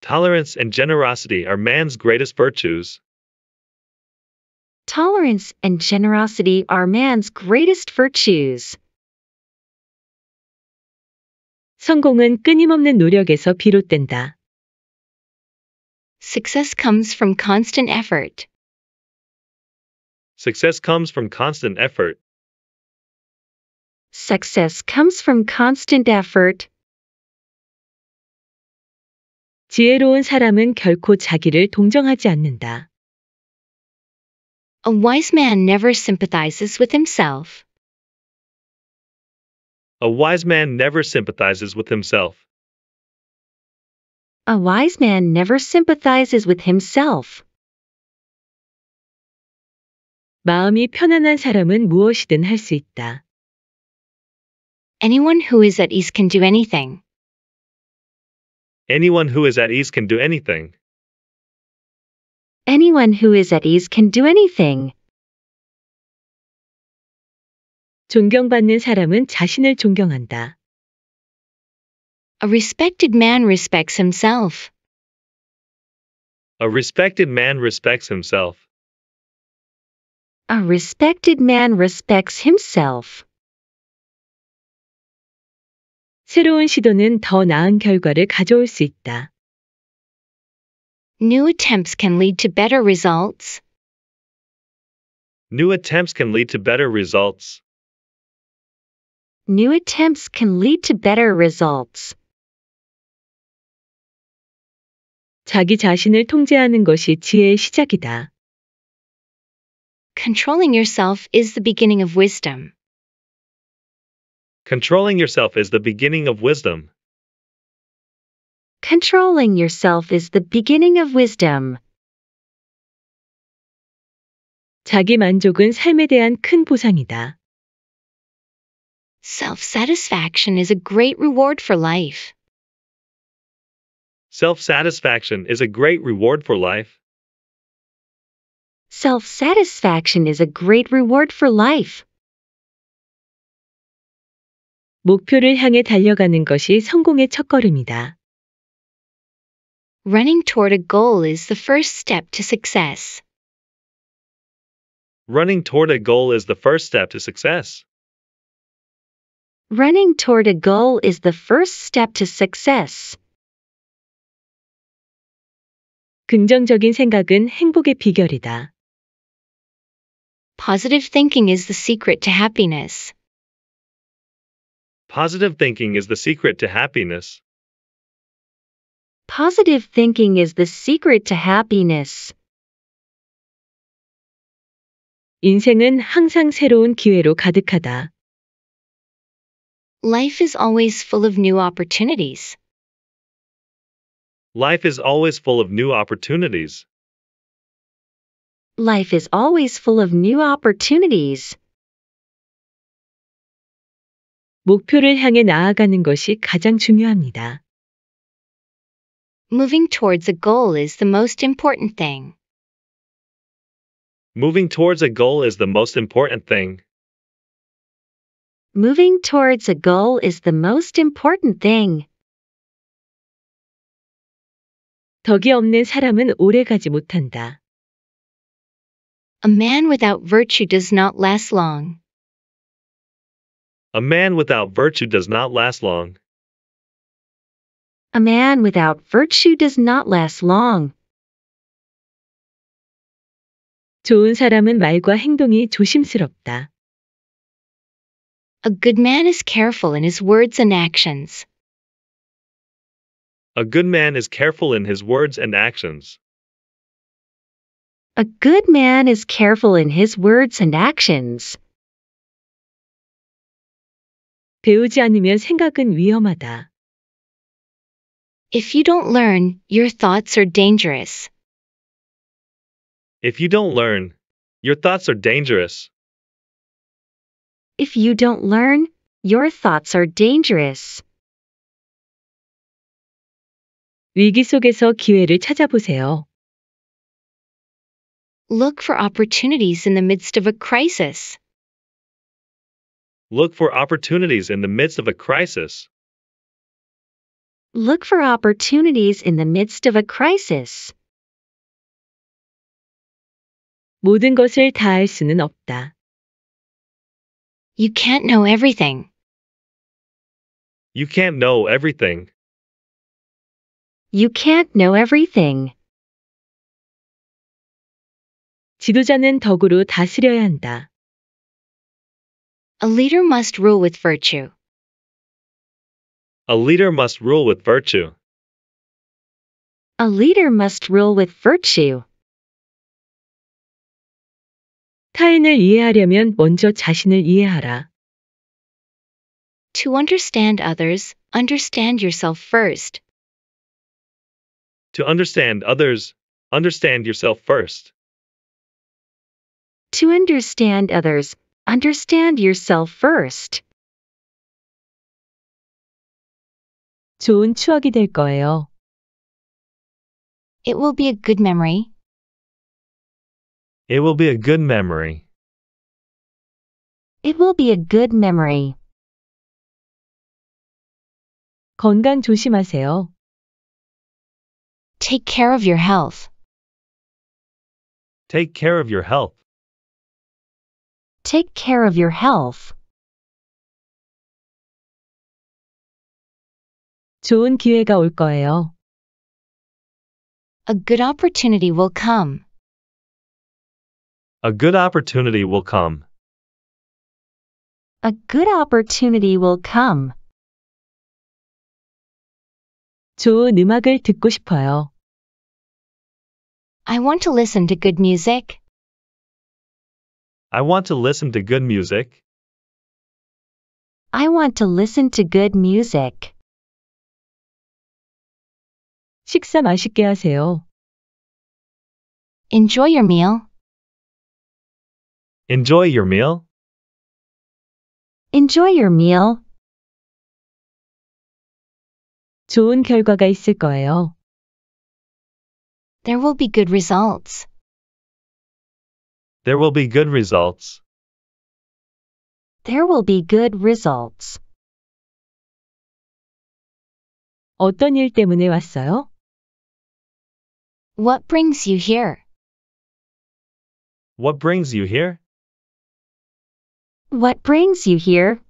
[SPEAKER 2] Tolerance and generosity are man's greatest virtues.
[SPEAKER 4] Tolerance and generosity are man's greatest
[SPEAKER 1] virtues. 성공은 끊임없는
[SPEAKER 4] 노력에서 비롯된다. Success comes from constant effort.
[SPEAKER 2] Success comes from constant effort.
[SPEAKER 1] Success comes from constant effort.
[SPEAKER 4] 지혜로운 사람은 결코 자기를 동정하지 않는다. A wise man never sympathizes with himself.
[SPEAKER 2] A wise man never sympathizes with himself.
[SPEAKER 1] A wise man never sympathizes with himself. 마음이 편안한 사람은 무엇이든
[SPEAKER 2] 있다.
[SPEAKER 1] Anyone who is at ease can do anything.
[SPEAKER 2] Anyone who is at ease can do anything.
[SPEAKER 1] Anyone who is at ease can do anything. 존경받는 사람은 자신을 존경한다. A
[SPEAKER 4] respected man respects himself.
[SPEAKER 2] A respected man respects himself.
[SPEAKER 4] A respected man respects
[SPEAKER 1] himself. 새로운 시도는 더 나은
[SPEAKER 4] 결과를 가져올 수 있다. New attempts can lead to better results.
[SPEAKER 2] New attempts can lead to better results
[SPEAKER 1] new attempts can lead to better results. 자기 자신을 통제하는 것이 지혜의 시작이다. Controlling yourself is the beginning of wisdom.
[SPEAKER 2] Controlling yourself is the beginning of wisdom.
[SPEAKER 1] Controlling yourself is the beginning of wisdom. 자기 만족은 삶에 대한 큰 보상이다. Self satisfaction is a great reward for life.
[SPEAKER 2] Self satisfaction is a great reward for life.
[SPEAKER 1] Self satisfaction is a great reward for life. 목표를 향해 달려가는 것이 성공의
[SPEAKER 2] 첫걸음이다.
[SPEAKER 1] Running toward a goal is the first step to success.
[SPEAKER 2] Running toward a goal is the first step to success.
[SPEAKER 1] Running toward a goal is the first step to success. 긍정적인 생각은
[SPEAKER 4] 행복의 비결이다. Positive thinking is the secret to
[SPEAKER 2] happiness. Positive thinking is the secret to happiness.
[SPEAKER 1] Positive thinking is the secret to happiness. 인생은 항상 새로운 기회로 가득하다. Life is always full of new opportunities.
[SPEAKER 2] Life is always full of new opportunities.
[SPEAKER 1] Life is always full of new opportunities. 목표를 향해 나아가는 것이 가장 중요합니다. Moving towards a goal is the most important thing.
[SPEAKER 2] Moving towards a goal is the most important thing.
[SPEAKER 1] Moving towards a goal is the most important thing. 덕이 없는 사람은 오래 가지 못한다. A man without virtue does not last long.
[SPEAKER 2] A man without virtue does not last long.
[SPEAKER 1] A man without virtue does not last long. 좋은 사람은 말과 행동이 조심스럽다. A good man is careful in his words and actions.
[SPEAKER 2] A good man is careful in his words and actions.
[SPEAKER 1] A good man is careful in his words and actions. 배우지 않으면 생각은 위험하다. If you don't learn, your thoughts are dangerous.
[SPEAKER 2] If you don't learn, your thoughts are dangerous.
[SPEAKER 1] If you don't learn, your thoughts are dangerous. 위기 속에서 기회를 찾아보세요. Look for opportunities in the midst of a crisis.
[SPEAKER 2] Look for opportunities in the midst of a crisis.
[SPEAKER 1] Look for opportunities in the midst of a crisis. 모든 것을 다 할 수는 없다. You can't know everything.
[SPEAKER 2] You can't know everything.
[SPEAKER 1] You can't know everything. 지도자는 덕으로 다스려야 한다. A leader must rule with virtue.
[SPEAKER 2] A leader must rule with virtue.
[SPEAKER 1] A leader must rule with virtue. 타인을 이해하려면 먼저 자신을 이해하라.
[SPEAKER 4] To understand others, understand yourself
[SPEAKER 2] first. To understand others, understand yourself first.
[SPEAKER 1] To understand others, understand yourself first. 좋은 추억이 될 거예요. It will be a good memory.
[SPEAKER 2] It will be a good memory.
[SPEAKER 1] It will be a good memory. 건강 조심하세요. Take care of your health.
[SPEAKER 2] Take care of your health.
[SPEAKER 1] Take care of your health. 좋은 기회가 올 거예요. A good opportunity will come.
[SPEAKER 2] A good opportunity will come.
[SPEAKER 1] A good opportunity will come. 좋은 음악을 듣고 싶어요. I want to listen to good music.
[SPEAKER 2] I want to listen to good music.
[SPEAKER 1] I want to listen to good music. 식사 맛있게 하세요. Enjoy your meal.
[SPEAKER 2] Enjoy your meal.
[SPEAKER 1] Enjoy your meal. 좋은 결과가 있을 거예요. There will be good results.
[SPEAKER 2] There will be good results.
[SPEAKER 1] There will be good results. 어떤 일 때문에 왔어요? What brings you here?
[SPEAKER 2] What brings you here?
[SPEAKER 1] What brings you here?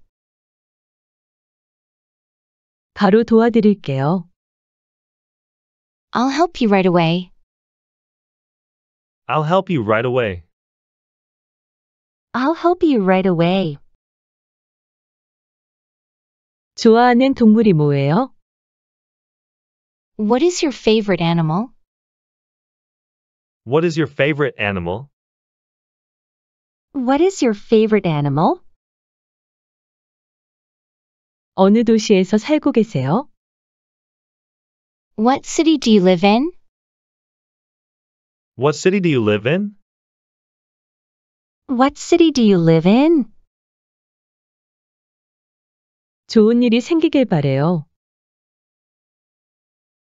[SPEAKER 1] 바로 도와드릴게요. I'll help you right away.
[SPEAKER 2] I'll help you right away.
[SPEAKER 1] I'll help you right away. 좋아하는 동물이 뭐예요? What is your favorite animal?
[SPEAKER 2] What is your favorite animal?
[SPEAKER 1] What is your favorite animal? 어느 도시에서 살고 계세요? What city do you live in?
[SPEAKER 2] What city do you live in?
[SPEAKER 1] What city do you live in? 좋은 일이 생기길 바래요.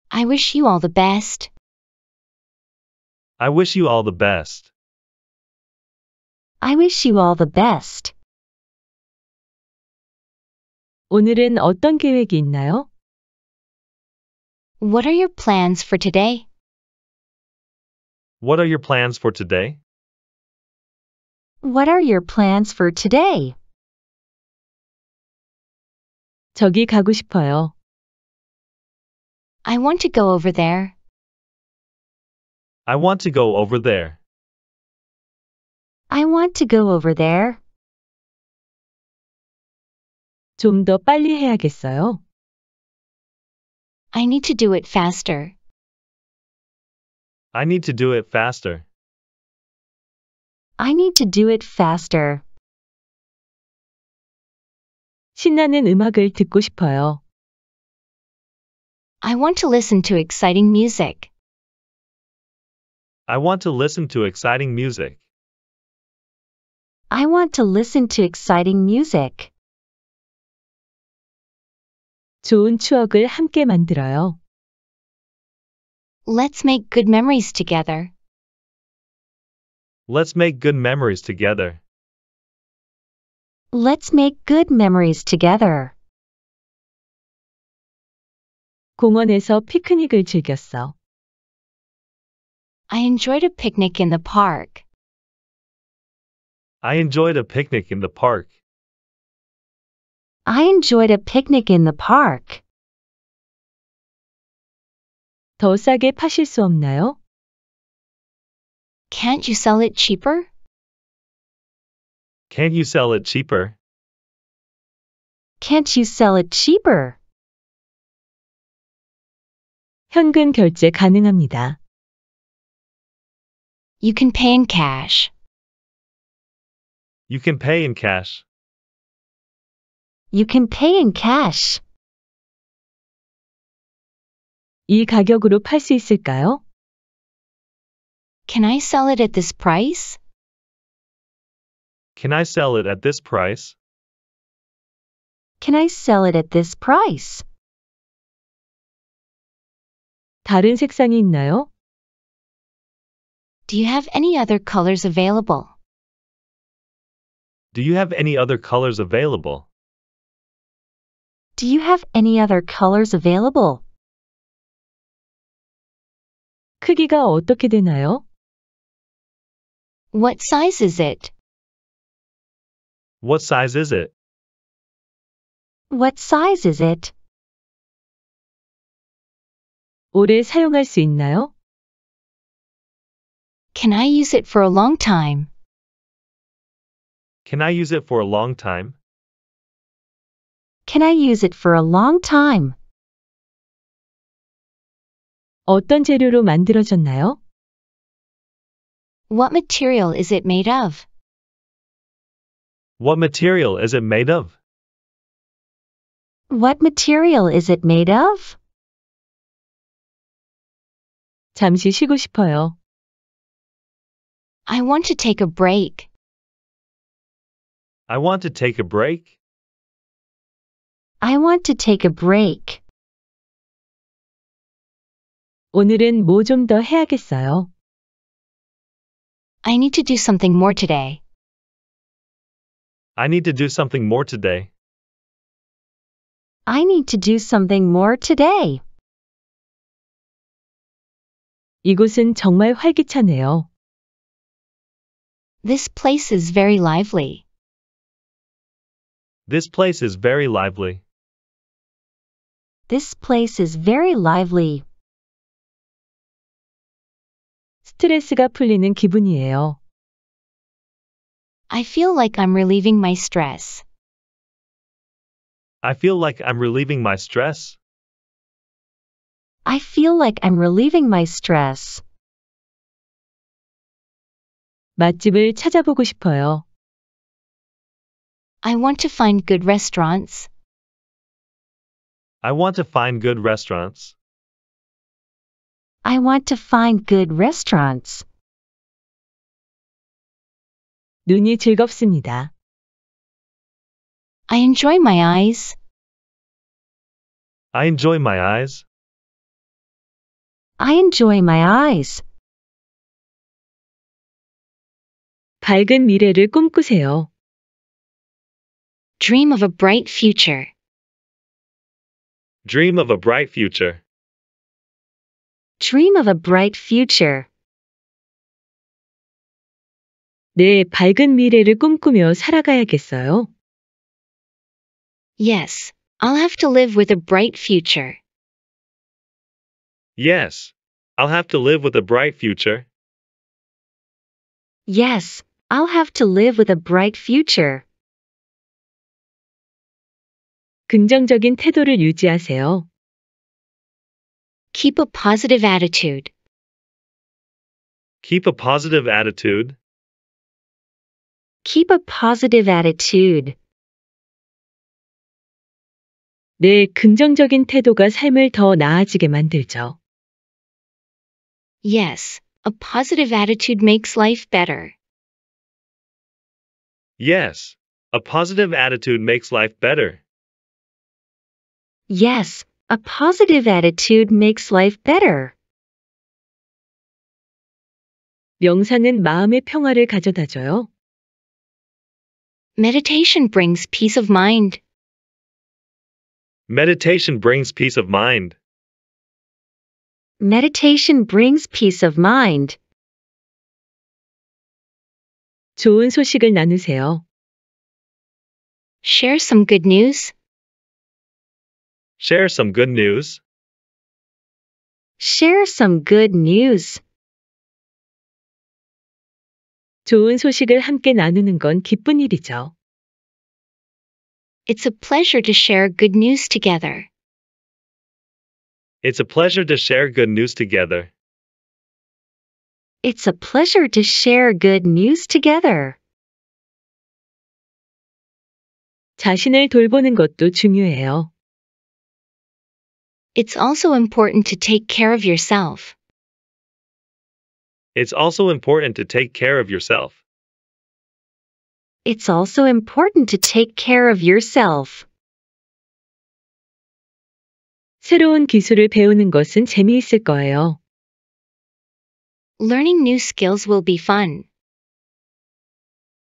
[SPEAKER 1] I wish you all the best.
[SPEAKER 2] I wish you all the
[SPEAKER 3] best.
[SPEAKER 1] I wish you all the best. 오늘은 어떤 계획이 있나요? What are your plans for today?
[SPEAKER 2] What are your plans for today?
[SPEAKER 1] What are your plans for today? 저기 가고 싶어요. I want to go over there.
[SPEAKER 2] I want to go over there.
[SPEAKER 1] I want to go over there. 좀 빨리 해야겠어요. I need to do it faster.
[SPEAKER 2] I need to do it faster.
[SPEAKER 1] I need to do it faster. 신나는 음악을 듣고 싶어요. I want to listen to exciting music.
[SPEAKER 2] I want to listen to exciting music.
[SPEAKER 1] I want to listen to exciting music. 좋은 추억을 함께 만들어요. Let's make good memories together.
[SPEAKER 2] Let's make good memories together.
[SPEAKER 1] Let's make good memories together.
[SPEAKER 4] 공원에서 피크닉을 즐겼어. I enjoyed a picnic in the park.
[SPEAKER 2] I enjoyed a picnic in the park.
[SPEAKER 1] I enjoyed a picnic in the park. 더 싸게 파실 수 없나요? Can't you sell it cheaper?
[SPEAKER 2] Can't you sell it cheaper?
[SPEAKER 1] Can't you sell it cheaper? 현금 결제 가능합니다. You can pay in cash.
[SPEAKER 2] You can pay in cash.
[SPEAKER 1] You can pay in cash. 이 가격으로 있을까요? Can I sell it at this price?
[SPEAKER 2] Can I sell it at this price?
[SPEAKER 1] Can I sell it at this price? 다른 색상이 있나요? Do you have any other colors available?
[SPEAKER 2] Do you have any other colors available?
[SPEAKER 1] Do you have any other colors available? 크기가 어떻게 되나요? What size is it?
[SPEAKER 2] What size is it?
[SPEAKER 1] What size is it? 오래 사용할 수 있나요? Can I use it for a long time?
[SPEAKER 2] Can I use it for a long time?
[SPEAKER 1] Can I use it for a long time? 어떤 재료로 만들어졌나요? What material is it made of?
[SPEAKER 2] What material is it made of?
[SPEAKER 1] What material is it made of? 잠시 쉬고 싶어요. I want to take a break.
[SPEAKER 2] I want to take a break.
[SPEAKER 1] I want to take a break. 오늘은 뭐 좀 더 해야겠어요. I need to do something more today.
[SPEAKER 2] I need to do something more today.
[SPEAKER 1] I need to do something more today. 이곳은 정말 활기차네요. This place is very lively.
[SPEAKER 2] This place is very lively.
[SPEAKER 1] This place is very lively. 스트레스가 풀리는 기분이에요. I feel like I'm relieving my stress.
[SPEAKER 2] I feel like I'm relieving my stress.
[SPEAKER 1] I feel like I'm relieving my stress. 맛집을 찾아보고 싶어요. I want to
[SPEAKER 4] find good restaurants.
[SPEAKER 2] I want to find good restaurants.
[SPEAKER 4] I want to find good restaurants.
[SPEAKER 1] 눈이 즐겁습니다. I enjoy my eyes.
[SPEAKER 2] I enjoy my eyes.
[SPEAKER 1] I enjoy my eyes. 밝은 미래를 꿈꾸세요. Dream of a bright future.
[SPEAKER 2] Dream of a bright future.
[SPEAKER 1] Dream of a bright future. 네, 밝은 미래를 꿈꾸며 살아가야겠어요. Yes, I'll have to live with a bright future.
[SPEAKER 2] Yes, I'll have to live with a bright future.
[SPEAKER 1] Yes, I'll have to live with a bright future. 긍정적인 태도를 유지하세요. Keep a positive attitude.
[SPEAKER 2] Keep a positive attitude.
[SPEAKER 1] Keep a positive attitude. 내 긍정적인 태도가 삶을 더 나아지게 만들죠. Yes, a positive attitude makes life better.
[SPEAKER 2] Yes, a positive attitude makes life better.
[SPEAKER 1] Yes, a positive attitude makes life better. 명상은 마음의 평화를 Meditation brings peace of mind.
[SPEAKER 2] Meditation brings peace of mind.
[SPEAKER 1] Meditation brings peace of mind. 좋은 소식을 나누세요. Share some good news.
[SPEAKER 2] Share some good news.
[SPEAKER 1] Share some good news. 좋은 소식을 함께 나누는 건 기쁜 일이죠. It's a pleasure to share good news together.
[SPEAKER 2] It's a pleasure to share good news together.
[SPEAKER 1] It's a pleasure to share good news together. 자신을 돌보는 것도 중요해요. It's also important to take care of yourself.
[SPEAKER 2] It's also important to take care of yourself.
[SPEAKER 1] It's also important to take care of yourself. 새로운 기술을 배우는 것은 재미있을 거예요. Learning new skills will be fun.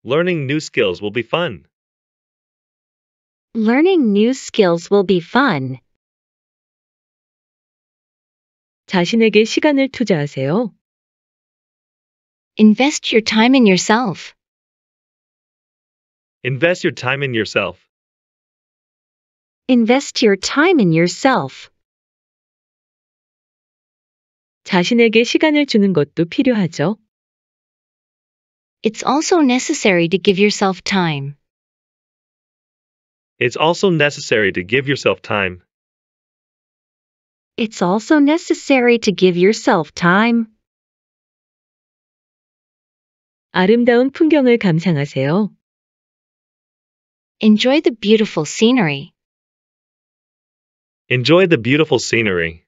[SPEAKER 2] Learning new skills will be fun.
[SPEAKER 1] Learning new skills will be fun. 자신에게 시간을 투자하세요. Invest your time in yourself.
[SPEAKER 2] Invest your time in yourself.
[SPEAKER 1] Invest your time in yourself. 자신에게 시간을 주는 것도 필요하죠. It's also necessary to give yourself time.
[SPEAKER 2] It's also necessary to give yourself time.
[SPEAKER 1] It's also necessary to give yourself time. 아름다운 풍경을 감상하세요. Enjoy the beautiful scenery.
[SPEAKER 2] Enjoy the beautiful scenery.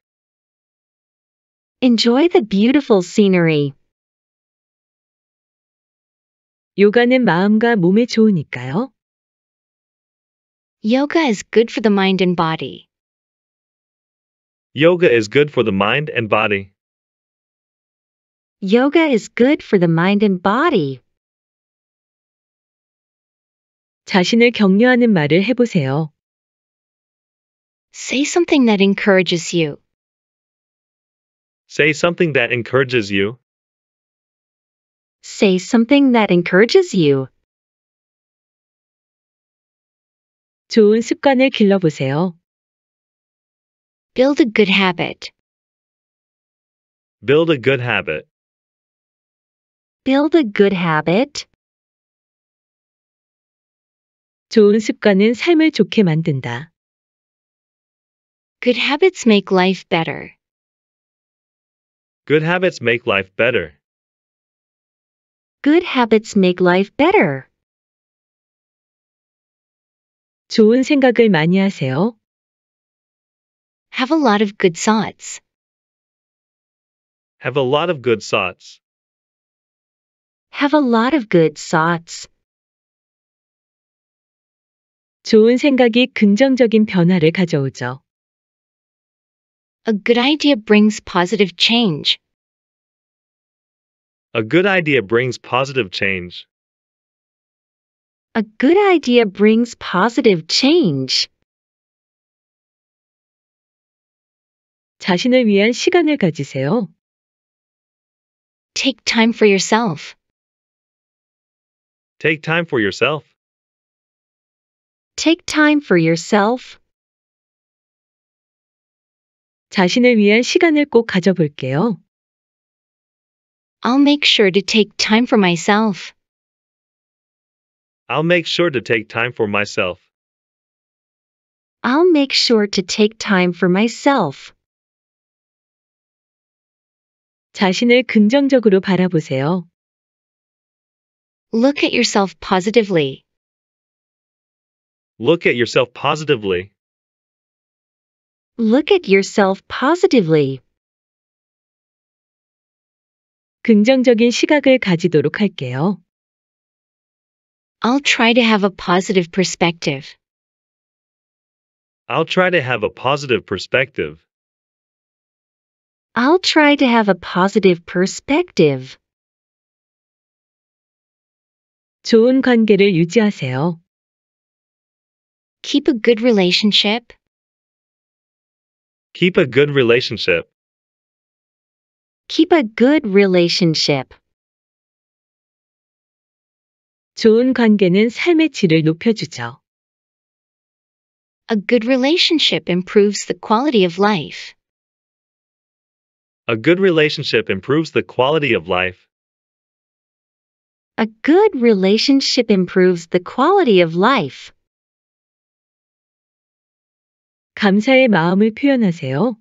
[SPEAKER 1] Enjoy the beautiful scenery. 요가는 마음과 몸에 좋으니까요. Yoga is good for the mind and body.
[SPEAKER 2] Yoga is good for the mind and body.
[SPEAKER 1] Yoga is good for the mind and body. 자신을 격려하는 말을 해보세요. Say something that encourages you.
[SPEAKER 2] Say something that encourages you.
[SPEAKER 1] Say something that encourages you. 좋은 습관을 길러보세요. Build a good habit.
[SPEAKER 2] Build a good habit.
[SPEAKER 1] Build a good habit. 좋은 습관은 삶을 좋게 만든다. Good habits make life better.
[SPEAKER 2] Good habits make life better.
[SPEAKER 1] Good habits make life better. 좋은 생각을 많이 하세요. Have a lot of good thoughts.
[SPEAKER 2] Have a lot of good thoughts.
[SPEAKER 1] Have a lot of good thoughts. 좋은 생각이 긍정적인 변화를 가져오죠. A good idea brings positive change.
[SPEAKER 2] A good idea brings positive change.
[SPEAKER 1] A good idea brings positive change. 자신을 위한 시간을 가지세요. Take time for yourself.
[SPEAKER 2] Take time for yourself.
[SPEAKER 1] Take time for yourself. 자신을
[SPEAKER 4] 위한 시간을 꼭 가져볼게요. I'll make sure to take time for myself.
[SPEAKER 2] I'll make sure to take time for myself.
[SPEAKER 1] I'll make sure to take time for myself. 자신을 긍정적으로 바라보세요. Look at yourself positively.
[SPEAKER 2] Look at yourself positively.
[SPEAKER 1] Look at yourself positively. 긍정적인 시각을 가지도록 할게요. I'll try to have a positive perspective.
[SPEAKER 2] I'll try to have a positive perspective.
[SPEAKER 1] I'll try to have a positive perspective. 좋은 관계를 유지하세요. Keep a good relationship.
[SPEAKER 2] Keep a good relationship.
[SPEAKER 1] Keep a good relationship. 좋은 관계는 삶의 질을 높여주죠. A good relationship improves the quality of life.
[SPEAKER 2] A good relationship improves the quality of life.
[SPEAKER 1] A good relationship improves the quality of life. 감사의 마음을 표현하세요.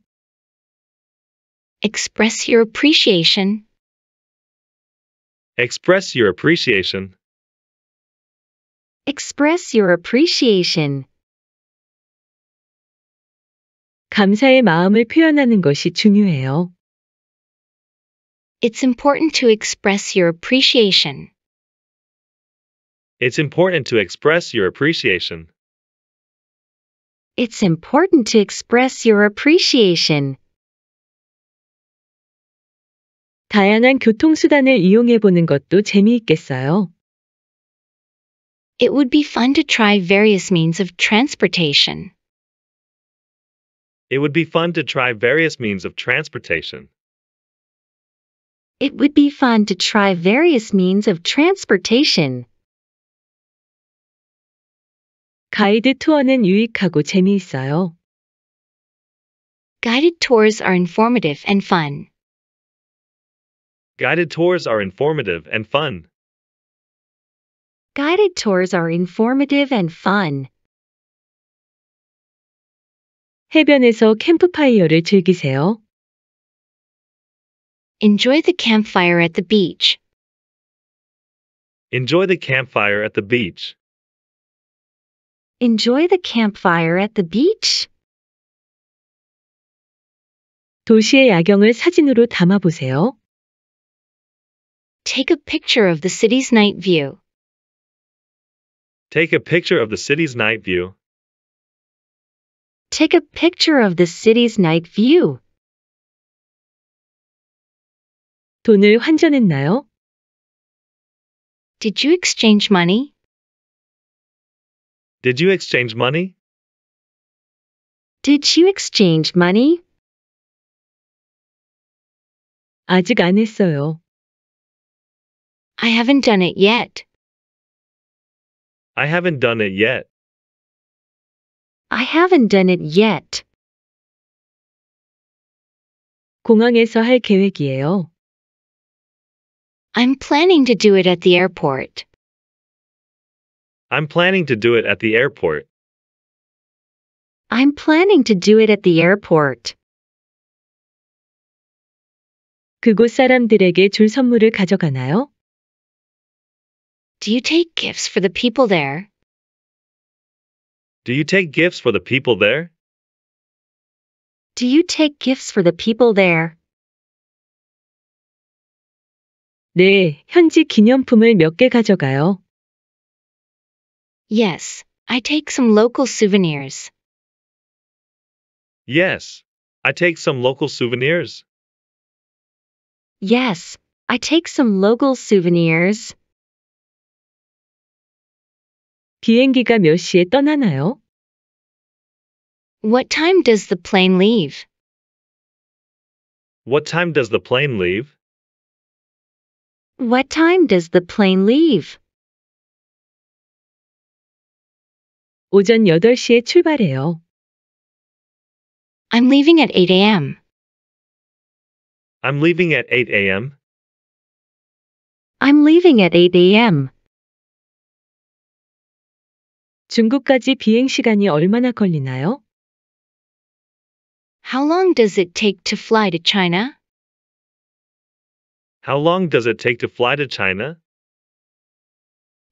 [SPEAKER 1] Express your appreciation.
[SPEAKER 2] Express your appreciation.
[SPEAKER 1] Express your appreciation. 감사의 마음을 표현하는 것이 중요해요.
[SPEAKER 4] It's important to express your appreciation.
[SPEAKER 2] It's important to express your appreciation.
[SPEAKER 4] It's important to express your appreciation.
[SPEAKER 1] 다양한 교통수단을 이용해 보는 것도
[SPEAKER 4] 재미있겠어요. It would be fun to try various means of transportation.
[SPEAKER 2] It would be fun to try various means of transportation
[SPEAKER 1] it would be fun to try various means of transportation.
[SPEAKER 4] 가이드 투어는 유익하고 재미있어요. Guided tours are informative and fun.
[SPEAKER 2] Guided tours are informative and fun.
[SPEAKER 1] Guided tours are informative and fun. 해변에서 캠프파이어를 즐기세요. Enjoy the campfire at the beach.
[SPEAKER 2] Enjoy the campfire at the beach.
[SPEAKER 1] Enjoy the campfire at the beach. 도시의 야경을 사진으로 Take a picture of the city's night view.
[SPEAKER 2] Take a picture of the city's night view.
[SPEAKER 1] Take a picture of the city's night view. 돈을 환전했나요? Did you exchange money?
[SPEAKER 2] Did you exchange money?
[SPEAKER 1] Did you exchange money? 아직 안 했어요. I haven't done it yet.
[SPEAKER 2] I haven't done it yet.
[SPEAKER 1] I haven't done it yet. 공항에서 할 계획이에요. I'm planning to do it at the airport.
[SPEAKER 2] I'm planning to do it at the airport.
[SPEAKER 1] I'm planning to do it at the airport. 그곳 사람들에게 줄 선물을 가져가나요? Do you take gifts for the people there?
[SPEAKER 2] Do you take gifts for the people there?
[SPEAKER 1] Do you take gifts for the people there? 네, 현지 기념품을 몇 가져가요. Yes, I take some local souvenirs.
[SPEAKER 2] Yes, I take some local souvenirs.
[SPEAKER 1] Yes, I take some local souvenirs. 비행기가 몇 시에 떠나나요? What time does the plane leave?
[SPEAKER 2] What time does the plane leave?
[SPEAKER 1] What time does the plane leave? 오전 8시에 출발해요. I'm leaving at 8 a.m.
[SPEAKER 2] I'm leaving at 8 a.m.
[SPEAKER 1] I'm leaving at 8 a.m. 중국까지
[SPEAKER 4] 비행 시간이 얼마나 걸리나요? How long does it take to fly to China?
[SPEAKER 2] How long does it take to fly to China?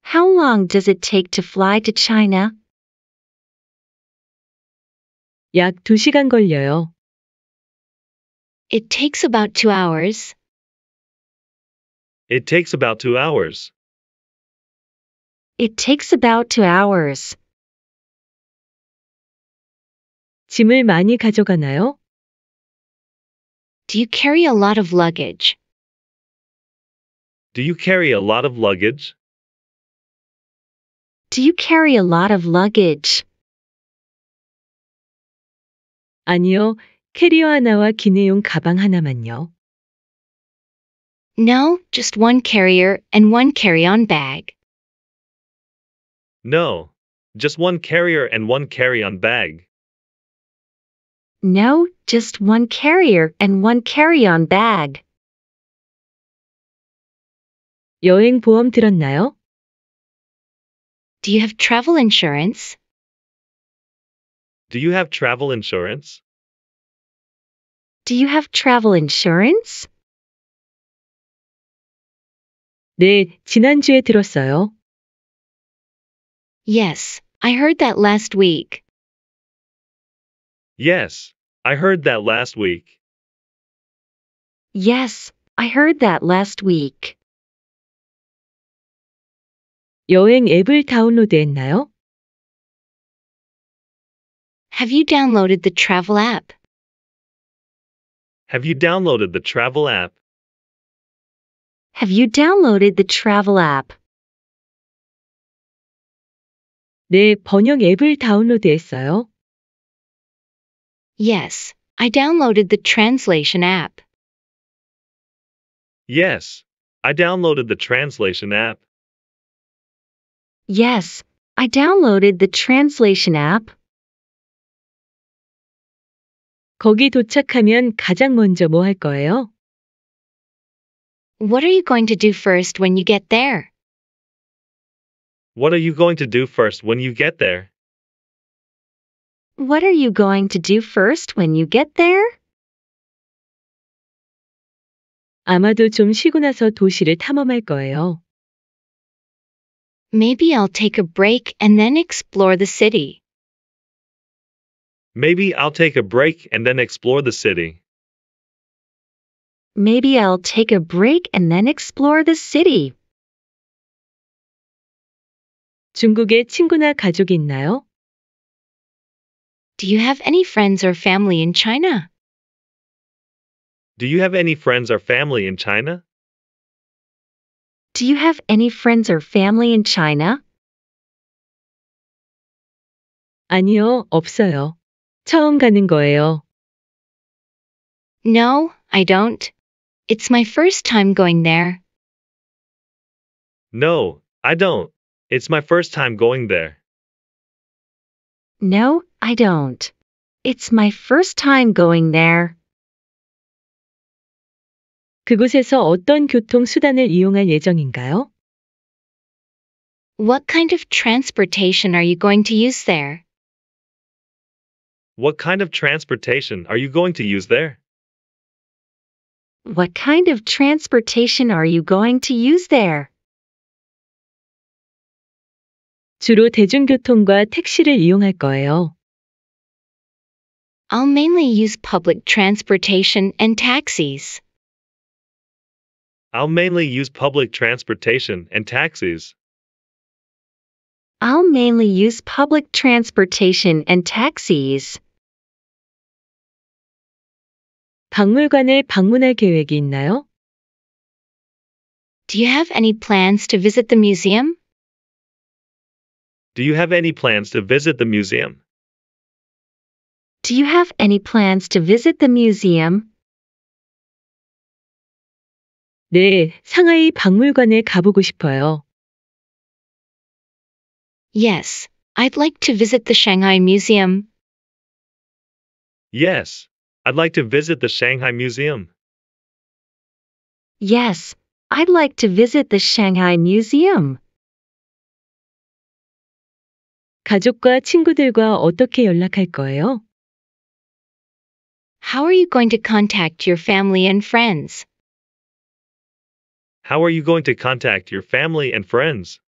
[SPEAKER 1] How long does it take to fly to China? 약 2시간 걸려요. It takes about two hours.
[SPEAKER 2] It takes about two
[SPEAKER 3] hours.
[SPEAKER 1] It takes about two hours. 짐을 많이 가져가나요? Do you carry a lot of luggage?
[SPEAKER 2] Do you carry a lot of luggage?
[SPEAKER 1] Do you carry a lot of luggage? 아니요, 캐리어 하나와
[SPEAKER 4] 기내용 가방 하나만요. No, just one carrier and one carry-on bag.
[SPEAKER 2] No, just one carrier and one carry-on bag.
[SPEAKER 4] No, just one carrier
[SPEAKER 1] and one carry-on bag. 여행 보험 들었나요? Do you have travel insurance?
[SPEAKER 2] Do you have travel insurance?
[SPEAKER 1] Do you have travel insurance? 네, 지난주에 들었어요. Yes, I heard that last week.
[SPEAKER 2] Yes, I heard that last week.
[SPEAKER 1] Yes, I heard that last week. 여행 앱을 Have you downloaded the travel app?
[SPEAKER 2] Have you downloaded the travel app?
[SPEAKER 1] Have you downloaded the travel app? 네, 번역 앱을
[SPEAKER 4] Yes, I downloaded the translation app.
[SPEAKER 2] Yes, I downloaded the translation app.
[SPEAKER 4] Yes, I downloaded the translation
[SPEAKER 1] app. 거기 도착하면 가장 먼저 거예요? What are you going to do first when you get there?
[SPEAKER 2] What are you going to do first when you get there?
[SPEAKER 1] What are you going to do first when you get there? 아마도 좀 쉬고 나서 도시를 탐험할 거예요.
[SPEAKER 4] Maybe I'll take a break and then explore the city.
[SPEAKER 2] Maybe I'll take a break and then explore the city.
[SPEAKER 1] Maybe I'll take a break and then explore the city. 중국에 친구나 있나요? Do you have any friends or family in China?
[SPEAKER 2] Do you have any friends or family in China?
[SPEAKER 1] Do you have any friends or family in China? 아니요, 없어요. 처음 가는 거예요. No, I don't. It's my first time going there.
[SPEAKER 2] No, I don't. It's my first time going there.
[SPEAKER 1] No, I don't. It's my first time going there. 그곳에서 어떤 이용할 예정인가요?
[SPEAKER 4] What kind of transportation are you going to use there?
[SPEAKER 2] What kind of transportation are you going to use there?
[SPEAKER 1] What kind of transportation are you going to use there? 주로 대중교통과 택시를
[SPEAKER 4] 이용할 거예요. I'll mainly use public transportation and taxis.
[SPEAKER 2] I'll mainly use public transportation and taxis.
[SPEAKER 4] I'll mainly use public
[SPEAKER 1] transportation and taxis.
[SPEAKER 4] 박물관을 방문할 계획이 있나요? Do you have any plans to visit the museum?
[SPEAKER 2] Do you have any plans to visit the museum?
[SPEAKER 4] Do you have any plans to visit the museum?
[SPEAKER 1] 네, 상하이 박물관에 가보고 싶어요. Yes, I'd like to visit the Shanghai Museum.
[SPEAKER 2] Yes, I'd like to visit the Shanghai Museum.
[SPEAKER 1] Yes, I'd like to visit the Shanghai Museum. 가족과
[SPEAKER 4] 친구들과 어떻게 연락할 거예요? How are you going to contact your family and friends?
[SPEAKER 2] How are you going to contact your family and friends?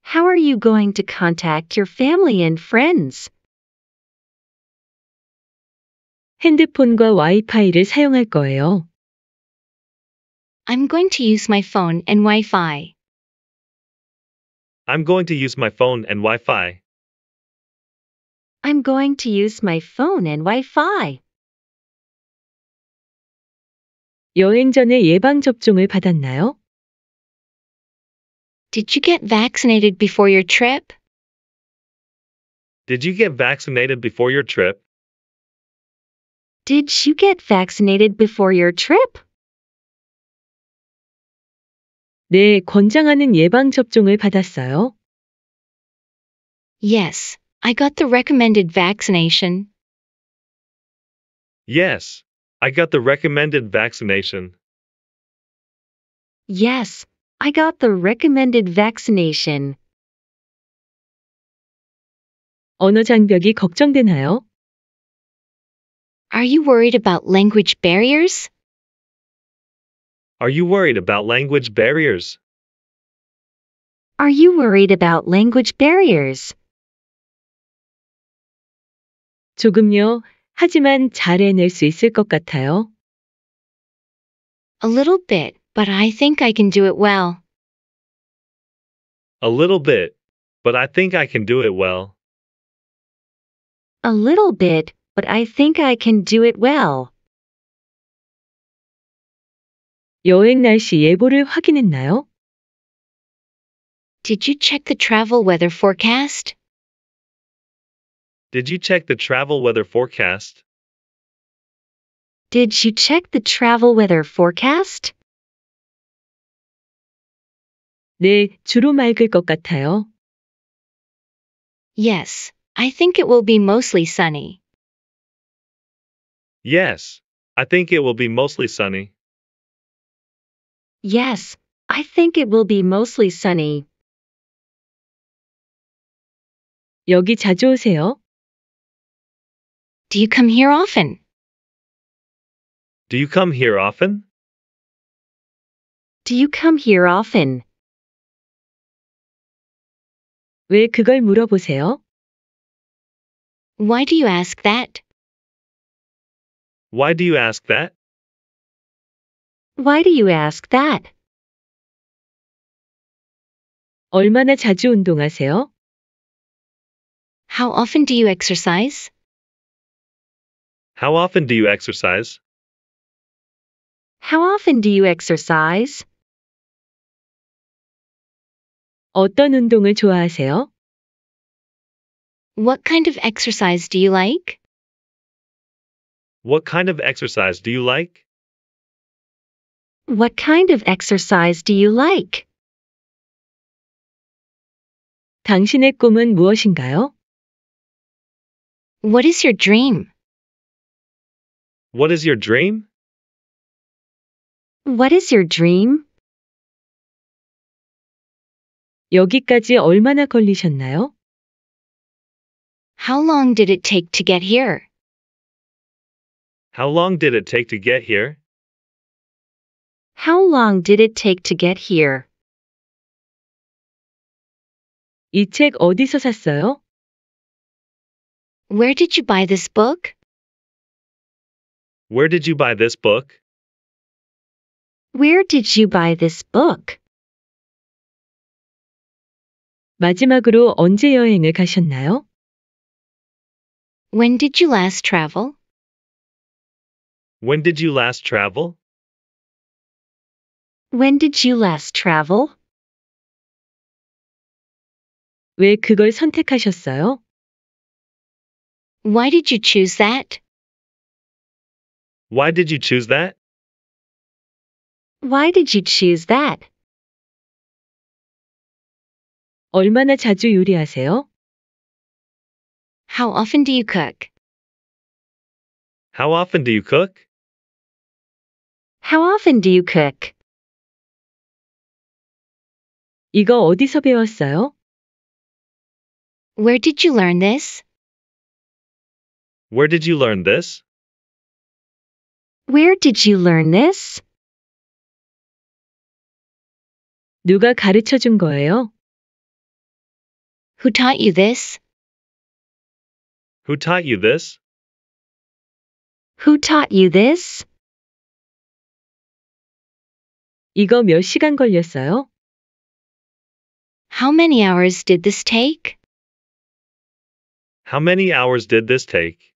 [SPEAKER 4] How are you going to contact your
[SPEAKER 1] family and friends? 핸드폰과
[SPEAKER 4] 와이파이를 사용할 거예요. I'm going to use my phone and Wi-Fi.
[SPEAKER 2] I'm going to use my phone and Wi-Fi.
[SPEAKER 1] I'm going to use my phone and Wi-Fi. 여행 전에 예방 접종을 받았나요? Did you get vaccinated before your trip?
[SPEAKER 2] Did you get vaccinated before your trip?
[SPEAKER 1] Did you get vaccinated before your trip? 네, 권장하는 예방 접종을 받았어요. Yes, I got the recommended vaccination.
[SPEAKER 2] Yes, I got the recommended vaccination.
[SPEAKER 1] Yes, I got the recommended vaccination. 언어 장벽이 걱정되나요? Are you worried about language barriers?
[SPEAKER 2] Are you worried about language barriers?
[SPEAKER 1] Are you worried about language barriers? 조금요. 하지만 잘 해낼 수 있을 것 같아요. A little bit, but I think I can do it well.
[SPEAKER 2] A little bit, but I think I can do it well.
[SPEAKER 1] A little bit, but I think I can do it well. 여행 날씨 예보를 확인했나요? Did you check the travel weather forecast?
[SPEAKER 2] Did you check the travel weather forecast?
[SPEAKER 1] Did you check the travel weather forecast? 네, 주로 맑을 것 같아요. Yes, I think it will be mostly sunny.
[SPEAKER 2] Yes, I think it will be mostly sunny.
[SPEAKER 1] Yes, I think it will be mostly sunny. 여기 자주 오세요? Do you come here often?
[SPEAKER 2] Do you come here often?
[SPEAKER 1] Do you come here often? 왜 그걸 물어보세요? Why do you ask that?
[SPEAKER 2] Why do you ask that?
[SPEAKER 1] Why do you ask that? 얼마나 자주 운동하세요? How often do you exercise?
[SPEAKER 2] How often do you exercise?
[SPEAKER 1] How often do you exercise? 어떤 운동을 좋아하세요? What kind of exercise do you like?
[SPEAKER 2] What kind of exercise do you like?
[SPEAKER 1] What kind of exercise do you like? 당신의 꿈은 무엇인가요? What is your dream?
[SPEAKER 2] What is your dream?
[SPEAKER 1] What is your dream? 여기까지 얼마나 걸리셨나요? How long did it take to get here?
[SPEAKER 3] How
[SPEAKER 2] long did it take to get here?
[SPEAKER 1] How long did it take to get here? 어디서 샀어요? Where did you buy this book?
[SPEAKER 2] Where did you buy this book?
[SPEAKER 1] Where did you buy this book? 마지막으로 언제 여행을 가셨나요? When did you last travel?
[SPEAKER 2] When did you last travel?
[SPEAKER 1] When did you last travel? 왜 그걸 선택하셨어요? Why did you choose that?
[SPEAKER 2] Why did you choose that?
[SPEAKER 1] Why did you choose that? 얼마나 자주 요리하세요? How often do you cook?
[SPEAKER 2] How often do you
[SPEAKER 3] cook?
[SPEAKER 1] How often do you cook? 이거 어디서 배웠어요? Where did you learn this?
[SPEAKER 2] Where did you learn this?
[SPEAKER 1] Where did you learn this? 누가 가르쳐 준 거예요? Who taught you this?
[SPEAKER 2] Who taught you this?
[SPEAKER 1] Who taught you this? 이거 몇 시간 걸렸어요? How many hours did this take?
[SPEAKER 2] How many hours did this take?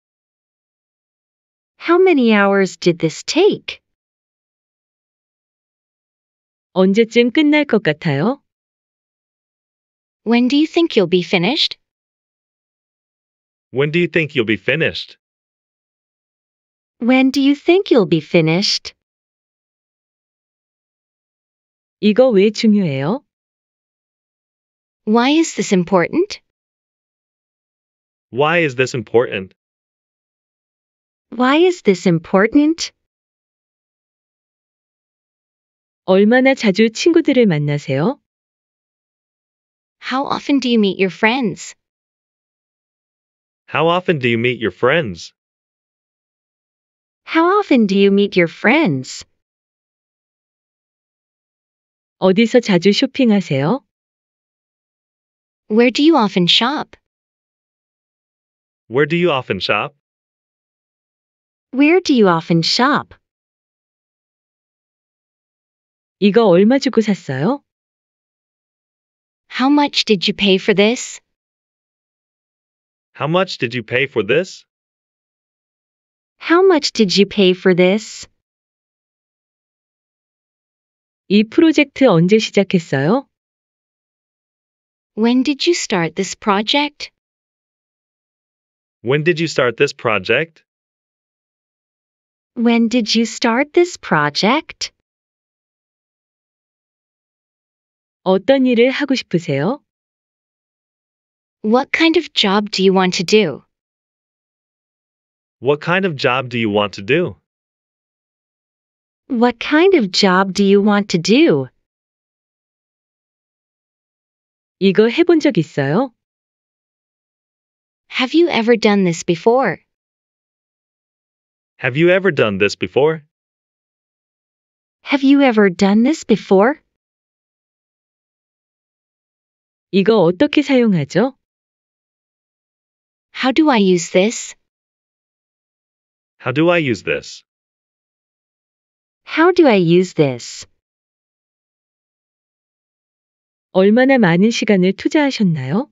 [SPEAKER 1] How many hours did this take? 언제쯤 끝날 것 같아요? When do you think you'll be finished?
[SPEAKER 2] When do you think you'll be finished?
[SPEAKER 1] When do you think you'll be finished? 이거 왜 중요해요? Why is this important?
[SPEAKER 2] Why is this important?
[SPEAKER 1] Why is this important? 얼마나 자주 친구들을 만나세요? How often do you meet your friends?
[SPEAKER 2] How often do you meet your friends?
[SPEAKER 1] How often do you meet your friends? 어디서 자주 쇼핑하세요? Where do you often shop?
[SPEAKER 2] Where do you often shop?
[SPEAKER 1] Where do you often shop? 이거 얼마 주고 샀어요? How much did you pay for this?
[SPEAKER 2] How much did you pay for this?
[SPEAKER 1] How much did you pay for this? 이 프로젝트 언제 시작했어요? When did you start this project?
[SPEAKER 2] When did you start this project?
[SPEAKER 1] When did you start this project? 어떤 일을 하고 싶으세요? What kind of job do you want to do?
[SPEAKER 2] What kind of job do you want to do?
[SPEAKER 1] What kind of job do you want to do? 이거 해본 적 있어요? Have you ever done this before?
[SPEAKER 2] Have you ever done this before?
[SPEAKER 1] Have you ever done this before? 이거 어떻게 사용하죠? How do I use this?
[SPEAKER 2] How do I use this?
[SPEAKER 1] How do I use this? 얼마나 많은 시간을 투자하셨나요?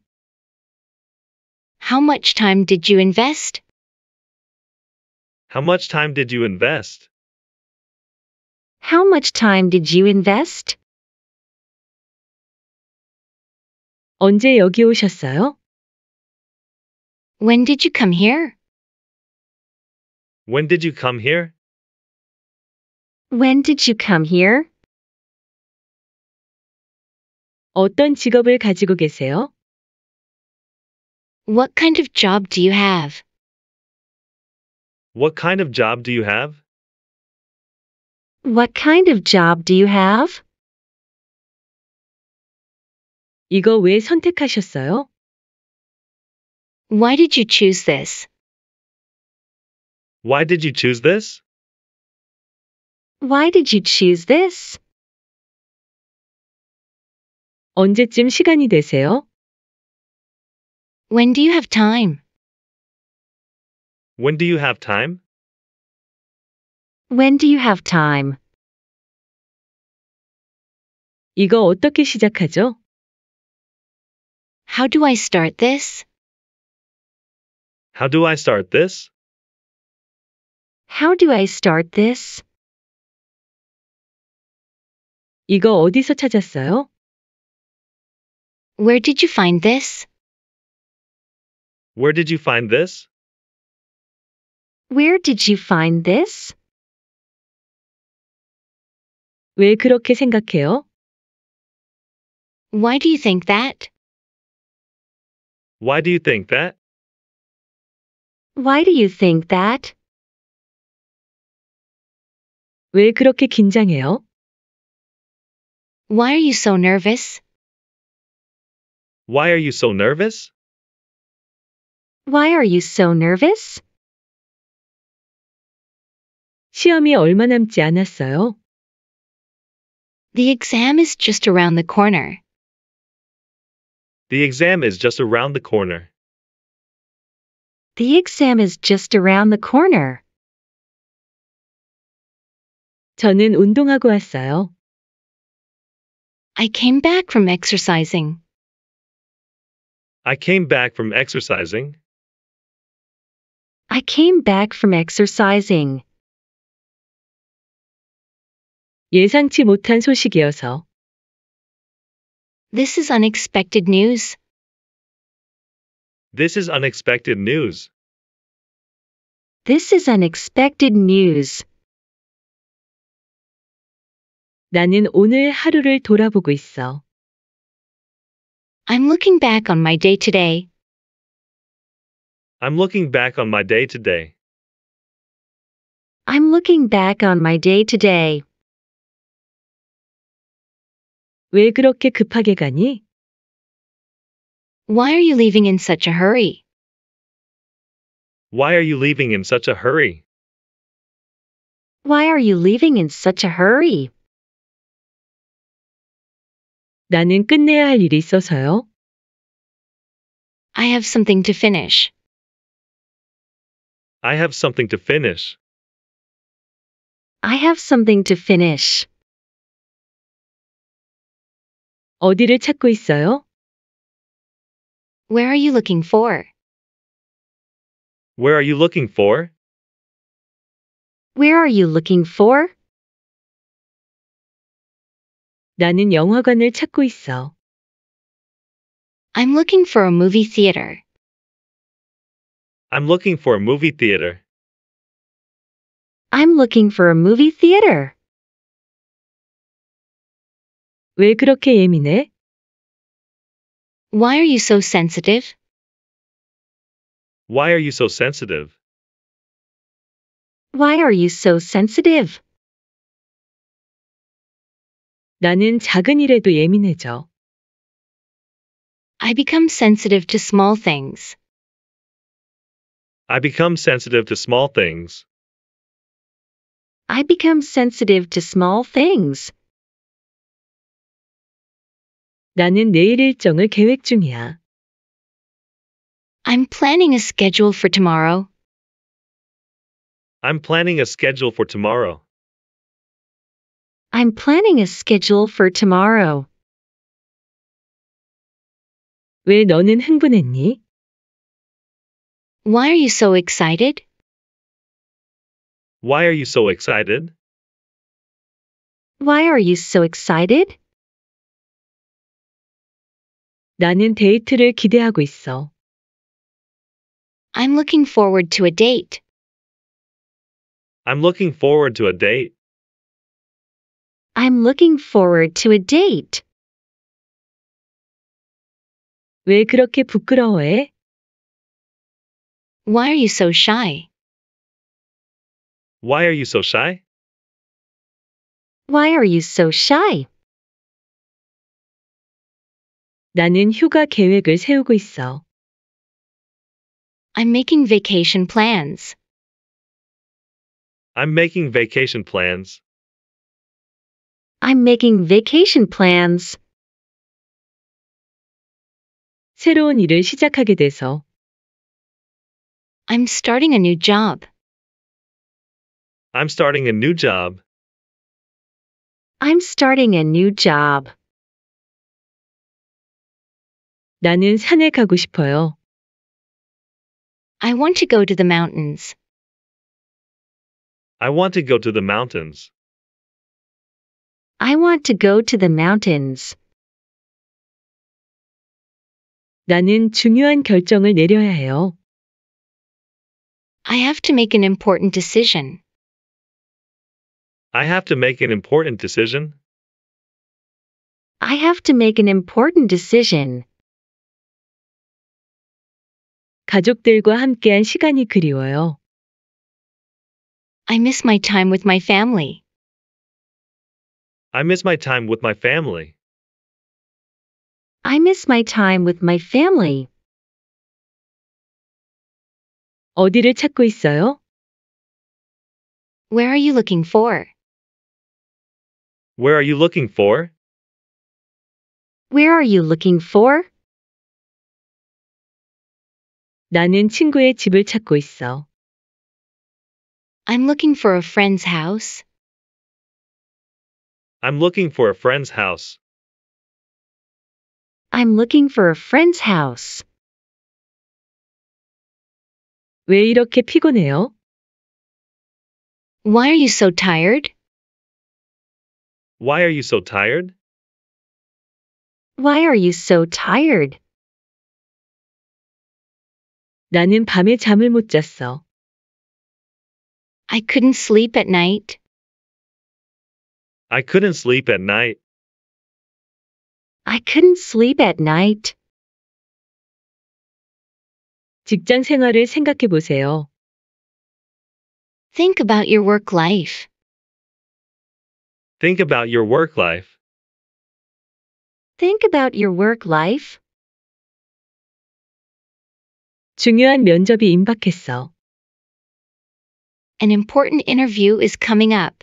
[SPEAKER 1] How much time did you invest?
[SPEAKER 2] How much time did you
[SPEAKER 3] invest?
[SPEAKER 1] How much time did you invest? 언제 여기 오셨어요? When did you come here?
[SPEAKER 2] When did you come here?
[SPEAKER 1] When did you come here? 어떤 직업을 가지고 계세요? What kind of job do you have?
[SPEAKER 2] What kind of job do you have?
[SPEAKER 1] What kind of job do you have? 이거 왜 선택하셨어요? Why did you choose this?
[SPEAKER 2] Why did you choose this?
[SPEAKER 1] Why did you choose this? 언제쯤 시간이 되세요? When do you have time?
[SPEAKER 2] When do you have time?
[SPEAKER 1] When do you have time? 이거 어떻게 시작하죠? How do I start this?
[SPEAKER 2] How do I start this?
[SPEAKER 1] How do I start this? 이거 어디서 찾았어요? Where did you find this?
[SPEAKER 2] Where did you find this?
[SPEAKER 1] Where did you find this? 왜 그렇게 생각해요? Why do you think that?
[SPEAKER 2] Why do you think that?
[SPEAKER 1] Why do you think that? 왜 그렇게 긴장해요? Why are you so nervous?
[SPEAKER 2] Why are you so nervous?
[SPEAKER 1] Why are you so nervous? 시험이 얼마 남지 않았어요. The exam is just around the corner.
[SPEAKER 2] The exam is just around the corner.
[SPEAKER 1] The exam is just around the corner. 저는 운동하고 왔어요.
[SPEAKER 4] I came back from exercising.
[SPEAKER 2] I came back from exercising.
[SPEAKER 4] I came back from exercising.
[SPEAKER 1] 예상치 못한 소식이어서. This is unexpected news.
[SPEAKER 2] This is unexpected news.
[SPEAKER 1] This is unexpected news. 나는 오늘 하루를 돌아보고 있어. I'm looking back on my day today.
[SPEAKER 2] I'm looking back on my day today.
[SPEAKER 1] I'm looking back on my day today. 왜 그렇게 급하게 가니? Why are you leaving in such a hurry?
[SPEAKER 2] Why are you leaving in such a hurry?
[SPEAKER 1] Why are you leaving in such a hurry? 나는 끝내야 할 일이 있어서요. I have something to finish.
[SPEAKER 2] I have something to finish.
[SPEAKER 1] I have something to finish. 어디를 찾고 있어요? Where are you looking for?
[SPEAKER 2] Where are you looking for?
[SPEAKER 1] Where are you looking for? 나는 영화관을 찾고 있어. I'm looking for a movie theater.
[SPEAKER 2] I'm looking for a movie theater.
[SPEAKER 1] I'm looking for a movie theater. 왜 그렇게 예민해? Why are you so sensitive?
[SPEAKER 2] Why are you so sensitive?
[SPEAKER 1] Why are you so sensitive? 나는 작은 일에도 예민해져. I become sensitive to small things.
[SPEAKER 2] I become sensitive to small things.
[SPEAKER 1] I become sensitive to small things. 나는 내일 일정을 계획 중이야.
[SPEAKER 4] I'm planning a schedule for tomorrow.
[SPEAKER 2] I'm planning a schedule for tomorrow.
[SPEAKER 4] I'm planning a schedule for tomorrow.
[SPEAKER 1] 왜 너는 흥분했니? Why are you so excited?
[SPEAKER 2] Why are you so excited?
[SPEAKER 1] Why are you so excited? 나는 데이트를 기대하고 있어. I'm looking forward to a date.
[SPEAKER 2] I'm looking forward to a date.
[SPEAKER 1] I'm looking forward to a date. 왜 그렇게 부끄러워해? Why are you so shy?
[SPEAKER 2] Why are you so shy?
[SPEAKER 1] Why are you so shy? 나는 휴가 계획을 세우고 있어. I'm making vacation plans.
[SPEAKER 2] I'm making vacation plans.
[SPEAKER 1] I'm making vacation plans. 새로운 일을 시작하게 돼서. I'm starting a new job.
[SPEAKER 2] I'm starting a new job.
[SPEAKER 1] I'm starting a new job. 나는 산에 가고 싶어요. I want to go to the mountains.
[SPEAKER 3] I
[SPEAKER 2] want to go to the mountains.
[SPEAKER 1] I want to go to the mountains. 나는 중요한 결정을 내려야 해요. I have to make an important decision.
[SPEAKER 2] I have to make an important decision.
[SPEAKER 1] I have to make an important decision. 가족들과 함께한 시간이 그리워요. I miss my time with my family.
[SPEAKER 2] I miss my time with my family.
[SPEAKER 1] I miss my time with my family. 어디를 찾고 있어요? Where are you looking for?
[SPEAKER 2] Where are you looking for?
[SPEAKER 1] Where are you looking for? 나는 친구의 집을 찾고 있어. I'm looking for a friend's house.
[SPEAKER 2] I'm looking for a friend's house.
[SPEAKER 1] I'm looking for a friend's house. 왜 이렇게 피곤해요? Why are you so tired?
[SPEAKER 2] Why are you so tired?
[SPEAKER 1] Why are you so tired? 나는 밤에 잠을 못 잤어. I couldn't sleep at night.
[SPEAKER 2] I couldn't sleep at night.
[SPEAKER 1] I couldn't sleep at night. 직장 생활을 생각해 보세요. Think about your work life.
[SPEAKER 2] Think about your work life.
[SPEAKER 1] Think about your work life. 중요한 면접이 임박했어. An important interview is coming up.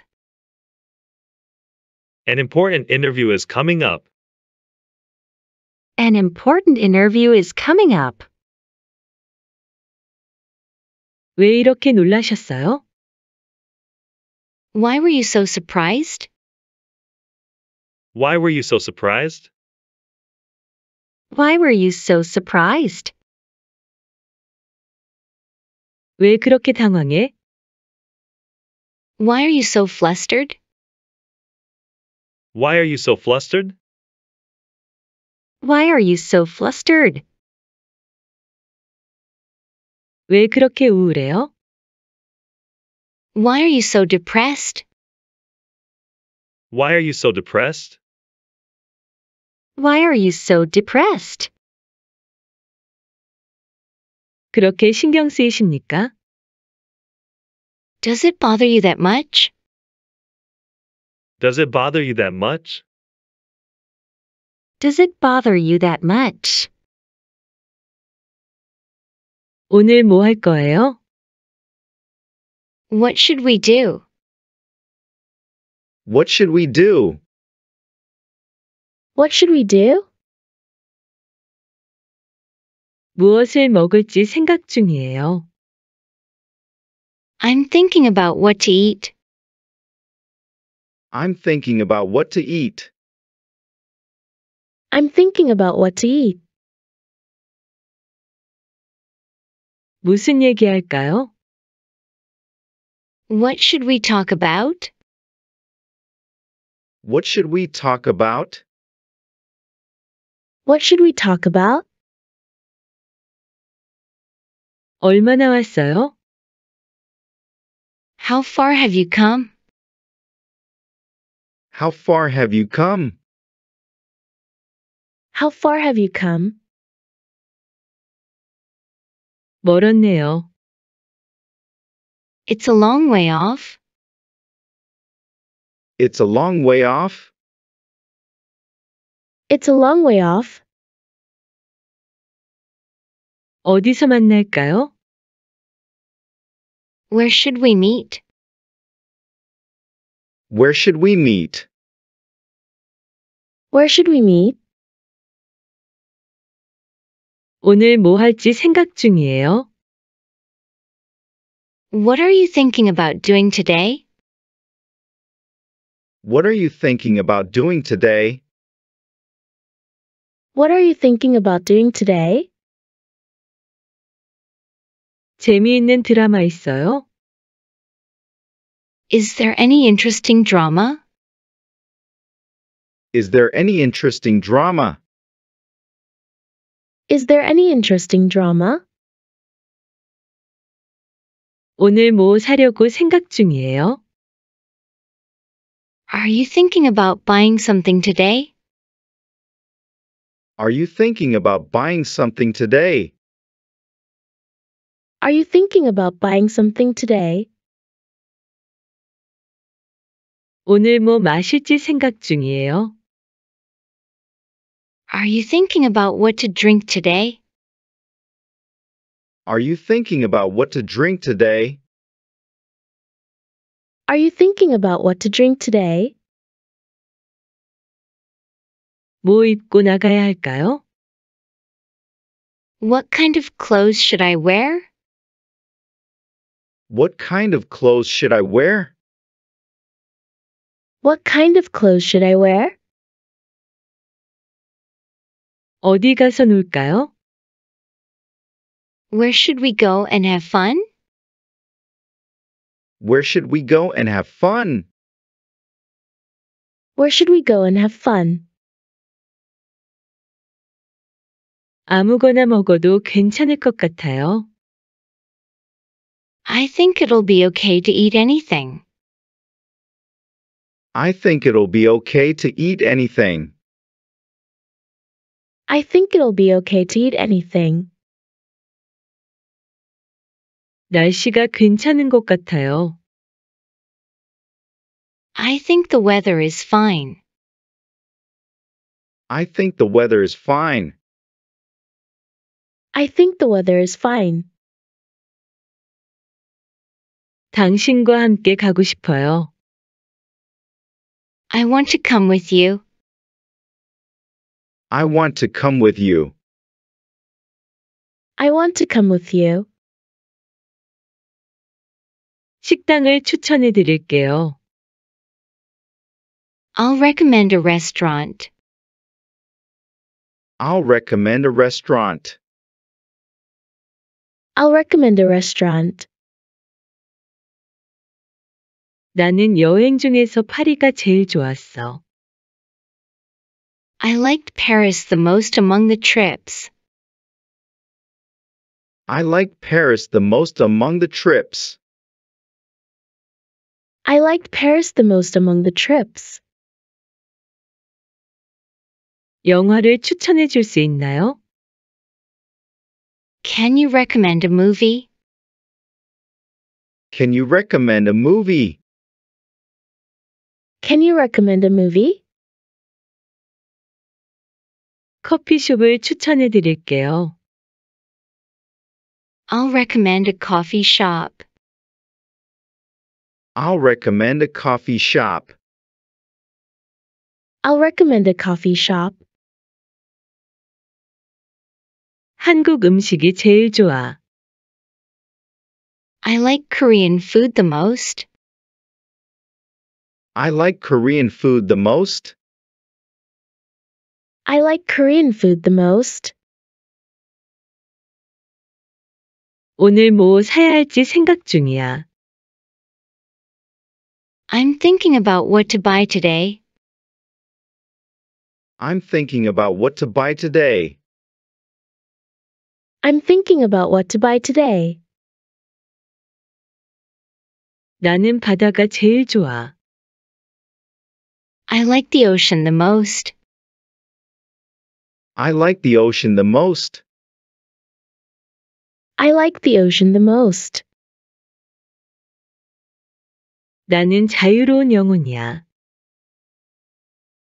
[SPEAKER 2] An important interview is coming up.
[SPEAKER 1] An important interview is coming up. 왜 이렇게 놀라셨어요? Why were you so surprised?
[SPEAKER 2] Why were you so surprised?
[SPEAKER 1] Why were you so surprised? 왜 그렇게 당황해? Why are you so flustered?
[SPEAKER 2] Why are you so flustered?
[SPEAKER 1] Why are you so flustered? 왜 그렇게 우울해요? Why are you so depressed?
[SPEAKER 2] Why are you so depressed?
[SPEAKER 1] Why are you so depressed? 그렇게 신경 쓰이십니까? Does it bother you that
[SPEAKER 2] much? Does it bother you that much?
[SPEAKER 1] Does it bother you that much? 오늘 거예요? What should we do?
[SPEAKER 2] What should we do?
[SPEAKER 1] What should we do? 무엇을 먹을지 생각 중이에요. I'm thinking about what to eat.
[SPEAKER 2] I'm thinking about what to eat.
[SPEAKER 1] I'm thinking about what to eat. 무슨 얘기할까요? What should we talk about?
[SPEAKER 2] What should we talk about?
[SPEAKER 1] What should we talk about? 얼마나 왔어요? How far have you come? How far have you come? How far have you come? 멀었네요. It's a long way off. It's a long way off. It's a long way off. 어디서 만날까요? Where should we meet? Where should we meet? Where should we meet? 오늘 뭐 할지 생각
[SPEAKER 2] 중이에요.
[SPEAKER 1] What are you thinking about doing today?
[SPEAKER 2] What are you thinking about doing today?
[SPEAKER 1] What are you thinking about doing today? 재미있는 드라마 있어요? Is there any interesting drama?
[SPEAKER 2] Is there any interesting drama?
[SPEAKER 1] Is there any interesting drama? 오늘 뭐 사려고 생각 중이에요? Are you thinking about buying something today?
[SPEAKER 2] Are you thinking about buying something today?
[SPEAKER 1] Are you thinking about buying something today? 오늘 뭐 마실지 생각 중이에요. Are you thinking about what to drink today?
[SPEAKER 2] Are you thinking about what to drink today?
[SPEAKER 1] Are you thinking about what to drink today? 뭐 입고 나가야 할까요? What kind of clothes should I wear?
[SPEAKER 2] What kind of clothes should I wear?
[SPEAKER 1] What kind of clothes should I wear? 어디 가서 놀까요? Where should we go and have fun?
[SPEAKER 2] Where should we go and have fun?
[SPEAKER 1] Where should we go and have fun? 아무거나 먹어도 괜찮을 것 같아요. I think it'll be okay to eat anything.
[SPEAKER 2] I think it'll be okay to eat anything.
[SPEAKER 1] I think it'll be okay to eat anything. 날씨가 괜찮은 것 같아요. I think the weather is fine.
[SPEAKER 2] I think the weather is fine.
[SPEAKER 1] I think the weather is fine. 당신과 함께 가고 싶어요. I want to come with you.
[SPEAKER 2] I want to come with you.
[SPEAKER 1] I want to come with you. 식당을 추천해 드릴게요. I'll recommend a restaurant.
[SPEAKER 2] I'll recommend a restaurant.
[SPEAKER 1] I'll recommend a restaurant. 나는 여행 중에서 파리가 제일 좋았어. I liked Paris the most among the trips.
[SPEAKER 2] I liked Paris the most among the trips.
[SPEAKER 1] I liked Paris the most among the trips. 영화를 추천해 있나요? Can you recommend a movie?
[SPEAKER 2] Can you recommend a movie?
[SPEAKER 1] Can you recommend a movie? 커피숍을 추천해 드릴게요. I'll recommend a coffee shop.
[SPEAKER 2] I'll recommend a coffee shop.
[SPEAKER 1] I'll recommend a coffee shop. 한국 음식이 제일 좋아. I like Korean food the most.
[SPEAKER 2] I like Korean food the most.
[SPEAKER 1] I like Korean food the most. 오늘 뭐 사야 할지 생각 중이야. I'm thinking about what to buy today.
[SPEAKER 2] I'm thinking about what to buy today.
[SPEAKER 1] I'm thinking about what to buy today. 나는 바다가 제일 좋아. I like the ocean the most.
[SPEAKER 2] I like the ocean the most.
[SPEAKER 1] I like the ocean the most. 나는 자유로운 영혼이야.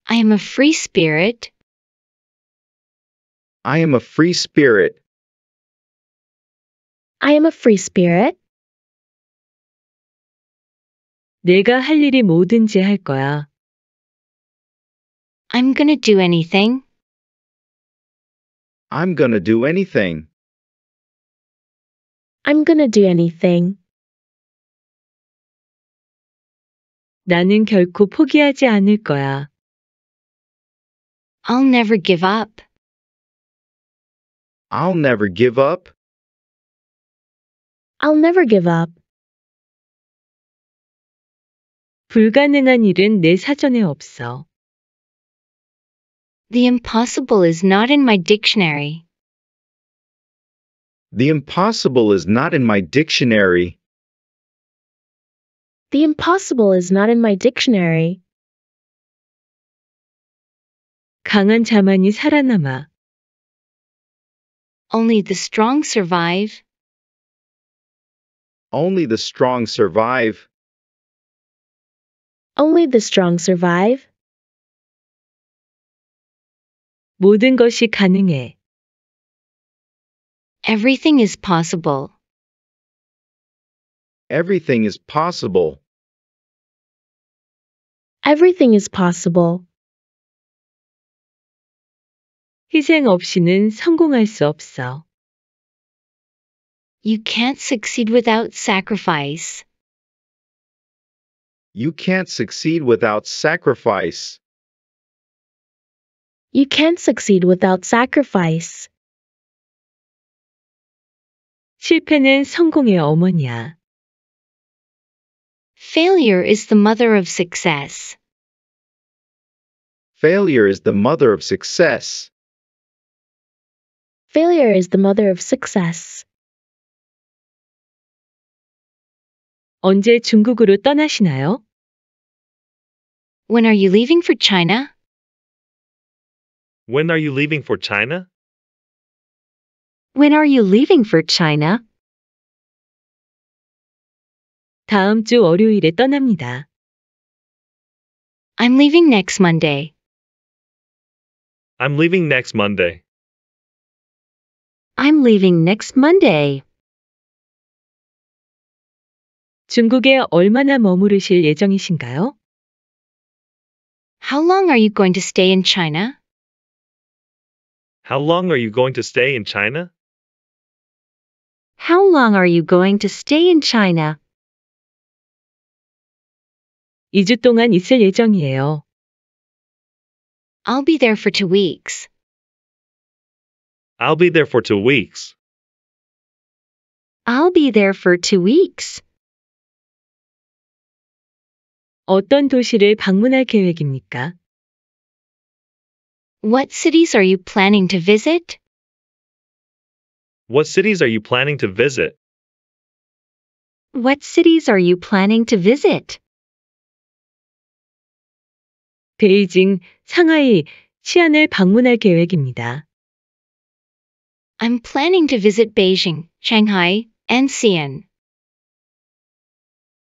[SPEAKER 1] I am a free spirit.
[SPEAKER 2] I am a free spirit.
[SPEAKER 1] I am a free spirit. 내가 할 일이 뭐든지 할 거야. I'm gonna do anything.
[SPEAKER 2] I'm gonna do anything.
[SPEAKER 1] I'm gonna do anything. 나는 결코 포기하지 않을 거야. I'll never give up.
[SPEAKER 2] I'll never give up.
[SPEAKER 1] I'll never give up. 불가능한 일은 내 사전에 없어. The impossible is not in my dictionary.
[SPEAKER 2] The impossible is not in my dictionary.
[SPEAKER 1] The impossible is not in my dictionary. 강한 자만이 살아남아. Only the strong survive.
[SPEAKER 2] Only the strong survive.
[SPEAKER 1] Only the strong survive. 모든 것이 가능해. Everything is possible.
[SPEAKER 2] Everything is possible.
[SPEAKER 1] Everything is possible. 희생 없이는 성공할 수 없어. You can't succeed without sacrifice.
[SPEAKER 2] You can't succeed without sacrifice.
[SPEAKER 1] You can't succeed without sacrifice. 실패는 성공의 어머니야. Failure is the mother of success.
[SPEAKER 2] Failure is the mother of
[SPEAKER 3] success.
[SPEAKER 1] Failure is the mother of success. 언제 중국으로 떠나시나요? When are you leaving for China?
[SPEAKER 2] When are you leaving for China?
[SPEAKER 1] When are you leaving for China? 다음 주 월요일에 떠납니다. I'm leaving next Monday.
[SPEAKER 2] I'm leaving next Monday.
[SPEAKER 1] I'm leaving next Monday. 중국에 얼마나 머무르실 예정이신가요? How long are you going to stay in China?
[SPEAKER 2] How long are you going to stay in China?
[SPEAKER 1] How long are you going to stay in China? 2주 동안 있을 예정이에요. I'll be there for two weeks.
[SPEAKER 2] I'll be there for two weeks.
[SPEAKER 1] I'll be there for two weeks. 어떤 도시를 방문할 계획입니까? What cities are you planning to visit?
[SPEAKER 2] What cities are you planning to visit?
[SPEAKER 1] What cities are you planning to visit? 베이징, 상하이, 치안을
[SPEAKER 4] 방문할 계획입니다. I'm planning to visit Beijing, Shanghai, and Xi'an.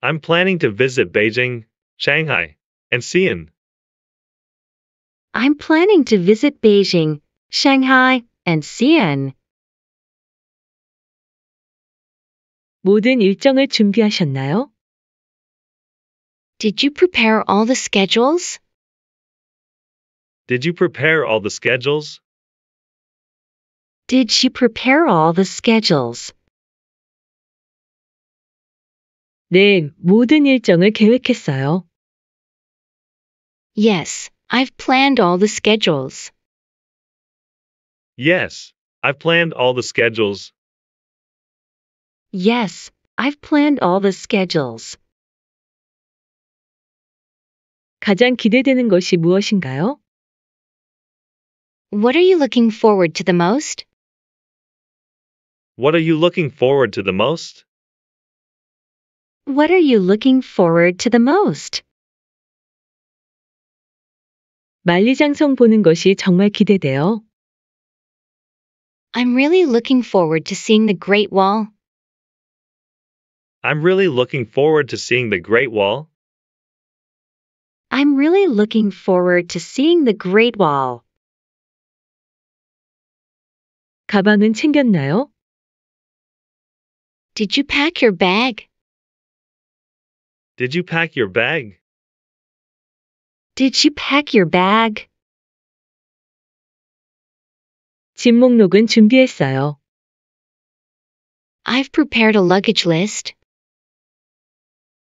[SPEAKER 2] I'm planning to visit Beijing, Shanghai, and Xi'an.
[SPEAKER 1] I'm planning to visit Beijing, Shanghai, and Xi'an. 모든 일정을 준비하셨나요? Did you prepare all the schedules?
[SPEAKER 2] Did you prepare all the schedules?
[SPEAKER 1] Did she prepare all the schedules? 네, 모든 일정을 계획했어요. Yes, I've planned all the schedules.
[SPEAKER 2] Yes, I've planned all the schedules.
[SPEAKER 1] Yes, I've planned all the schedules. 가장 기대되는 것이 무엇인가요? What are you looking forward to the most?
[SPEAKER 2] What are you looking forward to the most?
[SPEAKER 1] What are you looking forward to the most? 만리장성 보는 것이 정말 기대돼요. I'm really looking forward to seeing the Great Wall.
[SPEAKER 2] I'm really looking forward to seeing the Great Wall.
[SPEAKER 1] I'm really looking forward to seeing the Great Wall. 가방은 챙겼나요? Did you pack your bag?
[SPEAKER 2] Did you pack your bag?
[SPEAKER 1] Did you pack your bag? 목록은 목록은 준비했어요. I've prepared a luggage list.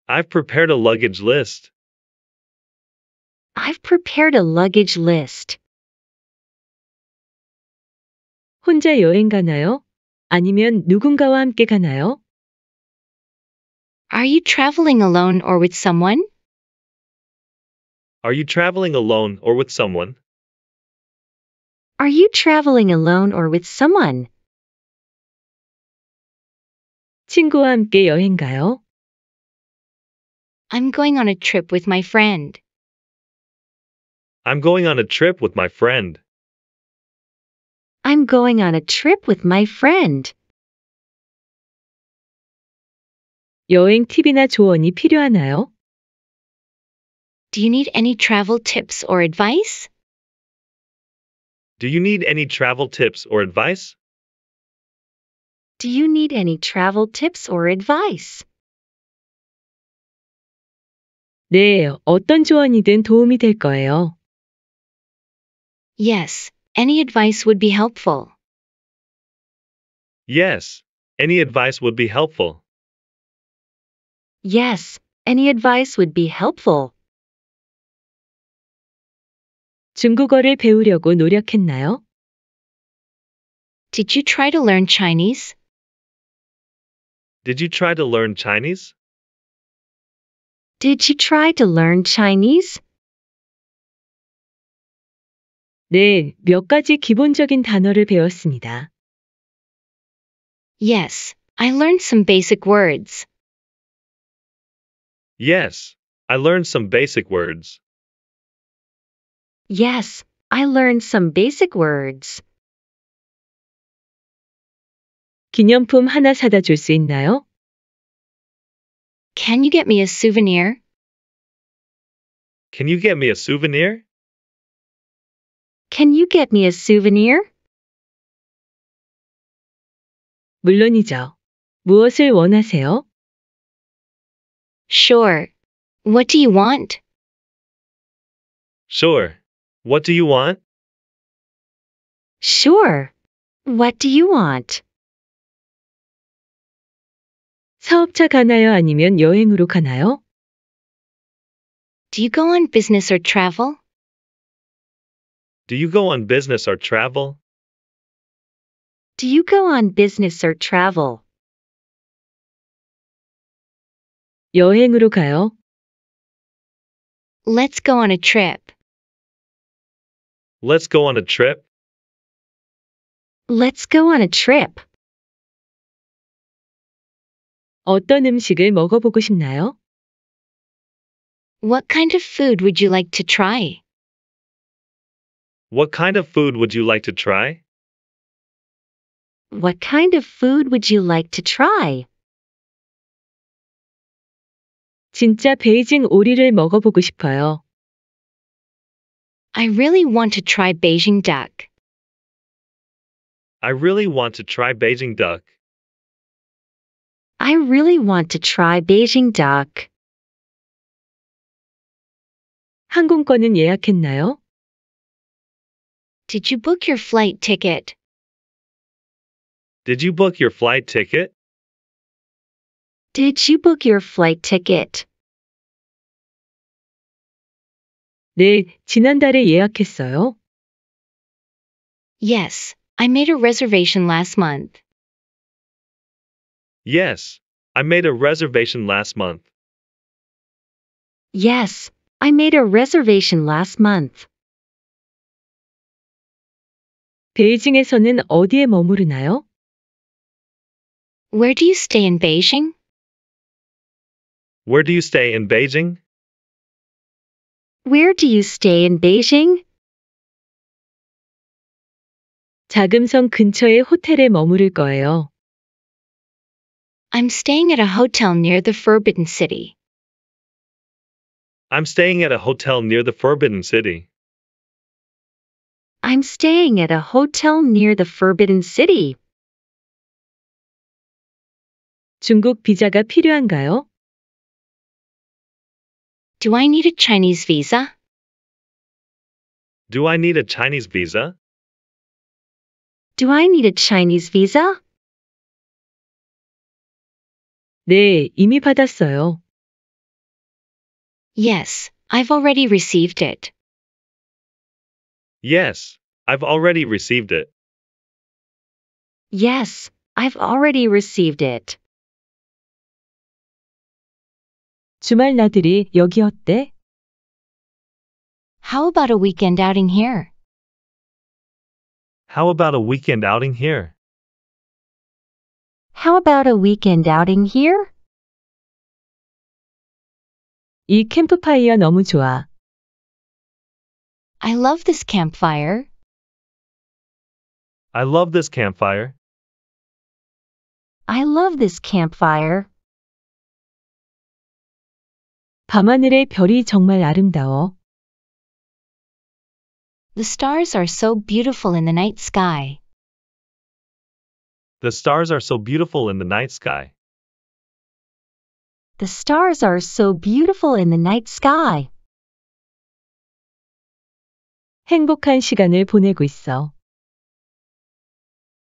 [SPEAKER 2] I've prepared a luggage list.
[SPEAKER 1] I've prepared a luggage list. 혼자 여행 가나요? 아니면 누군가와 함께 가나요? Are you traveling alone or with someone?
[SPEAKER 2] Are you traveling alone or with someone?
[SPEAKER 1] Are you traveling alone or with someone? 친구와 함께 여행 가요? I'm going on a trip with my friend.
[SPEAKER 2] I'm going on a trip with my friend.
[SPEAKER 1] I'm going on a trip with my friend. 여행 팁이나 조언이 필요하나요? Do you need any travel tips or advice?
[SPEAKER 2] Do you need any travel tips or advice?
[SPEAKER 1] Do you need any travel tips or advice? 네, 어떤 조언이든 도움이 될 거예요.
[SPEAKER 4] Yes, any advice would be helpful.
[SPEAKER 2] Yes, any advice would be helpful.
[SPEAKER 1] Yes, any advice would be helpful. 중국어를 배우려고 노력했나요? Did you try to learn Chinese?
[SPEAKER 2] Did you try to learn Chinese?
[SPEAKER 1] Did you try to learn Chinese? 네, 몇 가지 기본적인 단어를 배웠습니다. Yes, I learned some basic words.
[SPEAKER 3] Yes, I
[SPEAKER 2] learned some basic words.
[SPEAKER 1] Yes, I learned some basic words. 기념품 하나 사다 있나요? Can you get me a souvenir?
[SPEAKER 2] Can you get me a souvenir?
[SPEAKER 1] Can you get me a souvenir? 물론이죠. 무엇을 원하세요? Sure. What do you want?
[SPEAKER 2] Sure. What do you want?
[SPEAKER 1] Sure. What do you want? 사업차 가나요 아니면 여행으로 가나요? Do you go on business or travel?
[SPEAKER 2] Do you go on business or travel?
[SPEAKER 1] Do you go on business or travel? 여행으로 가요. Let's go on a trip.
[SPEAKER 2] Let's go on a trip.
[SPEAKER 1] Let's go on a trip. 어떤 음식을 먹어보고 싶나요? What kind of food would you like to try?
[SPEAKER 2] What kind of food would you like to try?
[SPEAKER 1] What kind of food would you like to try? 진짜 베이징 오리를 먹어보고 싶어요. I really want to try Beijing duck.
[SPEAKER 2] I really want to try Beijing duck.
[SPEAKER 1] I really want to try Beijing duck. 항공권은 예약했나요? Did you book your flight ticket?
[SPEAKER 2] Did you book your flight ticket?
[SPEAKER 1] Did you book your flight ticket? 네, 지난달에 예약했어요. Yes, I made a reservation last month.
[SPEAKER 2] Yes, I made a reservation last month.
[SPEAKER 1] Yes, I made a reservation last month. 베이징에서는 어디에 머무르나요? Where do you stay in Beijing?
[SPEAKER 2] Where do you stay in Beijing?
[SPEAKER 1] Where do you stay in Beijing? 자금성 근처의 호텔에 머무를 거예요. I'm staying at a hotel near the Forbidden City.
[SPEAKER 2] I'm staying at a hotel near the Forbidden City.
[SPEAKER 1] I'm staying at a hotel near the Forbidden City. 중국 비자가 필요한가요? Do I need a Chinese visa?
[SPEAKER 2] Do I need a Chinese visa?
[SPEAKER 1] Do I need a Chinese visa? 네, 이미 받았어요. Yes, I've already received it.
[SPEAKER 2] Yes, I've already received it.
[SPEAKER 1] Yes, I've already received it. 여기 어때? How about a weekend outing here?
[SPEAKER 2] How about a weekend outing here?
[SPEAKER 1] How about a weekend outing here? 이 캠프파이어 너무 좋아. I love this campfire.
[SPEAKER 2] I love this campfire.
[SPEAKER 1] I love this campfire. 밤하늘의 별이 정말 아름다워. The stars are so beautiful in the night sky.
[SPEAKER 2] The stars are so beautiful in the night sky.
[SPEAKER 1] The stars are so beautiful in the night sky. 행복한 시간을 보내고 있어.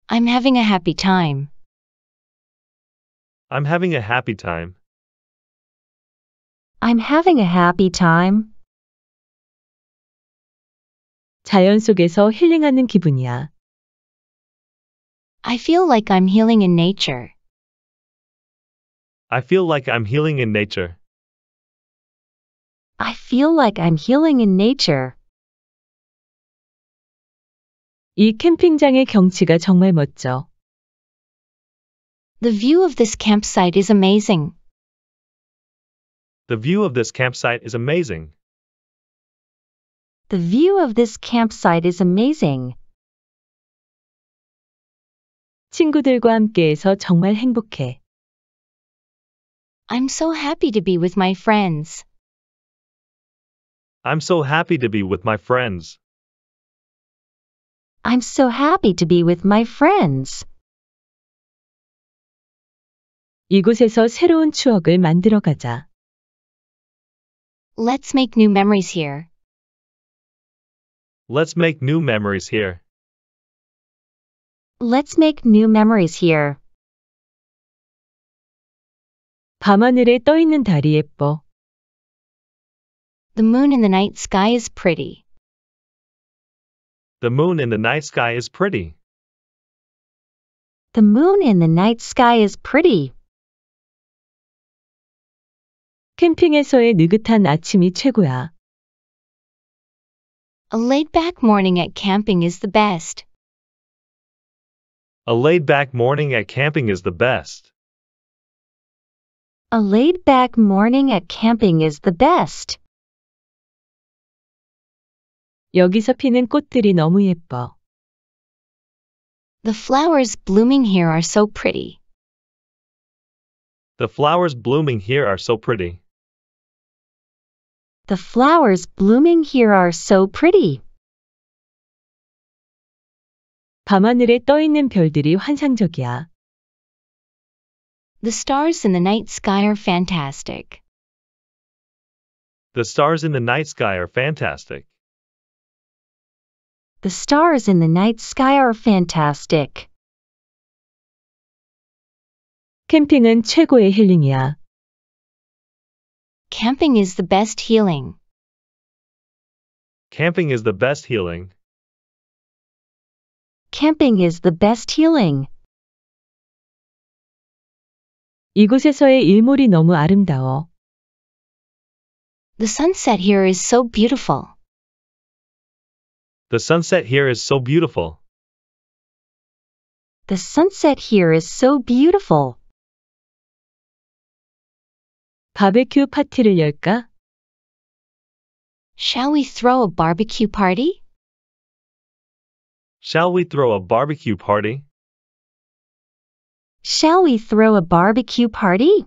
[SPEAKER 1] I'm having a happy time.
[SPEAKER 2] I'm having a happy time.
[SPEAKER 1] I'm having a happy time. 자연 속에서 힐링하는 기분이야. I feel like I'm healing in nature.
[SPEAKER 2] I feel like I'm healing in nature.
[SPEAKER 1] I feel like I'm healing in nature.
[SPEAKER 4] 이 캠핑장의 경치가 정말 멋져. The view of this campsite is amazing.
[SPEAKER 2] The view of this campsite is amazing.
[SPEAKER 4] The view of this campsite is amazing.
[SPEAKER 1] 친구들과 함께해서 정말 행복해. I'm so happy to be with my friends.
[SPEAKER 2] I'm so happy to be with my friends.
[SPEAKER 1] I'm so happy to be with my friends. 이곳에서 새로운 추억을 만들어 가자. Let's make new memories here.
[SPEAKER 2] Let's make new memories here.
[SPEAKER 1] Let's make new memories here. 밤하늘에 떠 있는 달이 예뻐. The moon in the night sky is pretty.
[SPEAKER 2] The moon in the night sky is pretty.
[SPEAKER 1] The moon in the night sky is pretty. 캠핑에서의 느긋한 아침이
[SPEAKER 4] 최고야. A laid-back morning at camping is the best.
[SPEAKER 2] A laid-back morning at camping is the best.
[SPEAKER 1] A laid-back morning at camping is the best. 여기서 피는 꽃들이 너무 예뻐. The flowers blooming here are so pretty.
[SPEAKER 2] The flowers blooming here are so pretty.
[SPEAKER 1] The flowers blooming here are so pretty. 밤하늘에 떠 있는 별들이 환상적이야.
[SPEAKER 4] The stars in the night sky are fantastic.
[SPEAKER 2] The stars in the night sky are fantastic.
[SPEAKER 4] The stars in
[SPEAKER 1] the night sky are fantastic. 캠핑은 최고의 힐링이야. Camping is the best healing.
[SPEAKER 2] Camping is the best healing.
[SPEAKER 1] Camping is the best healing. 이곳에서의 일몰이 너무 아름다워. The sunset here is so beautiful.
[SPEAKER 2] The sunset here is so
[SPEAKER 3] beautiful.
[SPEAKER 1] The sunset here is so beautiful. 바베큐 파티를 열까? Shall we throw a barbecue party?
[SPEAKER 2] Shall we throw a barbecue party?
[SPEAKER 1] Shall we throw a barbecue party?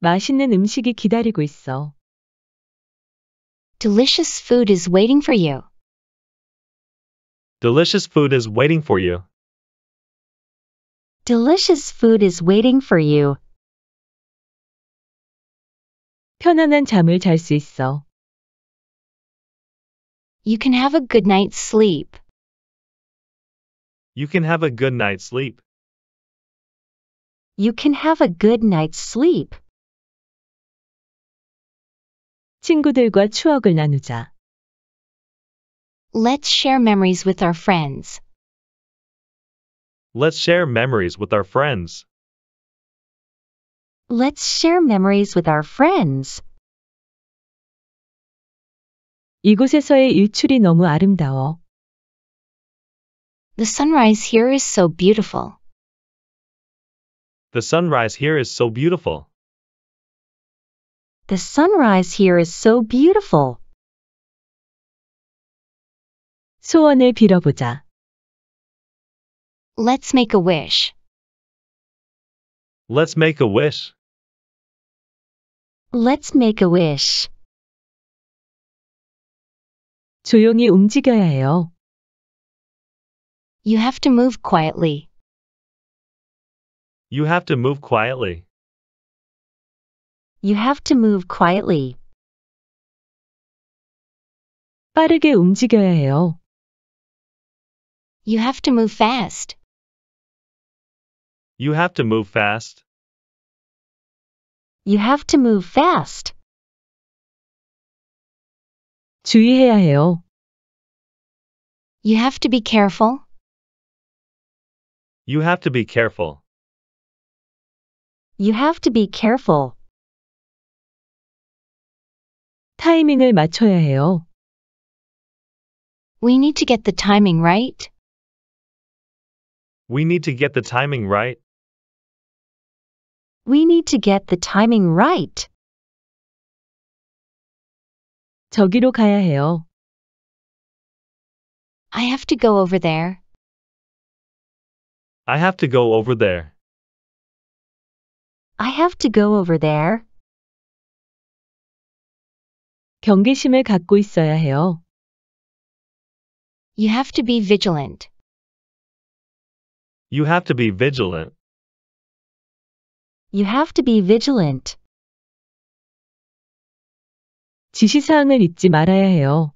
[SPEAKER 1] 맛있는 음식이 기다리고 있어. Delicious food is waiting for you.
[SPEAKER 2] Delicious food is waiting for you.
[SPEAKER 1] Delicious food is waiting for you. 편안한 잠을 있어. You can have a good night's sleep.
[SPEAKER 2] You can have a good night's sleep.
[SPEAKER 1] You can have a good night's sleep. 친구들과 추억을 나누자.
[SPEAKER 4] Let's share memories with our friends.
[SPEAKER 2] Let's share memories with our friends.
[SPEAKER 4] Let's share memories with our
[SPEAKER 1] friends. 이곳에서의 일출이 너무 아름다워. The sunrise here is so beautiful.
[SPEAKER 2] The sunrise here is so beautiful.
[SPEAKER 1] The sunrise here is so beautiful. 소원을 빌어보자. Let's make a wish.
[SPEAKER 2] Let's make a wish.
[SPEAKER 1] Let's make a wish. 조용히 움직여야 해요. You have to move quietly.
[SPEAKER 2] You have to move quietly.
[SPEAKER 1] You have to move quietly. 빠르게 움직여야 해요. You have to move fast.
[SPEAKER 2] You have to move fast.
[SPEAKER 1] You have to move fast. 주의해야 해요. You have to be careful.
[SPEAKER 2] You have to be careful.
[SPEAKER 1] You have to be careful. 타이밍을 맞춰야 해요. We need to get the timing right.
[SPEAKER 2] We need to get the timing right
[SPEAKER 1] we need to get the timing right. 저기로 가야 해요. I have to go over there.
[SPEAKER 2] I have to go over there.
[SPEAKER 1] I have to go over there. 경계심을 갖고 있어야 해요. You have to be vigilant.
[SPEAKER 2] You have to be vigilant.
[SPEAKER 1] You have to be vigilant. 지시사항을 잊지 말아야 해요.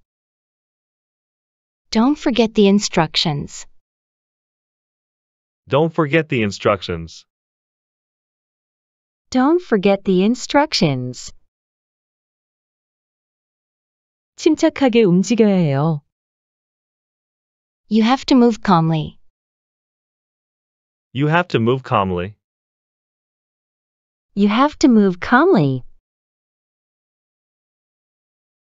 [SPEAKER 1] Don't forget the instructions.
[SPEAKER 2] Don't forget the instructions.
[SPEAKER 1] Don't forget the instructions. 침착하게 움직여야 해요. You have to move calmly.
[SPEAKER 2] You have to move calmly.
[SPEAKER 1] You have to move calmly.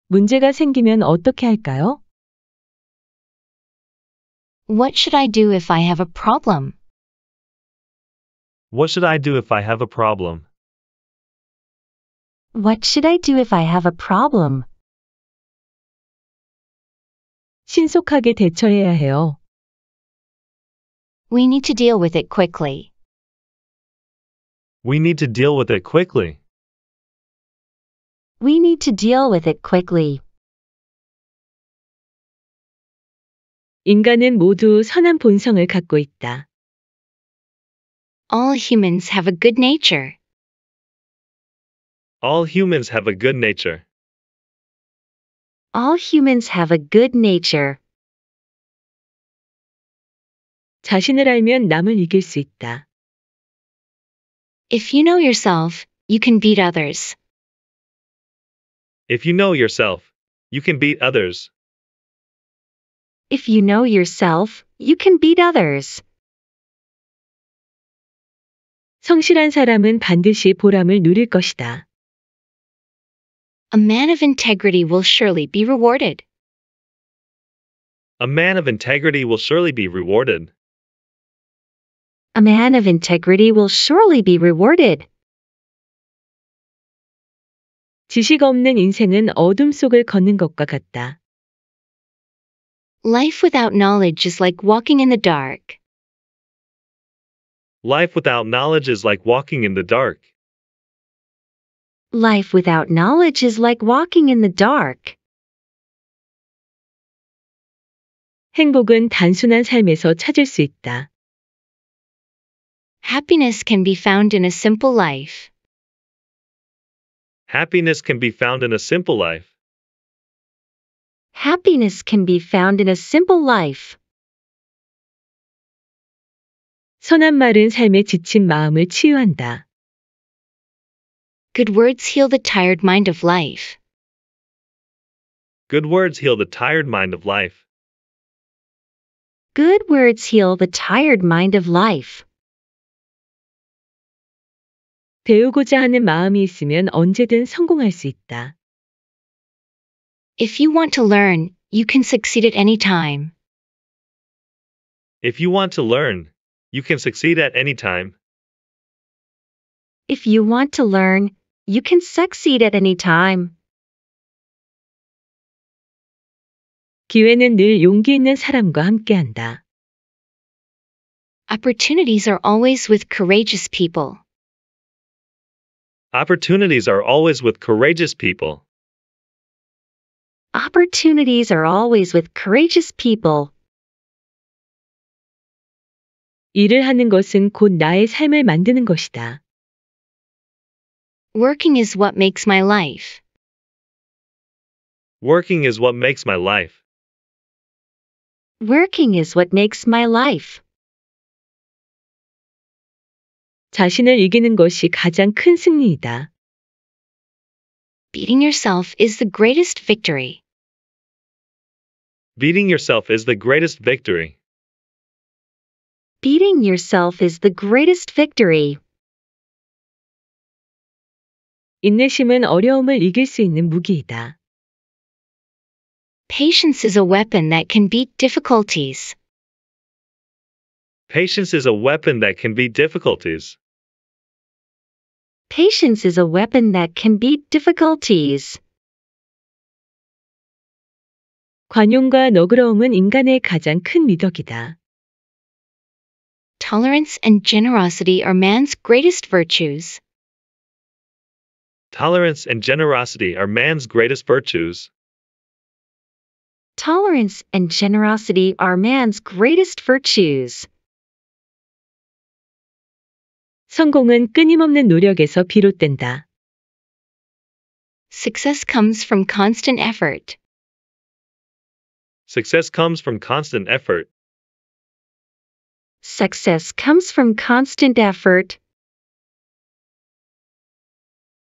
[SPEAKER 1] 문제가 생기면 어떻게 할까요? What should I do if I have a problem?
[SPEAKER 2] What should I do if I have a problem?
[SPEAKER 1] What should I do if I have a problem? 신속하게 대처해야 해요. We need to deal with it quickly.
[SPEAKER 2] We need to deal with it quickly.
[SPEAKER 1] We need to deal with it quickly. 인간은 모두 선한 본성을 갖고 있다. All humans have a good nature.
[SPEAKER 3] All
[SPEAKER 2] humans have a good nature.
[SPEAKER 1] All humans have a good nature. 자신을 알면 남을 이길 수 있다. If you know yourself, you can beat others.
[SPEAKER 2] If you know yourself, you can beat others.
[SPEAKER 1] If you know yourself, you can beat others. 성실한 사람은 반드시 보람을 누릴 것이다. A man of integrity will surely be rewarded.
[SPEAKER 2] A man of integrity will surely be rewarded
[SPEAKER 1] a man of integrity will surely be rewarded. 지식 없는 인생은 어둠 속을 걷는 것과 같다. Life without knowledge is like walking in the dark.
[SPEAKER 2] Life without knowledge is like walking in the dark.
[SPEAKER 1] Life without knowledge is like walking in the dark. 행복은 단순한 삶에서 찾을 수 있다. Happiness can be found in a simple life.
[SPEAKER 2] Happiness can be found in a simple life.
[SPEAKER 1] Happiness can be found in a simple life. 선한
[SPEAKER 4] 말은 지친 마음을 치유한다. Good words heal the tired mind of life.
[SPEAKER 2] Good words heal the tired mind of life.
[SPEAKER 1] Good words heal the tired mind of life. 배우고자 하는 마음이 있으면 언제든
[SPEAKER 4] 성공할 수 있다. If you want to learn, you can succeed at any time.
[SPEAKER 2] If you want to learn, you can succeed at any time.
[SPEAKER 1] If you want to learn, you can succeed at any time. 기회는
[SPEAKER 4] 늘 용기 있는 사람과 함께한다. Opportunities are always with courageous people.
[SPEAKER 2] Opportunities are always with courageous people.
[SPEAKER 1] Opportunities are always with courageous people. 일을 하는 것은 곧 나의 삶을 만드는 것이다. Working is what makes my life.
[SPEAKER 2] Working is what makes my life.
[SPEAKER 1] Working is what makes my life. 자신을 이기는 것이 가장 큰 승리이다. Beating yourself is the greatest victory.
[SPEAKER 2] Beating yourself is the greatest victory.
[SPEAKER 1] Beating yourself is the greatest victory. 인내심은
[SPEAKER 4] 어려움을 이길 수 있는 무기이다. Patience is a weapon that can beat difficulties.
[SPEAKER 2] Patience is a weapon that can beat difficulties.
[SPEAKER 4] Patience is a weapon that can beat
[SPEAKER 1] difficulties. 관용과
[SPEAKER 4] 너그러움은 인간의 가장 큰 미덕이다. Tolerance and generosity are man's greatest virtues.
[SPEAKER 2] Tolerance and generosity are man's greatest virtues.
[SPEAKER 4] Tolerance and generosity are man's greatest virtues.
[SPEAKER 1] 성공은 끊임없는 노력에서 비롯된다. Success comes from constant effort.
[SPEAKER 2] Success comes from constant effort.
[SPEAKER 1] Success comes from constant effort.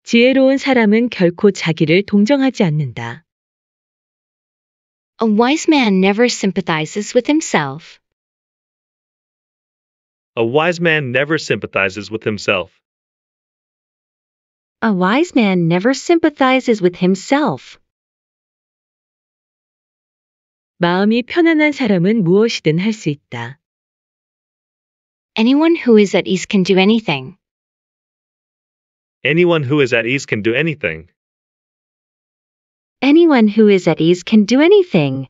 [SPEAKER 1] 지혜로운 사람은 결코 자기를 동정하지 않는다. A wise man never sympathizes with himself.
[SPEAKER 2] A wise man never sympathizes with himself.
[SPEAKER 1] A wise man never sympathizes with himself.
[SPEAKER 4] 마음이 편안한 사람은 무엇이든 할 수 있다. Anyone who is at ease can do anything.
[SPEAKER 2] Anyone who is at ease can do anything.
[SPEAKER 1] Anyone who is at ease can do anything.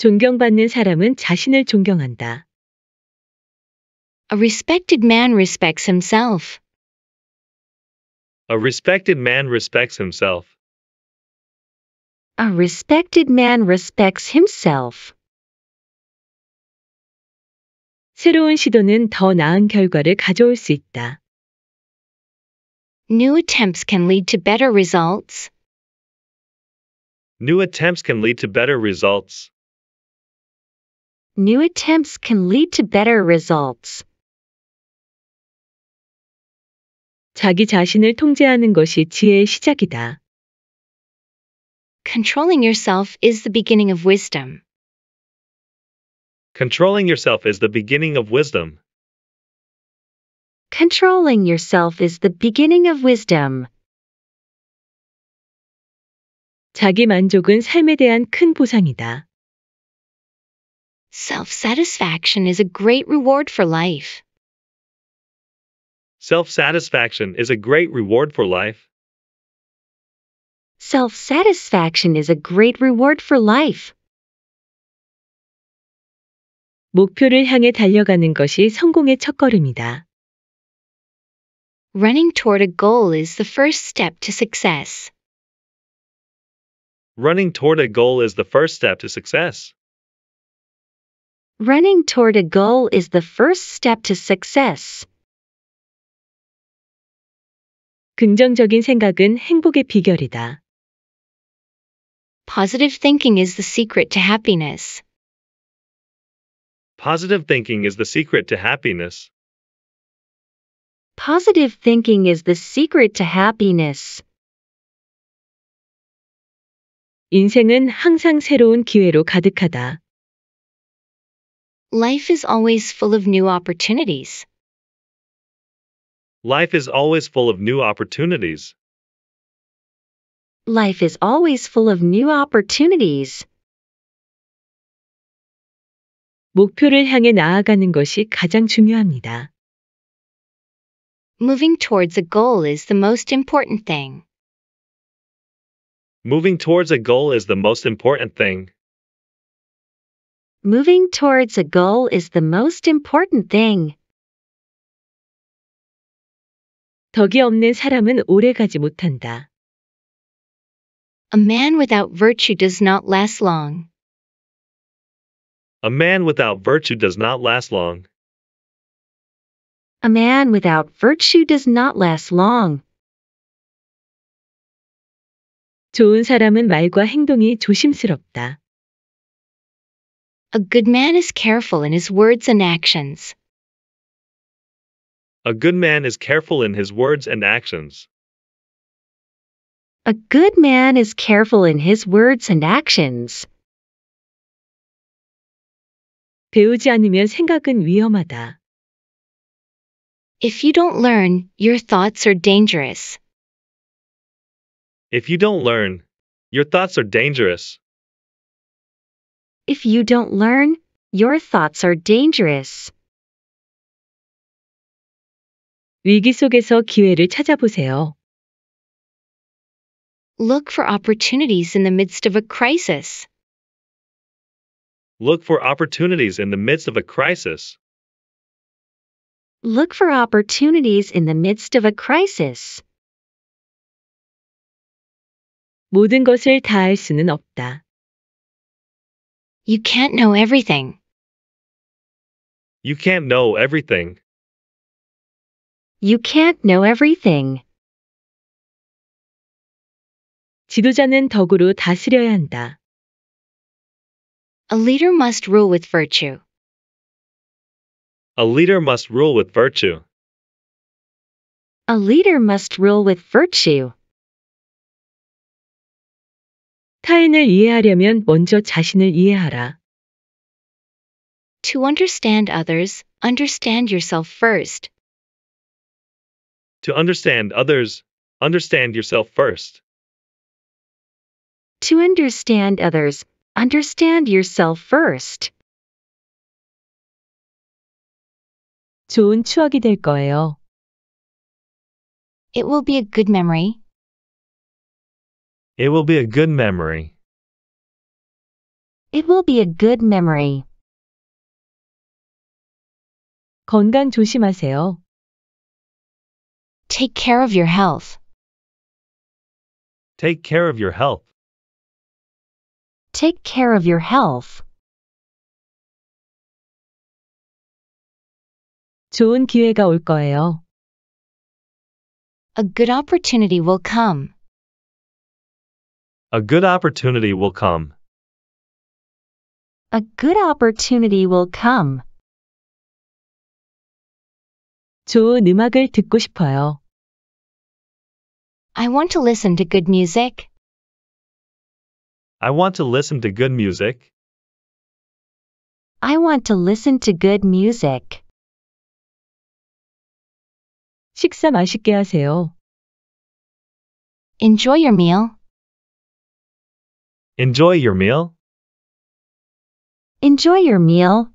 [SPEAKER 1] 존경받는 사람은 자신을 존경한다. A respected man respects himself.
[SPEAKER 2] A respected man respects himself.
[SPEAKER 1] A respected man respects himself. 새로운 시도는 더 나은 결과를 가져올 수 있다. New attempts can lead to better results.
[SPEAKER 2] New attempts can lead to better results
[SPEAKER 1] new attempts can lead to better results.
[SPEAKER 4] 자기 자신을 통제하는 것이 지혜의 시작이다. Controlling yourself is the beginning of wisdom.
[SPEAKER 2] Controlling yourself is the beginning of wisdom.
[SPEAKER 4] Controlling yourself is the
[SPEAKER 1] beginning of wisdom. 자기 만족은
[SPEAKER 4] 삶에 대한 큰 보상이다. Self satisfaction is a great reward for life.
[SPEAKER 2] Self satisfaction is a great reward for life.
[SPEAKER 4] Self satisfaction is a
[SPEAKER 1] great reward for life. 목표를
[SPEAKER 4] 향해 달려가는 것이 성공의 첫걸음이다. Running toward a goal is the first step to success.
[SPEAKER 2] Running toward a goal is the first step to success.
[SPEAKER 1] Running toward a goal is the first step to success. 긍정적인 생각은 행복의 비결이다.
[SPEAKER 4] Positive thinking is the secret to happiness.
[SPEAKER 2] Positive thinking is the secret to happiness.
[SPEAKER 4] Positive thinking is
[SPEAKER 1] the secret to happiness.
[SPEAKER 4] 인생은 항상 새로운 기회로 가득하다. Life is always full of new opportunities.
[SPEAKER 2] Life is always full of new opportunities.
[SPEAKER 4] Life is always full of new
[SPEAKER 1] opportunities. 목표를 향해
[SPEAKER 4] 나아가는 것이 가장 중요합니다. Moving towards a goal is the most important thing.
[SPEAKER 2] Moving towards a goal is the most important thing
[SPEAKER 1] moving towards a goal is the most important thing. 덕이
[SPEAKER 4] 없는 사람은 오래 가지 못한다. A man without virtue does not last long.
[SPEAKER 2] A man without virtue does not last long.
[SPEAKER 4] A man without virtue does not last
[SPEAKER 1] long. 좋은 사람은 말과 행동이
[SPEAKER 4] 조심스럽다. A good man is careful in his words and actions.
[SPEAKER 2] A good man is careful in his words and actions.
[SPEAKER 4] A good man is careful in his words
[SPEAKER 1] and actions. 배우지 않으면
[SPEAKER 4] 생각은 위험하다. If you don't learn, your thoughts are dangerous.
[SPEAKER 2] If you don't learn, your thoughts are dangerous.
[SPEAKER 1] If you don't learn, your thoughts are dangerous. 위기 속에서 기회를
[SPEAKER 4] 찾아보세요. Look for opportunities in the midst of a crisis.
[SPEAKER 2] Look for opportunities in the midst of a
[SPEAKER 3] crisis.
[SPEAKER 1] Look for opportunities in the midst of a crisis. 모든 것을 다 할 수는 없다. You can't know everything.
[SPEAKER 2] You can't know everything.
[SPEAKER 1] You can't know everything. 지도자는 덕으로 다스려야 한다. A leader must rule with virtue.
[SPEAKER 2] A leader must rule with virtue.
[SPEAKER 1] A leader must rule with virtue. 타인을
[SPEAKER 4] 이해하려면 먼저 자신을 이해하라. To understand others, understand yourself first.
[SPEAKER 2] To understand others, understand yourself first.
[SPEAKER 1] To understand others, understand yourself first. 좋은 추억이 될 거예요. It will be a good memory.
[SPEAKER 2] It will be a good memory.
[SPEAKER 1] It will be a good memory. 건강 조심하세요. Take care of your health.
[SPEAKER 2] Take care of your health.
[SPEAKER 1] Take care of your health. 좋은 기회가 올 거예요.
[SPEAKER 4] A good opportunity will come.
[SPEAKER 2] A good opportunity will come.
[SPEAKER 4] A good opportunity will come.
[SPEAKER 1] 좋은 음악을 듣고 싶어요. I want to listen to good music.
[SPEAKER 2] I want to listen to good music.
[SPEAKER 1] I want to listen to good music. 식사 맛있게 하세요. Enjoy your meal.
[SPEAKER 2] Enjoy your meal.
[SPEAKER 1] Enjoy your meal.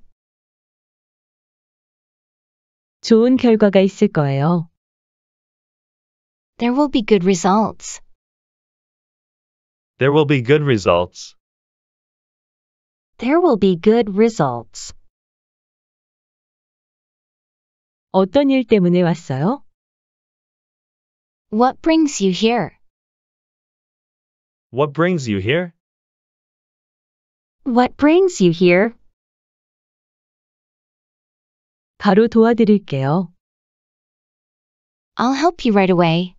[SPEAKER 1] 좋은 결과가 있을 거예요. There will be good results.
[SPEAKER 2] There will be good results.
[SPEAKER 1] There will be good results. 어떤 일 때문에 왔어요? What brings you here?
[SPEAKER 2] What brings you here?
[SPEAKER 1] What brings you here? 바로 도와드릴게요. I'll help you right away.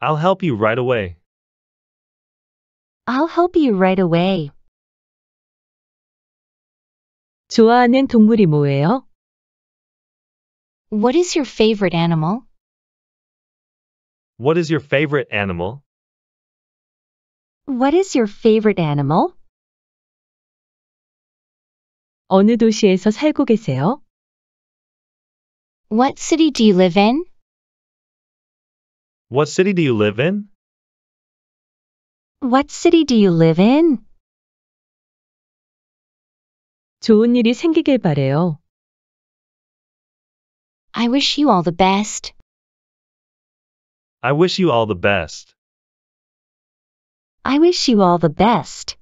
[SPEAKER 2] I'll help you right away.
[SPEAKER 1] I'll help you right away. 좋아하는 동물이 뭐예요? What is your favorite animal?
[SPEAKER 2] What is your favorite animal?
[SPEAKER 1] What is your favorite animal? 어느 도시에서 살고 계세요? What city do you live in?
[SPEAKER 2] What city do you live in?
[SPEAKER 1] What city do you live in? 좋은 일이 생기길 바래요. I wish you all the best.
[SPEAKER 2] I wish you all the best.
[SPEAKER 1] I wish you all the best.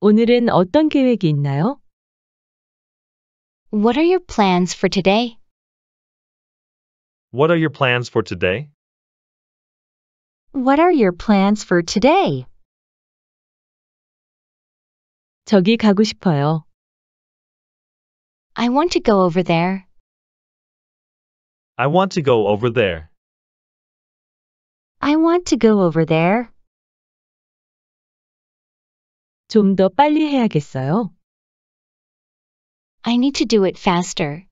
[SPEAKER 1] 오늘은 어떤 계획이 있나요? What are your plans for today?
[SPEAKER 2] What are your plans for today?
[SPEAKER 1] What are your plans for today? 저기 가고 싶어요. I want to go over there.
[SPEAKER 2] I want to go over there.
[SPEAKER 1] I want to go over there. 좀 빨리 해야겠어요. I need to do it faster.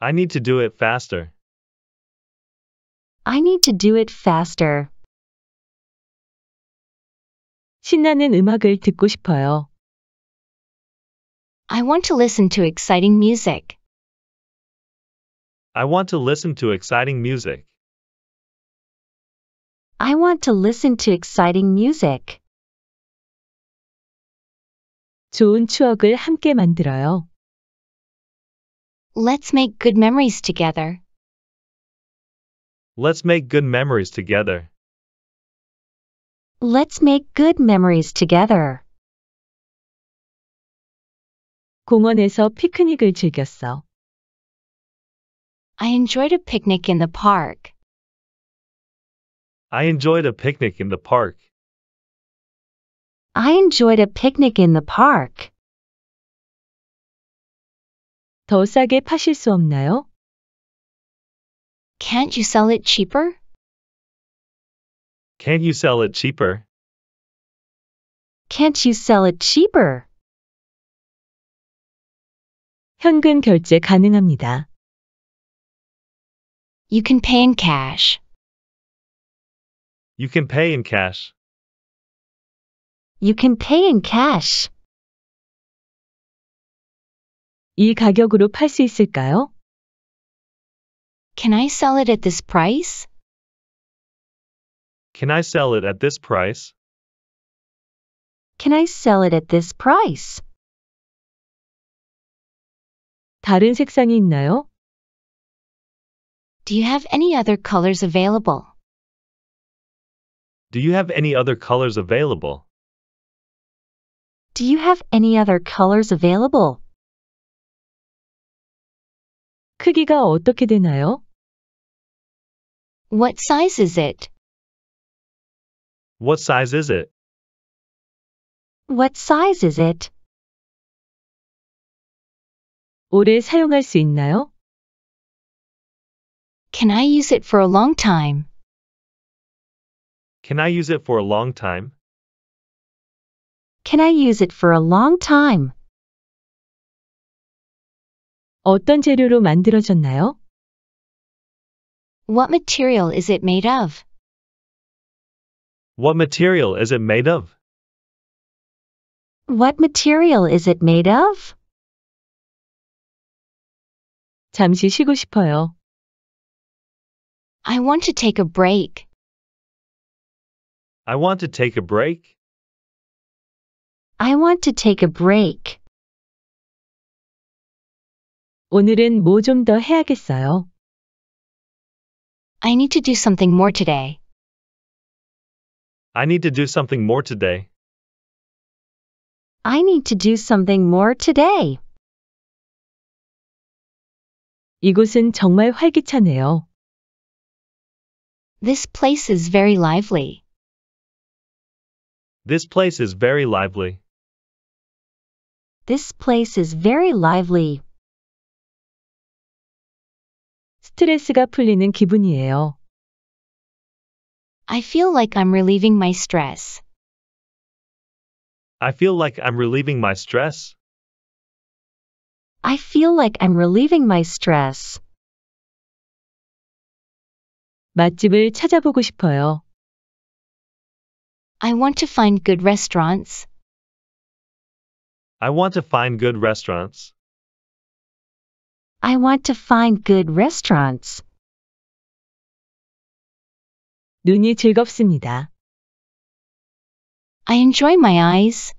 [SPEAKER 2] I need to do it faster.
[SPEAKER 1] I need to do it faster. 신나는 음악을 듣고 싶어요. I want to listen to exciting music.
[SPEAKER 2] I want to listen to exciting music.
[SPEAKER 1] I want to listen to exciting music. 좋은 추억을 함께 만들어요. Let's make good memories together.
[SPEAKER 2] Let's make good memories
[SPEAKER 3] together.
[SPEAKER 1] Let's make good memories together. 공원에서 피크닉을 즐겼어. I enjoyed a picnic in the park.
[SPEAKER 2] I enjoyed a picnic in the park.
[SPEAKER 1] I enjoyed a picnic in the park. 더 싸게 파실 수 없나요? Can't you sell it cheaper?
[SPEAKER 2] Can't you sell it cheaper?
[SPEAKER 1] Can't you sell it cheaper? 현금 결제 가능합니다. You can pay in cash.
[SPEAKER 2] You can pay in cash.
[SPEAKER 1] You can pay in cash. 이 가격으로 있을까요? Can I sell it at this price?
[SPEAKER 2] Can I sell it at this price?
[SPEAKER 1] Can I sell it at this price? 다른 색상이 있나요? Do you have any other colors available?
[SPEAKER 2] Do you have any other colors available?
[SPEAKER 1] Do you have any other colors available? 크기가 어떻게 되나요? What size is it?
[SPEAKER 2] What size is it?
[SPEAKER 1] What size is it? 오래 사용할 수 있나요? Can I use it for a long time?
[SPEAKER 2] Can I use it for a long time?
[SPEAKER 1] Can I use it for a long time? 어떤 재료로 만들어졌나요? What material is it made of?
[SPEAKER 2] What material is it made of?
[SPEAKER 1] What material is it made of? 잠시 쉬고 싶어요. I want to take a break.
[SPEAKER 2] I want to take a break.
[SPEAKER 1] I want to take a break. 오늘은 뭐 해야겠어요. I need to do something more today.
[SPEAKER 2] I need to do something more today.
[SPEAKER 1] I need to do something more today. 이곳은 정말 활기차네요. This place is very lively.
[SPEAKER 2] This place is very lively.
[SPEAKER 1] This place is very lively. 스트레스가 풀리는 기분이에요.
[SPEAKER 4] I feel like I'm relieving my stress.
[SPEAKER 2] I feel like I'm relieving my stress.
[SPEAKER 4] I feel like I'm relieving my
[SPEAKER 1] stress. 맛집을 찾아보고 싶어요. I want to find good restaurants.
[SPEAKER 2] I want to find good restaurants.
[SPEAKER 1] I want to find good restaurants. 눈이 즐겁습니다. I enjoy my eyes.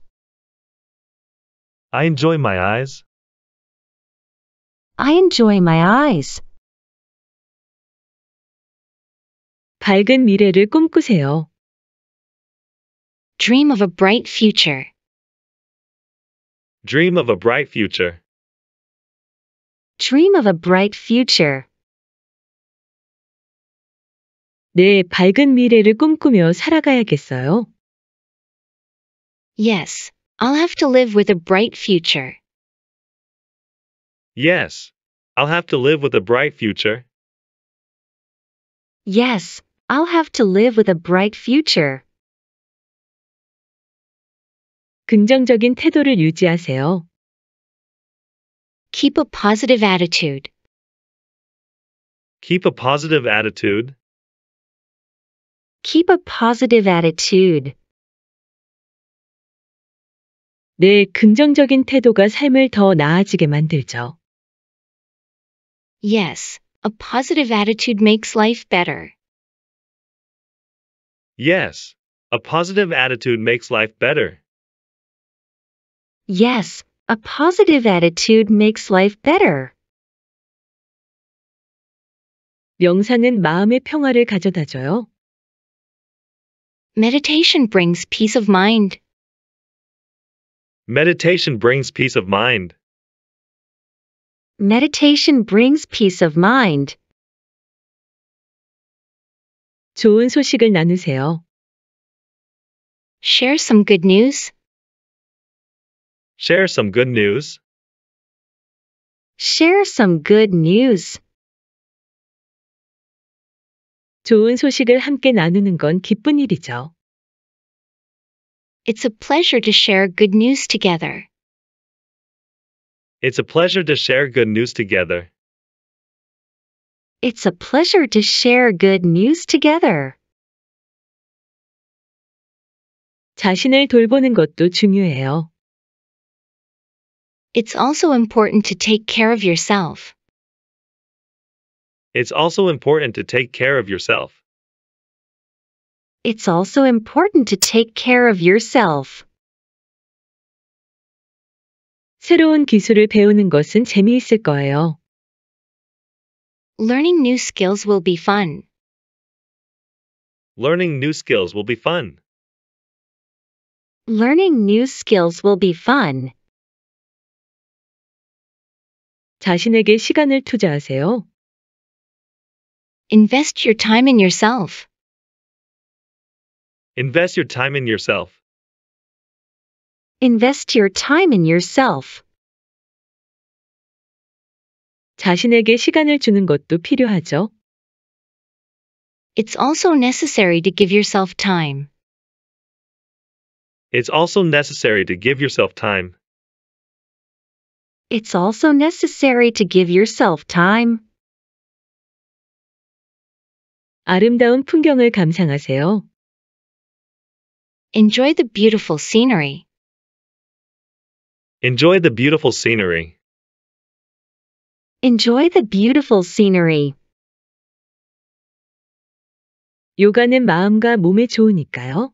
[SPEAKER 2] I enjoy my eyes.
[SPEAKER 1] I enjoy my eyes. 밝은 미래를 꿈꾸세요. Dream of a bright future.
[SPEAKER 2] Dream of a bright future.
[SPEAKER 1] Dream of a bright future. 네, 밝은 미래를 꿈꾸며 살아가야겠어요. Yes, I'll have to live with a bright future.
[SPEAKER 2] Yes, I'll have to live with a bright future.
[SPEAKER 1] Yes, I'll have to live with a bright future. 긍정적인 태도를 유지하세요. Keep a positive attitude.
[SPEAKER 2] Keep a positive attitude.
[SPEAKER 1] Keep a positive attitude. 내 긍정적인 태도가 삶을 더 나아지게 만들죠.
[SPEAKER 4] Yes, a positive attitude makes life better.
[SPEAKER 2] Yes, a positive attitude makes life better.
[SPEAKER 1] Yes, a positive attitude makes life better. 명상은 마음의 평화를 Meditation brings peace of mind.
[SPEAKER 2] Meditation brings peace of mind.
[SPEAKER 1] Meditation brings peace of mind. 좋은 소식을 나누세요. Share some good news.
[SPEAKER 2] Share some good news.
[SPEAKER 1] Share some good news. 좋은 소식을 함께 나누는 건 기쁜 일이죠. It's a pleasure to share good news together.
[SPEAKER 2] It's a pleasure to share good news together.
[SPEAKER 1] It's a pleasure to share good news together. 자신을 돌보는 것도 중요해요. It's also important to take care of yourself.
[SPEAKER 2] It's also important to take care of yourself.
[SPEAKER 1] It's also important to take care of yourself. 새로운 기술을 배우는 것은 재미있을 거예요. Learning new skills will be fun.
[SPEAKER 2] Learning new skills will be fun.
[SPEAKER 1] Learning new skills will be fun. 자신에게 시간을 투자하세요. Invest your time in yourself.
[SPEAKER 2] Invest your time in yourself.
[SPEAKER 1] Invest your time in yourself. 자신에게
[SPEAKER 4] 시간을 주는 것도 필요하죠. It's also necessary to give yourself time.
[SPEAKER 2] It's also necessary to give yourself time.
[SPEAKER 1] It's also necessary to give yourself time. 아름다운 풍경을 감상하세요. Enjoy the beautiful scenery.
[SPEAKER 2] Enjoy the beautiful scenery.
[SPEAKER 1] Enjoy the beautiful scenery. 요가는 마음과 몸에 좋으니까요.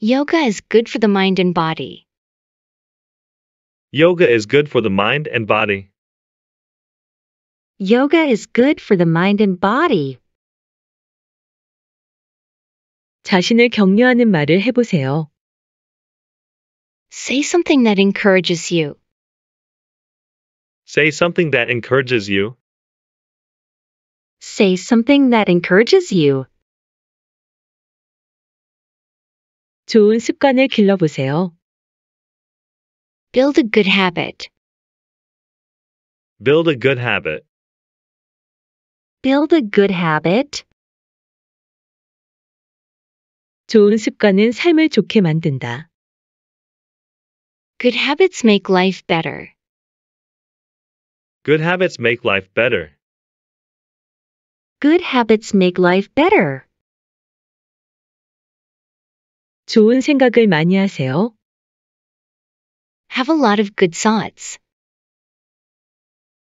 [SPEAKER 1] Yoga is good for the mind and body.
[SPEAKER 2] Yoga is good for the mind and body.
[SPEAKER 1] Yoga is good for the mind and body. 자신을 격려하는 말을 해보세요. Say something that encourages you.
[SPEAKER 2] Say something that encourages you.
[SPEAKER 1] Say something that encourages you. 좋은 습관을 길러보세요. Build a good habit.
[SPEAKER 2] Build a good habit.
[SPEAKER 1] Build a good habit. 좋은 습관은 삶을 좋게 만든다. Good habits make life better.
[SPEAKER 3] Good
[SPEAKER 2] habits make life better.
[SPEAKER 1] Good habits make life better. 좋은 생각을 많이 하세요. Have a lot of good thoughts.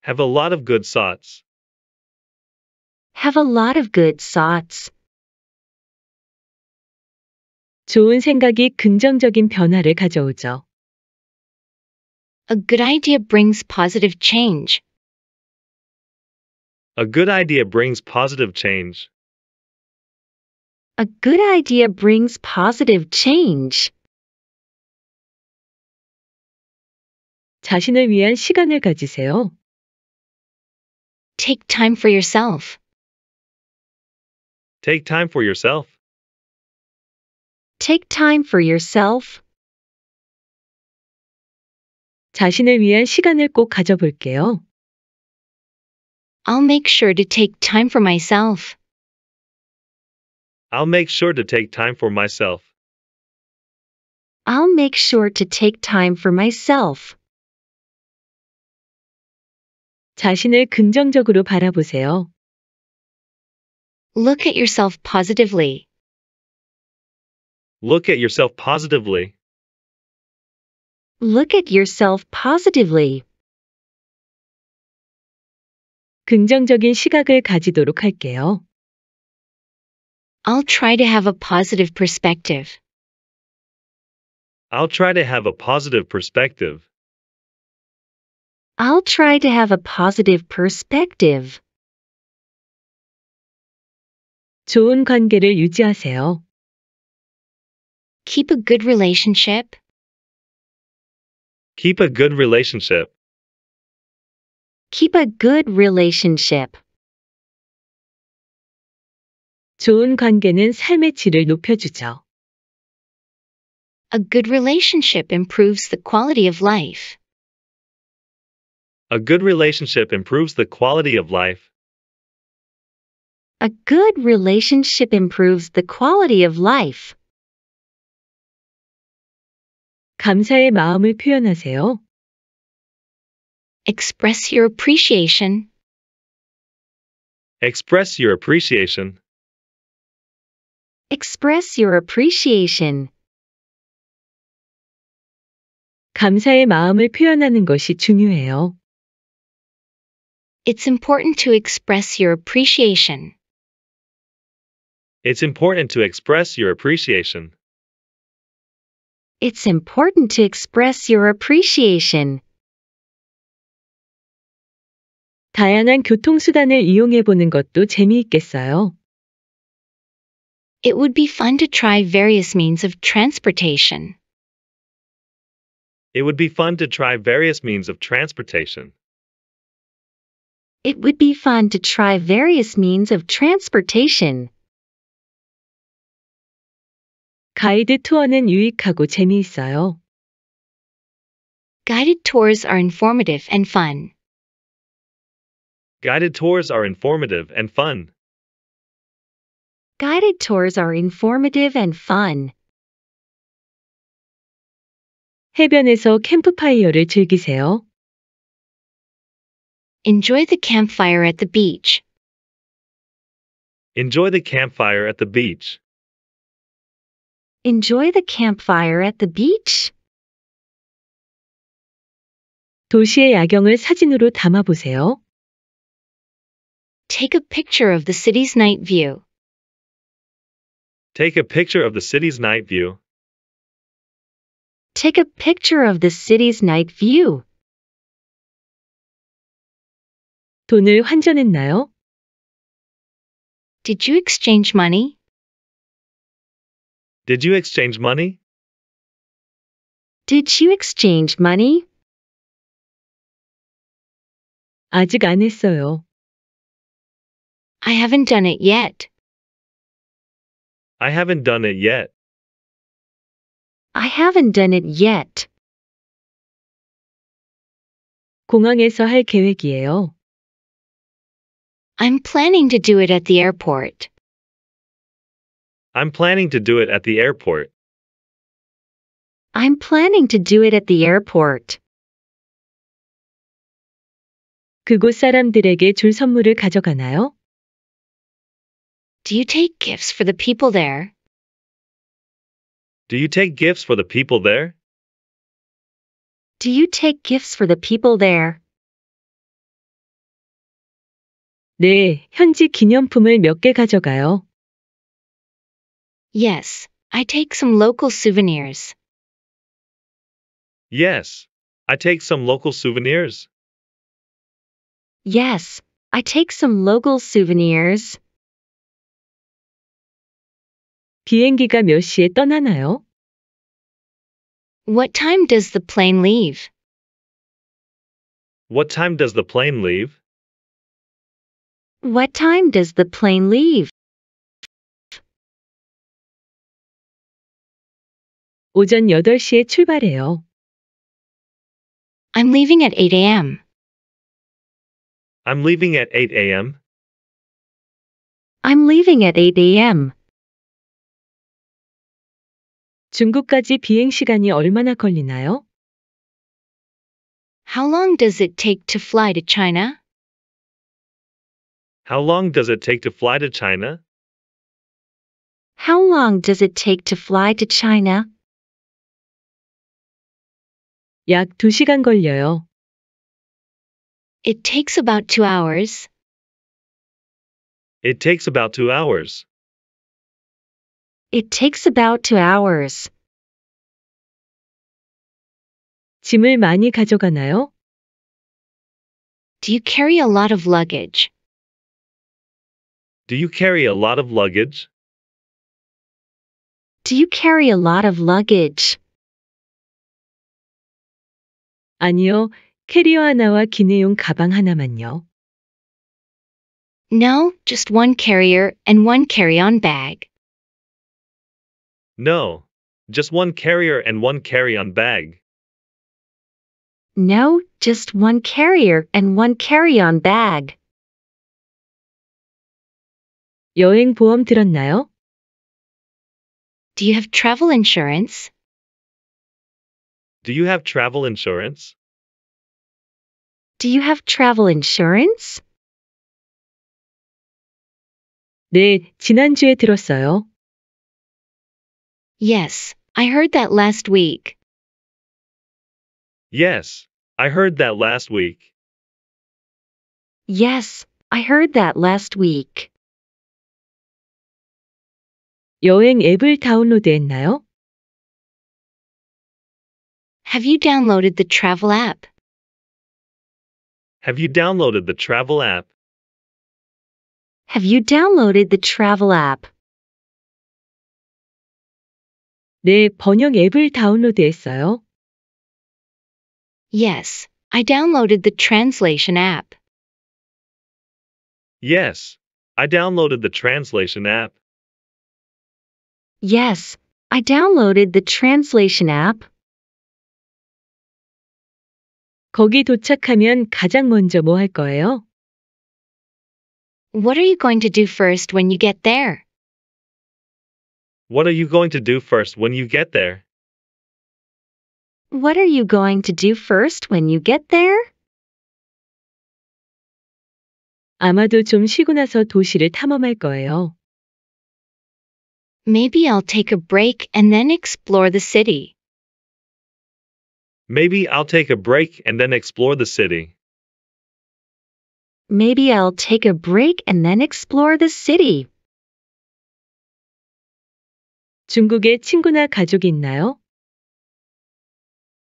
[SPEAKER 2] Have a lot of good thoughts.
[SPEAKER 1] Have a lot of good thoughts. 좋은 생각이 긍정적인 변화를 가져오죠. A good idea brings positive change.
[SPEAKER 2] A good idea brings positive change.
[SPEAKER 1] A good idea brings positive change. 자신을 위한 시간을 가지세요. Take time for yourself.
[SPEAKER 2] Take time for yourself.
[SPEAKER 1] Take time for yourself. 자신을 위한 시간을 꼭 가져볼게요. I'll make sure to take time for myself.
[SPEAKER 2] I'll make sure to take time for myself.
[SPEAKER 1] I'll make sure to take time for myself. 자신을 긍정적으로 바라보세요. Look at yourself positively.
[SPEAKER 2] Look at yourself positively.
[SPEAKER 1] Look at yourself positively. 긍정적인 시각을 가지도록 할게요. I'll try to have a positive perspective.
[SPEAKER 2] I'll try to have a positive perspective.
[SPEAKER 1] I'll try to have a positive perspective. 좋은 관계를 유지하세요. Keep a good relationship.
[SPEAKER 2] Keep a good relationship.
[SPEAKER 1] Keep a good relationship. 좋은 관계는 삶의 질을 높여주죠. A good relationship improves the quality of life.
[SPEAKER 2] A good relationship improves the quality of life.
[SPEAKER 1] A good relationship improves the quality of life. 감사의 마음을 표현하세요. Express your appreciation.
[SPEAKER 2] Express your appreciation.
[SPEAKER 1] Express your appreciation. 감사의 마음을 표현하는 것이 중요해요. It's important to express your appreciation.
[SPEAKER 2] It's important to express your appreciation.
[SPEAKER 1] It's important to express your appreciation.
[SPEAKER 4] 다양한 교통수단을 이용해 보는 것도 재미있겠어요. It would be fun to try various means of transportation.
[SPEAKER 2] It would be fun to try various means of transportation
[SPEAKER 1] it would be fun to try various means of transportation. 가이드 투어는 유익하고 재미있어요. Guided tours are informative and fun.
[SPEAKER 2] Guided tours are informative and fun.
[SPEAKER 1] Guided tours are informative and fun. 해변에서 캠프파이어를 즐기세요.
[SPEAKER 4] Enjoy the campfire at the beach.
[SPEAKER 2] Enjoy the campfire at the beach.
[SPEAKER 4] Enjoy the campfire at the beach.
[SPEAKER 1] 도시의 야경을 사진으로 담아보세요. Take a picture of the city's night view.
[SPEAKER 2] Take a picture of the city's night view.
[SPEAKER 1] Take a picture of the city's night view. 돈을 환전했나요? Did you exchange money?
[SPEAKER 2] Did you exchange money?
[SPEAKER 1] Did you exchange money? 아직 안 했어요. I haven't done it yet.
[SPEAKER 2] I haven't done it yet.
[SPEAKER 1] I haven't done it yet. 공항에서 할 계획이에요. I'm planning to do it at the airport.
[SPEAKER 2] I'm planning to do it at the airport.
[SPEAKER 1] I'm planning to do it at the airport. 그곳 사람들에게 줄 선물을 가져가나요? Do you take gifts for the people there?
[SPEAKER 2] Do you take gifts for the people there?
[SPEAKER 1] Do you take gifts for the people there? 네, 현지 기념품을 몇 개 가져가요. Yes, I take some local souvenirs.
[SPEAKER 2] Yes, I take some local souvenirs.
[SPEAKER 1] Yes, I take some local souvenirs. 비행기가 몇 시에 떠나나요? What time does the plane leave?
[SPEAKER 2] What time does the plane leave?
[SPEAKER 1] What time does the plane leave? 오전 8시에 출발해요. I'm leaving at 8 a.m.
[SPEAKER 2] I'm leaving at 8 a.m.
[SPEAKER 1] I'm leaving at 8 a.m. 중국까지 비행 시간이 얼마나
[SPEAKER 2] 걸리나요?
[SPEAKER 1] How long does it take to fly to China?
[SPEAKER 2] How long does it take to fly to China?
[SPEAKER 1] How long does it take to fly to China? 약 2시간 걸려요. It takes about two hours.
[SPEAKER 2] It takes about two hours.
[SPEAKER 1] It takes about two hours. 짐을 많이 가져가나요? Do you carry a lot of luggage?
[SPEAKER 2] Do you carry a lot of luggage?
[SPEAKER 1] Do you carry a lot of luggage? 아니요, 캐리어 하나와 기내용 가방 하나만요. No, just one carrier and one carry-on bag.
[SPEAKER 2] No, just one carrier and one carry-on bag.
[SPEAKER 1] No, just one carrier and one carry-on bag. 여행 보험 들었나요? Do you have travel insurance?
[SPEAKER 2] Do you have travel insurance?
[SPEAKER 1] Do you have travel insurance? 네, 지난주에 들었어요. Yes, I heard that last week.
[SPEAKER 2] Yes, I heard that last week.
[SPEAKER 1] Yes, I heard that last week. 여행 앱을 다운로드했나요? Have you downloaded the travel app?
[SPEAKER 2] Have you downloaded the travel app?
[SPEAKER 1] Have you downloaded the travel app? 네, 번역 앱을 다운로드했어요. Yes, I downloaded the translation app.
[SPEAKER 2] Yes, I downloaded the translation app.
[SPEAKER 1] Yes, I downloaded the translation app. 거기 도착하면 가장 먼저 거예요? What are you going to do first when you get there?
[SPEAKER 2] What are you going to do first when you get there?
[SPEAKER 1] What are you going to do first when you get there? 아마도 좀 쉬고 나서 도시를 탐험할 거예요. Maybe I'll take a break and then explore the city.
[SPEAKER 2] Maybe I'll take a break and then explore the city.
[SPEAKER 1] Maybe I'll take a break and then explore the city. 중국에 친구나 가족이 있나요?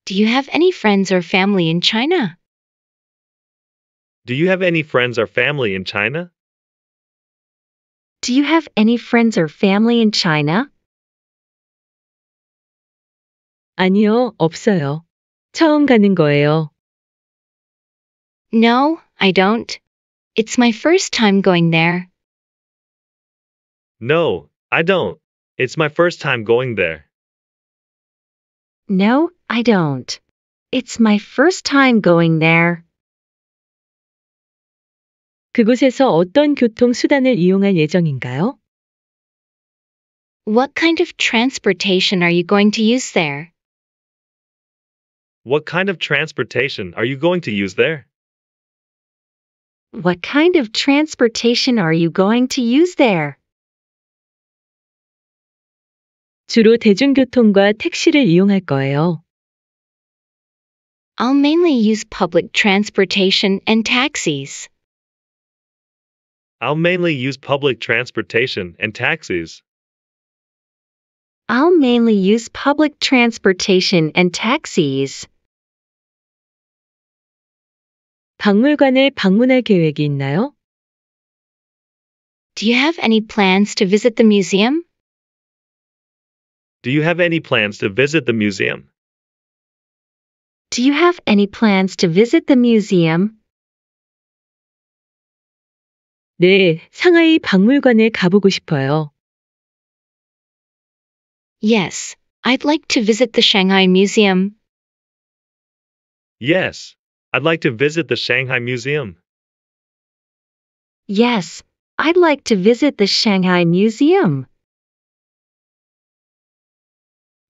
[SPEAKER 1] Do you have any friends or family in China?
[SPEAKER 3] Do you
[SPEAKER 2] have any friends or family in China?
[SPEAKER 1] Do you have any friends or family in China? 아니요, 없어요. 처음 가는 거예요. No, I don't. It's my first time going there.
[SPEAKER 2] No, I don't. It's my first time going there.
[SPEAKER 1] No, I don't. It's my first time going there.
[SPEAKER 4] 그곳에서 어떤 교통수단을 이용할 예정인가요? What kind of transportation are you going to use there?
[SPEAKER 2] What kind of transportation are you going to use there?
[SPEAKER 4] What kind of transportation are you going to use there? 주로 대중교통과 택시를 이용할 거예요. I'll mainly use public transportation and taxis.
[SPEAKER 2] I'll mainly use public transportation and taxis.
[SPEAKER 4] I'll mainly use public transportation and
[SPEAKER 1] taxis. 박물관을 방문할 계획이 있나요? Do you have any plans to visit the museum?
[SPEAKER 2] Do you have any plans to visit the museum?
[SPEAKER 1] Do you have any plans to visit the museum? 네, 상하이 박물관에 가보고 싶어요. Yes, I'd like to visit the Shanghai Museum.
[SPEAKER 2] Yes, I'd like to visit the Shanghai Museum.
[SPEAKER 1] Yes, I'd like to visit the Shanghai Museum.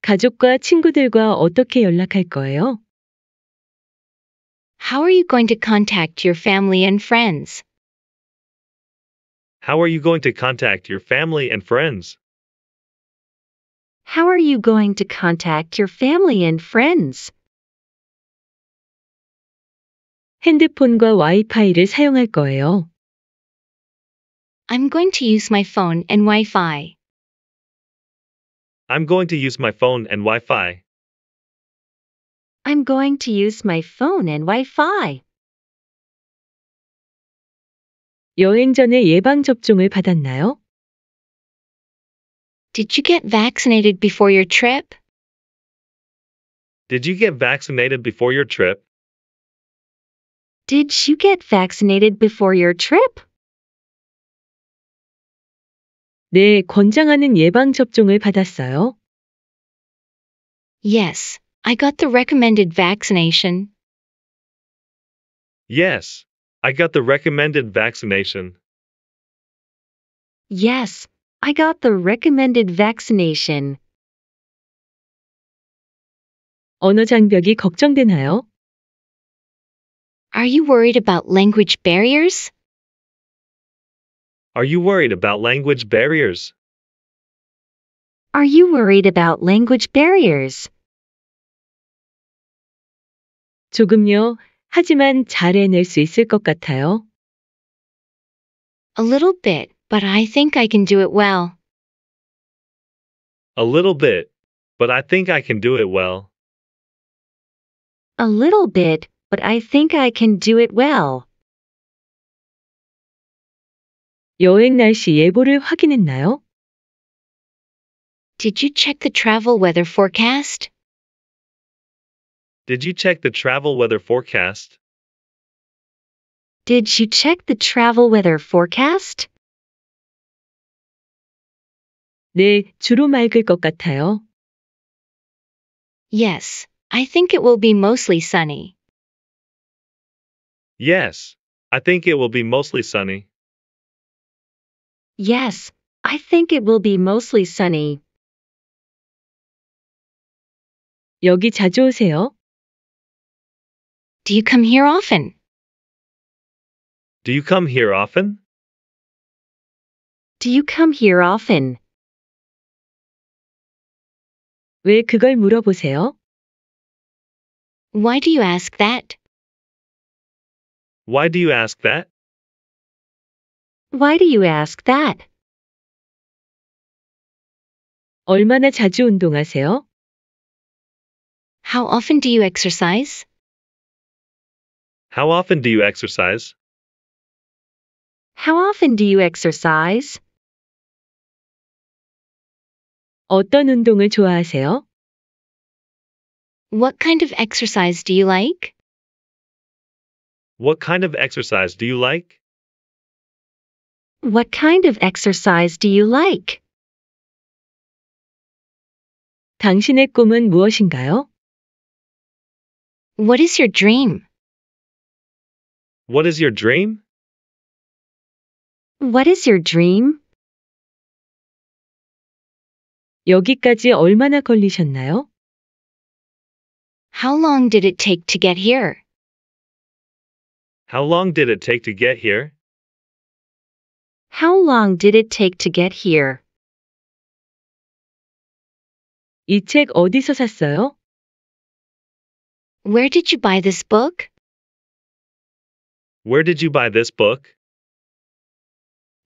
[SPEAKER 1] 가족과 친구들과 어떻게 연락할
[SPEAKER 4] 거예요? How are you going to contact your family and friends?
[SPEAKER 2] How are you going to contact your family and friends?
[SPEAKER 1] How are you going to contact your family and friends? 핸드폰과 와이파이를 사용할 거예요. I'm going to use my phone and Wi-Fi.
[SPEAKER 2] I'm going to use my phone and Wi-Fi.
[SPEAKER 1] I'm going to use my phone and Wi-Fi. 여행 전에 예방 접종을 받았나요? Did you get vaccinated before your trip?
[SPEAKER 3] Did
[SPEAKER 2] you get vaccinated before your trip?
[SPEAKER 1] Did you get vaccinated before your trip? 네, 권장하는 예방 접종을 받았어요. Yes, I got the recommended vaccination.
[SPEAKER 2] Yes, I got the recommended vaccination.
[SPEAKER 1] Yes, I got the recommended vaccination. 언어 장벽이 걱정되나요? Are you worried about language barriers?
[SPEAKER 2] Are you worried about language barriers?
[SPEAKER 1] Are you worried about language barriers? 조금요. 하지만 잘 해낼 수 있을 것 같아요. A little bit, but I think I can do it well.
[SPEAKER 2] A little bit, but I think I can do it well.
[SPEAKER 1] A little bit, but I think I can do it well. 여행 날씨 예보를 확인했나요? Did you check the travel weather forecast?
[SPEAKER 2] Did you check the travel weather forecast?
[SPEAKER 1] Did you check the travel weather forecast? 네, 주로 맑을 것 같아요. Yes, I think it will be mostly sunny.
[SPEAKER 2] Yes, I think it will be mostly sunny.
[SPEAKER 1] Yes, I think it will be mostly sunny. 여기 자주 오세요? Do you come here often?
[SPEAKER 2] Do you come here often?
[SPEAKER 1] Do you come here often? 왜 그걸 물어보세요? Why do you ask that?
[SPEAKER 2] Why do you ask that?
[SPEAKER 1] Why do you ask that? 얼마나 자주 운동하세요? How often do you exercise?
[SPEAKER 2] How often do you exercise?
[SPEAKER 1] How often do you exercise? 어떤 운동을 좋아하세요? What kind of exercise do you like?
[SPEAKER 2] What kind of exercise do you like?
[SPEAKER 1] What kind of exercise do you like? 당신의 꿈은 무엇인가요? What is your dream?
[SPEAKER 2] What is your dream?
[SPEAKER 1] What is your dream? 여기까지 얼마나 걸리셨나요? How long did it take to get here?
[SPEAKER 2] How long did it take to get here?
[SPEAKER 1] How long did it take to get here? 어디서 샀어요? Where did you buy this book?
[SPEAKER 2] Where did you buy this
[SPEAKER 3] book?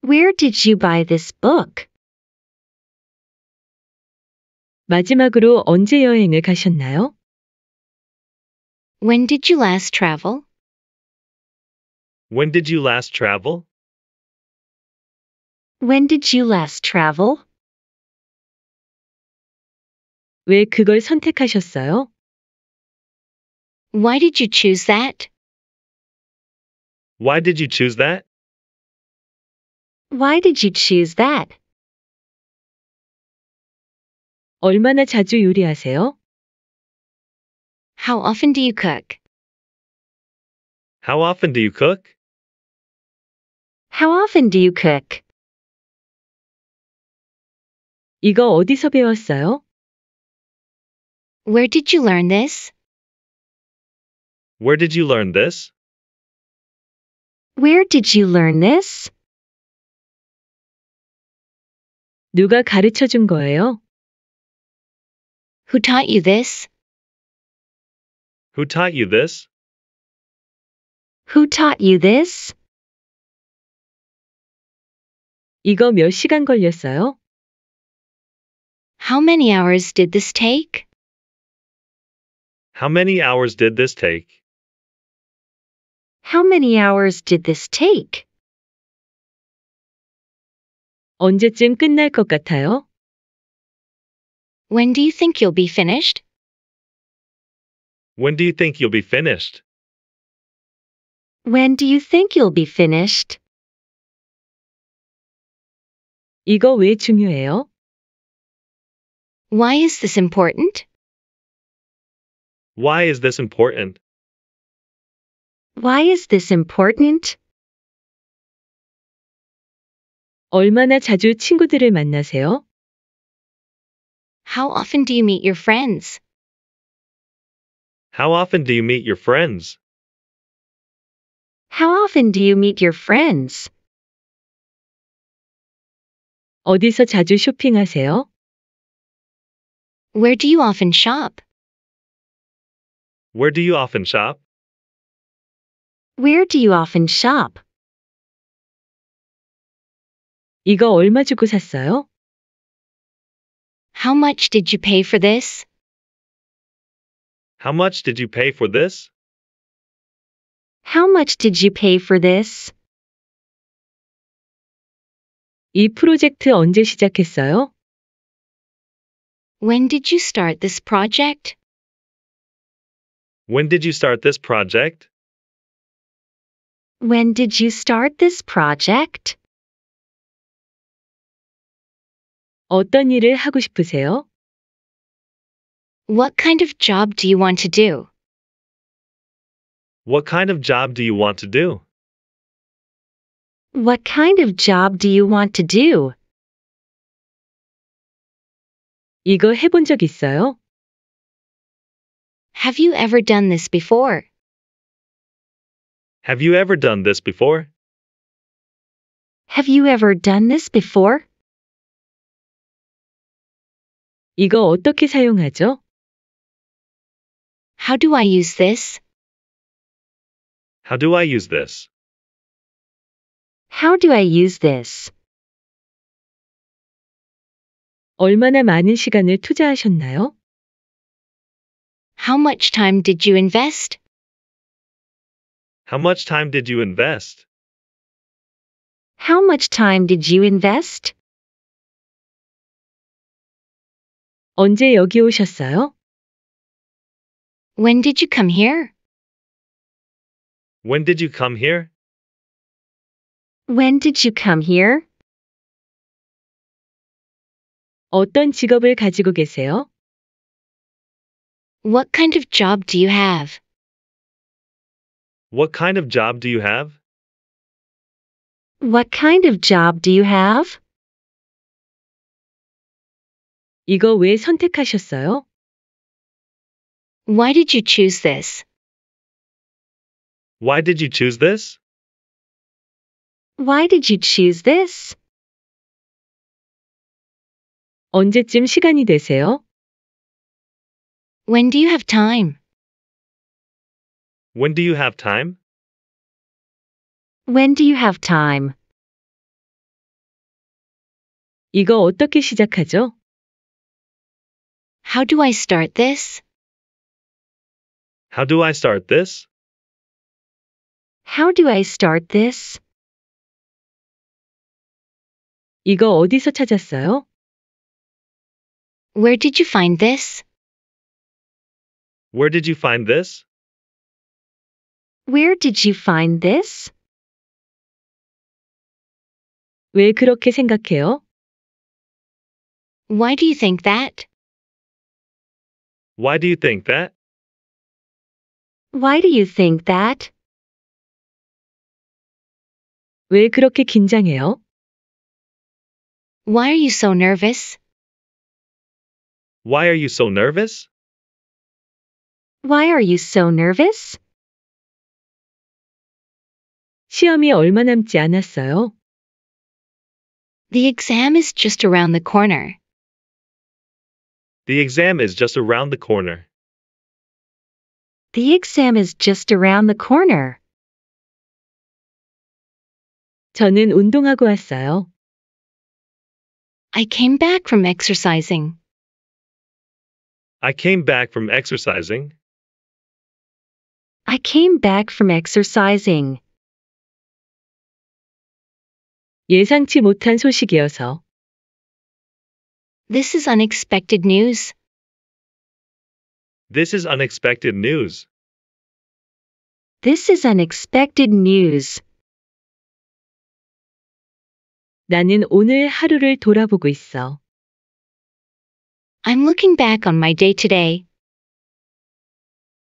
[SPEAKER 1] Where did you buy this book? 마지막으로 언제 여행을 가셨나요? When did you last travel?
[SPEAKER 2] When did you last travel?
[SPEAKER 1] When did you last travel? 왜 그걸 선택하셨어요? Why did you choose that?
[SPEAKER 2] Why did you choose that?
[SPEAKER 1] Why did you choose that? 얼마나 자주 요리하세요? How often do you cook?
[SPEAKER 2] How often do you cook?
[SPEAKER 1] How often do you cook? 이거 어디서 배웠어요? Where did you learn this?
[SPEAKER 2] Where did you learn this?
[SPEAKER 1] Where did you learn this? 누가 가르쳐 준 거예요? Who taught you this?
[SPEAKER 2] Who taught you this?
[SPEAKER 1] Who taught you this? 이거 몇 시간 걸렸어요? How many hours did this take?
[SPEAKER 2] How many hours did this take?
[SPEAKER 1] How many hours did this take? 언제쯤 끝날 것 같아요? When do you think you'll be finished?
[SPEAKER 2] When do you think you'll be finished?
[SPEAKER 1] When do you think you'll be finished? 이거 왜 중요해요? Why is this important?
[SPEAKER 2] Why is this important?
[SPEAKER 1] Why is this important? 얼마나 자주 친구들을 만나세요? How often do you meet your friends?
[SPEAKER 2] How often do you meet your friends?
[SPEAKER 1] How often do you meet your friends? 어디서 자주 쇼핑하세요? Where do you often shop?
[SPEAKER 2] Where do you often shop?
[SPEAKER 1] Where do you often shop? 이거 얼마 주고 샀어요? How much did you pay for this?
[SPEAKER 3] How
[SPEAKER 2] much did you pay for this?
[SPEAKER 1] How much did you pay for this? 이 프로젝트 언제 시작했어요? When did you start this project?
[SPEAKER 2] When did you start this project?
[SPEAKER 1] When did you start this project? 어떤 일을 하고 싶으세요? What kind of job do you want to do?
[SPEAKER 2] What kind of job do you want to do?
[SPEAKER 1] What kind of job do you want to do? 이거 해본 적 있어요? Have you ever done this before?
[SPEAKER 2] Have you ever done this before?
[SPEAKER 1] Have you ever done this before? 이거 어떻게 사용하죠? How do I use this?
[SPEAKER 2] How do I use this?
[SPEAKER 1] How do I use this? 얼마나 많은 시간을 투자하셨나요? How much time did you invest?
[SPEAKER 2] How much time did you invest?
[SPEAKER 1] How much time did you invest? 언제 여기 오셨어요? When did you come here?
[SPEAKER 2] When did you come here?
[SPEAKER 1] When did you come here? 어떤 직업을 가지고 계세요? What kind of job do you have?
[SPEAKER 2] What kind of job do you have?
[SPEAKER 1] What kind of job do you have? 이거 왜 선택하셨어요? Why did you choose this?
[SPEAKER 2] Why did you choose this?
[SPEAKER 1] Why did you choose this? 언제쯤 시간이 되세요? When do you have time?
[SPEAKER 2] When do you have time?
[SPEAKER 1] When do you have time? 이거 어떻게 시작하죠? How do I start this?
[SPEAKER 2] How do I start this?
[SPEAKER 1] How do I start this? 이거 어디서 찾았어요? Where did you find this?
[SPEAKER 2] Where did you find this?
[SPEAKER 1] Where did you find this? 왜 그렇게 생각해요? Why do you think that?
[SPEAKER 2] Why do you think that?
[SPEAKER 1] Why do you think that? 왜 그렇게 긴장해요? Why are you so nervous?
[SPEAKER 2] Why are you so nervous?
[SPEAKER 1] Why are you so nervous? 시험이 얼마 남지 않았어요. The exam is just around the corner.
[SPEAKER 2] The exam is just around the corner.
[SPEAKER 1] The exam is just around the corner. 저는 운동하고 왔어요. I came back from exercising.
[SPEAKER 2] I came back from exercising.
[SPEAKER 1] I came back from exercising. 예상치 못한 소식이어서. This is unexpected news.
[SPEAKER 2] This is unexpected
[SPEAKER 3] news.
[SPEAKER 1] This is unexpected news. 나는 오늘 하루를 돌아보고 있어. I'm looking back on my day today.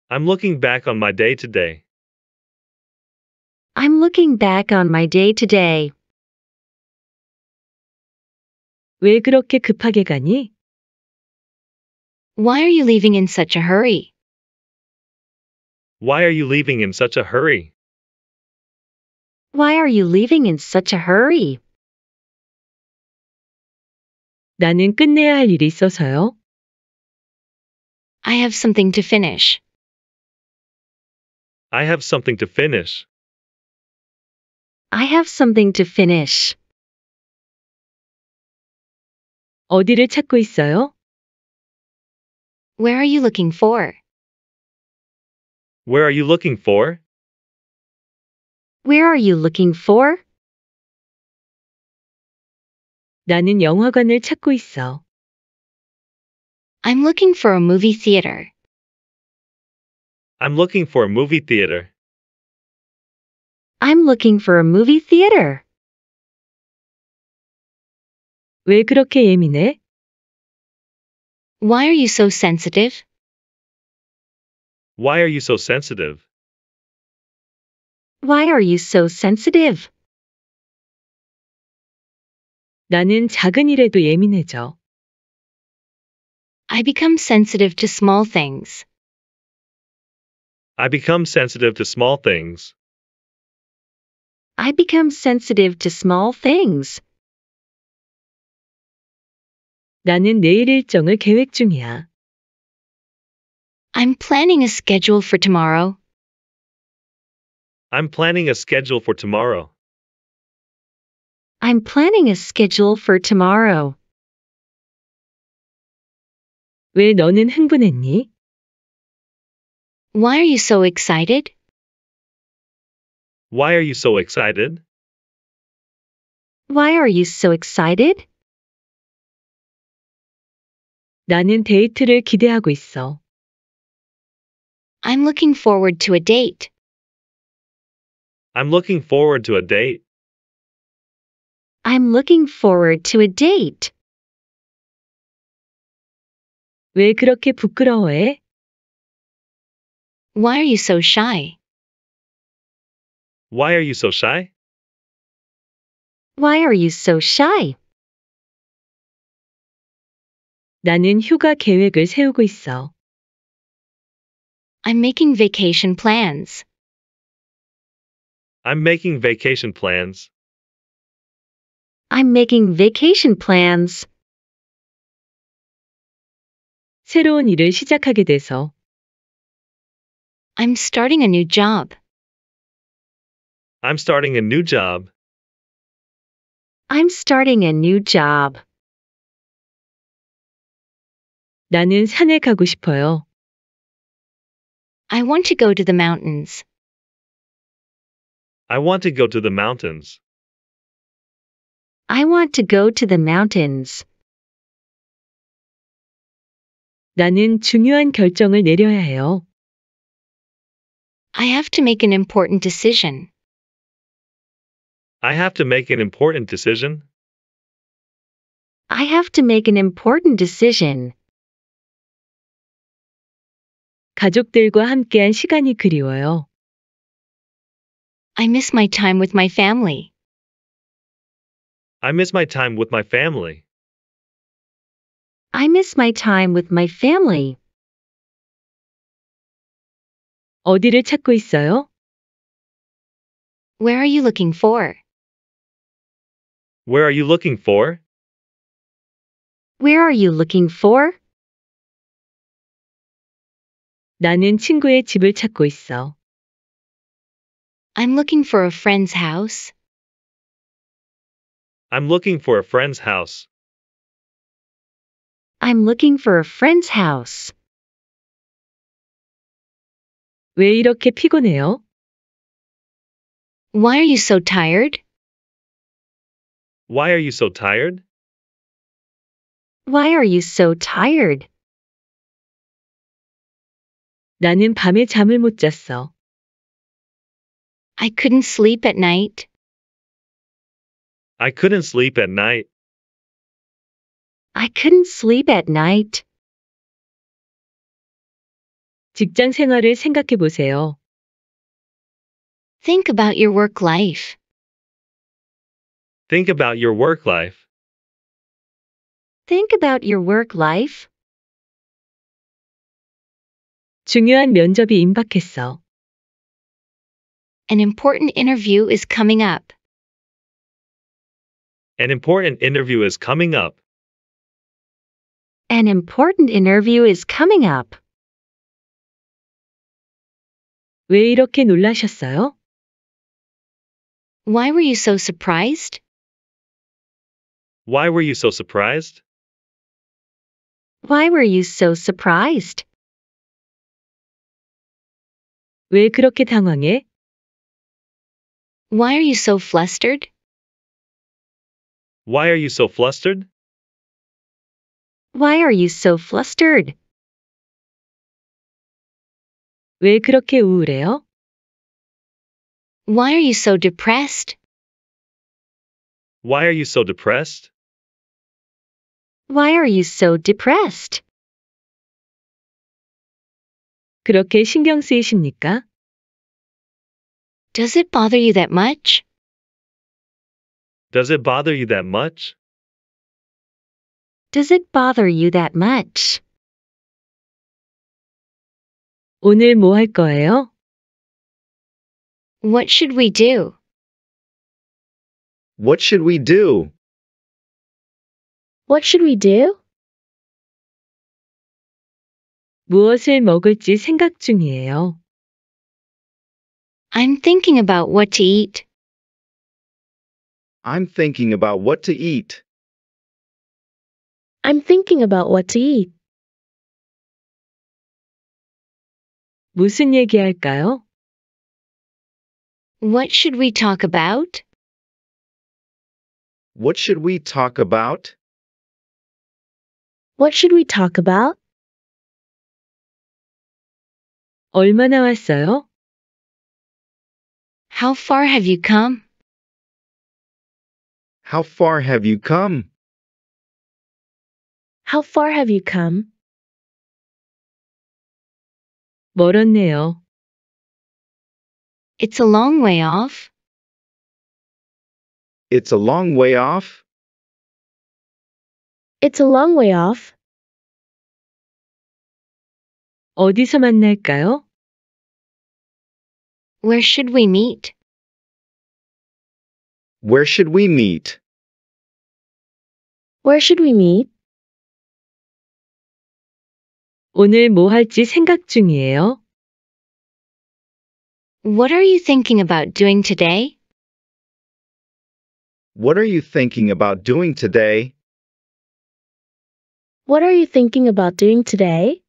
[SPEAKER 2] I'm looking back on my day today.
[SPEAKER 1] I'm looking back on my day today. 왜 그렇게 급하게 가니? Why are you leaving in such a hurry?
[SPEAKER 2] Why are you leaving in such a hurry?
[SPEAKER 1] Why are you leaving in such a hurry? 나는 끝내야 할 일이 있어서요. I have something to finish.
[SPEAKER 2] I have something to finish.
[SPEAKER 1] I have something to finish. 어디를 찾고 있어요? Where are you looking for?
[SPEAKER 2] Where are you looking for?
[SPEAKER 1] Where are you looking for? 나는 영화관을 찾고 있어. I'm looking for a movie theater.
[SPEAKER 2] I'm looking for a movie theater.
[SPEAKER 1] I'm looking for a movie theater. 왜 그렇게 예민해? Why are you so sensitive?
[SPEAKER 2] Why are you so sensitive?
[SPEAKER 1] Why are you so sensitive? 나는 작은 일에도 예민해져. I become sensitive to small things.
[SPEAKER 2] I become sensitive to small things.
[SPEAKER 1] I become sensitive to small things. 나는 내일 일정을 계획 중이야. I'm planning a schedule for tomorrow.
[SPEAKER 2] I'm planning a schedule for tomorrow.
[SPEAKER 1] I'm planning a schedule for tomorrow. 왜 너는 흥분했니? Why are you so excited?
[SPEAKER 2] Why are you so excited?
[SPEAKER 1] Why are you so excited? 나는 데이트를 기대하고 있어. I'm looking forward to a date.
[SPEAKER 2] I'm looking forward to a date.
[SPEAKER 1] I'm looking forward to a date. 왜 그렇게 부끄러워해? Why are you so shy?
[SPEAKER 2] Why are you so shy?
[SPEAKER 1] Why are you so shy? 나는 휴가 계획을 세우고 있어. I'm making vacation plans.
[SPEAKER 2] I'm making vacation
[SPEAKER 3] plans.
[SPEAKER 1] I'm making vacation plans. 새로운 일을 시작하게 돼서 I'm starting a new job.
[SPEAKER 2] I'm starting a new job.
[SPEAKER 1] I'm starting a new job. 나는 산에 가고 싶어요. I want to go to the mountains.
[SPEAKER 2] I want to go to the mountains.
[SPEAKER 1] I want to go to the mountains. 나는 중요한 결정을 내려야 해요. I have to make an important decision.
[SPEAKER 2] I have to make an important decision.
[SPEAKER 1] I have to make an important decision. 가족들과 함께한 시간이 그리워요. I miss my time with my family.
[SPEAKER 2] I miss my time with my family.
[SPEAKER 1] I miss my time with my family. 어디를 찾고 있어요? Where are you looking for?
[SPEAKER 2] Where are you looking for?
[SPEAKER 1] Where are you looking for? 나는 친구의 집을 찾고 있어. I'm looking for a friend's house.
[SPEAKER 2] I'm looking for a friend's house.
[SPEAKER 1] I'm looking for a friend's house. 왜 이렇게 피곤해요? Why are you so tired?
[SPEAKER 2] Why are you so tired?
[SPEAKER 1] Why are you so tired? 나는 밤에 잠을 못 잤어. I couldn't sleep at night.
[SPEAKER 2] I couldn't sleep at night.
[SPEAKER 1] I couldn't sleep at night. 직장 생활을 생각해 보세요. Think about your work life.
[SPEAKER 2] Think about your work life.
[SPEAKER 1] Think about your work life. 중요한 면접이 임박했어. An important interview is coming up.
[SPEAKER 2] An important interview is coming up.
[SPEAKER 1] An important interview is coming up. 왜 이렇게 놀라셨어요? Why were you so surprised?
[SPEAKER 2] Why were you so surprised?
[SPEAKER 1] Why were you so surprised? 왜 그렇게 당황해? Why are you so flustered?
[SPEAKER 2] Why are you so flustered?
[SPEAKER 1] Why are you so flustered? 왜 그렇게 우울해요? Why are you so depressed?
[SPEAKER 2] Why are you so depressed?
[SPEAKER 1] Why are you so depressed? 그렇게 신경 쓰이십니까? Does it bother you that much?
[SPEAKER 2] Does it bother you that much?
[SPEAKER 1] Does it bother you that much? 오늘 거예요? What should we do?
[SPEAKER 2] What should we do?
[SPEAKER 1] What should we do? 무엇을 먹을지 생각 중이에요. I'm thinking about what to eat.
[SPEAKER 2] I'm thinking about what to eat.
[SPEAKER 1] I'm thinking about what to eat. 무슨 얘기할까요? What should we talk about?
[SPEAKER 2] What should we talk about?
[SPEAKER 1] What should we talk about? 얼마나 왔어요? How far have you come? How far have you come? How far have you come? 멀었네요. It's a long way off.
[SPEAKER 2] It's a long way off.
[SPEAKER 1] It's a long way off. 어디서 만날까요? Where should we meet? Where should we meet? Where should we meet? 오늘 뭐 할지 생각 중이에요. What are you thinking about doing today?
[SPEAKER 2] What are you thinking about doing today?
[SPEAKER 1] What are you thinking about doing today?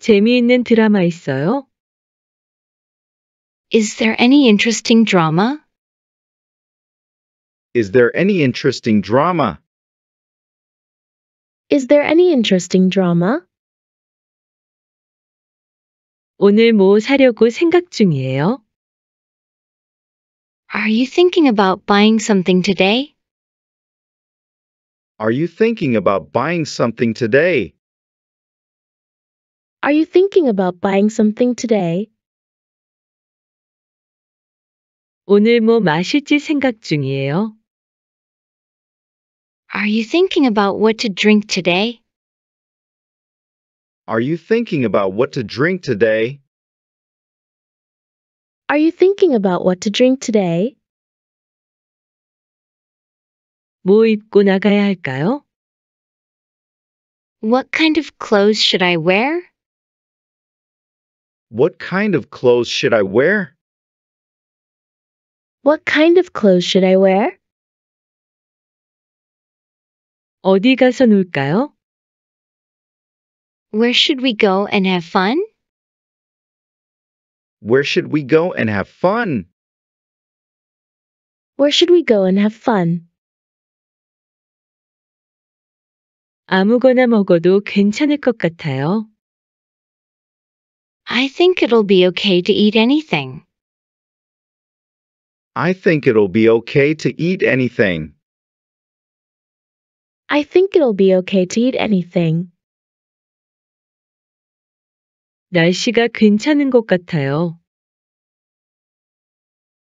[SPEAKER 1] 재미있는 드라마 있어요? Is there any interesting drama?
[SPEAKER 2] Is there any interesting drama?
[SPEAKER 1] Is there any interesting drama? 오늘 뭐 사려고 생각 중이에요? Are you thinking about buying something today?
[SPEAKER 2] Are you thinking about buying something today?
[SPEAKER 1] Are you thinking about buying something today? 오늘 뭐 마실지 생각 중이에요. Are you thinking about what to drink today?
[SPEAKER 2] Are you thinking about what to drink today?
[SPEAKER 1] Are you thinking about what to drink today? 뭐 입고 나가야 할까요? What kind of clothes should I wear?
[SPEAKER 2] What kind of clothes should I wear?
[SPEAKER 1] What kind of clothes should I wear? 어디 가서 놀까요? Where should we go and have fun?
[SPEAKER 2] Where should we go and have fun?
[SPEAKER 1] Where should we go and have fun? 아무거나 먹어도 괜찮을 것 같아요. I think it'll be okay to eat anything.
[SPEAKER 2] I think it'll be okay to eat anything.
[SPEAKER 1] I think it'll be okay to eat anything. 날씨가 괜찮은 것 같아요.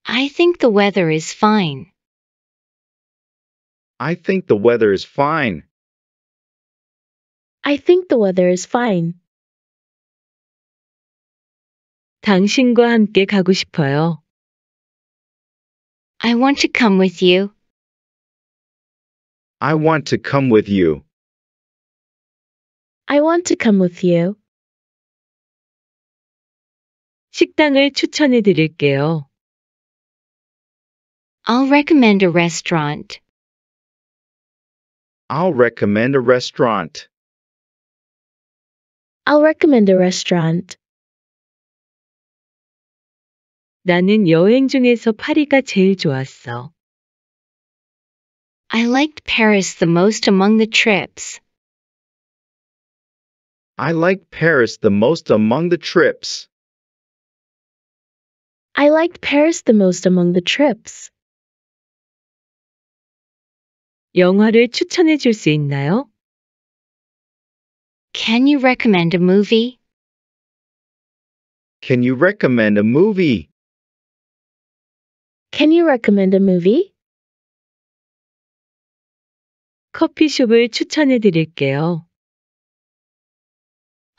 [SPEAKER 1] I think the weather is fine.
[SPEAKER 2] I think the weather is fine.
[SPEAKER 1] I think the weather is fine. 당신과 함께 가고 싶어요. I want to come with you.
[SPEAKER 3] I
[SPEAKER 2] want to come with you.
[SPEAKER 1] I want to come with you. 식당을 추천해 드릴게요. I'll recommend a restaurant.
[SPEAKER 2] I'll recommend a restaurant.
[SPEAKER 1] I'll recommend a restaurant. 나는 여행 중에서 파리가 제일 좋았어. I liked Paris the most among the trips.
[SPEAKER 2] I liked Paris the most among the trips.
[SPEAKER 1] I liked Paris the most among the trips. 영화를 추천해 있나요? Can you recommend a movie?
[SPEAKER 2] Can you recommend a movie?
[SPEAKER 1] Can you recommend a movie? 커피숍을 추천해 드릴게요.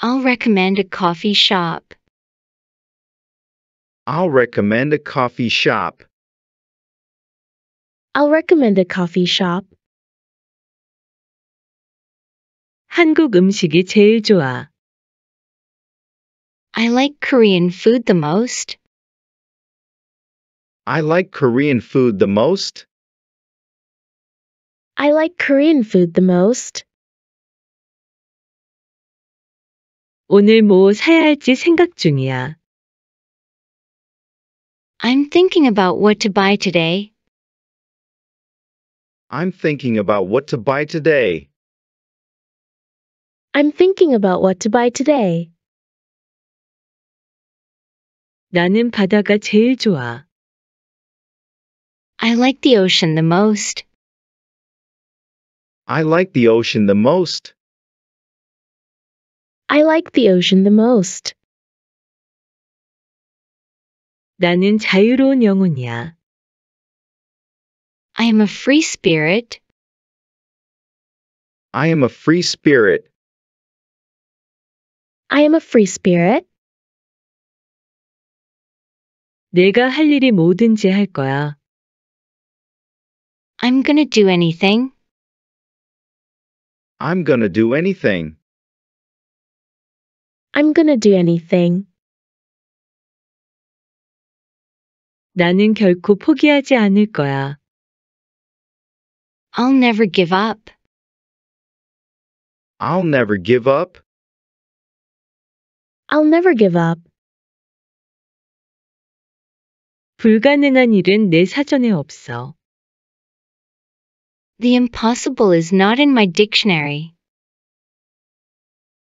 [SPEAKER 1] I'll recommend a coffee shop.
[SPEAKER 2] I'll recommend a coffee
[SPEAKER 3] shop.
[SPEAKER 1] I'll recommend a coffee shop. 한국 음식이 제일 좋아. I like Korean food the most.
[SPEAKER 2] I like Korean food the most.
[SPEAKER 1] I like Korean food the most. 오늘 뭐 사야 할지 생각
[SPEAKER 2] 중이야.
[SPEAKER 1] I'm thinking about what to buy today.
[SPEAKER 2] I'm thinking about what to buy today.
[SPEAKER 1] I'm thinking about what to buy today. 나는 바다가 제일 좋아. I like the ocean the most.
[SPEAKER 2] I like the ocean the most.
[SPEAKER 1] I like the ocean the most. 나는 자유로운
[SPEAKER 2] 영혼이야.
[SPEAKER 1] I am a free spirit.
[SPEAKER 2] I am a free spirit.
[SPEAKER 1] I am a free spirit. 내가 할 일이 뭐든지 할 거야. I'm gonna do anything.
[SPEAKER 2] I'm gonna do anything.
[SPEAKER 1] I'm gonna do anything. 나는 결코 포기하지 않을 거야. I'll never give up.
[SPEAKER 2] I'll never give up.
[SPEAKER 1] I'll never give up. 불가능한 일은 내 사전에 없어. The impossible is not in my dictionary.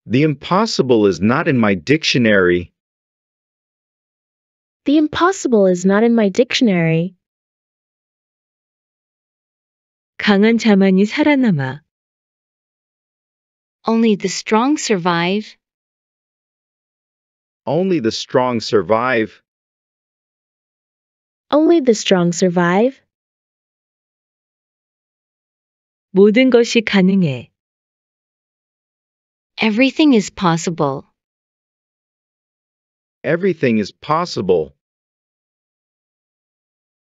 [SPEAKER 2] The impossible is not in my dictionary.
[SPEAKER 1] The impossible is not in my dictionary. 강한 자만이 살아남아. Only the strong survive.
[SPEAKER 2] Only the strong survive.
[SPEAKER 1] Only the strong survive. 모든 것이 가능해. Everything is possible. Everything is possible.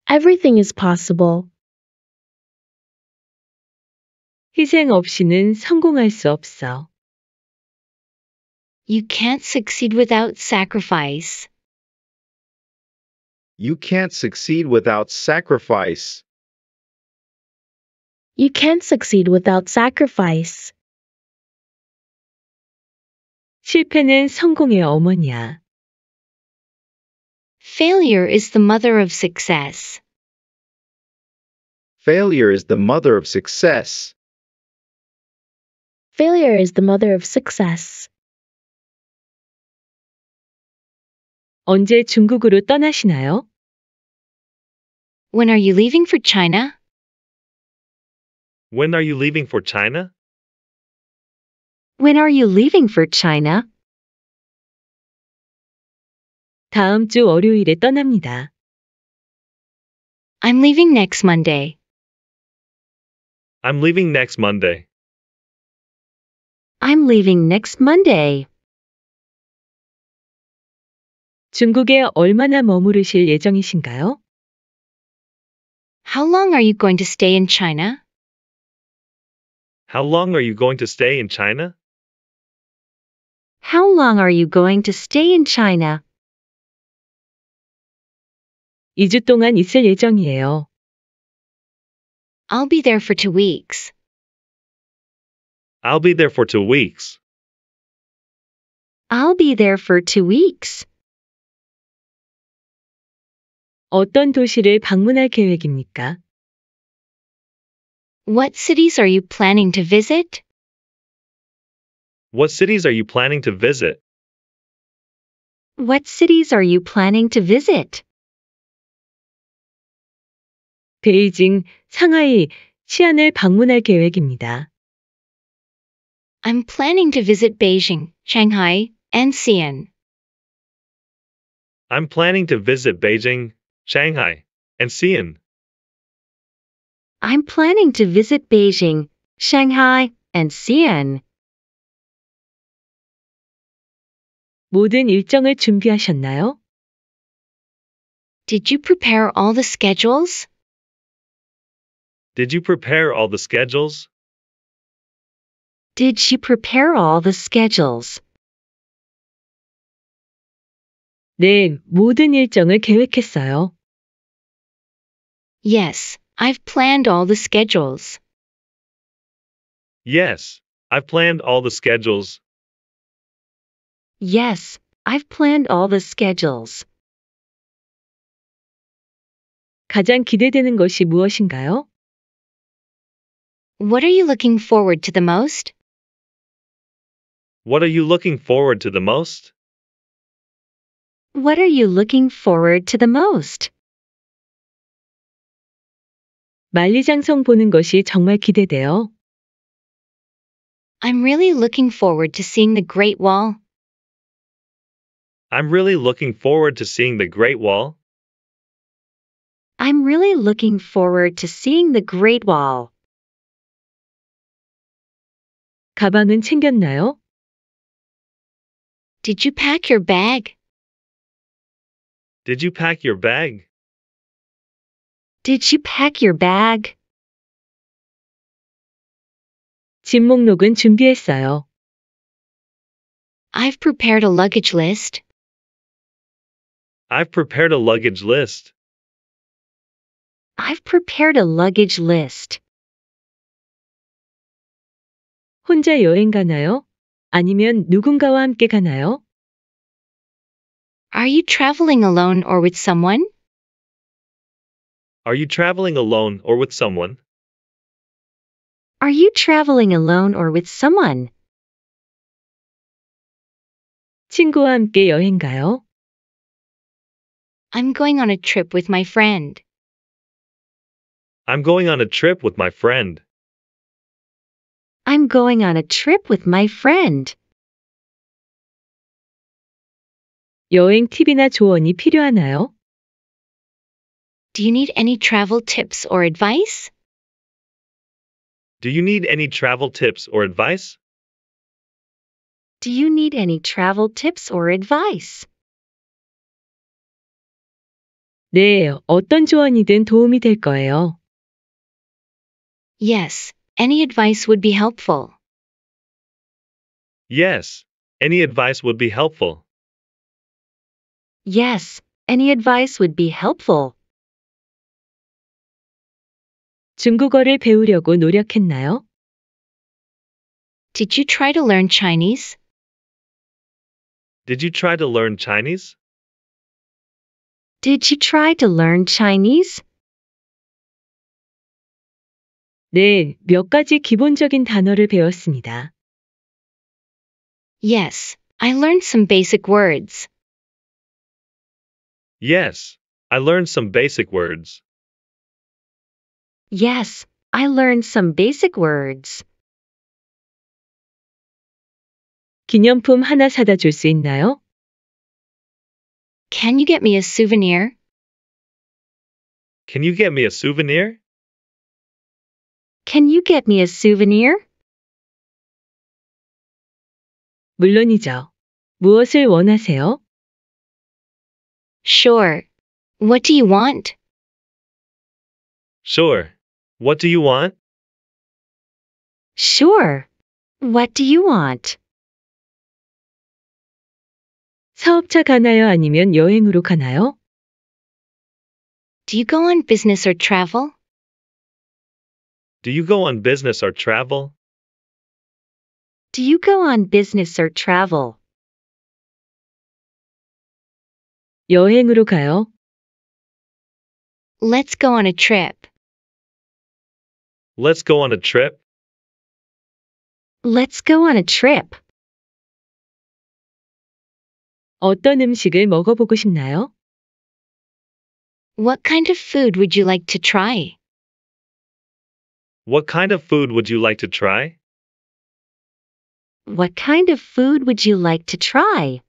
[SPEAKER 1] Everything is possible. 희생 없이는 성공할 수 없어. You can't succeed without sacrifice.
[SPEAKER 2] You can't succeed without sacrifice.
[SPEAKER 1] You can't succeed without sacrifice. 실패는 성공의 어머니야. Failure is the mother of success.
[SPEAKER 2] Failure is the mother of success.
[SPEAKER 1] Failure is the mother of success. 언제 중국으로 떠나시나요? When are you leaving for China?
[SPEAKER 2] When are you leaving for China?
[SPEAKER 1] When are you leaving for China? 다음 주 월요일에 떠납니다. I'm leaving next Monday.
[SPEAKER 2] I'm leaving next Monday.
[SPEAKER 1] I'm leaving next Monday. 중국에 얼마나 머무르실 예정이신가요? How long are you going to stay in China?
[SPEAKER 2] How long are you going to stay in China?
[SPEAKER 1] How long are you going to stay in China? 2주 동안 있을 예정이에요. I'll be there for two weeks.
[SPEAKER 2] I'll be there for two weeks.
[SPEAKER 1] I'll be there for two weeks. 어떤 도시를 방문할 계획입니까? What cities are you planning to visit?
[SPEAKER 2] What cities are you planning to visit?
[SPEAKER 1] What cities are you planning to visit?
[SPEAKER 4] 베이징, 상하이, 치안을 방문할 계획입니다. I'm planning to visit Beijing, Shanghai, and Xi'an.
[SPEAKER 2] I'm planning to visit Beijing, Shanghai, and Xi'an.
[SPEAKER 1] I'm planning to visit Beijing, Shanghai, and Xi'an. 모든 일정을 준비하셨나요? Did you prepare all the schedules?
[SPEAKER 2] Did you prepare all the schedules?
[SPEAKER 1] Did she prepare all the schedules? 네, 모든 일정을 계획했어요. Yes, I've planned all the schedules.
[SPEAKER 2] Yes, I've planned all the schedules.
[SPEAKER 1] Yes, I've planned all the schedules. 가장 기대되는 것이 무엇인가요? What are you looking forward to the most?
[SPEAKER 2] What are you looking forward to the most?
[SPEAKER 1] What are you looking forward to the most? 만리장성 보는 것이 정말 기대돼요. I'm really looking forward to seeing the Great Wall.
[SPEAKER 2] I'm really looking forward to seeing the Great Wall.
[SPEAKER 1] I'm really looking forward to seeing the Great Wall. 가방은 챙겼나요? Did you pack your bag?
[SPEAKER 2] Did you pack your bag?
[SPEAKER 1] Did you pack your bag? 목록은 목록은 준비했어요. I've prepared a luggage list.
[SPEAKER 2] I've prepared a luggage list.
[SPEAKER 1] I've prepared a luggage list. 혼자 여행 가나요? 아니면 누군가와 함께 가나요? Are you traveling alone or with someone?
[SPEAKER 2] Are you traveling alone or with someone?
[SPEAKER 1] Are you traveling alone or with someone? 친구와 함께 여행 가요? I'm going on a trip with my friend.
[SPEAKER 2] I'm going on a trip with my friend.
[SPEAKER 1] I'm going on a trip with my friend. 여행 팁이나 조언이 필요하나요?
[SPEAKER 4] Do you need any travel tips or advice?
[SPEAKER 2] Do you need any travel tips or advice?
[SPEAKER 4] Do you need any travel tips
[SPEAKER 1] or advice? 네, 어떤 조언이든 도움이 될 거예요. Yes, any advice would be helpful.
[SPEAKER 2] Yes, any advice would be helpful.
[SPEAKER 1] Yes, any advice would be helpful. 중국어를 배우려고 노력했나요? Did you try to learn Chinese?
[SPEAKER 2] Did you try to learn Chinese?
[SPEAKER 1] Did you try to learn Chinese? 네, 몇 가지 기본적인 단어를 배웠습니다. Yes, I learned some basic words.
[SPEAKER 2] Yes, I learned some basic words.
[SPEAKER 1] Yes, I learned some basic words. 기념품 하나 사다 있나요? Can you get me a souvenir?
[SPEAKER 2] Can you get me a souvenir?
[SPEAKER 1] Can you get me a souvenir? 물론이죠. 무엇을 원하세요? Sure. What do you want?
[SPEAKER 2] Sure. What do you want?
[SPEAKER 1] Sure. What do you want? 사업차 가나요? 아니면 여행으로 가나요? Do you go on business or travel?
[SPEAKER 2] Do you go on business or travel?
[SPEAKER 1] Do you go on business or travel? 여행으로 가요. Let's go on a trip.
[SPEAKER 2] Let's go on a trip.
[SPEAKER 1] Let's go on a trip. 어떤 음식을 먹어보고 싶나요? What kind of food would you like to try?
[SPEAKER 2] What kind of food would you like to try?
[SPEAKER 1] What kind of food would you like to try?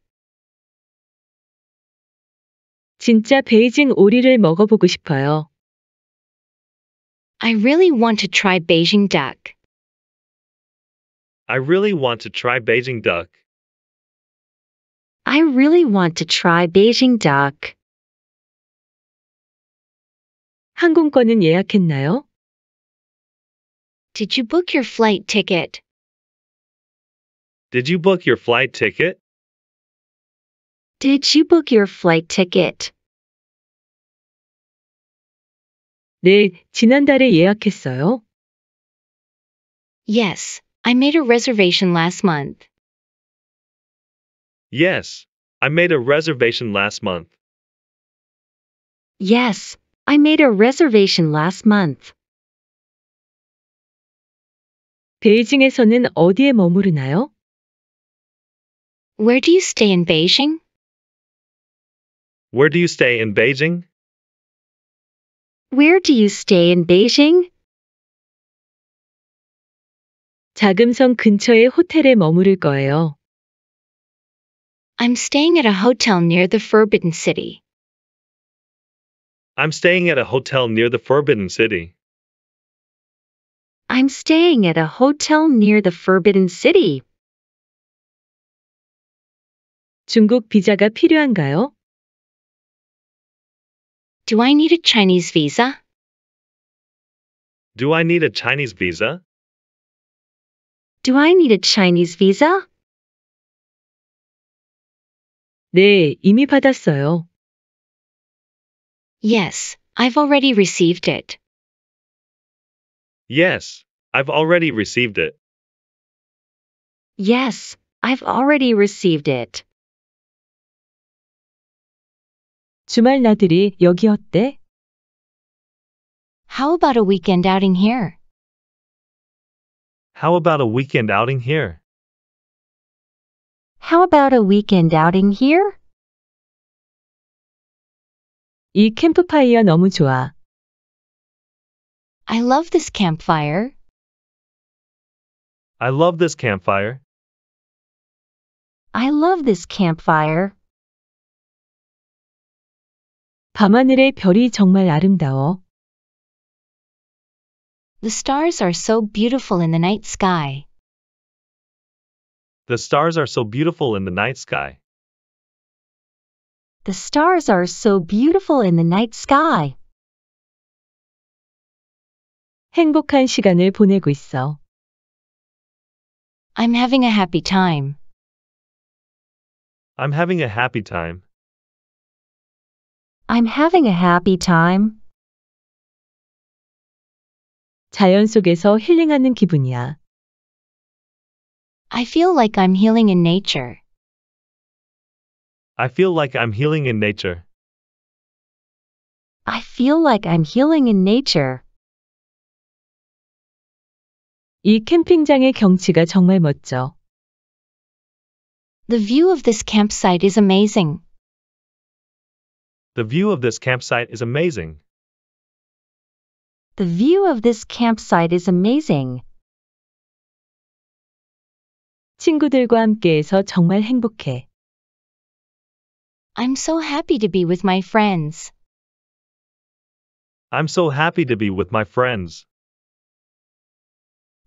[SPEAKER 1] 진짜 베이징 오리를 먹어보고 싶어요. I really want to try Beijing duck.
[SPEAKER 2] I really want to try Beijing duck.
[SPEAKER 1] I really want to try Beijing duck. 항공권은 예약했나요? Did you book your flight ticket?
[SPEAKER 2] Did you book your flight ticket?
[SPEAKER 1] Did you book your flight ticket? 네, 지난달에 예약했어요. Yes, I made a reservation last month.
[SPEAKER 3] Yes,
[SPEAKER 2] I made a reservation last month.
[SPEAKER 1] Yes, I made a reservation last month. 베이징에서는 어디에 머무르나요? Where do you stay in Beijing?
[SPEAKER 2] Where do you stay in Beijing?
[SPEAKER 1] Where do you stay in Beijing? 자금성 근처의 호텔에 머무를 거예요. I'm
[SPEAKER 4] staying at a hotel near the Forbidden City.
[SPEAKER 2] I'm staying at a hotel near the Forbidden City.
[SPEAKER 4] I'm staying at a
[SPEAKER 1] hotel near the Forbidden City. 중국 비자가 필요한가요? Do I need a Chinese visa?
[SPEAKER 2] Do I need a Chinese visa?
[SPEAKER 1] Do I need a Chinese visa? 네, 이미 받았어요. Yes, I've already received it.
[SPEAKER 2] Yes, I've already received
[SPEAKER 3] it.
[SPEAKER 1] Yes, I've already received it. 주말 나들이 여기 어때? How about a weekend outing here?
[SPEAKER 2] How about a weekend outing here?
[SPEAKER 1] How about a weekend outing here? 이 캠프파이어 너무 좋아. I love this campfire.
[SPEAKER 2] I love this campfire.
[SPEAKER 1] I love this campfire. 밤하늘의 별이 정말 아름다워. The stars are so beautiful in the night sky.
[SPEAKER 2] The stars are so beautiful in the night sky.
[SPEAKER 1] The stars are so beautiful in the night sky. 행복한 시간을 보내고 있어. I'm having a happy time.
[SPEAKER 3] I'm
[SPEAKER 2] having a happy time.
[SPEAKER 1] I'm having a happy time. 자연 속에서 힐링하는 기분이야. I feel like I'm healing in nature.
[SPEAKER 2] I feel like I'm healing in nature.
[SPEAKER 1] I feel like I'm healing in nature. 이 캠핑장의
[SPEAKER 4] 경치가 정말 멋져. The view of this campsite is amazing.
[SPEAKER 2] The view of this campsite is amazing.
[SPEAKER 1] The view of this campsite is amazing. 친구들과 함께해서 정말 행복해. I'm so happy to be with my friends.
[SPEAKER 2] I'm so happy to be with my friends.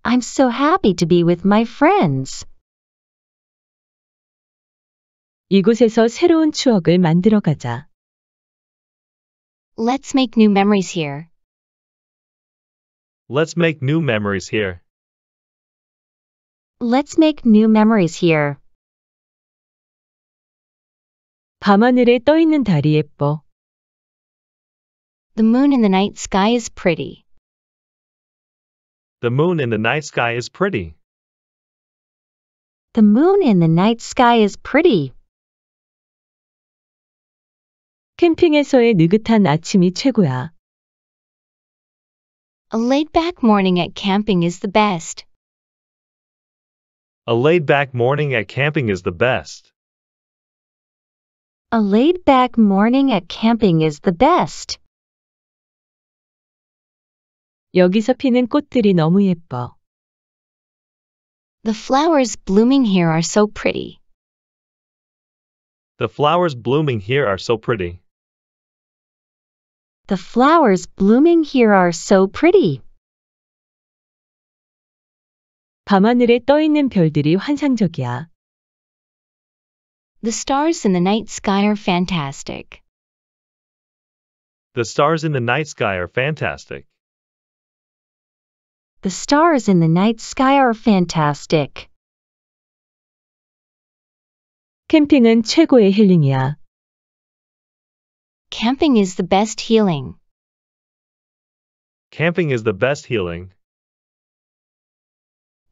[SPEAKER 1] I'm so happy to be with my friends. 이곳에서 새로운 추억을 만들어 가자. Let's make new memories here.
[SPEAKER 2] Let's make new memories here.
[SPEAKER 1] Let's make new memories here. 밤하늘에 떠 있는 달이 예뻐. The moon in the night sky is pretty.
[SPEAKER 2] The moon in the night sky is pretty.
[SPEAKER 1] The moon in the night sky is pretty. 캠핑에서의 느긋한 아침이 최고야. A laid-back morning at camping is the best.
[SPEAKER 2] A laid-back morning at camping is the best.
[SPEAKER 1] A laid-back morning at camping is the best. 여기서 피는 꽃들이 너무 예뻐. The flowers blooming here are so pretty.
[SPEAKER 2] The flowers blooming here are so pretty.
[SPEAKER 1] The flowers blooming here are so pretty.
[SPEAKER 4] 밤하늘에 떠 있는 별들이 환상적이야. The stars in the night sky are fantastic.
[SPEAKER 2] The stars in the night sky are fantastic.
[SPEAKER 4] The stars in the night sky are
[SPEAKER 1] fantastic. 캠핑은 최고의 힐링이야. Camping is the best healing.
[SPEAKER 2] Camping is the best healing.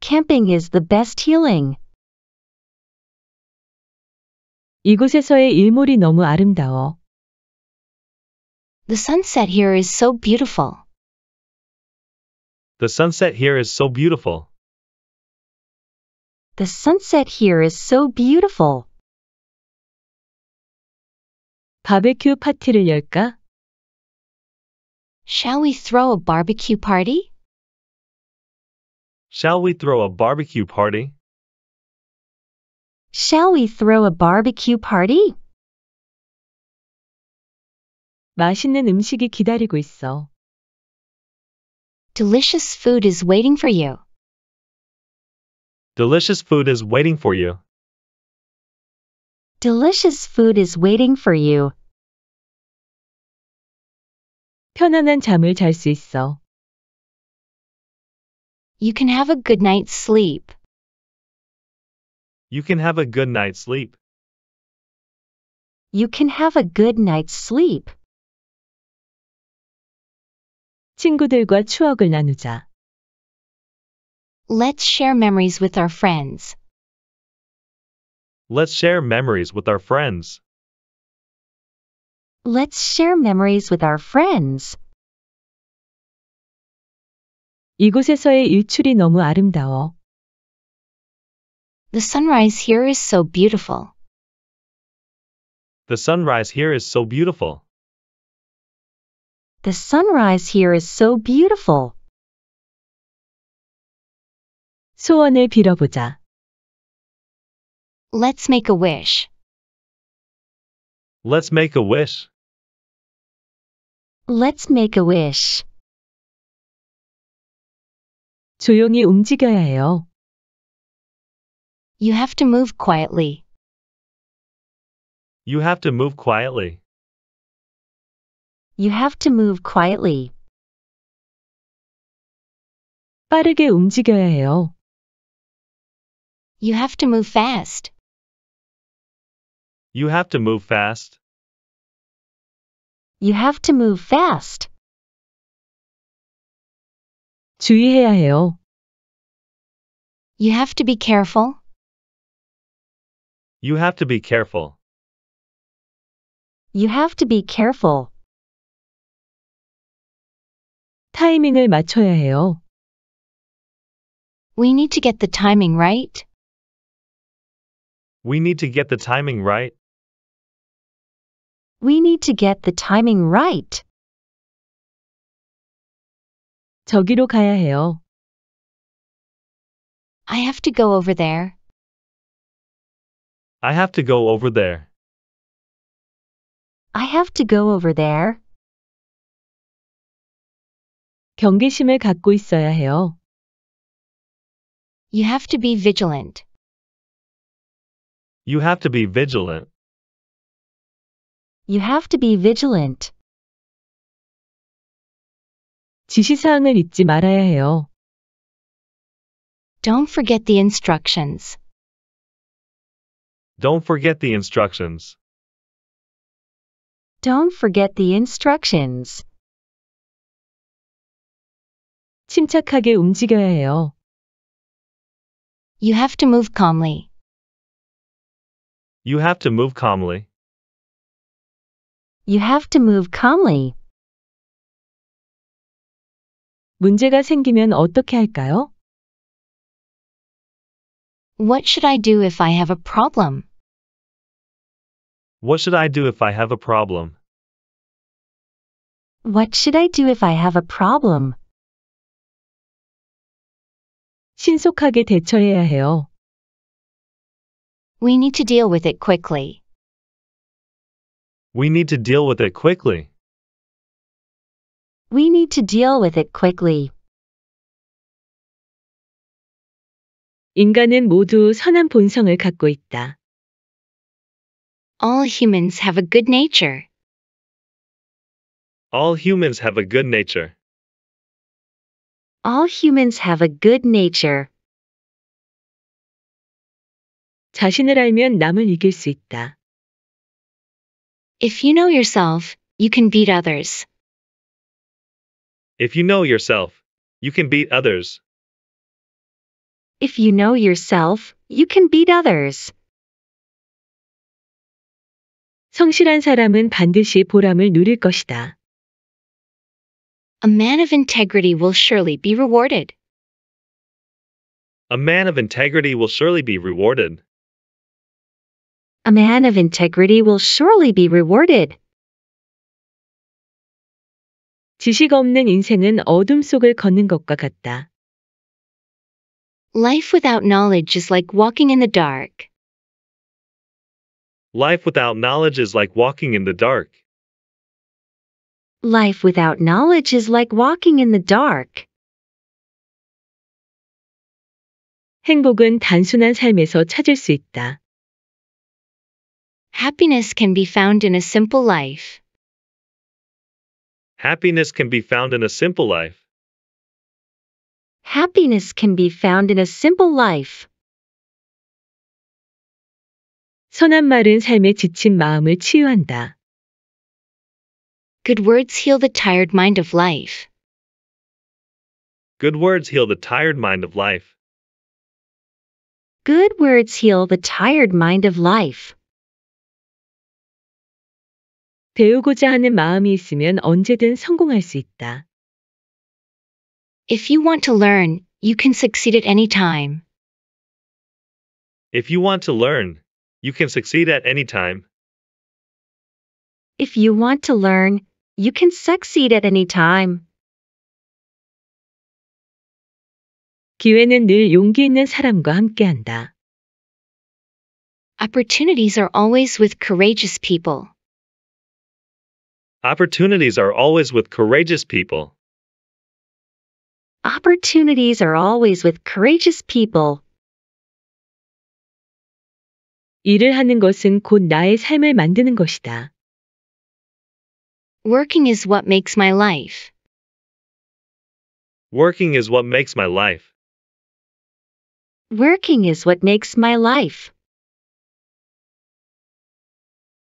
[SPEAKER 1] Camping is the best healing. 이곳에서의 일몰이 너무 아름다워. The sunset here is so beautiful.
[SPEAKER 2] The sunset here is so beautiful.
[SPEAKER 1] The sunset here is so beautiful. 바베큐 파티를 열까? Shall we throw a barbecue party?
[SPEAKER 2] Shall we throw a barbecue party?
[SPEAKER 1] Shall we throw a barbecue party? 맛있는 음식이 기다리고 있어. Delicious food is waiting for you.
[SPEAKER 2] Delicious food is waiting for you.
[SPEAKER 1] Delicious food is waiting for you. 편안한 잠을 있어. You can have a good night's sleep.
[SPEAKER 2] You can have a good night's sleep.
[SPEAKER 1] You can have a good night's sleep. 친구들과 추억을 나누자. Let's share
[SPEAKER 4] memories with our friends.
[SPEAKER 2] Let's share memories with our friends.
[SPEAKER 4] Let's share memories with our friends.
[SPEAKER 1] 이곳에서의 일출이 너무 아름다워. The sunrise here is so beautiful.
[SPEAKER 2] The sunrise here is so beautiful.
[SPEAKER 1] The sunrise here is so beautiful. 소원을 빌어보자. Let's make a wish.
[SPEAKER 2] Let's make a wish.
[SPEAKER 1] Let's make a wish. 조용히 움직여야 해요. You have to move quietly.
[SPEAKER 2] You have to move quietly.
[SPEAKER 1] You have to move quietly. 빠르게 움직여야 해요. You have to move fast.
[SPEAKER 2] You have to move fast.
[SPEAKER 1] You have to move fast. 주의해야 해요. You have to be careful.
[SPEAKER 2] You have to be careful.
[SPEAKER 1] You have to be careful. 타이밍을 맞춰야 해요. We need to get the timing right.
[SPEAKER 2] We need to get the timing right
[SPEAKER 1] we need to get the timing right. 저기로 가야 해요. I have to go over there.
[SPEAKER 2] I have to go over there.
[SPEAKER 1] I have to go over there. 경계심을 갖고 있어야 해요. You have to be vigilant.
[SPEAKER 2] You have to be vigilant.
[SPEAKER 1] You have to be vigilant. 지시사항을 잊지 말아야 해요. Don't forget the instructions.
[SPEAKER 2] Don't forget the instructions.
[SPEAKER 1] Don't forget the instructions. 침착하게 움직여야 해요. You have to move calmly.
[SPEAKER 2] You have to move calmly.
[SPEAKER 1] You have to move calmly. 문제가 생기면 어떻게 할까요? What should I do if I have a problem?
[SPEAKER 2] What should I do if I have a problem?
[SPEAKER 1] What should I do if I have a problem? 신속하게 대처해야 해요. We need to deal with it quickly.
[SPEAKER 2] We need to deal with it quickly.
[SPEAKER 1] We need to deal with it quickly. 인간은 모두 선한 본성을 갖고 있다. All humans have a good nature.
[SPEAKER 2] All humans have a good nature.
[SPEAKER 1] All humans have a good nature. 자신을 알면 남을 이길 수 있다. If you know yourself, you can beat others.
[SPEAKER 2] If you know yourself, you can beat others.
[SPEAKER 1] If you know yourself, you can beat others. 성실한 사람은 반드시 보람을 누릴 것이다. A man of integrity will surely be rewarded.
[SPEAKER 3] A
[SPEAKER 2] man of integrity will surely be rewarded
[SPEAKER 1] a man of integrity will surely be rewarded. 지식 없는 인생은 어둠 속을 걷는 것과 같다. Life without knowledge is like walking in the dark.
[SPEAKER 2] Life without knowledge is like walking in the dark.
[SPEAKER 1] Life without knowledge is like walking in the dark.
[SPEAKER 4] 행복은 단순한 삶에서 찾을 수 있다. Happiness can be found in a simple life.
[SPEAKER 2] Happiness can be found in a simple life.
[SPEAKER 4] Happiness can be found in a simple
[SPEAKER 1] life. 선한 말은 삶에 지친
[SPEAKER 4] 마음을 치유한다. Good words heal the tired mind of life.
[SPEAKER 2] Good words heal the tired mind of life.
[SPEAKER 1] Good words heal the tired mind of life.
[SPEAKER 4] 배우고자 하는 마음이 있으면 언제든 성공할 수 있다. If you want to learn, you can succeed at any time.
[SPEAKER 2] If you want to learn, you can succeed at any time.
[SPEAKER 1] If you want to learn, you can succeed at any time. 기회는 늘 용기 있는
[SPEAKER 4] 사람과 함께한다. Opportunities are always with courageous people.
[SPEAKER 2] Opportunities are always with courageous people.
[SPEAKER 1] Opportunities are always with courageous people. 일을 하는 것은 곧 나의 삶을 만드는 것이다. Working is what makes my life.
[SPEAKER 2] Working is what makes my life.
[SPEAKER 1] Working is what makes my life.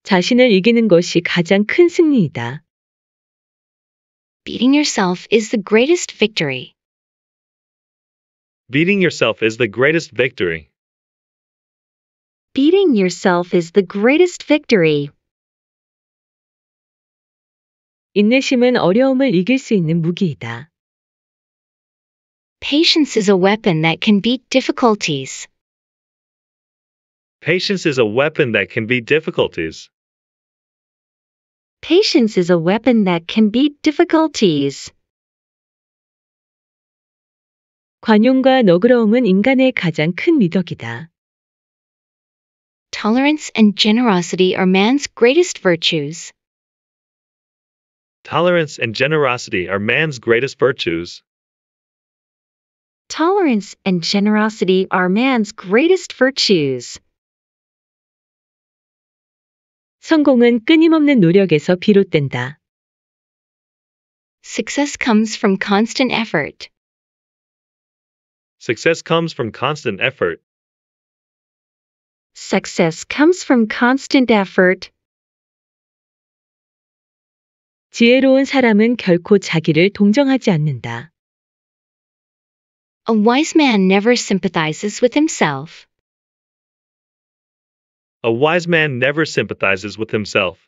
[SPEAKER 1] 자신을 이기는 것이 가장 큰 승리이다. Beating yourself is the greatest victory.
[SPEAKER 2] Beating yourself is the greatest victory.
[SPEAKER 1] Beating yourself is the greatest victory. 인내심은 어려움을 이길
[SPEAKER 4] 수 있는 무기이다. Patience is a weapon that can beat difficulties.
[SPEAKER 2] Patience is a weapon that can beat difficulties.
[SPEAKER 1] Patience is a weapon that can beat difficulties. 관용과 너그러움은 인간의
[SPEAKER 4] 가장 큰 미덕이다. Tolerance and generosity are man's greatest virtues.
[SPEAKER 2] Tolerance and generosity are man's greatest virtues.
[SPEAKER 4] Tolerance and generosity
[SPEAKER 1] are man's greatest virtues. 성공은 끊임없는 노력에서 비롯된다.
[SPEAKER 4] Success comes from constant effort.
[SPEAKER 2] Success comes from constant effort.
[SPEAKER 4] Success comes from constant
[SPEAKER 1] effort. 지혜로운 사람은 결코 자기를 동정하지 않는다. A wise man never sympathizes with himself.
[SPEAKER 2] A wise man never sympathizes with himself.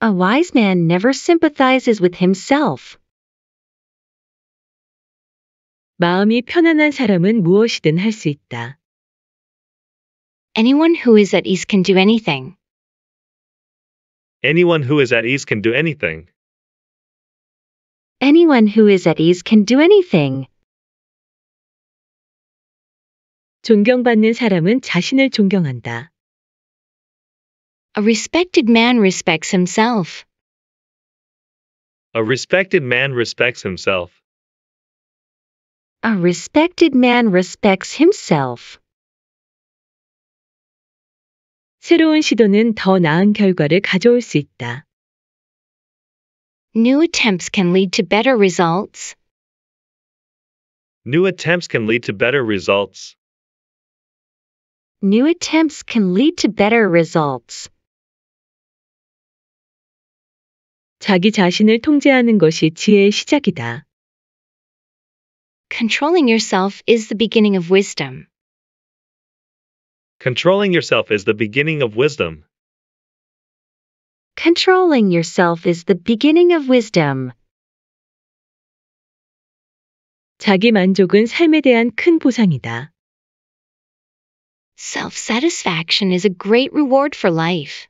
[SPEAKER 1] A wise man never sympathizes with himself. 마음이 편안한
[SPEAKER 4] 사람은 무엇이든 있다. Anyone who is at ease can do anything.
[SPEAKER 2] Anyone who is at ease can do anything.
[SPEAKER 1] Anyone who is at ease can do anything. 존경받는 사람은 자신을 존경한다. A respected man respects himself.
[SPEAKER 2] A respected man respects himself.
[SPEAKER 1] A respected man respects himself.
[SPEAKER 4] 새로운 시도는 더 나은 결과를 가져올 수 있다. New attempts can lead to better results.
[SPEAKER 2] New attempts can lead to better results
[SPEAKER 4] new attempts can lead to better
[SPEAKER 1] results. 자기 자신을
[SPEAKER 4] 통제하는 것이 지혜의 시작이다. Controlling yourself is the beginning of wisdom.
[SPEAKER 2] Controlling yourself is the beginning of wisdom.
[SPEAKER 4] Controlling yourself is the beginning of
[SPEAKER 1] wisdom. 자기 만족은 삶에 대한
[SPEAKER 4] 큰 보상이다. Self satisfaction is a great reward for life.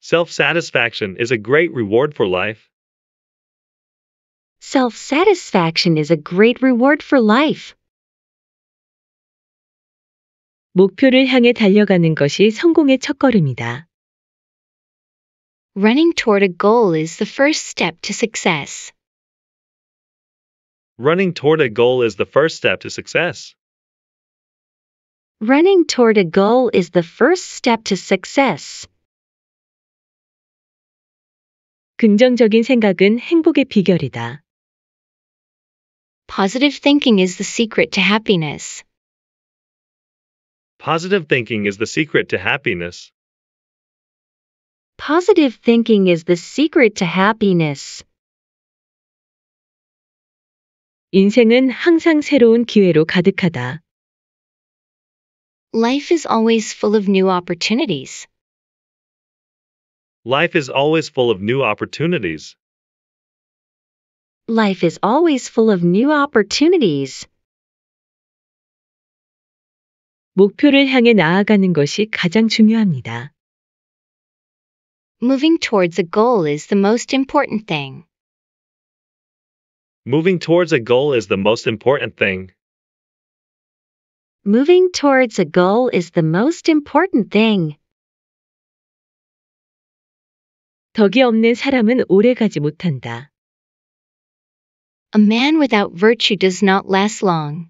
[SPEAKER 2] Self satisfaction is a great reward for life.
[SPEAKER 4] Self satisfaction is a great reward
[SPEAKER 1] for life. 목표를 향해 달려가는 것이 성공의 첫걸음이다. Running toward a goal is the first step to success.
[SPEAKER 2] Running toward a goal is the first step to success.
[SPEAKER 1] Running toward a goal is the first step to success.
[SPEAKER 4] 긍정적인 생각은 행복의 비결이다. Positive thinking is the secret to happiness.
[SPEAKER 2] Positive thinking is the secret to happiness.
[SPEAKER 4] Positive thinking is the secret to
[SPEAKER 1] happiness. 인생은 항상
[SPEAKER 4] 새로운 기회로 가득하다. Life is always full of new opportunities.
[SPEAKER 2] Life is always full of new opportunities.
[SPEAKER 1] Life is always full of new opportunities. 목표를 향해 나아가는 것이 가장 중요합니다. Moving towards a goal is the most
[SPEAKER 4] important thing.
[SPEAKER 2] Moving towards a goal is the most important thing.
[SPEAKER 4] Moving towards a goal is the most important
[SPEAKER 1] thing. 덕이 없는 사람은
[SPEAKER 4] 오래 가지 못한다. A man without virtue does not last long.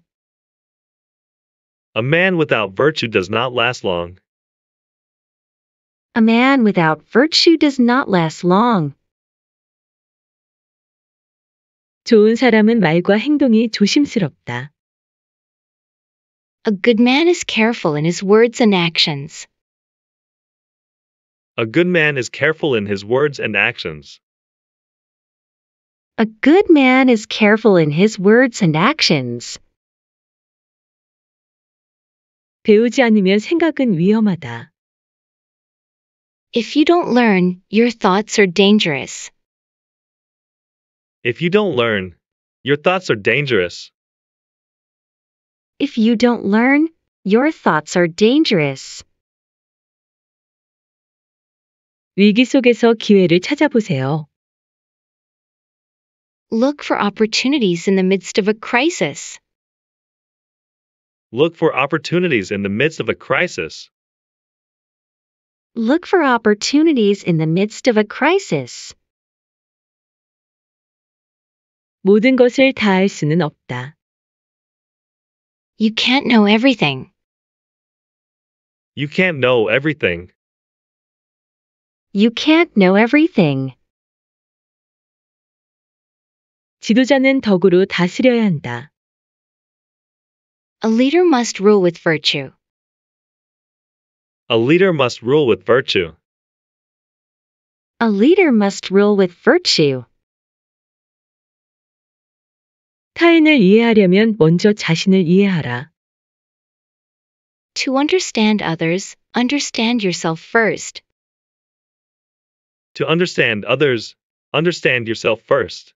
[SPEAKER 2] A man without virtue does not last long.
[SPEAKER 1] A man without virtue does not last long. 좋은 사람은 말과 행동이 조심스럽다.
[SPEAKER 4] A good man is careful in his words and actions.
[SPEAKER 2] A good man is careful in his words and actions.
[SPEAKER 1] A good man is careful in his words and actions. 배우지 않으면 생각은 위험하다. If you don't learn, your thoughts are dangerous.
[SPEAKER 2] If you don't learn, your thoughts are dangerous.
[SPEAKER 1] If you don't learn, your thoughts are dangerous. 위기 속에서 기회를 찾아보세요. Look for opportunities in the midst of a crisis.
[SPEAKER 2] Look for opportunities in the midst of a crisis.
[SPEAKER 1] Look for opportunities in the midst of a crisis. 모든 것을 다 할 수는 없다. You can't know everything.
[SPEAKER 2] You can't know everything.
[SPEAKER 1] You can't know everything. 지도자는 덕으로 다스려야 한다. A leader must rule with virtue.
[SPEAKER 2] A leader must rule with virtue.
[SPEAKER 1] A leader must rule with virtue. 타인을 이해하려면
[SPEAKER 4] 먼저 자신을 이해하라. To understand others, understand yourself first.
[SPEAKER 2] To understand others, understand yourself first.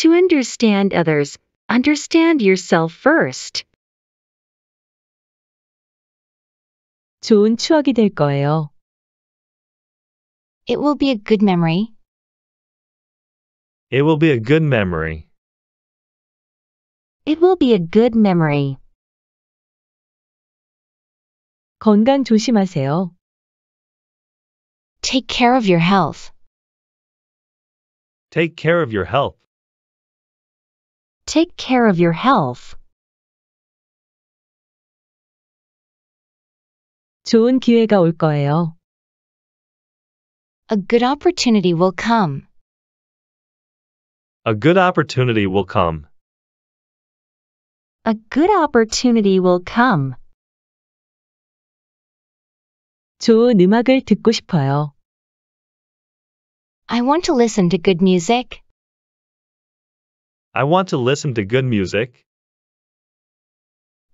[SPEAKER 1] To understand others, understand yourself first. 좋은 추억이 될 거예요. It will be a good memory.
[SPEAKER 2] It will be a good memory.
[SPEAKER 1] It will be a good memory. 건강 조심하세요. Take care of your health.
[SPEAKER 2] Take care of your health.
[SPEAKER 1] Take care of your health. 좋은 기회가 올 거예요. A good opportunity will come.
[SPEAKER 2] A good opportunity will come.
[SPEAKER 1] A good opportunity will come. 좋은 음악을 듣고 싶어요. I want to listen to good music.
[SPEAKER 2] I want to listen to good music.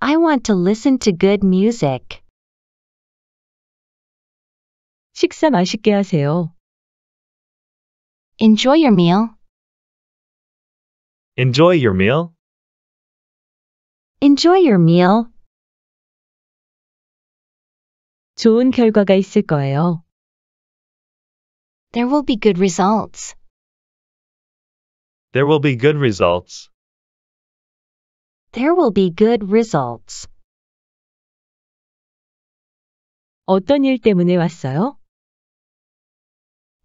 [SPEAKER 1] I want to listen to good music. 식사 맛있게 하세요. Enjoy your meal.
[SPEAKER 2] Enjoy your meal.
[SPEAKER 1] Enjoy your meal. 좋은 결과가 있을 거예요. There will be good results.
[SPEAKER 2] There will be good results.
[SPEAKER 1] There will be good results. 어떤 일 때문에 왔어요?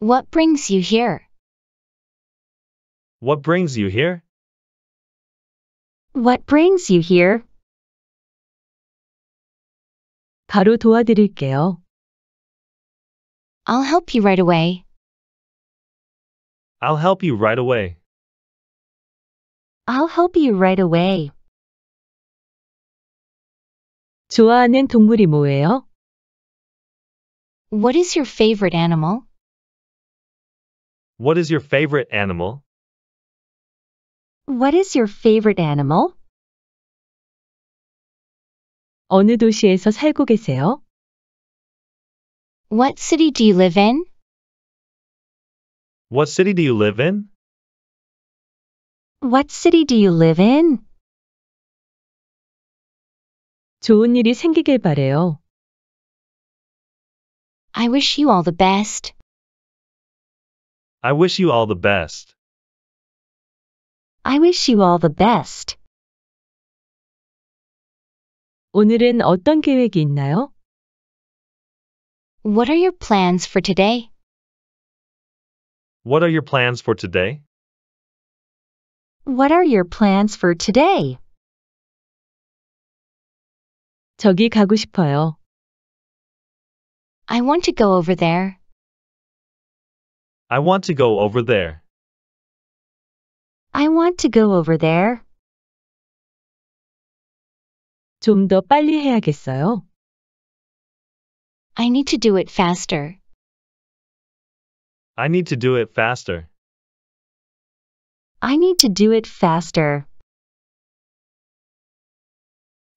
[SPEAKER 1] What brings you here?
[SPEAKER 2] What brings you here?
[SPEAKER 1] What brings you here? 바로 도와드릴게요. I'll help you right away.
[SPEAKER 2] I'll help you right away.
[SPEAKER 1] I'll help you right away. 좋아하는 동물이 뭐예요? What is your favorite animal?
[SPEAKER 2] What is your favorite animal?
[SPEAKER 1] What is your favorite animal? 어느 도시에서 살고 계세요? What city do you live in?
[SPEAKER 2] What city do you live in?
[SPEAKER 1] What city do you live in? 좋은 일이 생기길 바래요. I wish you all the best.
[SPEAKER 2] I wish you all the best.
[SPEAKER 1] I wish you all the best. 오늘은 어떤 계획이 있나요? What are your plans for today?
[SPEAKER 2] What are your plans for today?
[SPEAKER 1] What are your plans for today? 저기 가고 싶어요. I want to go over there.
[SPEAKER 2] I want to go over there.
[SPEAKER 1] I want to go over there. 좀 빨리 해야겠어요. I need to do it faster.
[SPEAKER 2] I need to do it faster.
[SPEAKER 1] I need to do it faster.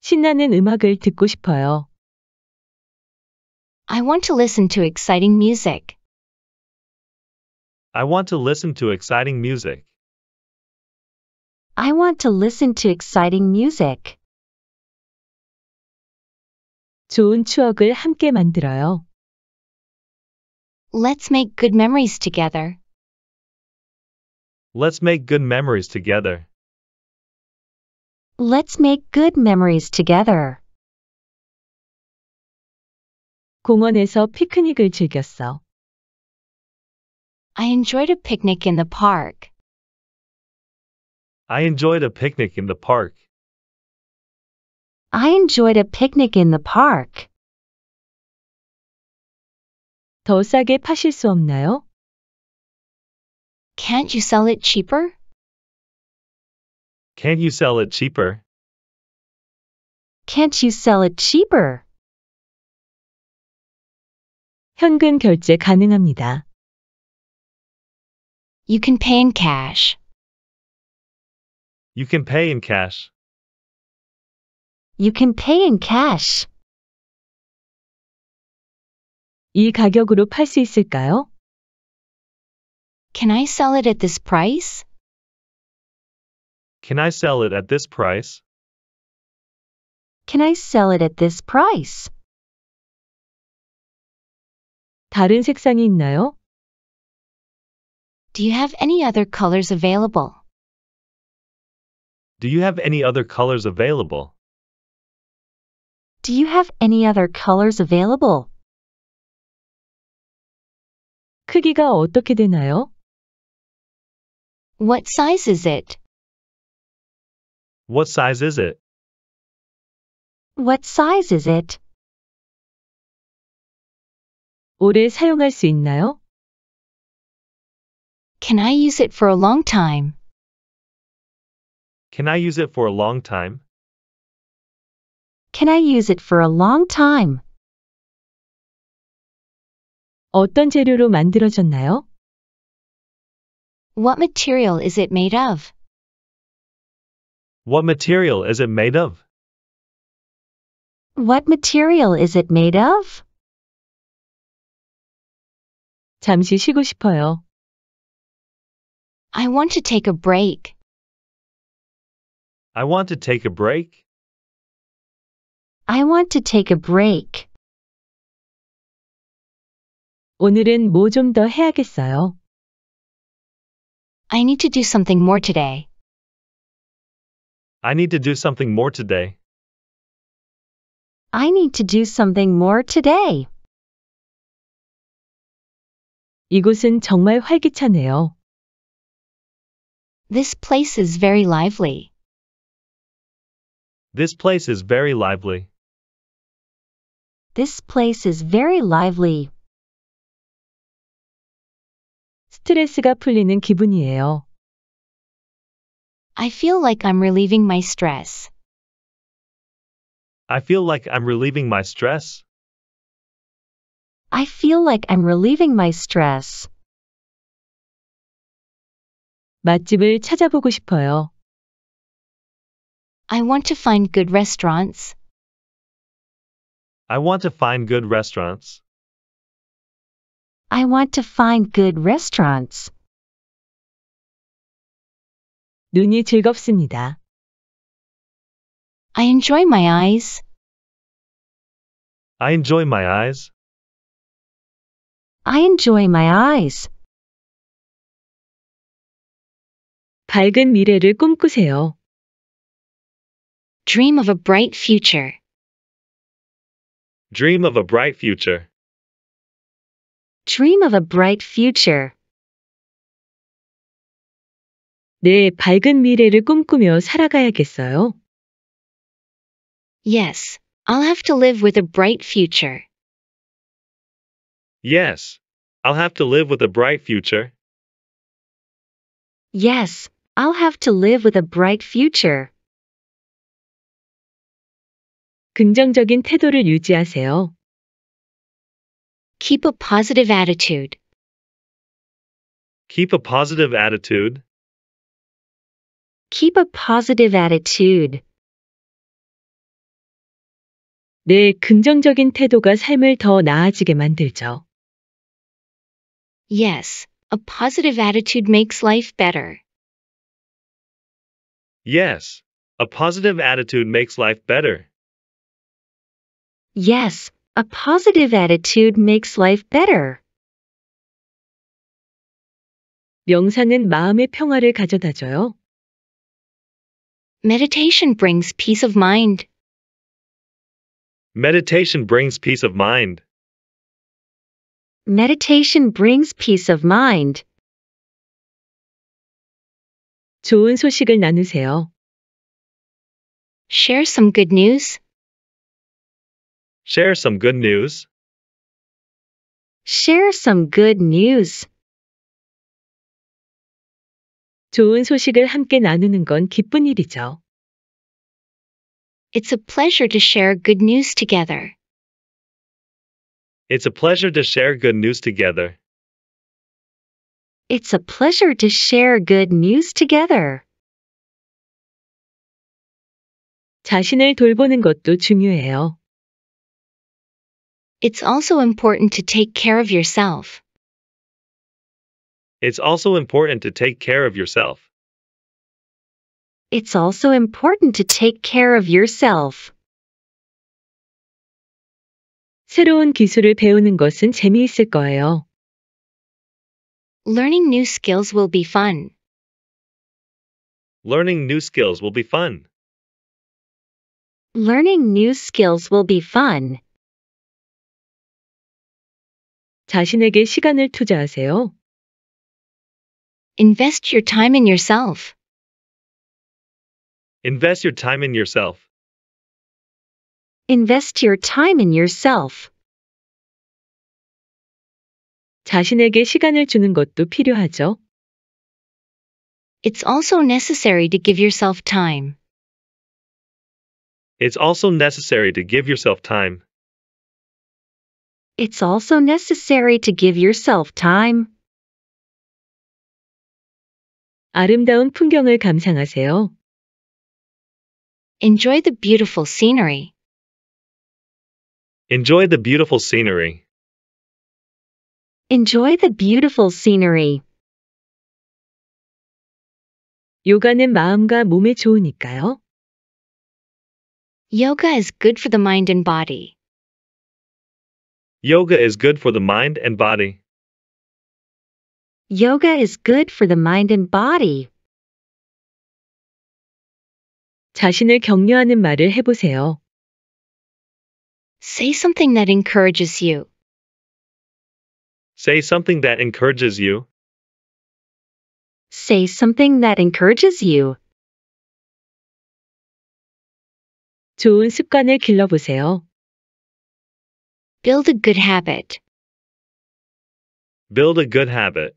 [SPEAKER 1] 신나는 음악을 듣고 싶어요. I want to listen to exciting music.
[SPEAKER 2] I want to listen to exciting music.
[SPEAKER 1] I want to listen to exciting music. 좋은 추억을 함께 만들어요. Let's make good memories together.
[SPEAKER 2] Let's make good memories together.
[SPEAKER 1] Let's make good memories together. 공원에서 피크닉을 즐겼어.
[SPEAKER 4] I enjoyed a picnic in the park.
[SPEAKER 2] I enjoyed a picnic in the park.
[SPEAKER 4] I enjoyed a picnic in the park.
[SPEAKER 1] 더 싸게 파실 수 없나요? Can't you sell it cheaper?
[SPEAKER 2] Can't you sell it cheaper?
[SPEAKER 1] Can't you sell it cheaper? 현금 결제 가능합니다. You can pay in cash.
[SPEAKER 2] You can pay in cash.
[SPEAKER 1] You can pay in cash. 이 가격으로 팔 수 있을까요? Can I sell it at this price?
[SPEAKER 2] Can I sell it at this price?
[SPEAKER 1] Can I sell it at this price? 다른 색상이 있나요? Do you have any other colors available?
[SPEAKER 2] Do you have any other colors available?
[SPEAKER 1] Do you have any other colors available? 크기가 어떻게 되나요? What size is it?
[SPEAKER 2] What size is it?
[SPEAKER 1] What size is it? 오래 사용할 수 있나요? Can I use it for a long time?
[SPEAKER 3] Can I
[SPEAKER 2] use it for a long time?
[SPEAKER 1] Can I use it for a long time? 어떤 재료로 만들어졌나요? What material is it made of?
[SPEAKER 2] What material is it made of?
[SPEAKER 1] What material is it made of? 잠시 쉬고 싶어요. I want to take a break.
[SPEAKER 2] I want to take a break.
[SPEAKER 1] I want to take a break. 오늘은 뭐 좀 더 해야겠어요. I need to do something more today.
[SPEAKER 2] I need to do something more today.
[SPEAKER 1] I need to do something more today. 이곳은 정말 활기차네요. This place is very lively.
[SPEAKER 2] This place is very lively.
[SPEAKER 1] This place is very lively.
[SPEAKER 4] 스트레스가 풀리는 기분이에요. I feel like I'm relieving my stress.
[SPEAKER 2] I feel like I'm relieving my stress.
[SPEAKER 1] I feel like I'm relieving my stress. 맛집을 찾아보고 싶어요. I want to find good restaurants.
[SPEAKER 2] I want to find good restaurants.
[SPEAKER 1] I want to find good restaurants. 눈이 즐겁습니다. I enjoy my eyes.
[SPEAKER 2] I enjoy my eyes.
[SPEAKER 1] I enjoy my eyes. 밝은 미래를 꿈꾸세요. Dream of a bright future.
[SPEAKER 2] Dream of a bright future.
[SPEAKER 1] Dream of a bright future. 네, 밝은 미래를 꿈꾸며 살아가야겠어요. Yes, I'll have to live with a bright future.
[SPEAKER 2] Yes, I'll have to live with a bright future.
[SPEAKER 1] Yes, I'll have to live with a bright future. 긍정적인 태도를 유지하세요. Keep a positive attitude.
[SPEAKER 2] Keep a positive attitude.
[SPEAKER 1] Keep a positive attitude. 내 긍정적인 태도가 삶을 더 나아지게 만들죠. Yes, a positive attitude makes life better.
[SPEAKER 2] Yes, a positive attitude makes life better.
[SPEAKER 1] Yes, a positive attitude makes life better. 명상은 마음의 평화를 Meditation brings peace of mind.
[SPEAKER 2] Meditation brings peace of mind.
[SPEAKER 1] Meditation brings peace of mind. 좋은 소식을 나누세요. Share some good news.
[SPEAKER 2] Share some good news.
[SPEAKER 1] Share some good news. 좋은 소식을 함께 나누는 건 기쁜 일이죠. It's a pleasure to share good news together.
[SPEAKER 2] It's a pleasure to share good news together.
[SPEAKER 1] It's a pleasure to share good news together. 자신을 돌보는 것도 중요해요. It's also important to take care of yourself.
[SPEAKER 2] It's also important to take care of yourself.
[SPEAKER 1] It's also important to take care of yourself. 새로운 기술을 배우는 것은 재미있을 거예요. Learning new skills will be fun.
[SPEAKER 2] Learning new skills will be fun.
[SPEAKER 1] Learning new skills will be fun. 자신에게 시간을 투자하세요. Invest your time in yourself.
[SPEAKER 2] Invest your time in yourself.
[SPEAKER 1] Invest your time in yourself. 자신에게 시간을 주는 것도 필요하죠. It's also necessary to give yourself time.
[SPEAKER 2] It's also necessary to give yourself time.
[SPEAKER 1] It's also necessary to give yourself time. 아름다운 풍경을 감상하세요. Enjoy the beautiful scenery.
[SPEAKER 3] Enjoy
[SPEAKER 2] the beautiful scenery.
[SPEAKER 1] Enjoy the beautiful scenery. 요가는 마음과 몸에 좋으니까요. Yoga is good for the mind and body.
[SPEAKER 2] Yoga is good for the mind and body.
[SPEAKER 1] Yoga is good for the mind and body. 자신을 격려하는 말을 해보세요. Say something that encourages you.
[SPEAKER 2] Say something that encourages you.
[SPEAKER 1] Say something that encourages you. 좋은 습관을 길러보세요. Build a good habit.
[SPEAKER 2] Build a good habit.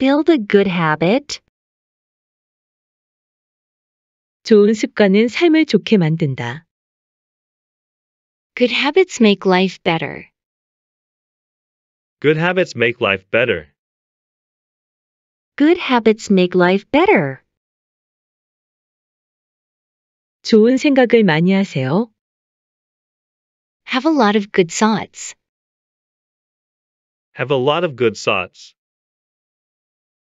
[SPEAKER 1] Build a good habit. 좋은 습관은 삶을 좋게 만든다. Good habits make life better.
[SPEAKER 2] Good habits make life better.
[SPEAKER 1] Good habits make life better. 좋은 생각을 많이 하세요. Have a lot of good thoughts.
[SPEAKER 2] Have a lot of good thoughts.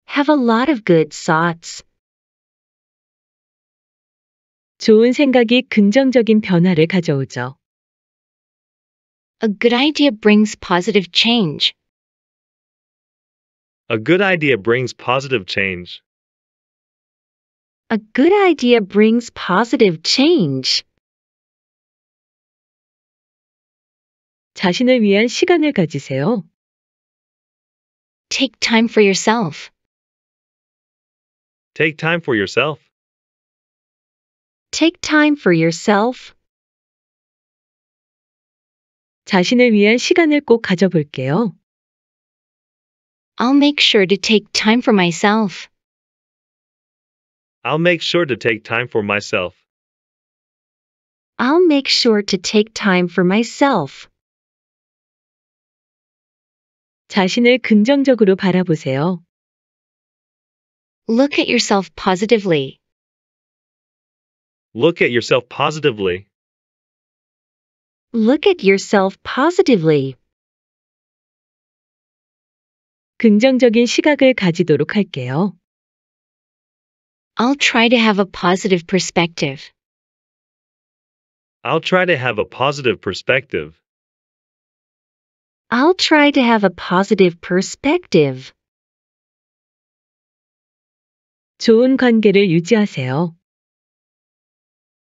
[SPEAKER 1] Have a lot of good thoughts. 좋은 생각이 긍정적인 변화를 가져오죠. A good idea brings positive change.
[SPEAKER 2] A good idea brings positive change.
[SPEAKER 1] A good idea brings positive change. 자신을 위한 시간을 가지세요. Take time for yourself.
[SPEAKER 2] Take time for yourself.
[SPEAKER 1] Take time for yourself. 자신을 위한 시간을 꼭 가져볼게요.
[SPEAKER 4] I'll make sure to take time for myself.
[SPEAKER 2] I'll make sure to take time for myself.
[SPEAKER 4] I'll make sure to take time for
[SPEAKER 1] myself. 자신을 긍정적으로 바라보세요. Look at yourself positively.
[SPEAKER 2] Look at yourself positively.
[SPEAKER 1] Look at yourself positively.
[SPEAKER 4] 긍정적인 시각을 가지도록 할게요. I'll try to have a positive perspective.
[SPEAKER 2] I'll try to have a positive perspective.
[SPEAKER 1] I'll try to have a positive perspective. 좋은 관계를 유지하세요.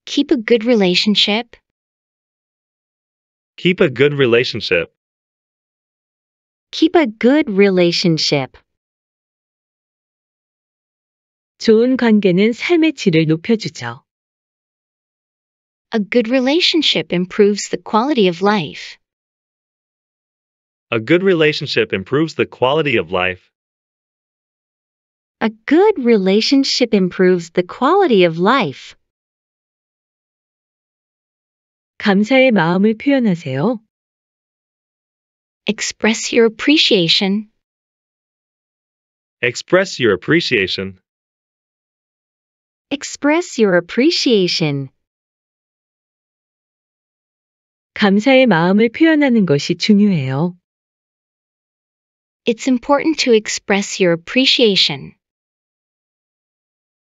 [SPEAKER 1] Keep a good relationship.
[SPEAKER 2] Keep a good relationship.
[SPEAKER 1] Keep a good relationship. 좋은 관계는 삶의 질을
[SPEAKER 4] 높여주죠. A good relationship improves the quality of life.
[SPEAKER 2] A good relationship improves the quality of life.
[SPEAKER 1] A good relationship improves the quality of life. 감사의 마음을 표현하세요. Express your appreciation.
[SPEAKER 2] Express your appreciation.
[SPEAKER 1] Express your appreciation. 감사의 마음을 표현하는 것이 중요해요. It's important
[SPEAKER 4] to express your appreciation.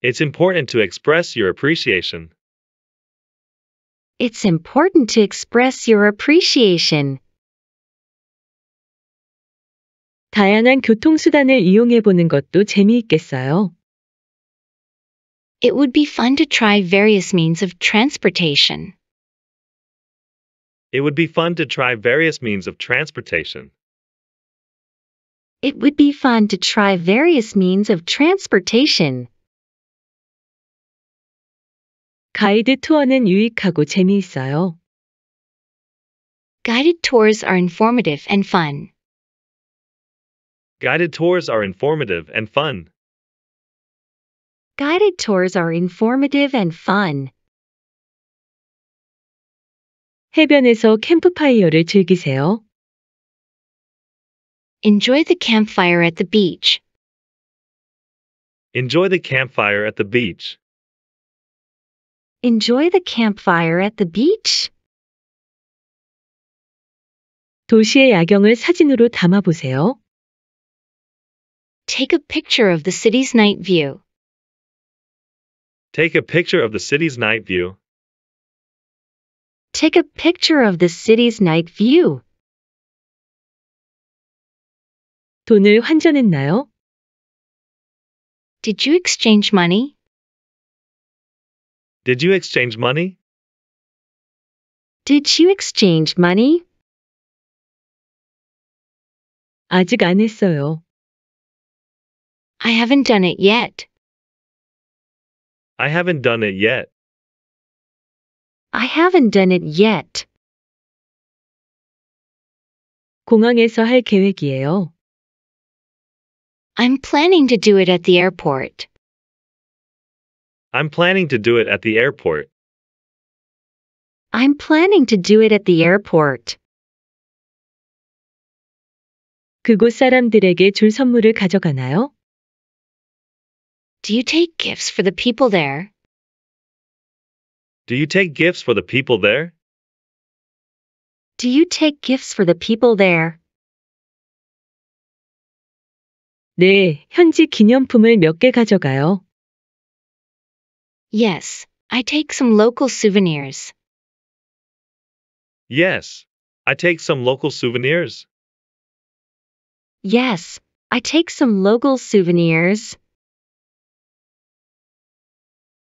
[SPEAKER 2] It's important to express your appreciation.
[SPEAKER 4] It's important to express your
[SPEAKER 1] appreciation. 다양한
[SPEAKER 4] 교통수단을 이용해 보는 것도 재미있겠어요. It would be fun to try various means of transportation.
[SPEAKER 2] It would be fun to try various means of transportation.
[SPEAKER 4] It would be
[SPEAKER 1] fun to try various means of transportation. 가이드 투어는 유익하고 재미있어요.
[SPEAKER 4] Guided tours are informative and fun.
[SPEAKER 2] Guided tours are informative and fun.
[SPEAKER 4] Guided tours are
[SPEAKER 1] informative and fun. 해변에서 캠프파이어를 즐기세요. Enjoy the campfire at the beach.
[SPEAKER 2] Enjoy the campfire at the beach.
[SPEAKER 1] Enjoy the campfire at the beach. 도시의 야경을 사진으로 담아 보세요. Take a picture of the city's night view.
[SPEAKER 2] Take a picture of the city's night view.
[SPEAKER 1] Take a picture of the city's night view. 돈을 환전했나요? Did you exchange money?
[SPEAKER 2] Did you exchange money?
[SPEAKER 1] Did you exchange money? 아직 안 했어요. I haven't done it yet.
[SPEAKER 2] I haven't done it yet.
[SPEAKER 1] I haven't done it yet. 공항에서 할 계획이에요. I'm planning to do it at the airport.
[SPEAKER 2] I'm planning to do it at the airport.
[SPEAKER 1] I'm planning to do it at the airport. 그곳 사람들에게 줄 선물을 가져가나요? Do you take gifts for the people there?
[SPEAKER 2] Do you take gifts for the people there?
[SPEAKER 1] Do you take gifts for the people there? 네, 현지 기념품을 몇 개 가져가요. Yes, I take some local souvenirs.
[SPEAKER 2] Yes, I take some local souvenirs.
[SPEAKER 1] Yes, I take some local souvenirs.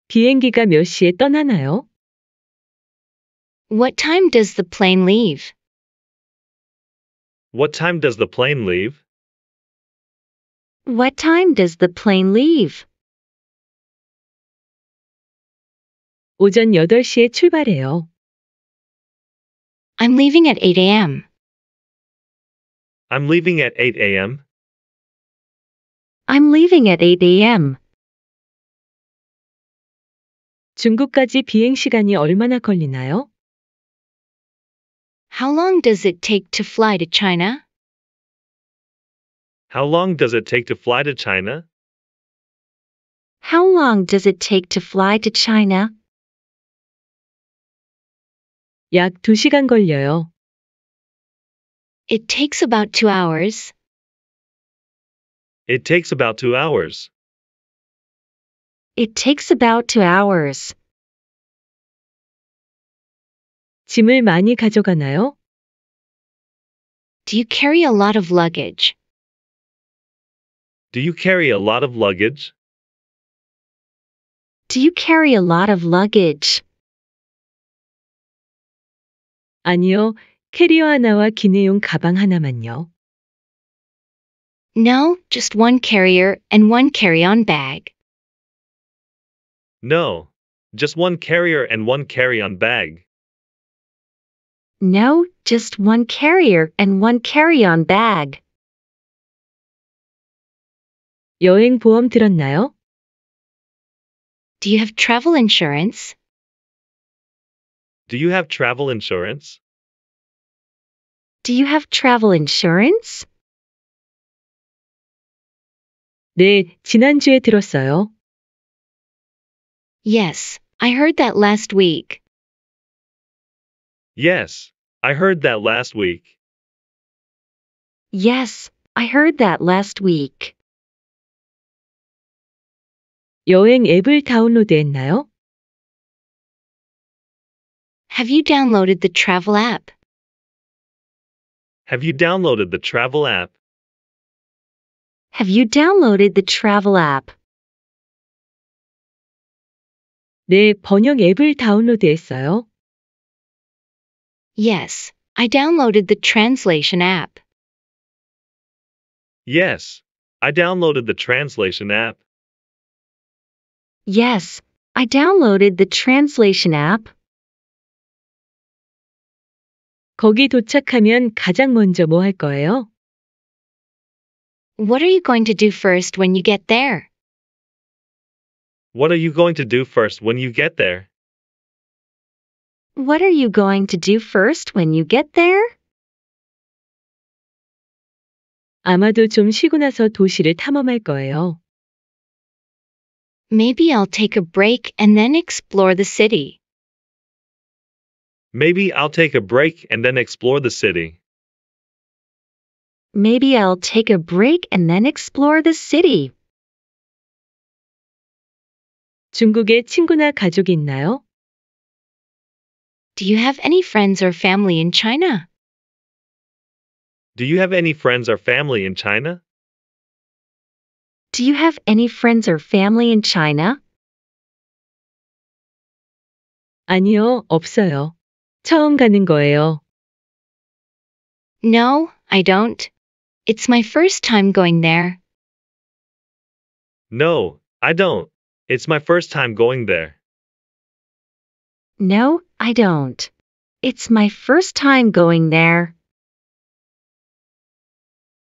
[SPEAKER 1] 비행기가 몇 시에 떠나나요? What time does the plane leave?
[SPEAKER 2] What time does the plane leave?
[SPEAKER 1] What time does the plane leave? 오전 8시에 출발해요. I'm leaving at 8 a.m.
[SPEAKER 2] I'm leaving at 8 a.m.
[SPEAKER 1] I'm leaving at 8 a.m. 중국까지 비행 시간이 얼마나 걸리나요?
[SPEAKER 4] How long does it take to fly to China?
[SPEAKER 2] How long does it take to fly to China?
[SPEAKER 4] How long does it take to fly
[SPEAKER 1] to China? 약 2시간 걸려요. It takes about two hours.
[SPEAKER 2] It takes about two hours.
[SPEAKER 1] It takes about two hours. 짐을 많이 가져가나요? Do you carry a lot of luggage?
[SPEAKER 2] Do you carry a lot of luggage?
[SPEAKER 1] Do you carry a lot of luggage? 아니요,
[SPEAKER 4] 캐리어 하나와 기내용 가방 하나만요. No, just one carrier and one carry-on bag.
[SPEAKER 2] No, just one carrier and one carry-on bag.
[SPEAKER 4] No,
[SPEAKER 1] just one carrier and one carry-on bag. 여행 보험 들었나요? Do you have travel insurance?
[SPEAKER 2] Do you have travel insurance?
[SPEAKER 1] Do you have travel insurance? 네, 지난주에 들었어요. Yes, I heard that last week.
[SPEAKER 3] Yes, I
[SPEAKER 2] heard that last week.
[SPEAKER 1] Yes, I heard that last week. 여행 앱을 다운로드했나요? Have you downloaded the travel app?
[SPEAKER 2] Have you downloaded the travel app?
[SPEAKER 1] Have you downloaded the travel app?
[SPEAKER 4] 네, 번역 앱을 다운로드했어요. Yes, I downloaded the translation app.
[SPEAKER 2] Yes, I downloaded the translation app.
[SPEAKER 1] Yes, I downloaded the translation app.
[SPEAKER 4] 거기 도착하면 가장 먼저 거예요? What are you going to do first when you get there?
[SPEAKER 2] What are you going to do first when you get there?
[SPEAKER 4] What are you going to do first when you
[SPEAKER 1] get there? 아마도 좀 쉬고 나서
[SPEAKER 4] 도시를 탐험할 거예요. Maybe I'll take a break and then explore the city.
[SPEAKER 2] Maybe I'll take a break and then explore the city.
[SPEAKER 1] Maybe I'll take a break and then explore the city. 중국에 친구나 있나요? Do you have any friends or family in China?
[SPEAKER 2] Do you have any friends or family in China?
[SPEAKER 1] Do you have any friends or family in China? 아니요, 없어요. 처음 가는 거예요. No, I don't. It's my first time going there.
[SPEAKER 2] No, I don't. It's my first time going there.
[SPEAKER 1] No, I don't. It's my first time going there.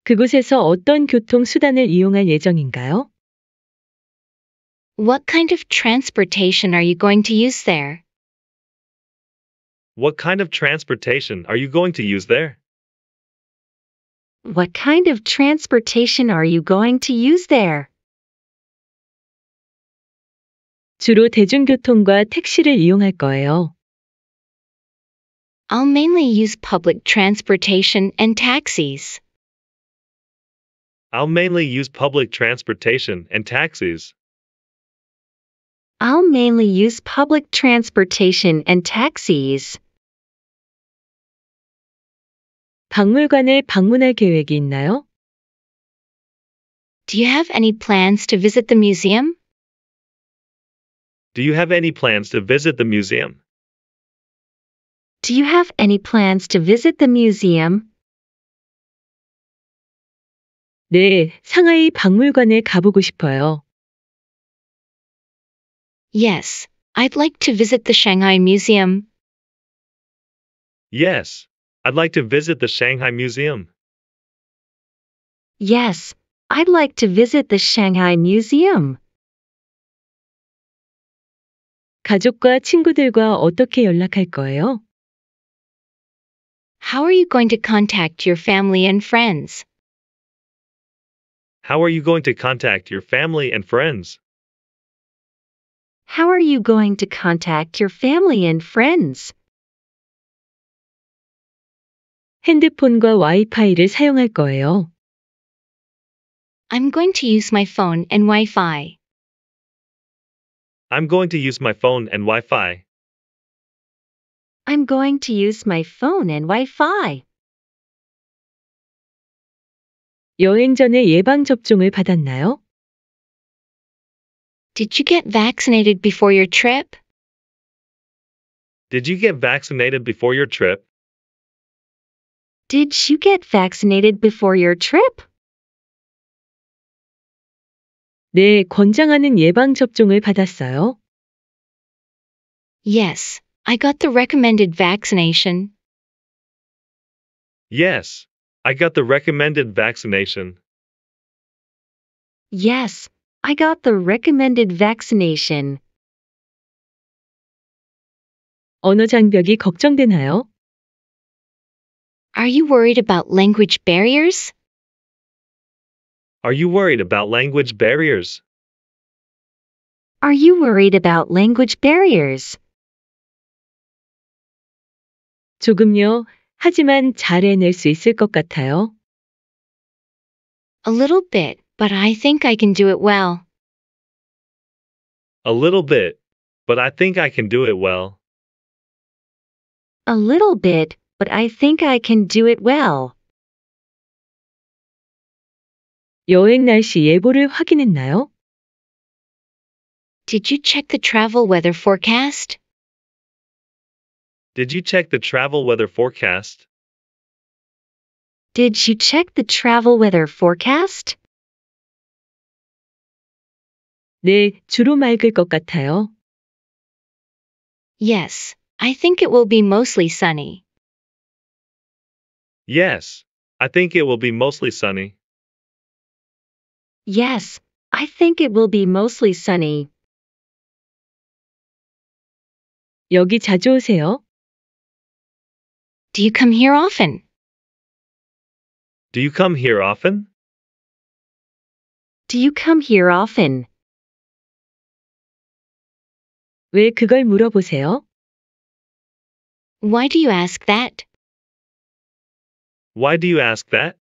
[SPEAKER 1] 그곳에서 어떤 교통수단을
[SPEAKER 4] 이용할 예정인가요? What kind of transportation are you going to use there?
[SPEAKER 2] What kind of transportation are you going to use there?
[SPEAKER 4] What kind of transportation are you
[SPEAKER 1] going to use there? 주로
[SPEAKER 4] 대중교통과 택시를 이용할 거예요. I'll mainly use public transportation and taxis.
[SPEAKER 2] I'll mainly use public transportation and taxis.
[SPEAKER 4] I'll mainly
[SPEAKER 1] use public transportation and taxis. 박물관을 방문할 계획이 있나요?
[SPEAKER 4] Do you have any plans to visit the museum?
[SPEAKER 2] Do you have any plans to visit the museum?
[SPEAKER 4] Do you have any plans to
[SPEAKER 1] visit the museum? 네, 상하이 박물관에 가보고 싶어요. Yes,
[SPEAKER 4] I'd like to visit the Shanghai Museum.
[SPEAKER 2] Yes, I'd like to visit the Shanghai Museum.
[SPEAKER 4] Yes,
[SPEAKER 1] I'd like to visit the Shanghai Museum. 가족과 친구들과 어떻게 연락할 거예요?
[SPEAKER 4] How are you going to contact your family and friends?
[SPEAKER 2] How are you going to contact your family and friends?
[SPEAKER 4] How are you
[SPEAKER 1] going to contact your family and friends? 핸드폰과 와이파이를 사용할 거예요.
[SPEAKER 4] I'm going to use my phone and Wi-Fi.
[SPEAKER 2] I'm going to use my phone and Wi-Fi.
[SPEAKER 4] I'm going to use my phone and
[SPEAKER 1] Wi-Fi. 여행 전에 예방 접종을 받았나요? Did you get vaccinated before your trip?
[SPEAKER 2] Did you get vaccinated before your trip?
[SPEAKER 1] Did you get vaccinated before your trip? 네, 권장하는 예방 접종을 받았어요. Yes, I got the recommended vaccination.
[SPEAKER 2] Yes, I got the recommended vaccination.
[SPEAKER 4] Yes, I got the recommended vaccination.
[SPEAKER 1] 언어 장벽이 걱정되나요? Are you worried about language barriers?
[SPEAKER 3] Are
[SPEAKER 2] you worried about language barriers?
[SPEAKER 1] Are you worried about language barriers? 조금요. 하지만 잘 해낼 수 있을 것 같아요. A little bit, but I think I can do it well.
[SPEAKER 2] A little bit, but I think I can do it well.
[SPEAKER 1] A little bit, but I think I can do it well. 여행 날씨 예보를 확인했나요? Did you check the travel weather forecast?
[SPEAKER 2] Did you check the travel weather forecast?
[SPEAKER 1] Did you check the travel weather forecast? 네, 주로 맑을 것 같아요. Yes, I think it will be mostly sunny.
[SPEAKER 2] Yes, I think it will be mostly sunny.
[SPEAKER 1] Yes, I think it will be mostly sunny. 여기 자주 오세요? Do you come here often?
[SPEAKER 2] Do you come here often?
[SPEAKER 1] Do you come here often? 왜 그걸 물어보세요? Why do you ask that?
[SPEAKER 2] Why do you ask that?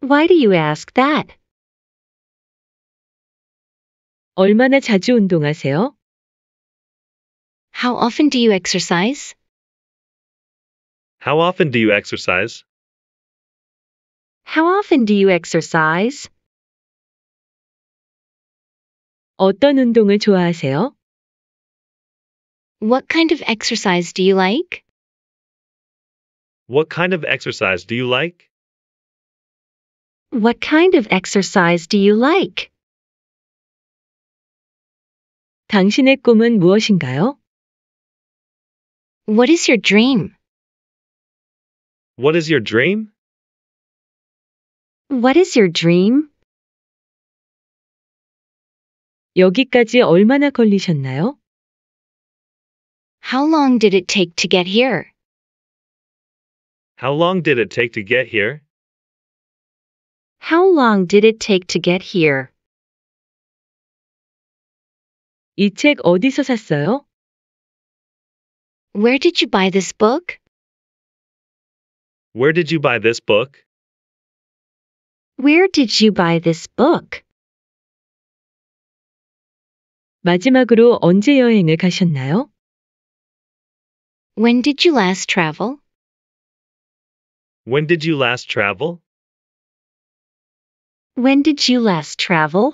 [SPEAKER 1] Why do you ask that? 얼마나 자주 운동하세요? How often do you exercise?
[SPEAKER 2] How often do you exercise?
[SPEAKER 1] How often do you exercise? 어떤 운동을 좋아하세요? What kind of exercise do you like?
[SPEAKER 2] What kind of exercise do you like?
[SPEAKER 1] What kind of exercise do you like? 당신의 꿈은 무엇인가요? What is your dream?
[SPEAKER 2] What is your dream?
[SPEAKER 1] What is your dream? 여기까지 얼마나 걸리셨나요? How long did it take to get here?
[SPEAKER 2] How long did it take to get here?
[SPEAKER 1] How long did it take to get here? 어디서 샀어요? Where did you buy this book?
[SPEAKER 2] Where did you buy this book?
[SPEAKER 1] Where did you buy this book? 마지막으로 언제 여행을 가셨나요? When did you last travel?
[SPEAKER 2] When did you last travel?
[SPEAKER 1] When did you last travel?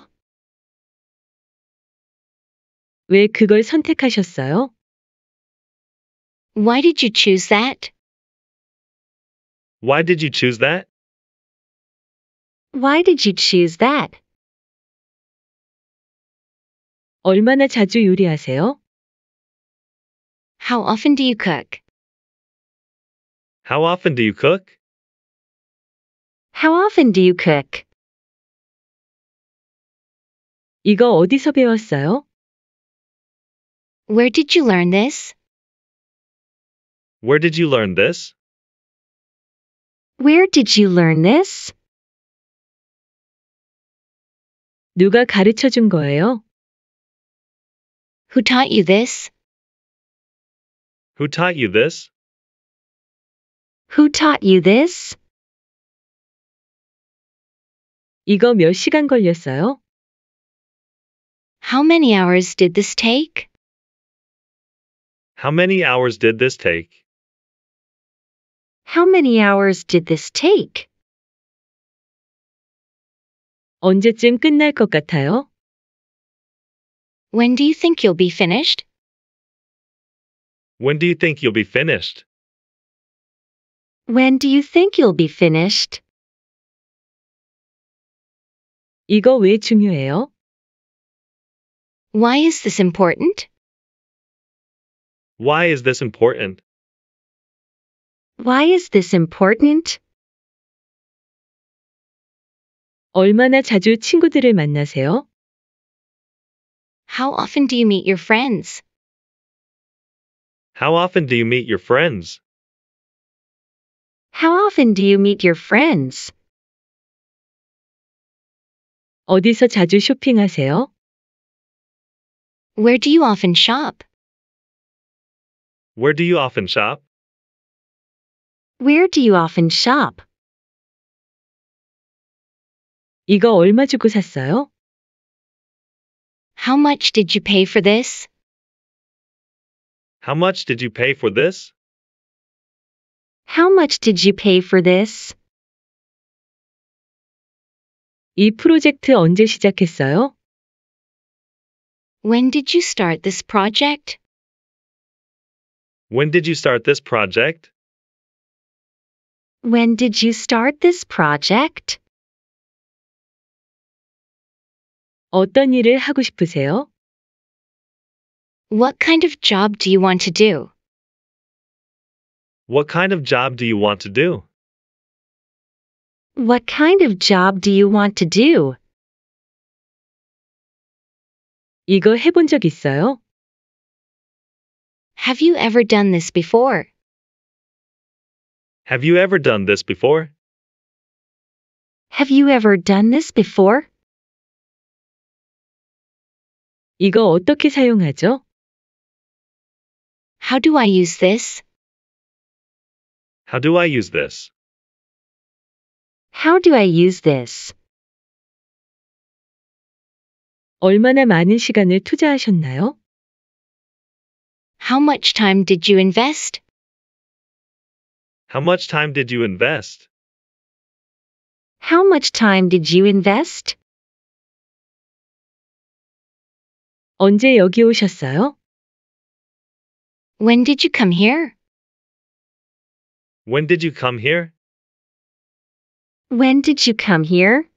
[SPEAKER 1] 왜 그걸 선택하셨어요? Why did you choose that?
[SPEAKER 2] Why did you choose that?
[SPEAKER 1] Why did you choose that? 얼마나 자주 요리하세요? How often do you cook?
[SPEAKER 2] How often do you cook?
[SPEAKER 1] How often do you cook? 이거 어디서 배웠어요? Where did you learn this?
[SPEAKER 2] Where did you learn this?
[SPEAKER 1] Where did you learn this? 누가 가르쳐 준 거예요? Who taught you this?
[SPEAKER 2] Who taught you this?
[SPEAKER 1] Who taught you this? 이거 몇 시간 걸렸어요? How many hours did this take?
[SPEAKER 2] How many hours did this take?
[SPEAKER 1] How many hours did this take? 언제쯤 끝날 것 같아요? When do you think you'll be finished?
[SPEAKER 2] When do you think you'll be finished?
[SPEAKER 1] When do you think you'll be finished? 이거 왜 중요해요? Why is this important?
[SPEAKER 2] Why is this important?
[SPEAKER 1] Why is this important? 얼마나 자주 친구들을 만나세요? How often do you meet your friends?
[SPEAKER 2] How often do you meet your friends?
[SPEAKER 1] How often do you meet your friends? 어디서 자주 쇼핑하세요? Where do you often shop?
[SPEAKER 2] Where do you often shop?
[SPEAKER 1] Where do you often shop? 이거 얼마 주고 샀어요? How much did you pay for this?
[SPEAKER 2] How much did you pay for this?
[SPEAKER 1] How much did you pay for this? 이 프로젝트 언제 시작했어요? When did you start this project?
[SPEAKER 2] When did you start this project?
[SPEAKER 1] When did you start this project? 어떤 일을 하고 싶으세요? What kind of job do you want to do?
[SPEAKER 2] What kind of job do you want to do?
[SPEAKER 1] What kind of job do you want to do? 이거 해본 적 있어요? Have you ever done this before?
[SPEAKER 2] Have you ever done this before?
[SPEAKER 1] Have you ever done this before? 이거 어떻게 사용하죠? How do I use this?
[SPEAKER 2] How do I use this?
[SPEAKER 1] How do I use this? 얼마나 많은 시간을 투자하셨나요? How much time did you invest?
[SPEAKER 2] How much time did you invest?
[SPEAKER 1] How much time did you invest? 언제 여기 오셨어요? When did you come here?
[SPEAKER 2] When did you come here?
[SPEAKER 1] When did you come here?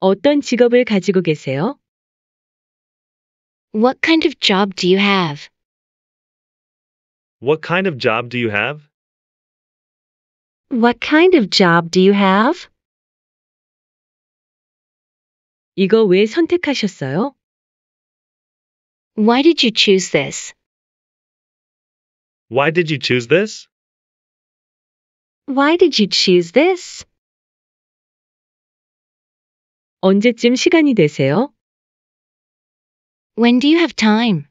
[SPEAKER 1] 어떤 직업을 가지고 계세요? What kind of job do you have?
[SPEAKER 2] What kind of job do you have?
[SPEAKER 1] What kind of job do you have? 이거 왜 선택하셨어요? Why did you choose this?
[SPEAKER 2] Why did you choose this?
[SPEAKER 1] Why did you choose this? 언제쯤 시간이 되세요? When do you have time?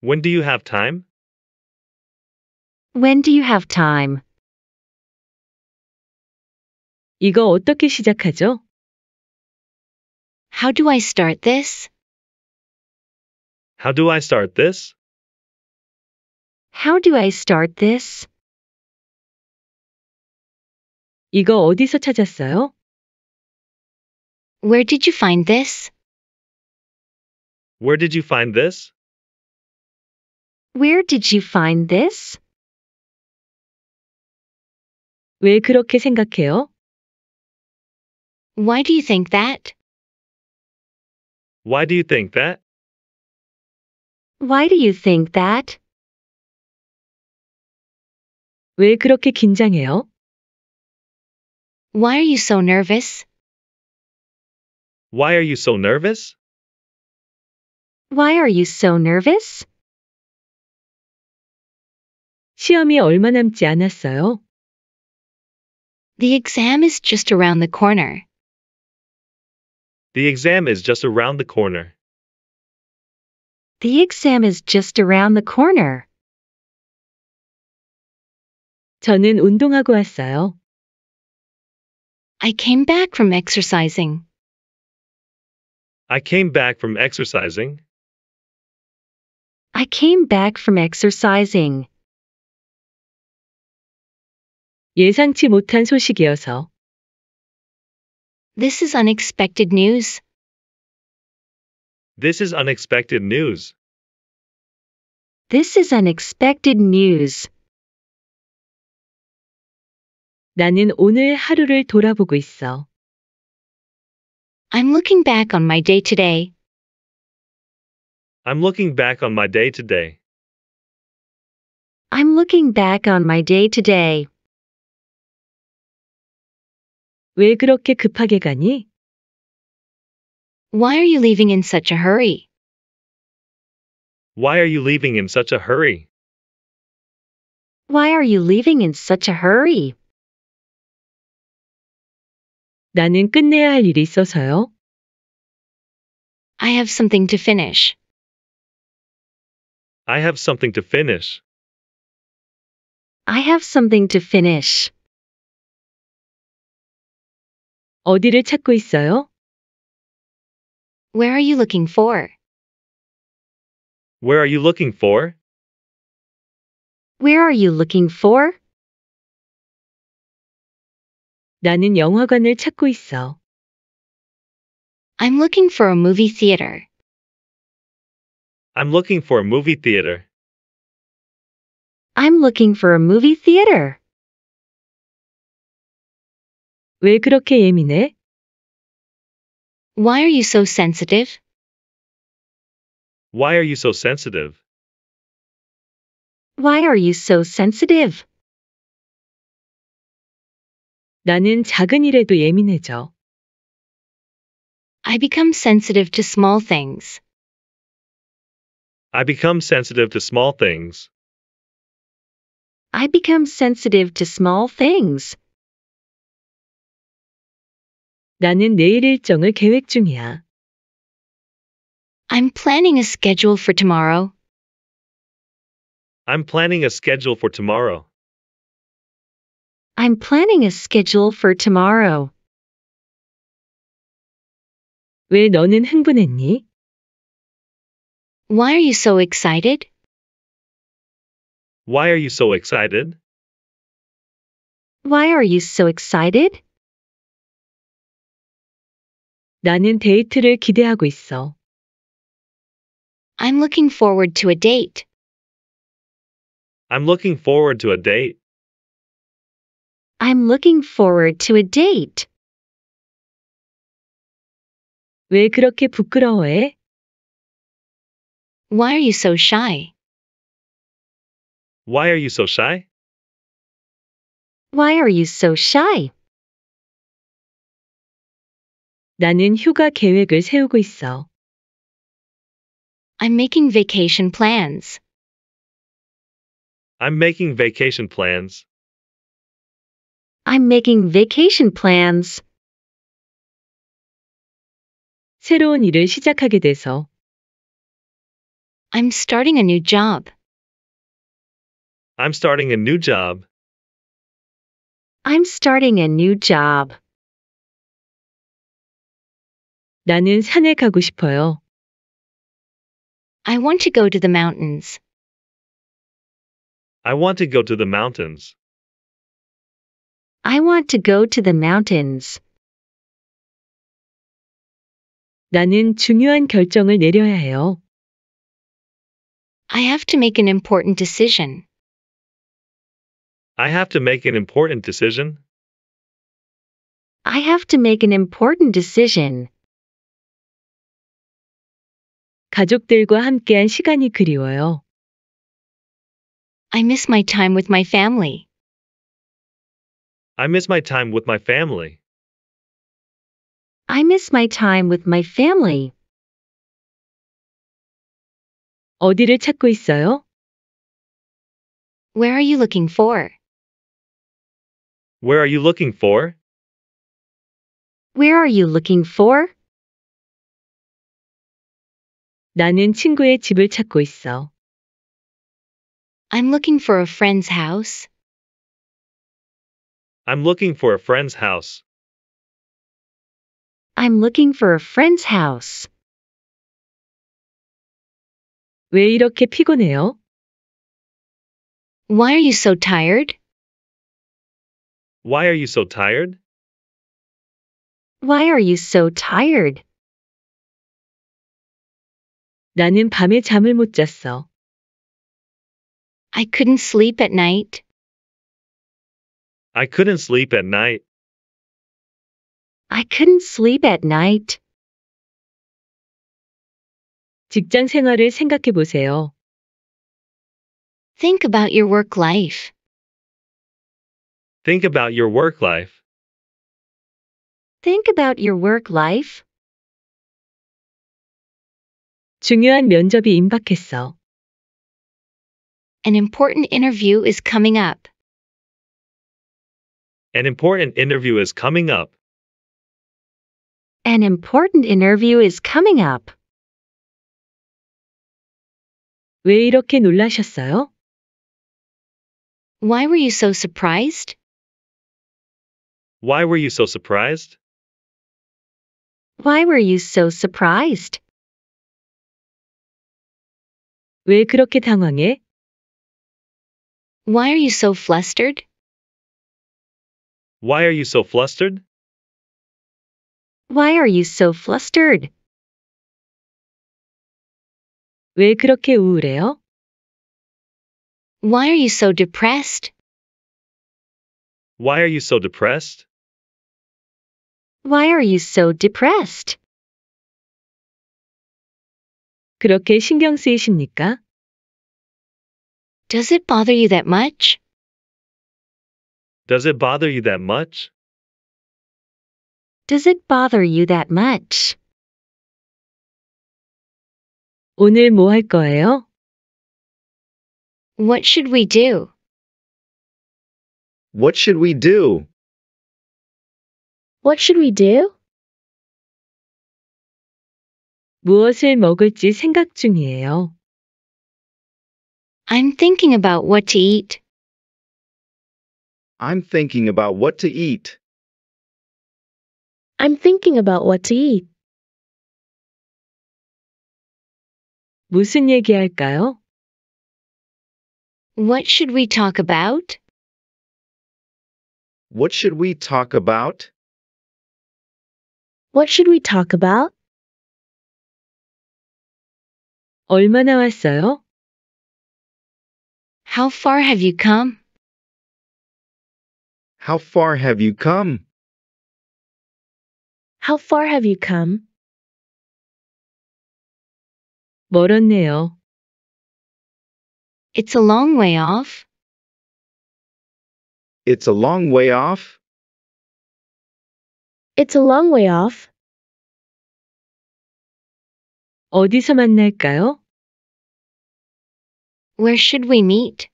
[SPEAKER 2] When do you have time?
[SPEAKER 1] When do you have time? 이거 어떻게 시작하죠? How do I start this?
[SPEAKER 2] How do I start this?
[SPEAKER 1] How do I start this? 이거 어디서 찾았어요? Where did you find this?
[SPEAKER 2] Where did you find this?
[SPEAKER 1] Where did you find this? 왜 그렇게 생각해요? Why do you think that?
[SPEAKER 2] Why do you think that?
[SPEAKER 1] Why do you think that? 왜 그렇게 긴장해요? Why are you so nervous?
[SPEAKER 2] Why are you so nervous?
[SPEAKER 1] Why are you so nervous? 시험이 얼마 남지 않았어요.
[SPEAKER 4] The exam is just around the corner.
[SPEAKER 2] The exam is just around the corner.
[SPEAKER 4] The exam is just around the corner.
[SPEAKER 1] 저는 운동하고 왔어요. I came back from exercising.
[SPEAKER 2] I came back from exercising.
[SPEAKER 1] I came back from exercising. 예상치 못한 소식이어서. This is unexpected news.
[SPEAKER 2] This is unexpected news.
[SPEAKER 1] This is unexpected news. 나는 오늘 하루를 돌아보고 있어. I'm looking back on my day today.
[SPEAKER 2] I'm looking back on my day today.
[SPEAKER 1] I'm looking back on my day today. 왜 그렇게 급하게 가니? Why are you leaving in such a hurry?
[SPEAKER 2] Why are you leaving in such a hurry?
[SPEAKER 1] Why are you leaving in such a hurry? 나는 끝내야 할 일이 있어서요. I have something to finish.
[SPEAKER 2] I have something to
[SPEAKER 3] finish.
[SPEAKER 1] I have something to finish. 어디를 찾고 있어요? Where are you looking for?
[SPEAKER 2] Where are you looking for?
[SPEAKER 1] Where are you looking for? 나는 영화관을 찾고 있어. I'm looking for a movie theater.
[SPEAKER 2] I'm looking for a movie theater.
[SPEAKER 1] I'm looking for a movie theater. 왜 그렇게 예민해? Why are you so sensitive?
[SPEAKER 2] Why are you so sensitive?
[SPEAKER 1] Why are you so sensitive?
[SPEAKER 4] 나는 작은 일에도 예민해져. I become sensitive to small things.
[SPEAKER 2] I become sensitive to small things.
[SPEAKER 1] I become sensitive to small things. 나는 내일 일정을 계획 중이야. I'm planning a schedule for tomorrow.
[SPEAKER 2] I'm planning a schedule for tomorrow.
[SPEAKER 1] I'm planning a schedule for tomorrow. 왜 너는 흥분했니? Why are you so excited?
[SPEAKER 2] Why are you so excited?
[SPEAKER 1] Why are you so excited? 나는 데이트를 기대하고 있어. I'm looking forward to a date.
[SPEAKER 2] I'm looking forward to a date.
[SPEAKER 1] I'm looking forward to a date. 왜 그렇게 부끄러워해? Why are you so shy?
[SPEAKER 2] Why are you so shy?
[SPEAKER 1] Why are you so shy? 나는 휴가 계획을 세우고 있어. I'm making vacation plans.
[SPEAKER 2] I'm making vacation plans.
[SPEAKER 1] I'm making vacation plans. 새로운 일을 시작하게 돼서. I'm starting a new job.
[SPEAKER 2] I'm starting a new job.
[SPEAKER 1] I'm starting a new job. 나는 산에 가고 싶어요. I want to go to the mountains.
[SPEAKER 2] I want to go to the mountains.
[SPEAKER 1] I want to go to the mountains. 나는 중요한 결정을 내려야 해요. I have to make an important decision.
[SPEAKER 2] I have to make an important decision.
[SPEAKER 1] I have to make an important decision. 가족들과 함께한 시간이 그리워요. I miss my time with my family.
[SPEAKER 2] I miss my time with my family.
[SPEAKER 1] I miss my time with my family. 어디를 찾고 있어요? Where are you looking for?
[SPEAKER 2] Where are you looking for?
[SPEAKER 1] Where are you looking for? 나는 친구의 집을 찾고 있어. I'm looking for a friend's house.
[SPEAKER 2] I'm looking for a friend's house.
[SPEAKER 1] I'm looking for a friend's house. 왜 이렇게 피곤해요? Why are you so tired?
[SPEAKER 2] Why are you so tired?
[SPEAKER 1] Why are you so tired? 나는 밤에 잠을 못 잤어. I couldn't sleep at night.
[SPEAKER 2] I couldn't sleep at night.
[SPEAKER 1] I couldn't sleep at night. 직장 생활을 생각해 보세요. Think about your work life.
[SPEAKER 2] Think about your work life.
[SPEAKER 1] Think about your work life. 중요한 면접이 임박했어. An important interview is coming up.
[SPEAKER 2] An important interview is coming up.
[SPEAKER 1] An important interview is coming up. 왜 이렇게 놀라셨어요? Why were you so surprised?
[SPEAKER 2] Why were you so surprised?
[SPEAKER 1] Why were you so surprised? 왜 그렇게 당황해? Why are you so flustered?
[SPEAKER 2] Why are you so flustered?
[SPEAKER 1] Why are you so flustered? 왜 그렇게 우울해요? Why are you so depressed?
[SPEAKER 2] Why are you so depressed?
[SPEAKER 1] Why are you so depressed? 그렇게 신경 쓰이십니까? Does it bother you that much?
[SPEAKER 2] Does it bother you that much?
[SPEAKER 1] Does it bother you that much? 오늘 거예요? What should we do? What should we do? What should we do? 무엇을 먹을지 생각 중이에요. I'm thinking about what to eat.
[SPEAKER 2] I'm thinking about what to eat.
[SPEAKER 1] I'm thinking about what to eat. 무슨 얘기할까요? What should we talk about?
[SPEAKER 2] What should we talk about?
[SPEAKER 1] What should we talk about? 얼마나 왔어요? How far have you come? How far have you come? How far have you come? 멀었네요. It's a long way off. It's a long way off. It's a long way off. 어디서 만날까요? Where should we meet?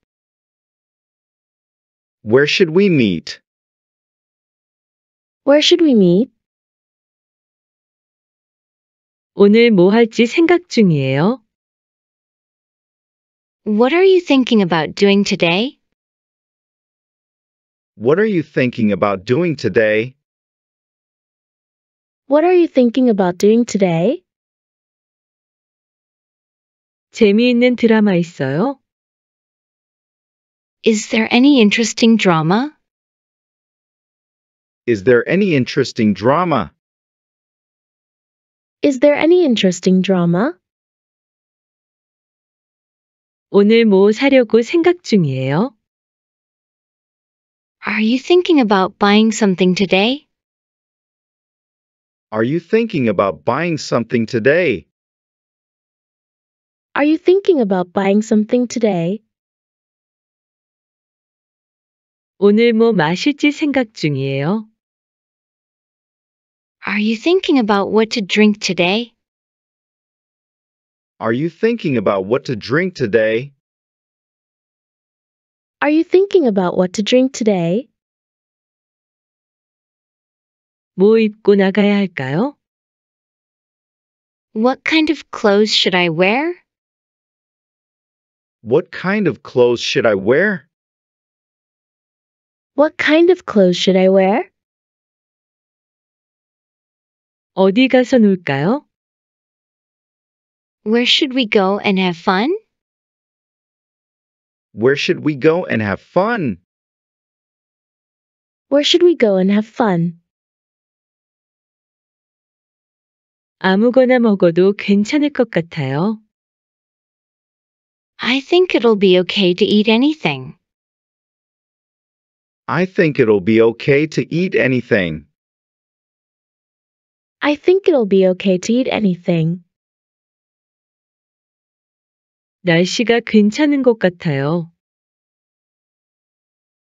[SPEAKER 1] Where should we meet? Where should we meet? 오늘 뭐 할지 생각 중이에요. What are you thinking about doing today?
[SPEAKER 2] What are you thinking about doing today?
[SPEAKER 1] What are you thinking about doing today? 재미있는 드라마 있어요? Is there any interesting drama?
[SPEAKER 2] Is there any interesting drama?
[SPEAKER 1] Is there any interesting drama? 오늘 뭐 사려고 생각 중이에요? Are you thinking about buying something today?
[SPEAKER 2] Are you thinking about buying something today?
[SPEAKER 1] Are you thinking about buying something today? 오늘 뭐 마실지 생각 중이에요. Are you thinking about what to drink today?
[SPEAKER 2] Are you thinking about what to drink today?
[SPEAKER 1] Are you thinking about what to drink today? 뭐 입고 나가야 할까요? What kind of clothes should I wear?
[SPEAKER 2] What kind of clothes should I wear?
[SPEAKER 1] What kind of clothes should I wear? 어디 가서 놀까요? Where should we go and have fun?
[SPEAKER 2] Where should we go and have fun?
[SPEAKER 1] Where should we go and have fun? 아무거나 먹어도
[SPEAKER 4] 괜찮을 것 같아요. I think it'll be okay to eat anything.
[SPEAKER 2] I think it'll be okay to eat anything.
[SPEAKER 4] I think it'll be okay to eat anything.
[SPEAKER 1] 날씨가 괜찮은 것 같아요.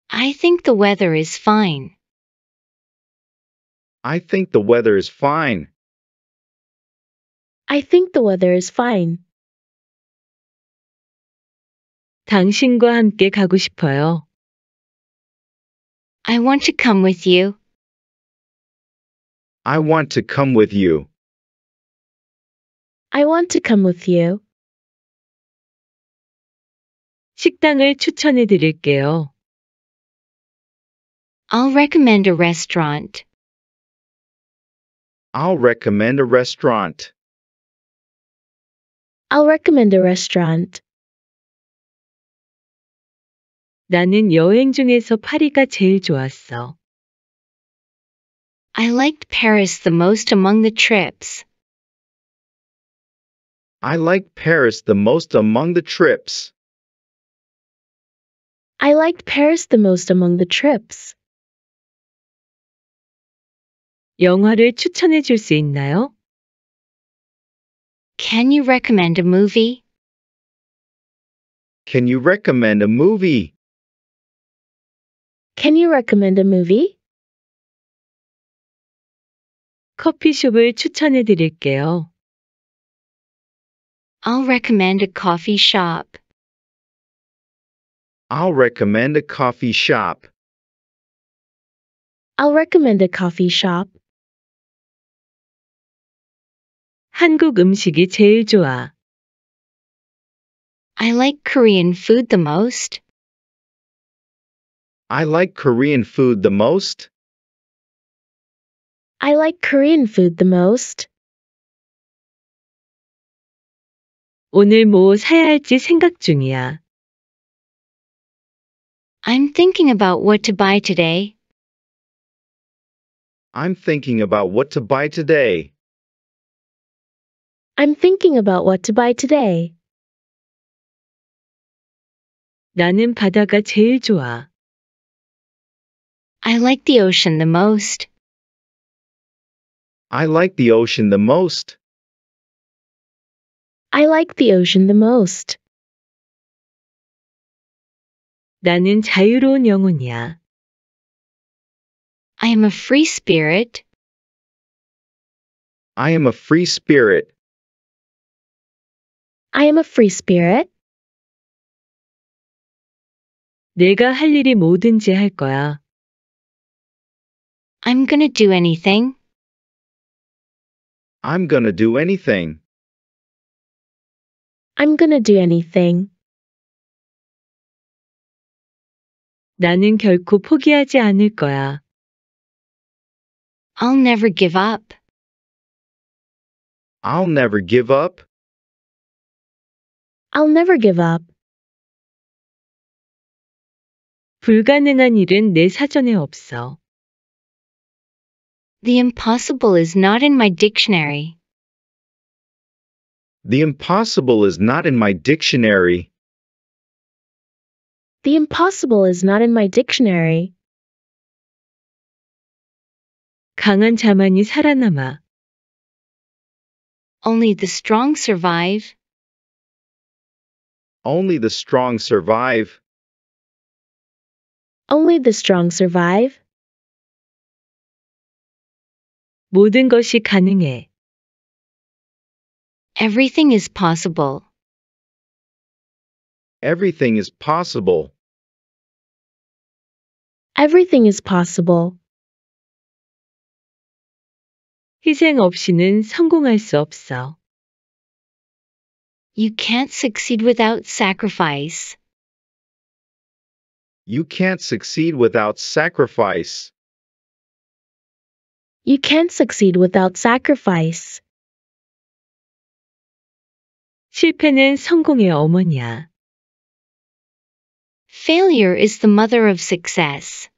[SPEAKER 1] I think the weather is fine.
[SPEAKER 2] I think the weather is fine.
[SPEAKER 1] I think the weather is fine. 당신과 함께 가고 싶어요. I want to come with you.
[SPEAKER 2] I want to come with you.
[SPEAKER 1] I want to come with you. 식당을 추천해 드릴게요. I'll recommend a restaurant.
[SPEAKER 2] I'll recommend a restaurant.
[SPEAKER 1] I'll recommend a restaurant. 나는 여행 중에서 파리가 제일 좋았어. I liked Paris the most among the trips.
[SPEAKER 2] I liked Paris the most among the trips.
[SPEAKER 1] I liked Paris the most among the trips. 영화를 추천해 있나요? Can you recommend a movie?
[SPEAKER 2] Can you recommend a movie?
[SPEAKER 1] Can you recommend a movie? 커피숍을 추천해 드릴게요. I'll recommend a coffee shop.
[SPEAKER 2] I'll recommend a coffee shop.
[SPEAKER 1] I'll recommend a coffee shop. 한국 음식이 제일 좋아. I like Korean food the most.
[SPEAKER 2] I like Korean food the most.
[SPEAKER 1] I like Korean food the most. 오늘 뭐 사야 할지 생각 중이야. I'm thinking about what to buy today.
[SPEAKER 2] I'm thinking about what to buy today.
[SPEAKER 1] I'm thinking about what to buy today. 나는 바다가 제일 좋아. I like the ocean the most.
[SPEAKER 2] I like the ocean the most.
[SPEAKER 1] I like the ocean the most. 나는 자유로운 영혼이야. I am a free spirit.
[SPEAKER 2] I am a free spirit.
[SPEAKER 1] I am a free spirit. 내가 할 일이 뭐든지 할 거야. I'm gonna do anything.
[SPEAKER 2] I'm gonna do anything.
[SPEAKER 1] I'm gonna do anything. 나는 결코 포기하지 않을 거야. I'll never give up.
[SPEAKER 2] I'll never give up.
[SPEAKER 1] I'll never give up. 불가능한 일은 내 사전에 없어. The impossible is not in my dictionary.
[SPEAKER 2] The impossible is not in my dictionary.
[SPEAKER 1] The impossible is not in my dictionary. 강한 자만이 살아남아. Only the strong survive.
[SPEAKER 2] Only the strong survive.
[SPEAKER 1] Only the strong survive. 모든 것이 가능해. Everything is possible.
[SPEAKER 2] Everything is
[SPEAKER 3] possible.
[SPEAKER 1] Everything is possible. 희생 없이는 성공할 수 없어. You can't succeed without sacrifice.
[SPEAKER 2] You can't succeed without sacrifice.
[SPEAKER 1] You can succeed without sacrifice. 실패는 성공의 어머니야. Failure is the mother of success.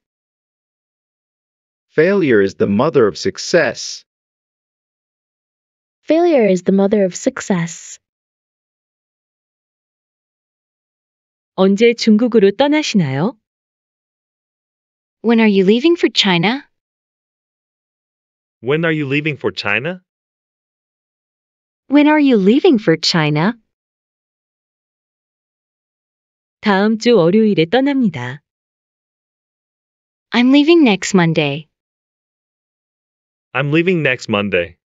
[SPEAKER 2] Failure is the mother of success.
[SPEAKER 1] Failure is the mother of success. 언제 중국으로 떠나시나요? When are you leaving for China?
[SPEAKER 2] When are you leaving for China?
[SPEAKER 1] When are you leaving for China? 다음 주 월요일에 떠납니다. I'm leaving next Monday.
[SPEAKER 2] I'm leaving next Monday.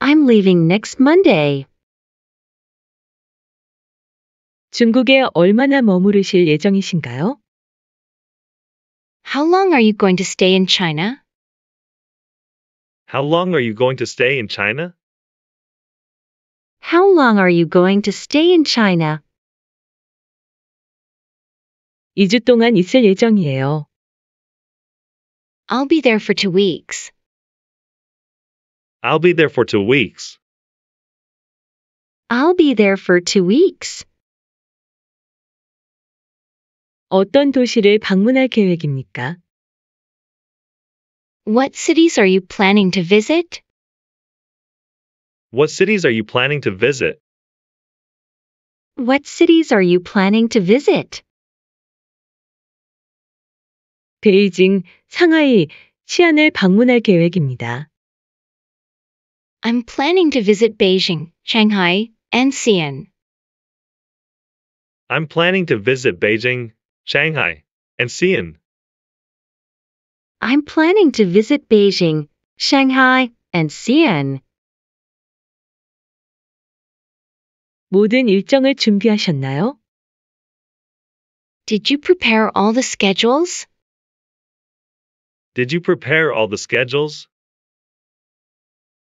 [SPEAKER 1] I'm leaving next Monday. 중국에
[SPEAKER 4] 얼마나 머무르실 예정이신가요? How long are you going to stay in China?
[SPEAKER 2] How long are you going to stay in China?
[SPEAKER 1] How long are you going to stay in China? 2주 동안 있을 예정이에요. I'll be there for two weeks.
[SPEAKER 2] I'll be there for two weeks.
[SPEAKER 1] I'll be there for two weeks. 어떤 도시를 방문할 계획입니까? What cities are you planning to visit?
[SPEAKER 2] What cities are you planning to visit?
[SPEAKER 1] What cities are you planning to visit? 베이징,
[SPEAKER 4] 상하이, 치안을 방문할 계획입니다. I'm planning to visit Beijing, Shanghai, and Xi'an.
[SPEAKER 2] I'm planning to visit Beijing, Shanghai, and Xi'an.
[SPEAKER 4] I'm planning to visit Beijing, Shanghai, and Xi'an.
[SPEAKER 1] 모든 일정을 준비하셨나요? Did you prepare all the schedules?
[SPEAKER 2] Did you prepare all the schedules?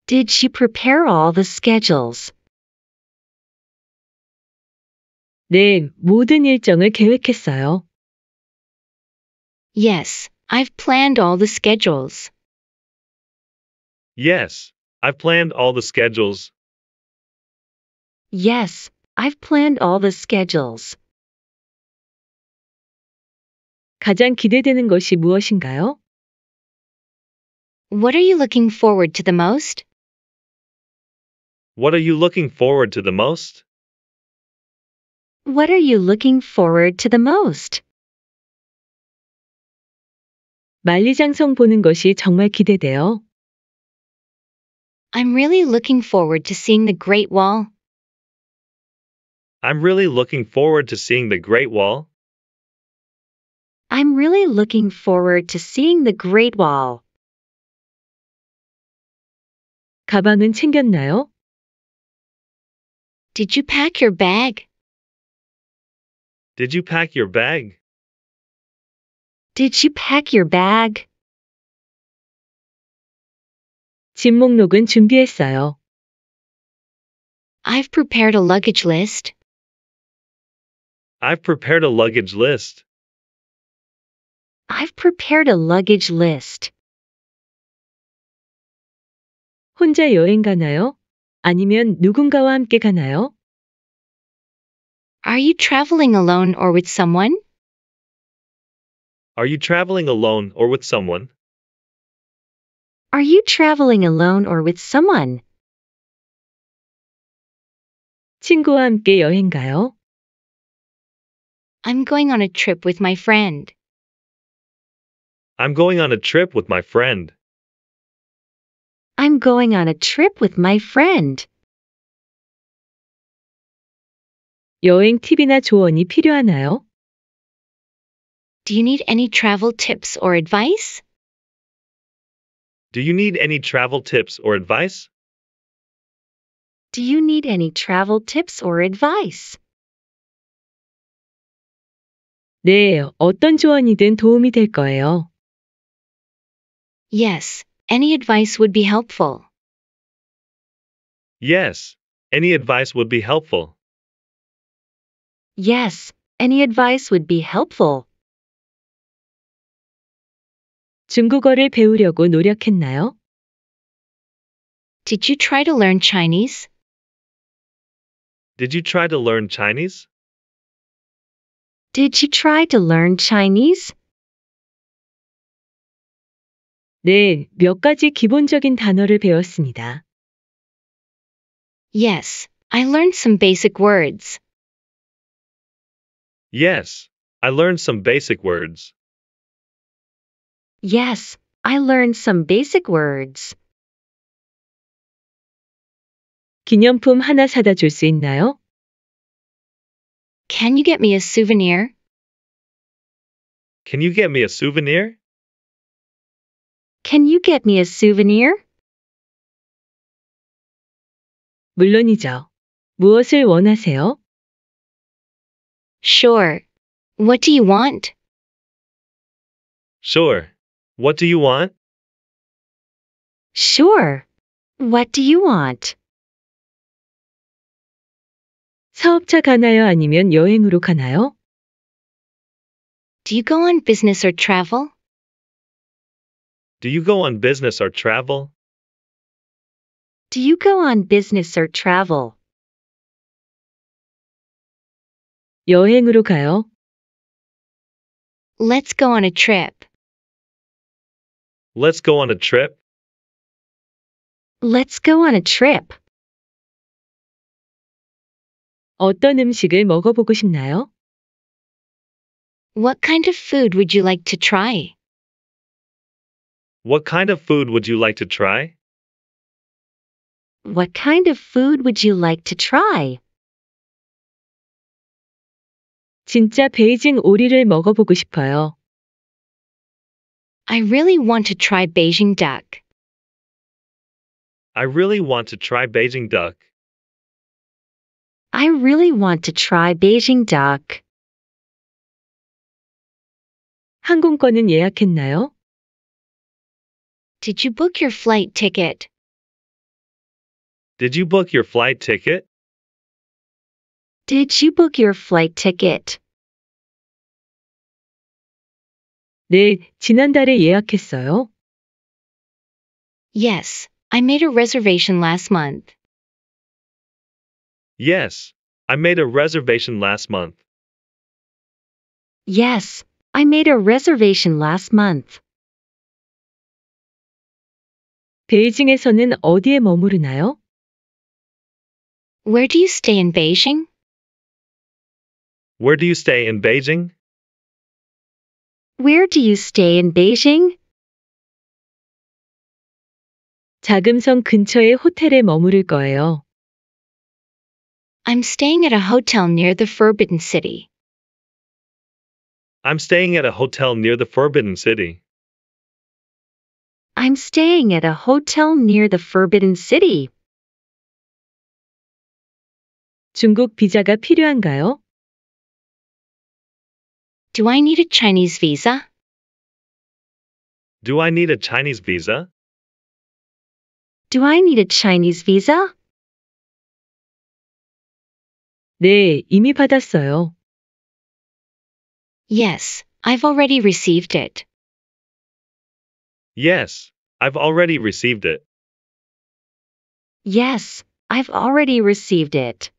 [SPEAKER 1] Did she prepare all the schedules? 네, 모든 일정을 계획했어요. Yes, I've planned all the schedules.
[SPEAKER 2] Yes, I've planned all the schedules.
[SPEAKER 1] Yes, I've planned all the schedules. 가장 기대되는 것이 무엇인가요? What are you looking forward to the most?
[SPEAKER 2] What are you looking forward to the most?
[SPEAKER 1] What are you looking forward to the most? 만리장성 보는 것이 정말 기대돼요. I'm really looking forward to seeing the Great Wall.
[SPEAKER 2] I'm really looking forward to seeing the Great Wall.
[SPEAKER 1] I'm really looking forward to seeing the Great Wall. 가방은 챙겼나요? Did you pack your bag?
[SPEAKER 2] Did you pack your bag?
[SPEAKER 1] Did you pack your bag? 목록은 목록은 준비했어요. I've prepared a luggage list.
[SPEAKER 2] I've prepared a luggage list.
[SPEAKER 1] I've prepared a luggage list. 혼자 여행 가나요?
[SPEAKER 4] 아니면 누군가와 함께 가나요? Are you traveling alone or with someone?
[SPEAKER 2] Are you traveling alone or with someone?
[SPEAKER 1] Are you traveling alone or with someone? 친구와 함께 여행 가요? I'm going on a trip with my friend.
[SPEAKER 2] I'm going on a trip with my friend.
[SPEAKER 1] I'm going on a trip with my friend. 여행 팁이나 조언이 필요하나요? Do you need any travel tips or advice?
[SPEAKER 2] Do you need any travel tips or advice?
[SPEAKER 1] Do you need any travel tips or advice? 네, 어떤 조언이든 도움이 될 거예요. Yes, any advice would be helpful.
[SPEAKER 2] Yes, any advice would be helpful.
[SPEAKER 1] Yes, any advice would be helpful. 중국어를 배우려고 노력했나요? Did you try to learn Chinese?
[SPEAKER 2] Did you try to learn Chinese?
[SPEAKER 1] Did you try to learn Chinese? 네, 몇 가지 기본적인 단어를 배웠습니다. Yes, I learned some basic words.
[SPEAKER 2] Yes, I learned some basic words.
[SPEAKER 1] Yes, I learned some basic words. 기념품 하나 사다 있나요? Can you get me a souvenir?
[SPEAKER 2] Can you get me a souvenir?
[SPEAKER 1] Can you get me a souvenir? 물론이죠. 무엇을 원하세요? Sure. What do you want?
[SPEAKER 2] Sure. What do you want?
[SPEAKER 1] Sure. What do you want? 사업차 가나요 아니면 여행으로 가나요? Do you go on business or travel?
[SPEAKER 2] Do you go on business or travel?
[SPEAKER 1] Do you go on business or travel? 여행으로 가요. Let's go on a trip.
[SPEAKER 2] Let's go on a trip.
[SPEAKER 1] Let's go on a trip. 어떤 음식을 먹어보고 싶나요? What kind of food would you like to try?
[SPEAKER 2] What kind of food would you like to try?
[SPEAKER 1] What kind of food would you like to try? 진짜 베이징 오리를 먹어보고 싶어요. I really
[SPEAKER 4] want to try Beijing duck.
[SPEAKER 2] I really want to try Beijing duck.
[SPEAKER 4] I really want to try Beijing duck.
[SPEAKER 1] 항공권은 예약했나요? Did you book your flight ticket?
[SPEAKER 2] Did you book your flight ticket?
[SPEAKER 1] Did you book your flight ticket? 네, 지난달에 예약했어요. Yes, I made a reservation last month.
[SPEAKER 2] Yes, I made a reservation last month.
[SPEAKER 1] Yes, I made a reservation last month. 베이징에서는 어디에 머무르나요? Where do you stay in Beijing?
[SPEAKER 2] Where do you stay in Beijing?
[SPEAKER 1] Where do you stay in Beijing? 자금성 근처의 호텔에 머무를 거예요. I'm staying at a hotel near the Forbidden City.
[SPEAKER 2] I'm staying at a hotel near the Forbidden City.
[SPEAKER 1] I'm staying at a hotel near the Forbidden City. 중국 비자가 필요한가요? Do I need a Chinese visa?
[SPEAKER 3] Do
[SPEAKER 2] I need a Chinese visa?
[SPEAKER 1] Do I need a Chinese visa? 네, 이미 받았어요. Yes, I've already received it.
[SPEAKER 2] Yes, I've already received it.
[SPEAKER 1] Yes, I've already received it.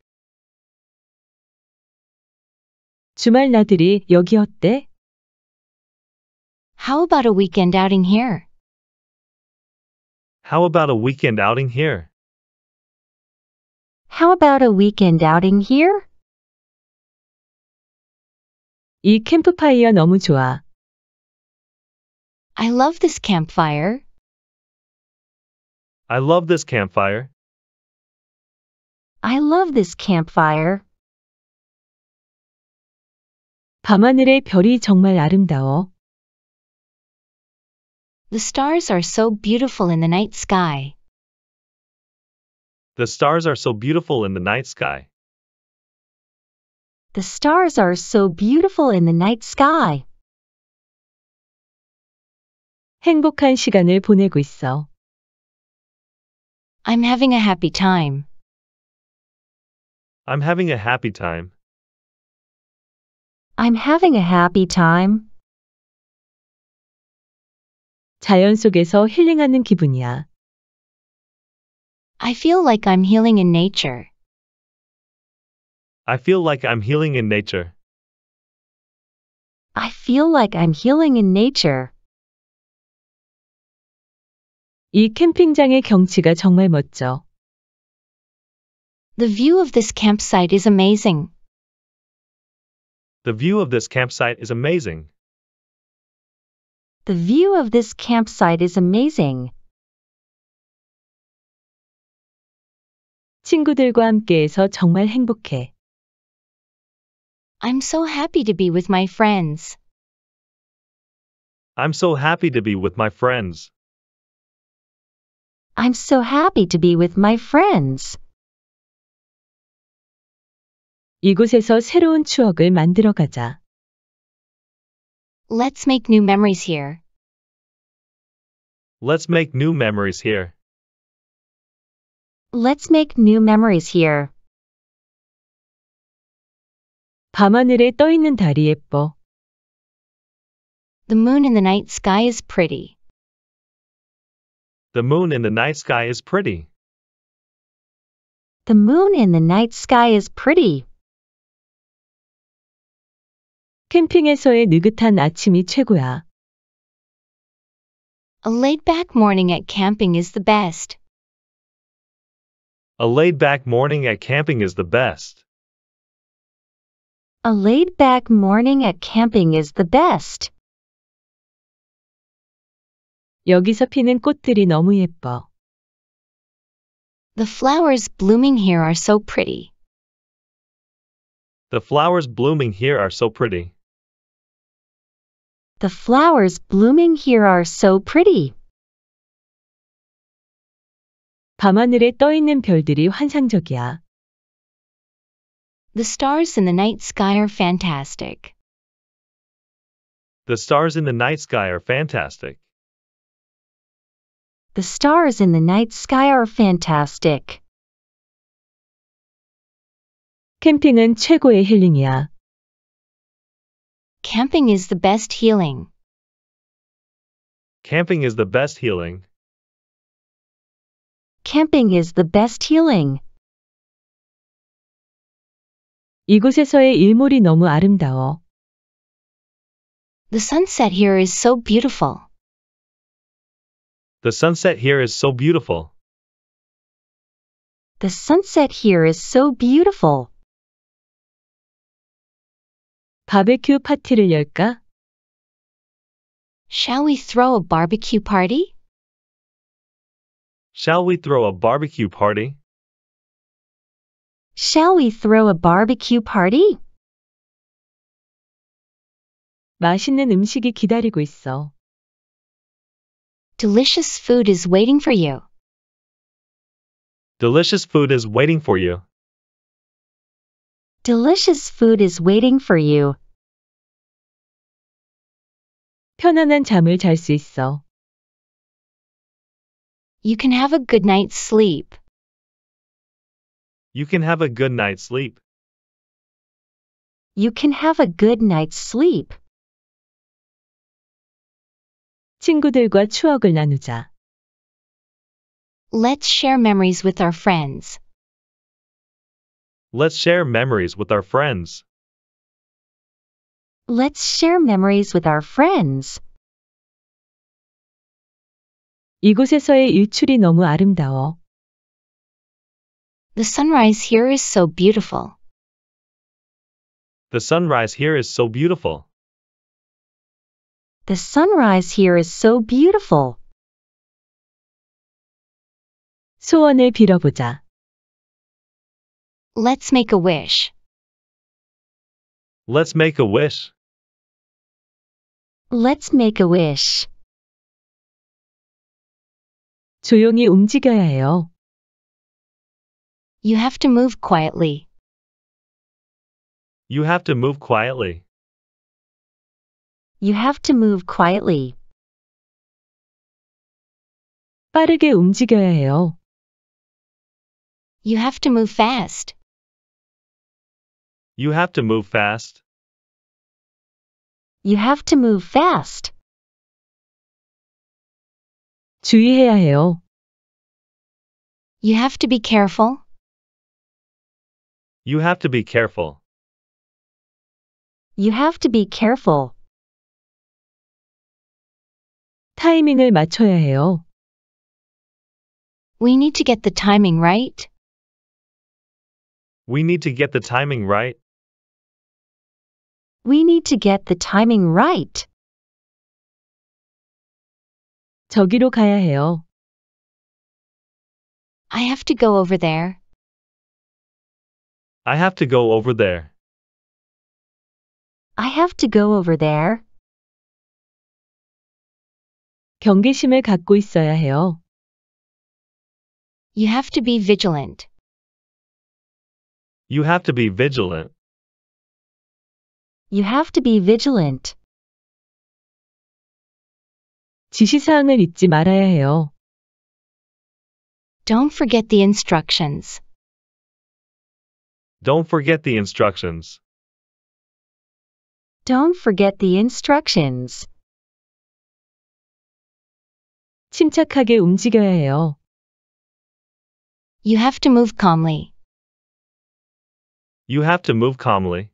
[SPEAKER 1] 주말 여기 어때? How about a weekend outing here?
[SPEAKER 2] How about a weekend outing here?
[SPEAKER 1] How about a weekend outing here? 이 캠프파이어 너무 좋아. I love this campfire.
[SPEAKER 2] I love this campfire.
[SPEAKER 1] I love this campfire. 밤하늘의 별이 정말 아름다워.
[SPEAKER 4] The stars are so beautiful in the night sky.
[SPEAKER 2] The stars are so beautiful in the night sky.
[SPEAKER 4] The stars are so
[SPEAKER 1] beautiful in the night sky. 행복한 시간을 보내고 있어. I'm having a happy time.
[SPEAKER 2] I'm having a happy time.
[SPEAKER 1] I'm having a happy time.
[SPEAKER 4] 자연 속에서 힐링하는 기분이야. I feel like I'm healing in nature.
[SPEAKER 2] I feel like I'm healing in nature.
[SPEAKER 1] I feel like I'm healing in nature. 이 캠핑장의 경치가 정말 멋져. The view of this campsite is amazing.
[SPEAKER 2] The view of this campsite is amazing.
[SPEAKER 1] The view of this campsite is amazing.
[SPEAKER 4] 친구들과 함께해서 정말 행복해. I'm so happy to be with my friends.
[SPEAKER 2] I'm so happy to be with my friends.
[SPEAKER 4] I'm so happy to be with my friends.
[SPEAKER 1] 이곳에서 새로운 추억을 만들어 가자. Let's make new memories here.
[SPEAKER 2] Let's make new memories here.
[SPEAKER 1] Let's make new memories here. 밤하늘에 떠 있는 달이 예뻐. The moon in the night sky is pretty.
[SPEAKER 2] The moon in the night sky is pretty.
[SPEAKER 1] The moon in the night sky is pretty. 캠핑에서의 느긋한 아침이 최고야.
[SPEAKER 4] A laid-back morning at camping is the best.
[SPEAKER 2] A laid-back morning at camping is the best.
[SPEAKER 4] A laid-back
[SPEAKER 1] morning at camping is the best. 여기서 피는 꽃들이 너무 예뻐. The flowers blooming here are so pretty.
[SPEAKER 2] The flowers blooming here are so pretty.
[SPEAKER 1] The flowers blooming here are so pretty. 밤하늘에 떠 있는 별들이
[SPEAKER 4] 환상적이야. The stars in the night sky are fantastic.
[SPEAKER 2] The stars in the night sky are fantastic.
[SPEAKER 1] The stars in the night sky are fantastic. 캠핑은 최고의 힐링이야. Camping is the best healing.
[SPEAKER 2] Camping is the best healing.
[SPEAKER 1] Camping is the best healing. 이곳에서의 일몰이 너무 아름다워. The sunset here is so beautiful.
[SPEAKER 2] The sunset here is so beautiful.
[SPEAKER 1] The sunset here is so beautiful. 바베큐 파티를 열까? Shall we throw a barbecue party?
[SPEAKER 2] Shall we throw a barbecue party?
[SPEAKER 1] Shall we throw a barbecue party? 맛있는 음식이 기다리고 있어. Delicious food is waiting for you.
[SPEAKER 2] Delicious food is waiting for you.
[SPEAKER 1] Delicious food is waiting for you. 편안한 잠을 있어. You can have a good night's sleep.
[SPEAKER 2] You can have a good night's sleep.
[SPEAKER 1] You can have a good night's sleep. 친구들과 추억을 나누자. Let's share memories with our friends.
[SPEAKER 2] Let's share memories with our friends.
[SPEAKER 1] Let's share memories with our friends. 이곳에서의 일출이 너무 아름다워. The sunrise here is so beautiful.
[SPEAKER 2] The sunrise here is so beautiful.
[SPEAKER 1] The sunrise here is so beautiful. 소원을 빌어보자. Let's make a wish.
[SPEAKER 2] Let's make a
[SPEAKER 3] wish.
[SPEAKER 1] Let's make a wish. 조용히 움직여야 해요. You have to move quietly.
[SPEAKER 2] You have to move quietly.
[SPEAKER 1] You have to move quietly. 빠르게 움직여야 해요. You have to move fast.
[SPEAKER 2] You have to move fast.
[SPEAKER 1] You have to move fast. 주의해야 해요. You have to be careful.
[SPEAKER 2] You have to be careful.
[SPEAKER 1] You have to be careful. 타이밍을 맞춰야 해요. We need to get the timing right.
[SPEAKER 2] We need to get the timing right
[SPEAKER 1] we need to get the timing right. 저기로 가야 해요. I have to go over there.
[SPEAKER 2] I have to go over there.
[SPEAKER 1] I have to go over there. 경계심을 갖고 있어야 해요. You have to be vigilant.
[SPEAKER 2] You have to be vigilant.
[SPEAKER 1] You have to be vigilant. 지시사항을 잊지 말아야 해요. Don't forget the instructions.
[SPEAKER 2] Don't forget the instructions.
[SPEAKER 1] Don't forget the instructions. 침착하게 움직여야 해요. You have to move calmly.
[SPEAKER 2] You have to move calmly.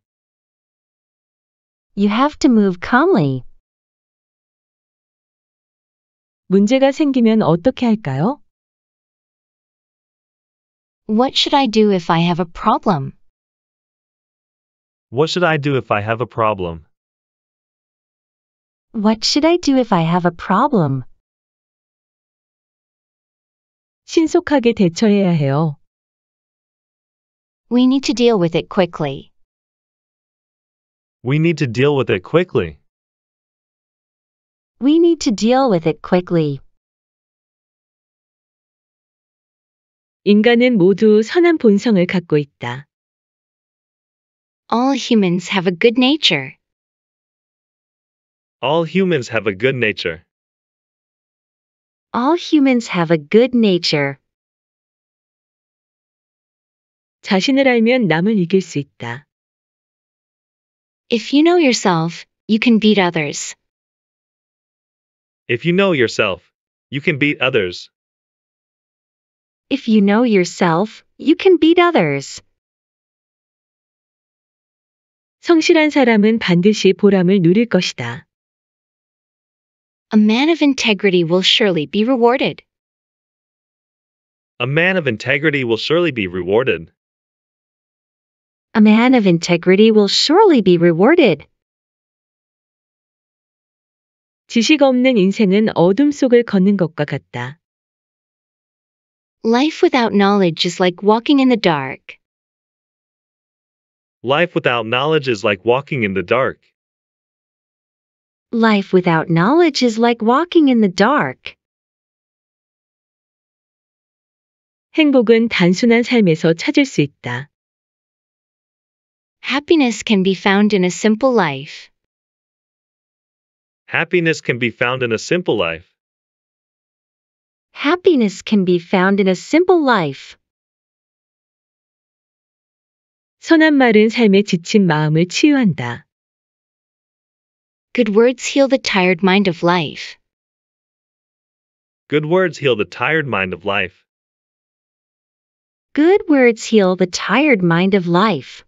[SPEAKER 1] You have to move calmly. 문제가 생기면 어떻게 할까요? What should I do if I have a problem?
[SPEAKER 2] What should I do if I have a problem?
[SPEAKER 1] What should I do if I have a problem? 신속하게 대처해야 해요. We need to deal with it quickly.
[SPEAKER 2] We need to deal with it quickly.
[SPEAKER 1] We need to deal with it quickly. 인간은 모두 선한 본성을 갖고 있다. All humans have a good nature.
[SPEAKER 2] All humans have a good nature.
[SPEAKER 1] All humans have a good nature. 자신을 알면 남을 이길 수 있다. If you know yourself, you can beat others.
[SPEAKER 2] If you know yourself, you can beat others.
[SPEAKER 1] If you know yourself, you can beat others. 성실한 사람은
[SPEAKER 4] 반드시 보람을 누릴 것이다. A man of integrity will surely be rewarded.
[SPEAKER 2] A man of integrity will surely be rewarded
[SPEAKER 1] a man of integrity will surely be rewarded. 지식 없는 인생은 어둠 속을
[SPEAKER 4] 걷는 것과 같다. Life without knowledge is like walking in the dark.
[SPEAKER 2] Life without knowledge is like walking in the dark.
[SPEAKER 1] Life without knowledge is like walking in the dark. 행복은 단순한 삶에서
[SPEAKER 4] 찾을
[SPEAKER 2] 수 있다.
[SPEAKER 4] Happiness can be found in a simple
[SPEAKER 2] life. Happiness can be found in a simple life.
[SPEAKER 1] Happiness can be found in a simple life. 선한 말은 지친 마음을 치유한다. Good words heal the tired mind of life.
[SPEAKER 2] Good words heal the tired mind of life.
[SPEAKER 1] Good words heal the tired mind of life.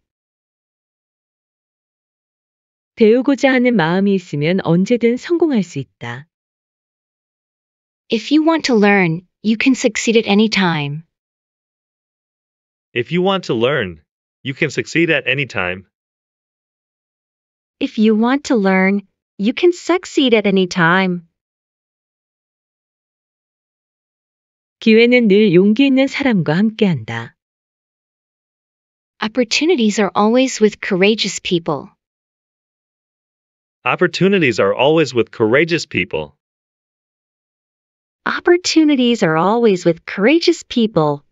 [SPEAKER 4] 배우고자 하는 마음이 있으면 언제든 성공할 수 있다. If you want to learn, you can succeed at any time.
[SPEAKER 2] If you want to learn, you can succeed at any time.
[SPEAKER 1] If you want to learn, you can succeed at any time. 기회는 늘 용기 있는 사람과 함께한다. Opportunities are always with courageous people.
[SPEAKER 2] Opportunities are always with courageous people.
[SPEAKER 1] Opportunities are always with courageous people.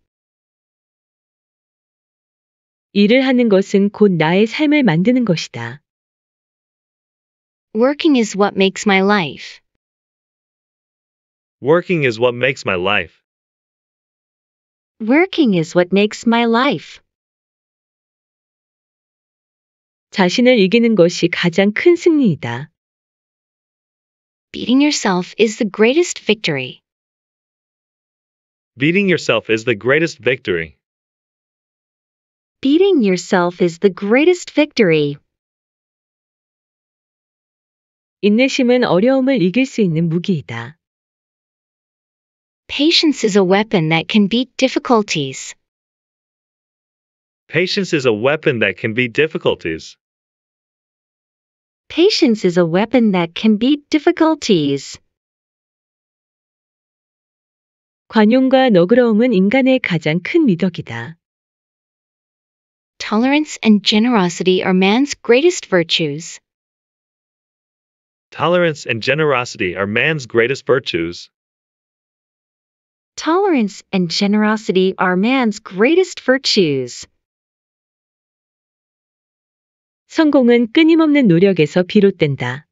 [SPEAKER 1] 일을 하는 것은 곧 나의 삶을 만드는 것이다. Working is what makes my life.
[SPEAKER 2] Working is what makes my life.
[SPEAKER 1] Working is what makes my life. 자신을 이기는 것이 가장 큰 승리이다. Beating yourself is the greatest victory.
[SPEAKER 2] Beating yourself is the greatest victory.
[SPEAKER 1] Beating yourself is the greatest victory. 인내심은 어려움을 이길 수 있는 무기이다. Patience is a weapon that can beat difficulties.
[SPEAKER 2] Patience is a weapon that can beat difficulties.
[SPEAKER 1] Patience is a weapon that can beat difficulties.
[SPEAKER 4] 관용과 너그러움은 인간의 가장 큰 미덕이다. Tolerance and generosity are man's greatest virtues.
[SPEAKER 2] Tolerance and generosity are man's greatest virtues.
[SPEAKER 4] Tolerance and generosity are man's greatest
[SPEAKER 1] virtues. 성공은 끊임없는 노력에서 비롯된다.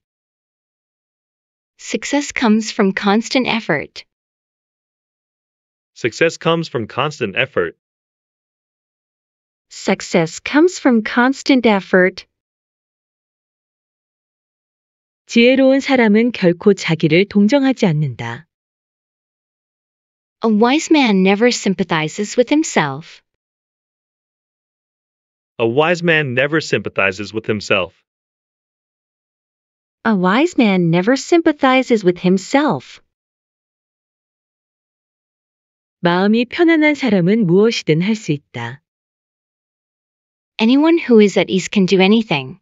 [SPEAKER 1] Success comes from constant effort.
[SPEAKER 2] Success comes from constant effort.
[SPEAKER 1] Success comes from constant effort.
[SPEAKER 4] 지혜로운 사람은 결코 자기를 동정하지 않는다. A wise man never sympathizes with himself.
[SPEAKER 2] A wise man never sympathizes with himself.
[SPEAKER 1] A wise man never sympathizes with himself. 마음이 편안한 사람은 무엇이든 할 수 있다. Anyone who is at ease can do anything.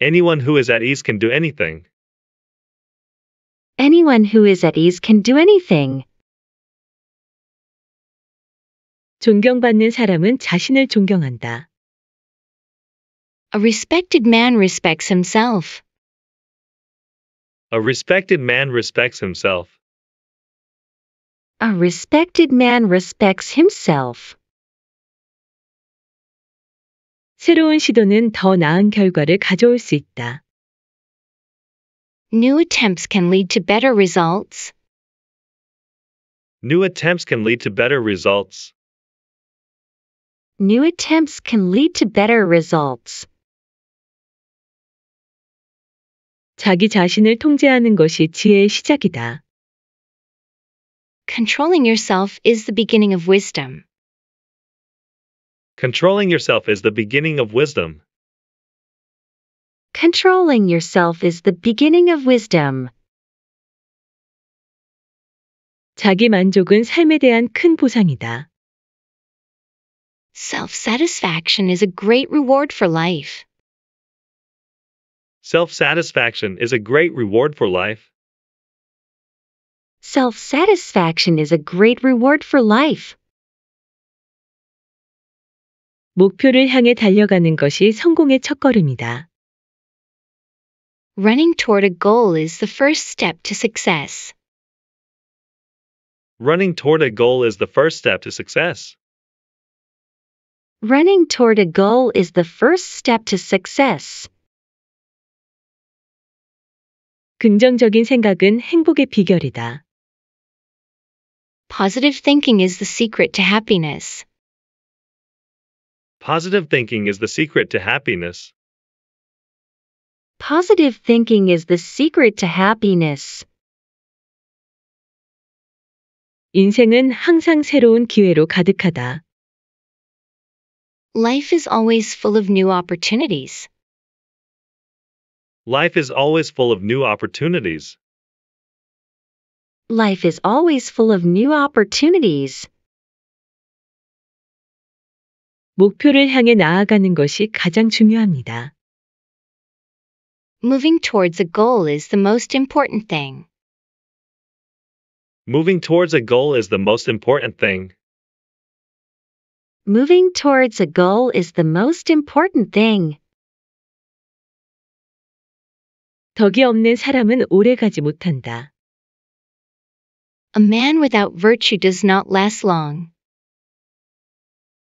[SPEAKER 2] Anyone who is at ease can do anything.
[SPEAKER 1] Anyone who is at ease can do anything.
[SPEAKER 4] 존경받는 사람은 자신을 존경한다. A respected man respects himself.
[SPEAKER 2] A respected man respects himself.
[SPEAKER 4] A respected man respects himself.
[SPEAKER 1] 새로운 시도는 더 나은 결과를
[SPEAKER 2] 가져올 수 있다.
[SPEAKER 1] New attempts can lead to better results.
[SPEAKER 2] New attempts can lead to better results
[SPEAKER 1] new attempts can lead to better results. 자기 자신을 통제하는 것이 지혜의 시작이다. Controlling yourself is the beginning of wisdom.
[SPEAKER 2] Controlling yourself is the beginning of wisdom.
[SPEAKER 1] Controlling yourself is the beginning of wisdom. 자기 만족은 삶에 대한 큰 보상이다. Self satisfaction is a great reward for life.
[SPEAKER 2] Self satisfaction is a great reward for life.
[SPEAKER 1] Self satisfaction is a great reward for life.
[SPEAKER 4] 목표를 향해 달려가는 것이 성공의 첫걸음이다. Running toward a goal is the first step to success.
[SPEAKER 2] Running toward a goal is the first step to success.
[SPEAKER 1] Running toward a goal is the first step to success. 긍정적인 생각은 행복의
[SPEAKER 2] 비결이다.
[SPEAKER 1] Positive thinking is the secret to happiness.
[SPEAKER 2] Positive thinking is the secret to happiness.
[SPEAKER 1] Positive thinking is the secret to happiness. 인생은 항상 새로운 기회로 가득하다. Life is always full of new opportunities.
[SPEAKER 2] Life is always full of new opportunities.
[SPEAKER 1] Life is always full of new opportunities. 목표를 향해 나아가는 것이 가장 중요합니다. Moving towards a goal is the most important thing.
[SPEAKER 2] Moving towards a goal is the most important thing.
[SPEAKER 1] Moving towards a goal is the most important thing. 덕이 없는 사람은 오래 가지 못한다. A man without virtue does not last long.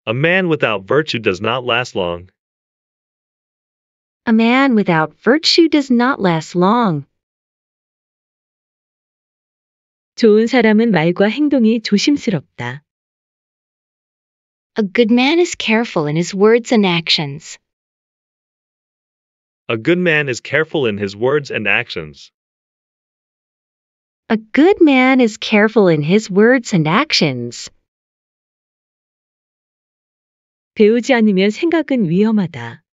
[SPEAKER 2] A man without virtue does not last long.
[SPEAKER 1] A man without virtue does not last long. 좋은 사람은 말과 행동이 조심스럽다.
[SPEAKER 4] A good man is careful in his words and actions.
[SPEAKER 2] A good man is careful in his words and actions.
[SPEAKER 1] A good man is careful in his words and actions. 배우지 않으면 생각은 위험하다.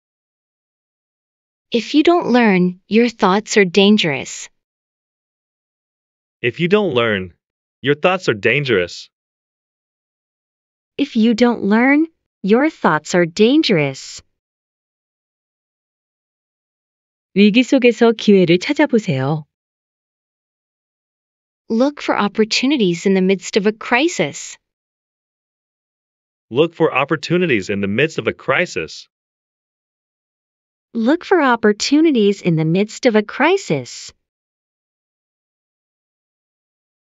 [SPEAKER 1] If you don't learn, your thoughts are dangerous.
[SPEAKER 2] If you don't learn, your thoughts are dangerous.
[SPEAKER 1] If you don't learn, your thoughts are dangerous. 위기 속에서 기회를 찾아보세요.
[SPEAKER 4] Look for opportunities in the midst of a crisis.
[SPEAKER 2] Look for opportunities in the midst of a crisis.
[SPEAKER 4] Look for
[SPEAKER 1] opportunities in the midst of a crisis.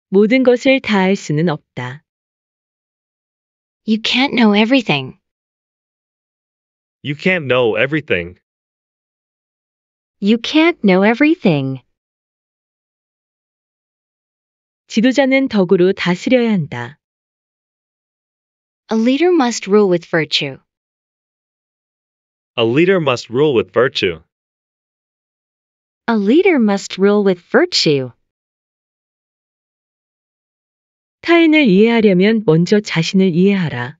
[SPEAKER 1] 모든 것을 다 할 수는 없다. You can't know everything.
[SPEAKER 2] You can't know everything.
[SPEAKER 1] You can't know everything. 지도자는 덕으로 다스려야 한다. A leader must rule with virtue.
[SPEAKER 2] A leader must rule with virtue.
[SPEAKER 1] A leader must rule with virtue.
[SPEAKER 4] 타인을 이해하려면 먼저 자신을 이해하라.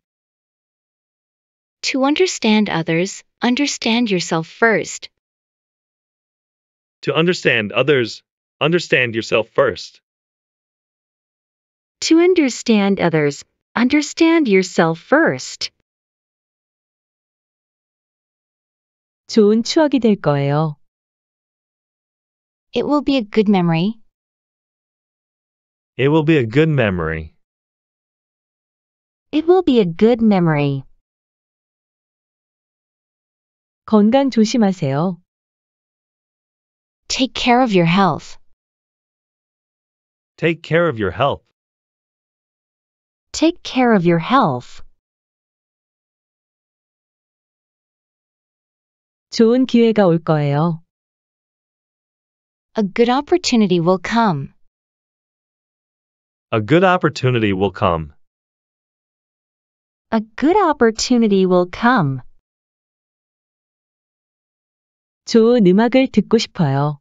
[SPEAKER 4] To understand others, understand yourself first.
[SPEAKER 2] To understand others, understand yourself first.
[SPEAKER 1] To understand others, understand yourself first. 좋은 추억이 될 거예요. It will be a good memory.
[SPEAKER 2] It will be a good memory.
[SPEAKER 1] It will be a good memory. 건강 조심하세요. Take care of your health.
[SPEAKER 2] Take care of your health.
[SPEAKER 1] Take care of your health. 좋은 기회가 올 거예요. A good opportunity will come.
[SPEAKER 2] A good opportunity will come.
[SPEAKER 1] A good opportunity will come. 좋은 음악을 듣고 싶어요.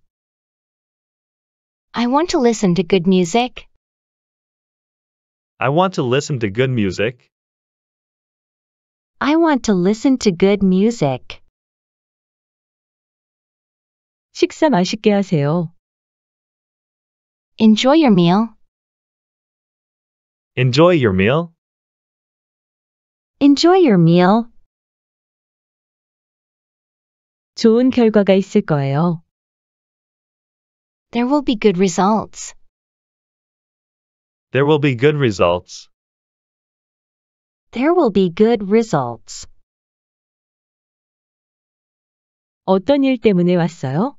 [SPEAKER 1] I want to listen to good music.
[SPEAKER 2] I want to listen to good music.
[SPEAKER 1] I want to listen to good music. 식사 맛있게 하세요. Enjoy your meal.
[SPEAKER 2] Enjoy your meal.
[SPEAKER 1] Enjoy your meal. 좋은 결과가 있을 거예요. There will be good results.
[SPEAKER 2] There will be good results.
[SPEAKER 1] There will be good results. 어떤 일 때문에 왔어요?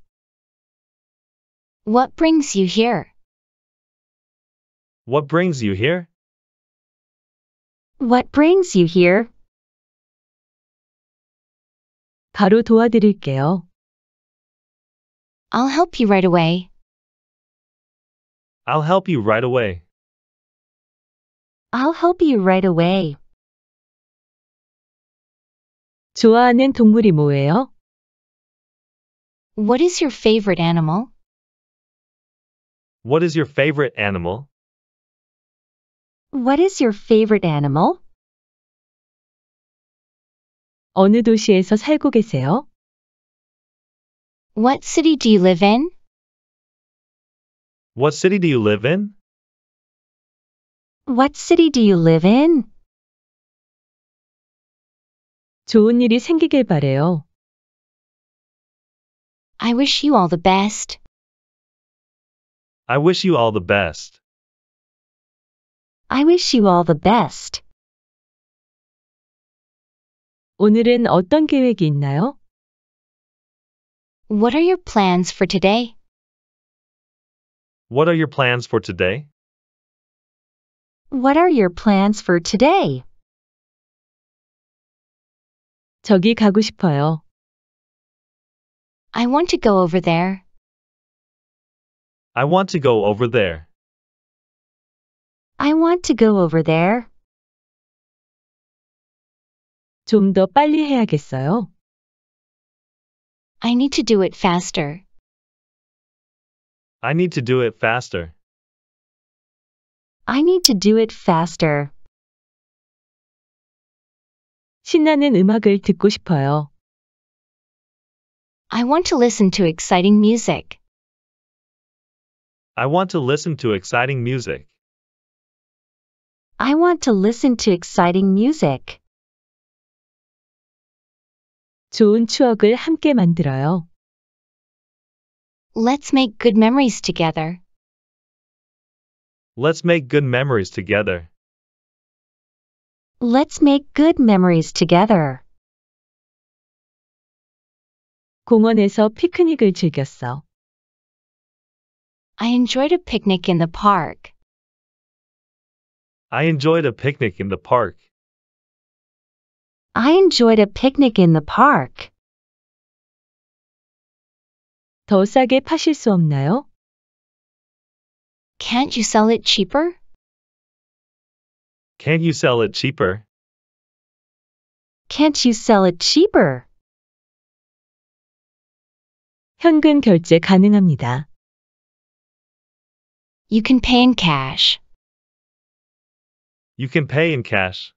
[SPEAKER 1] What brings you here?
[SPEAKER 2] What brings you here?
[SPEAKER 1] What brings you here? 바로 도와드릴게요. I'll help you right away.
[SPEAKER 2] I'll help you right away.
[SPEAKER 1] I'll help you right away. 좋아하는 동물이 뭐예요? What is your favorite animal?
[SPEAKER 2] What is your favorite animal?
[SPEAKER 1] What is your favorite animal? 어느 도시에서 살고 계세요? What city do you live in?
[SPEAKER 2] What city do you live in?
[SPEAKER 1] What city do you live in? 좋은 일이 생기길 바래요. I wish you all the best.
[SPEAKER 2] I wish you all the best.
[SPEAKER 1] I wish you all the best. 오늘은 어떤 계획이 있나요? What are your plans for today?
[SPEAKER 2] What are your plans for today?
[SPEAKER 1] What are your plans for today? 저기 가고 싶어요. I want to go over there.
[SPEAKER 2] I want to go over there.
[SPEAKER 1] I want to go over there. 좀 빨리 해야겠어요. I need to do it faster.
[SPEAKER 2] I need to do it faster.
[SPEAKER 1] I need to do it faster. 신나는 음악을 듣고 싶어요. I want to
[SPEAKER 4] listen to exciting music.
[SPEAKER 2] I want to listen to exciting music.
[SPEAKER 4] I want to listen to exciting music.
[SPEAKER 1] 좋은 추억을 함께 만들어요. Let's make good memories together.
[SPEAKER 2] Let's make good memories together.
[SPEAKER 1] Let's make good memories together. 공원에서 피크닉을 즐겼어. I enjoyed a picnic in the park.
[SPEAKER 2] I enjoyed a picnic in the park.
[SPEAKER 1] I enjoyed a picnic in the park. 더 싸게 파실 수 없나요? Can't you sell it cheaper?
[SPEAKER 2] Can't you sell it cheaper?
[SPEAKER 1] Can't you sell it cheaper? 현금 결제 가능합니다. You can pay in cash.
[SPEAKER 2] You can pay in cash.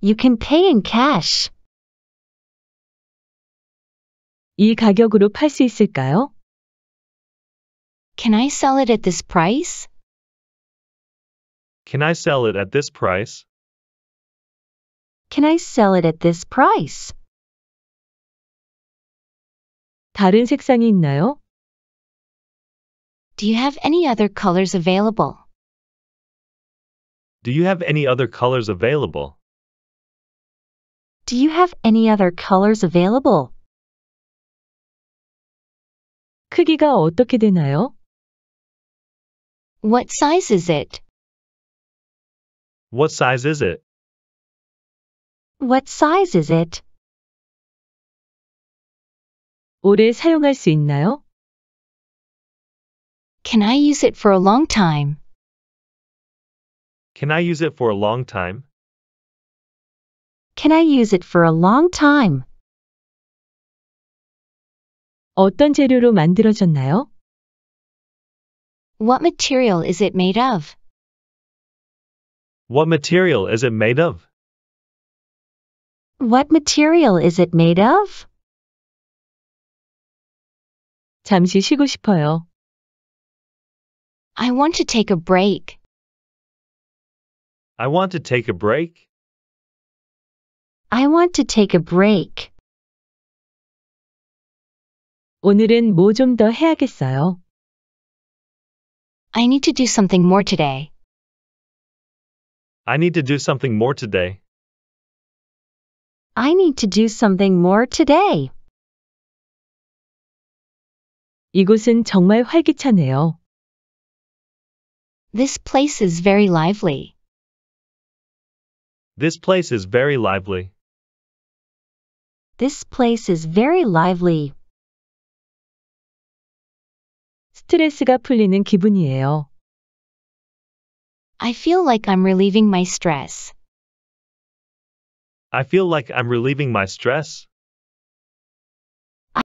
[SPEAKER 1] You can pay in cash. 이 가격으로 있을까요? Can I sell it at this price?
[SPEAKER 2] Can I sell it at this price?
[SPEAKER 1] Can I sell it at this price? 다른 색상이 있나요? Do you have any other colors available?
[SPEAKER 2] Do you have any other colors available?
[SPEAKER 1] Do you have any other colors available? 크기가 어떻게 되나요? What size is it?
[SPEAKER 2] What size is it?
[SPEAKER 1] What size is it? 오래 사용할 수 있나요? Can I use it for a long time?
[SPEAKER 2] Can I use it for a long time?
[SPEAKER 1] Can I use it for a long time? 어떤 재료로 만들어졌나요? What material is it made of?
[SPEAKER 2] What material is it made of?
[SPEAKER 1] What material is it made of? 잠시 쉬고 싶어요. I want to take a break.
[SPEAKER 2] I want to take a break.
[SPEAKER 1] I want to take a break. 오늘은 뭐 해야겠어요. I need to do something more today.
[SPEAKER 2] I need to do something more today.
[SPEAKER 1] I need to do something more today. 이곳은 정말 활기차네요. This place is very lively.
[SPEAKER 3] This
[SPEAKER 2] place is very lively.
[SPEAKER 1] This place is very lively. 스트레스가 풀리는 기분이에요. I feel like I'm relieving my stress.
[SPEAKER 2] I feel like I'm relieving my stress.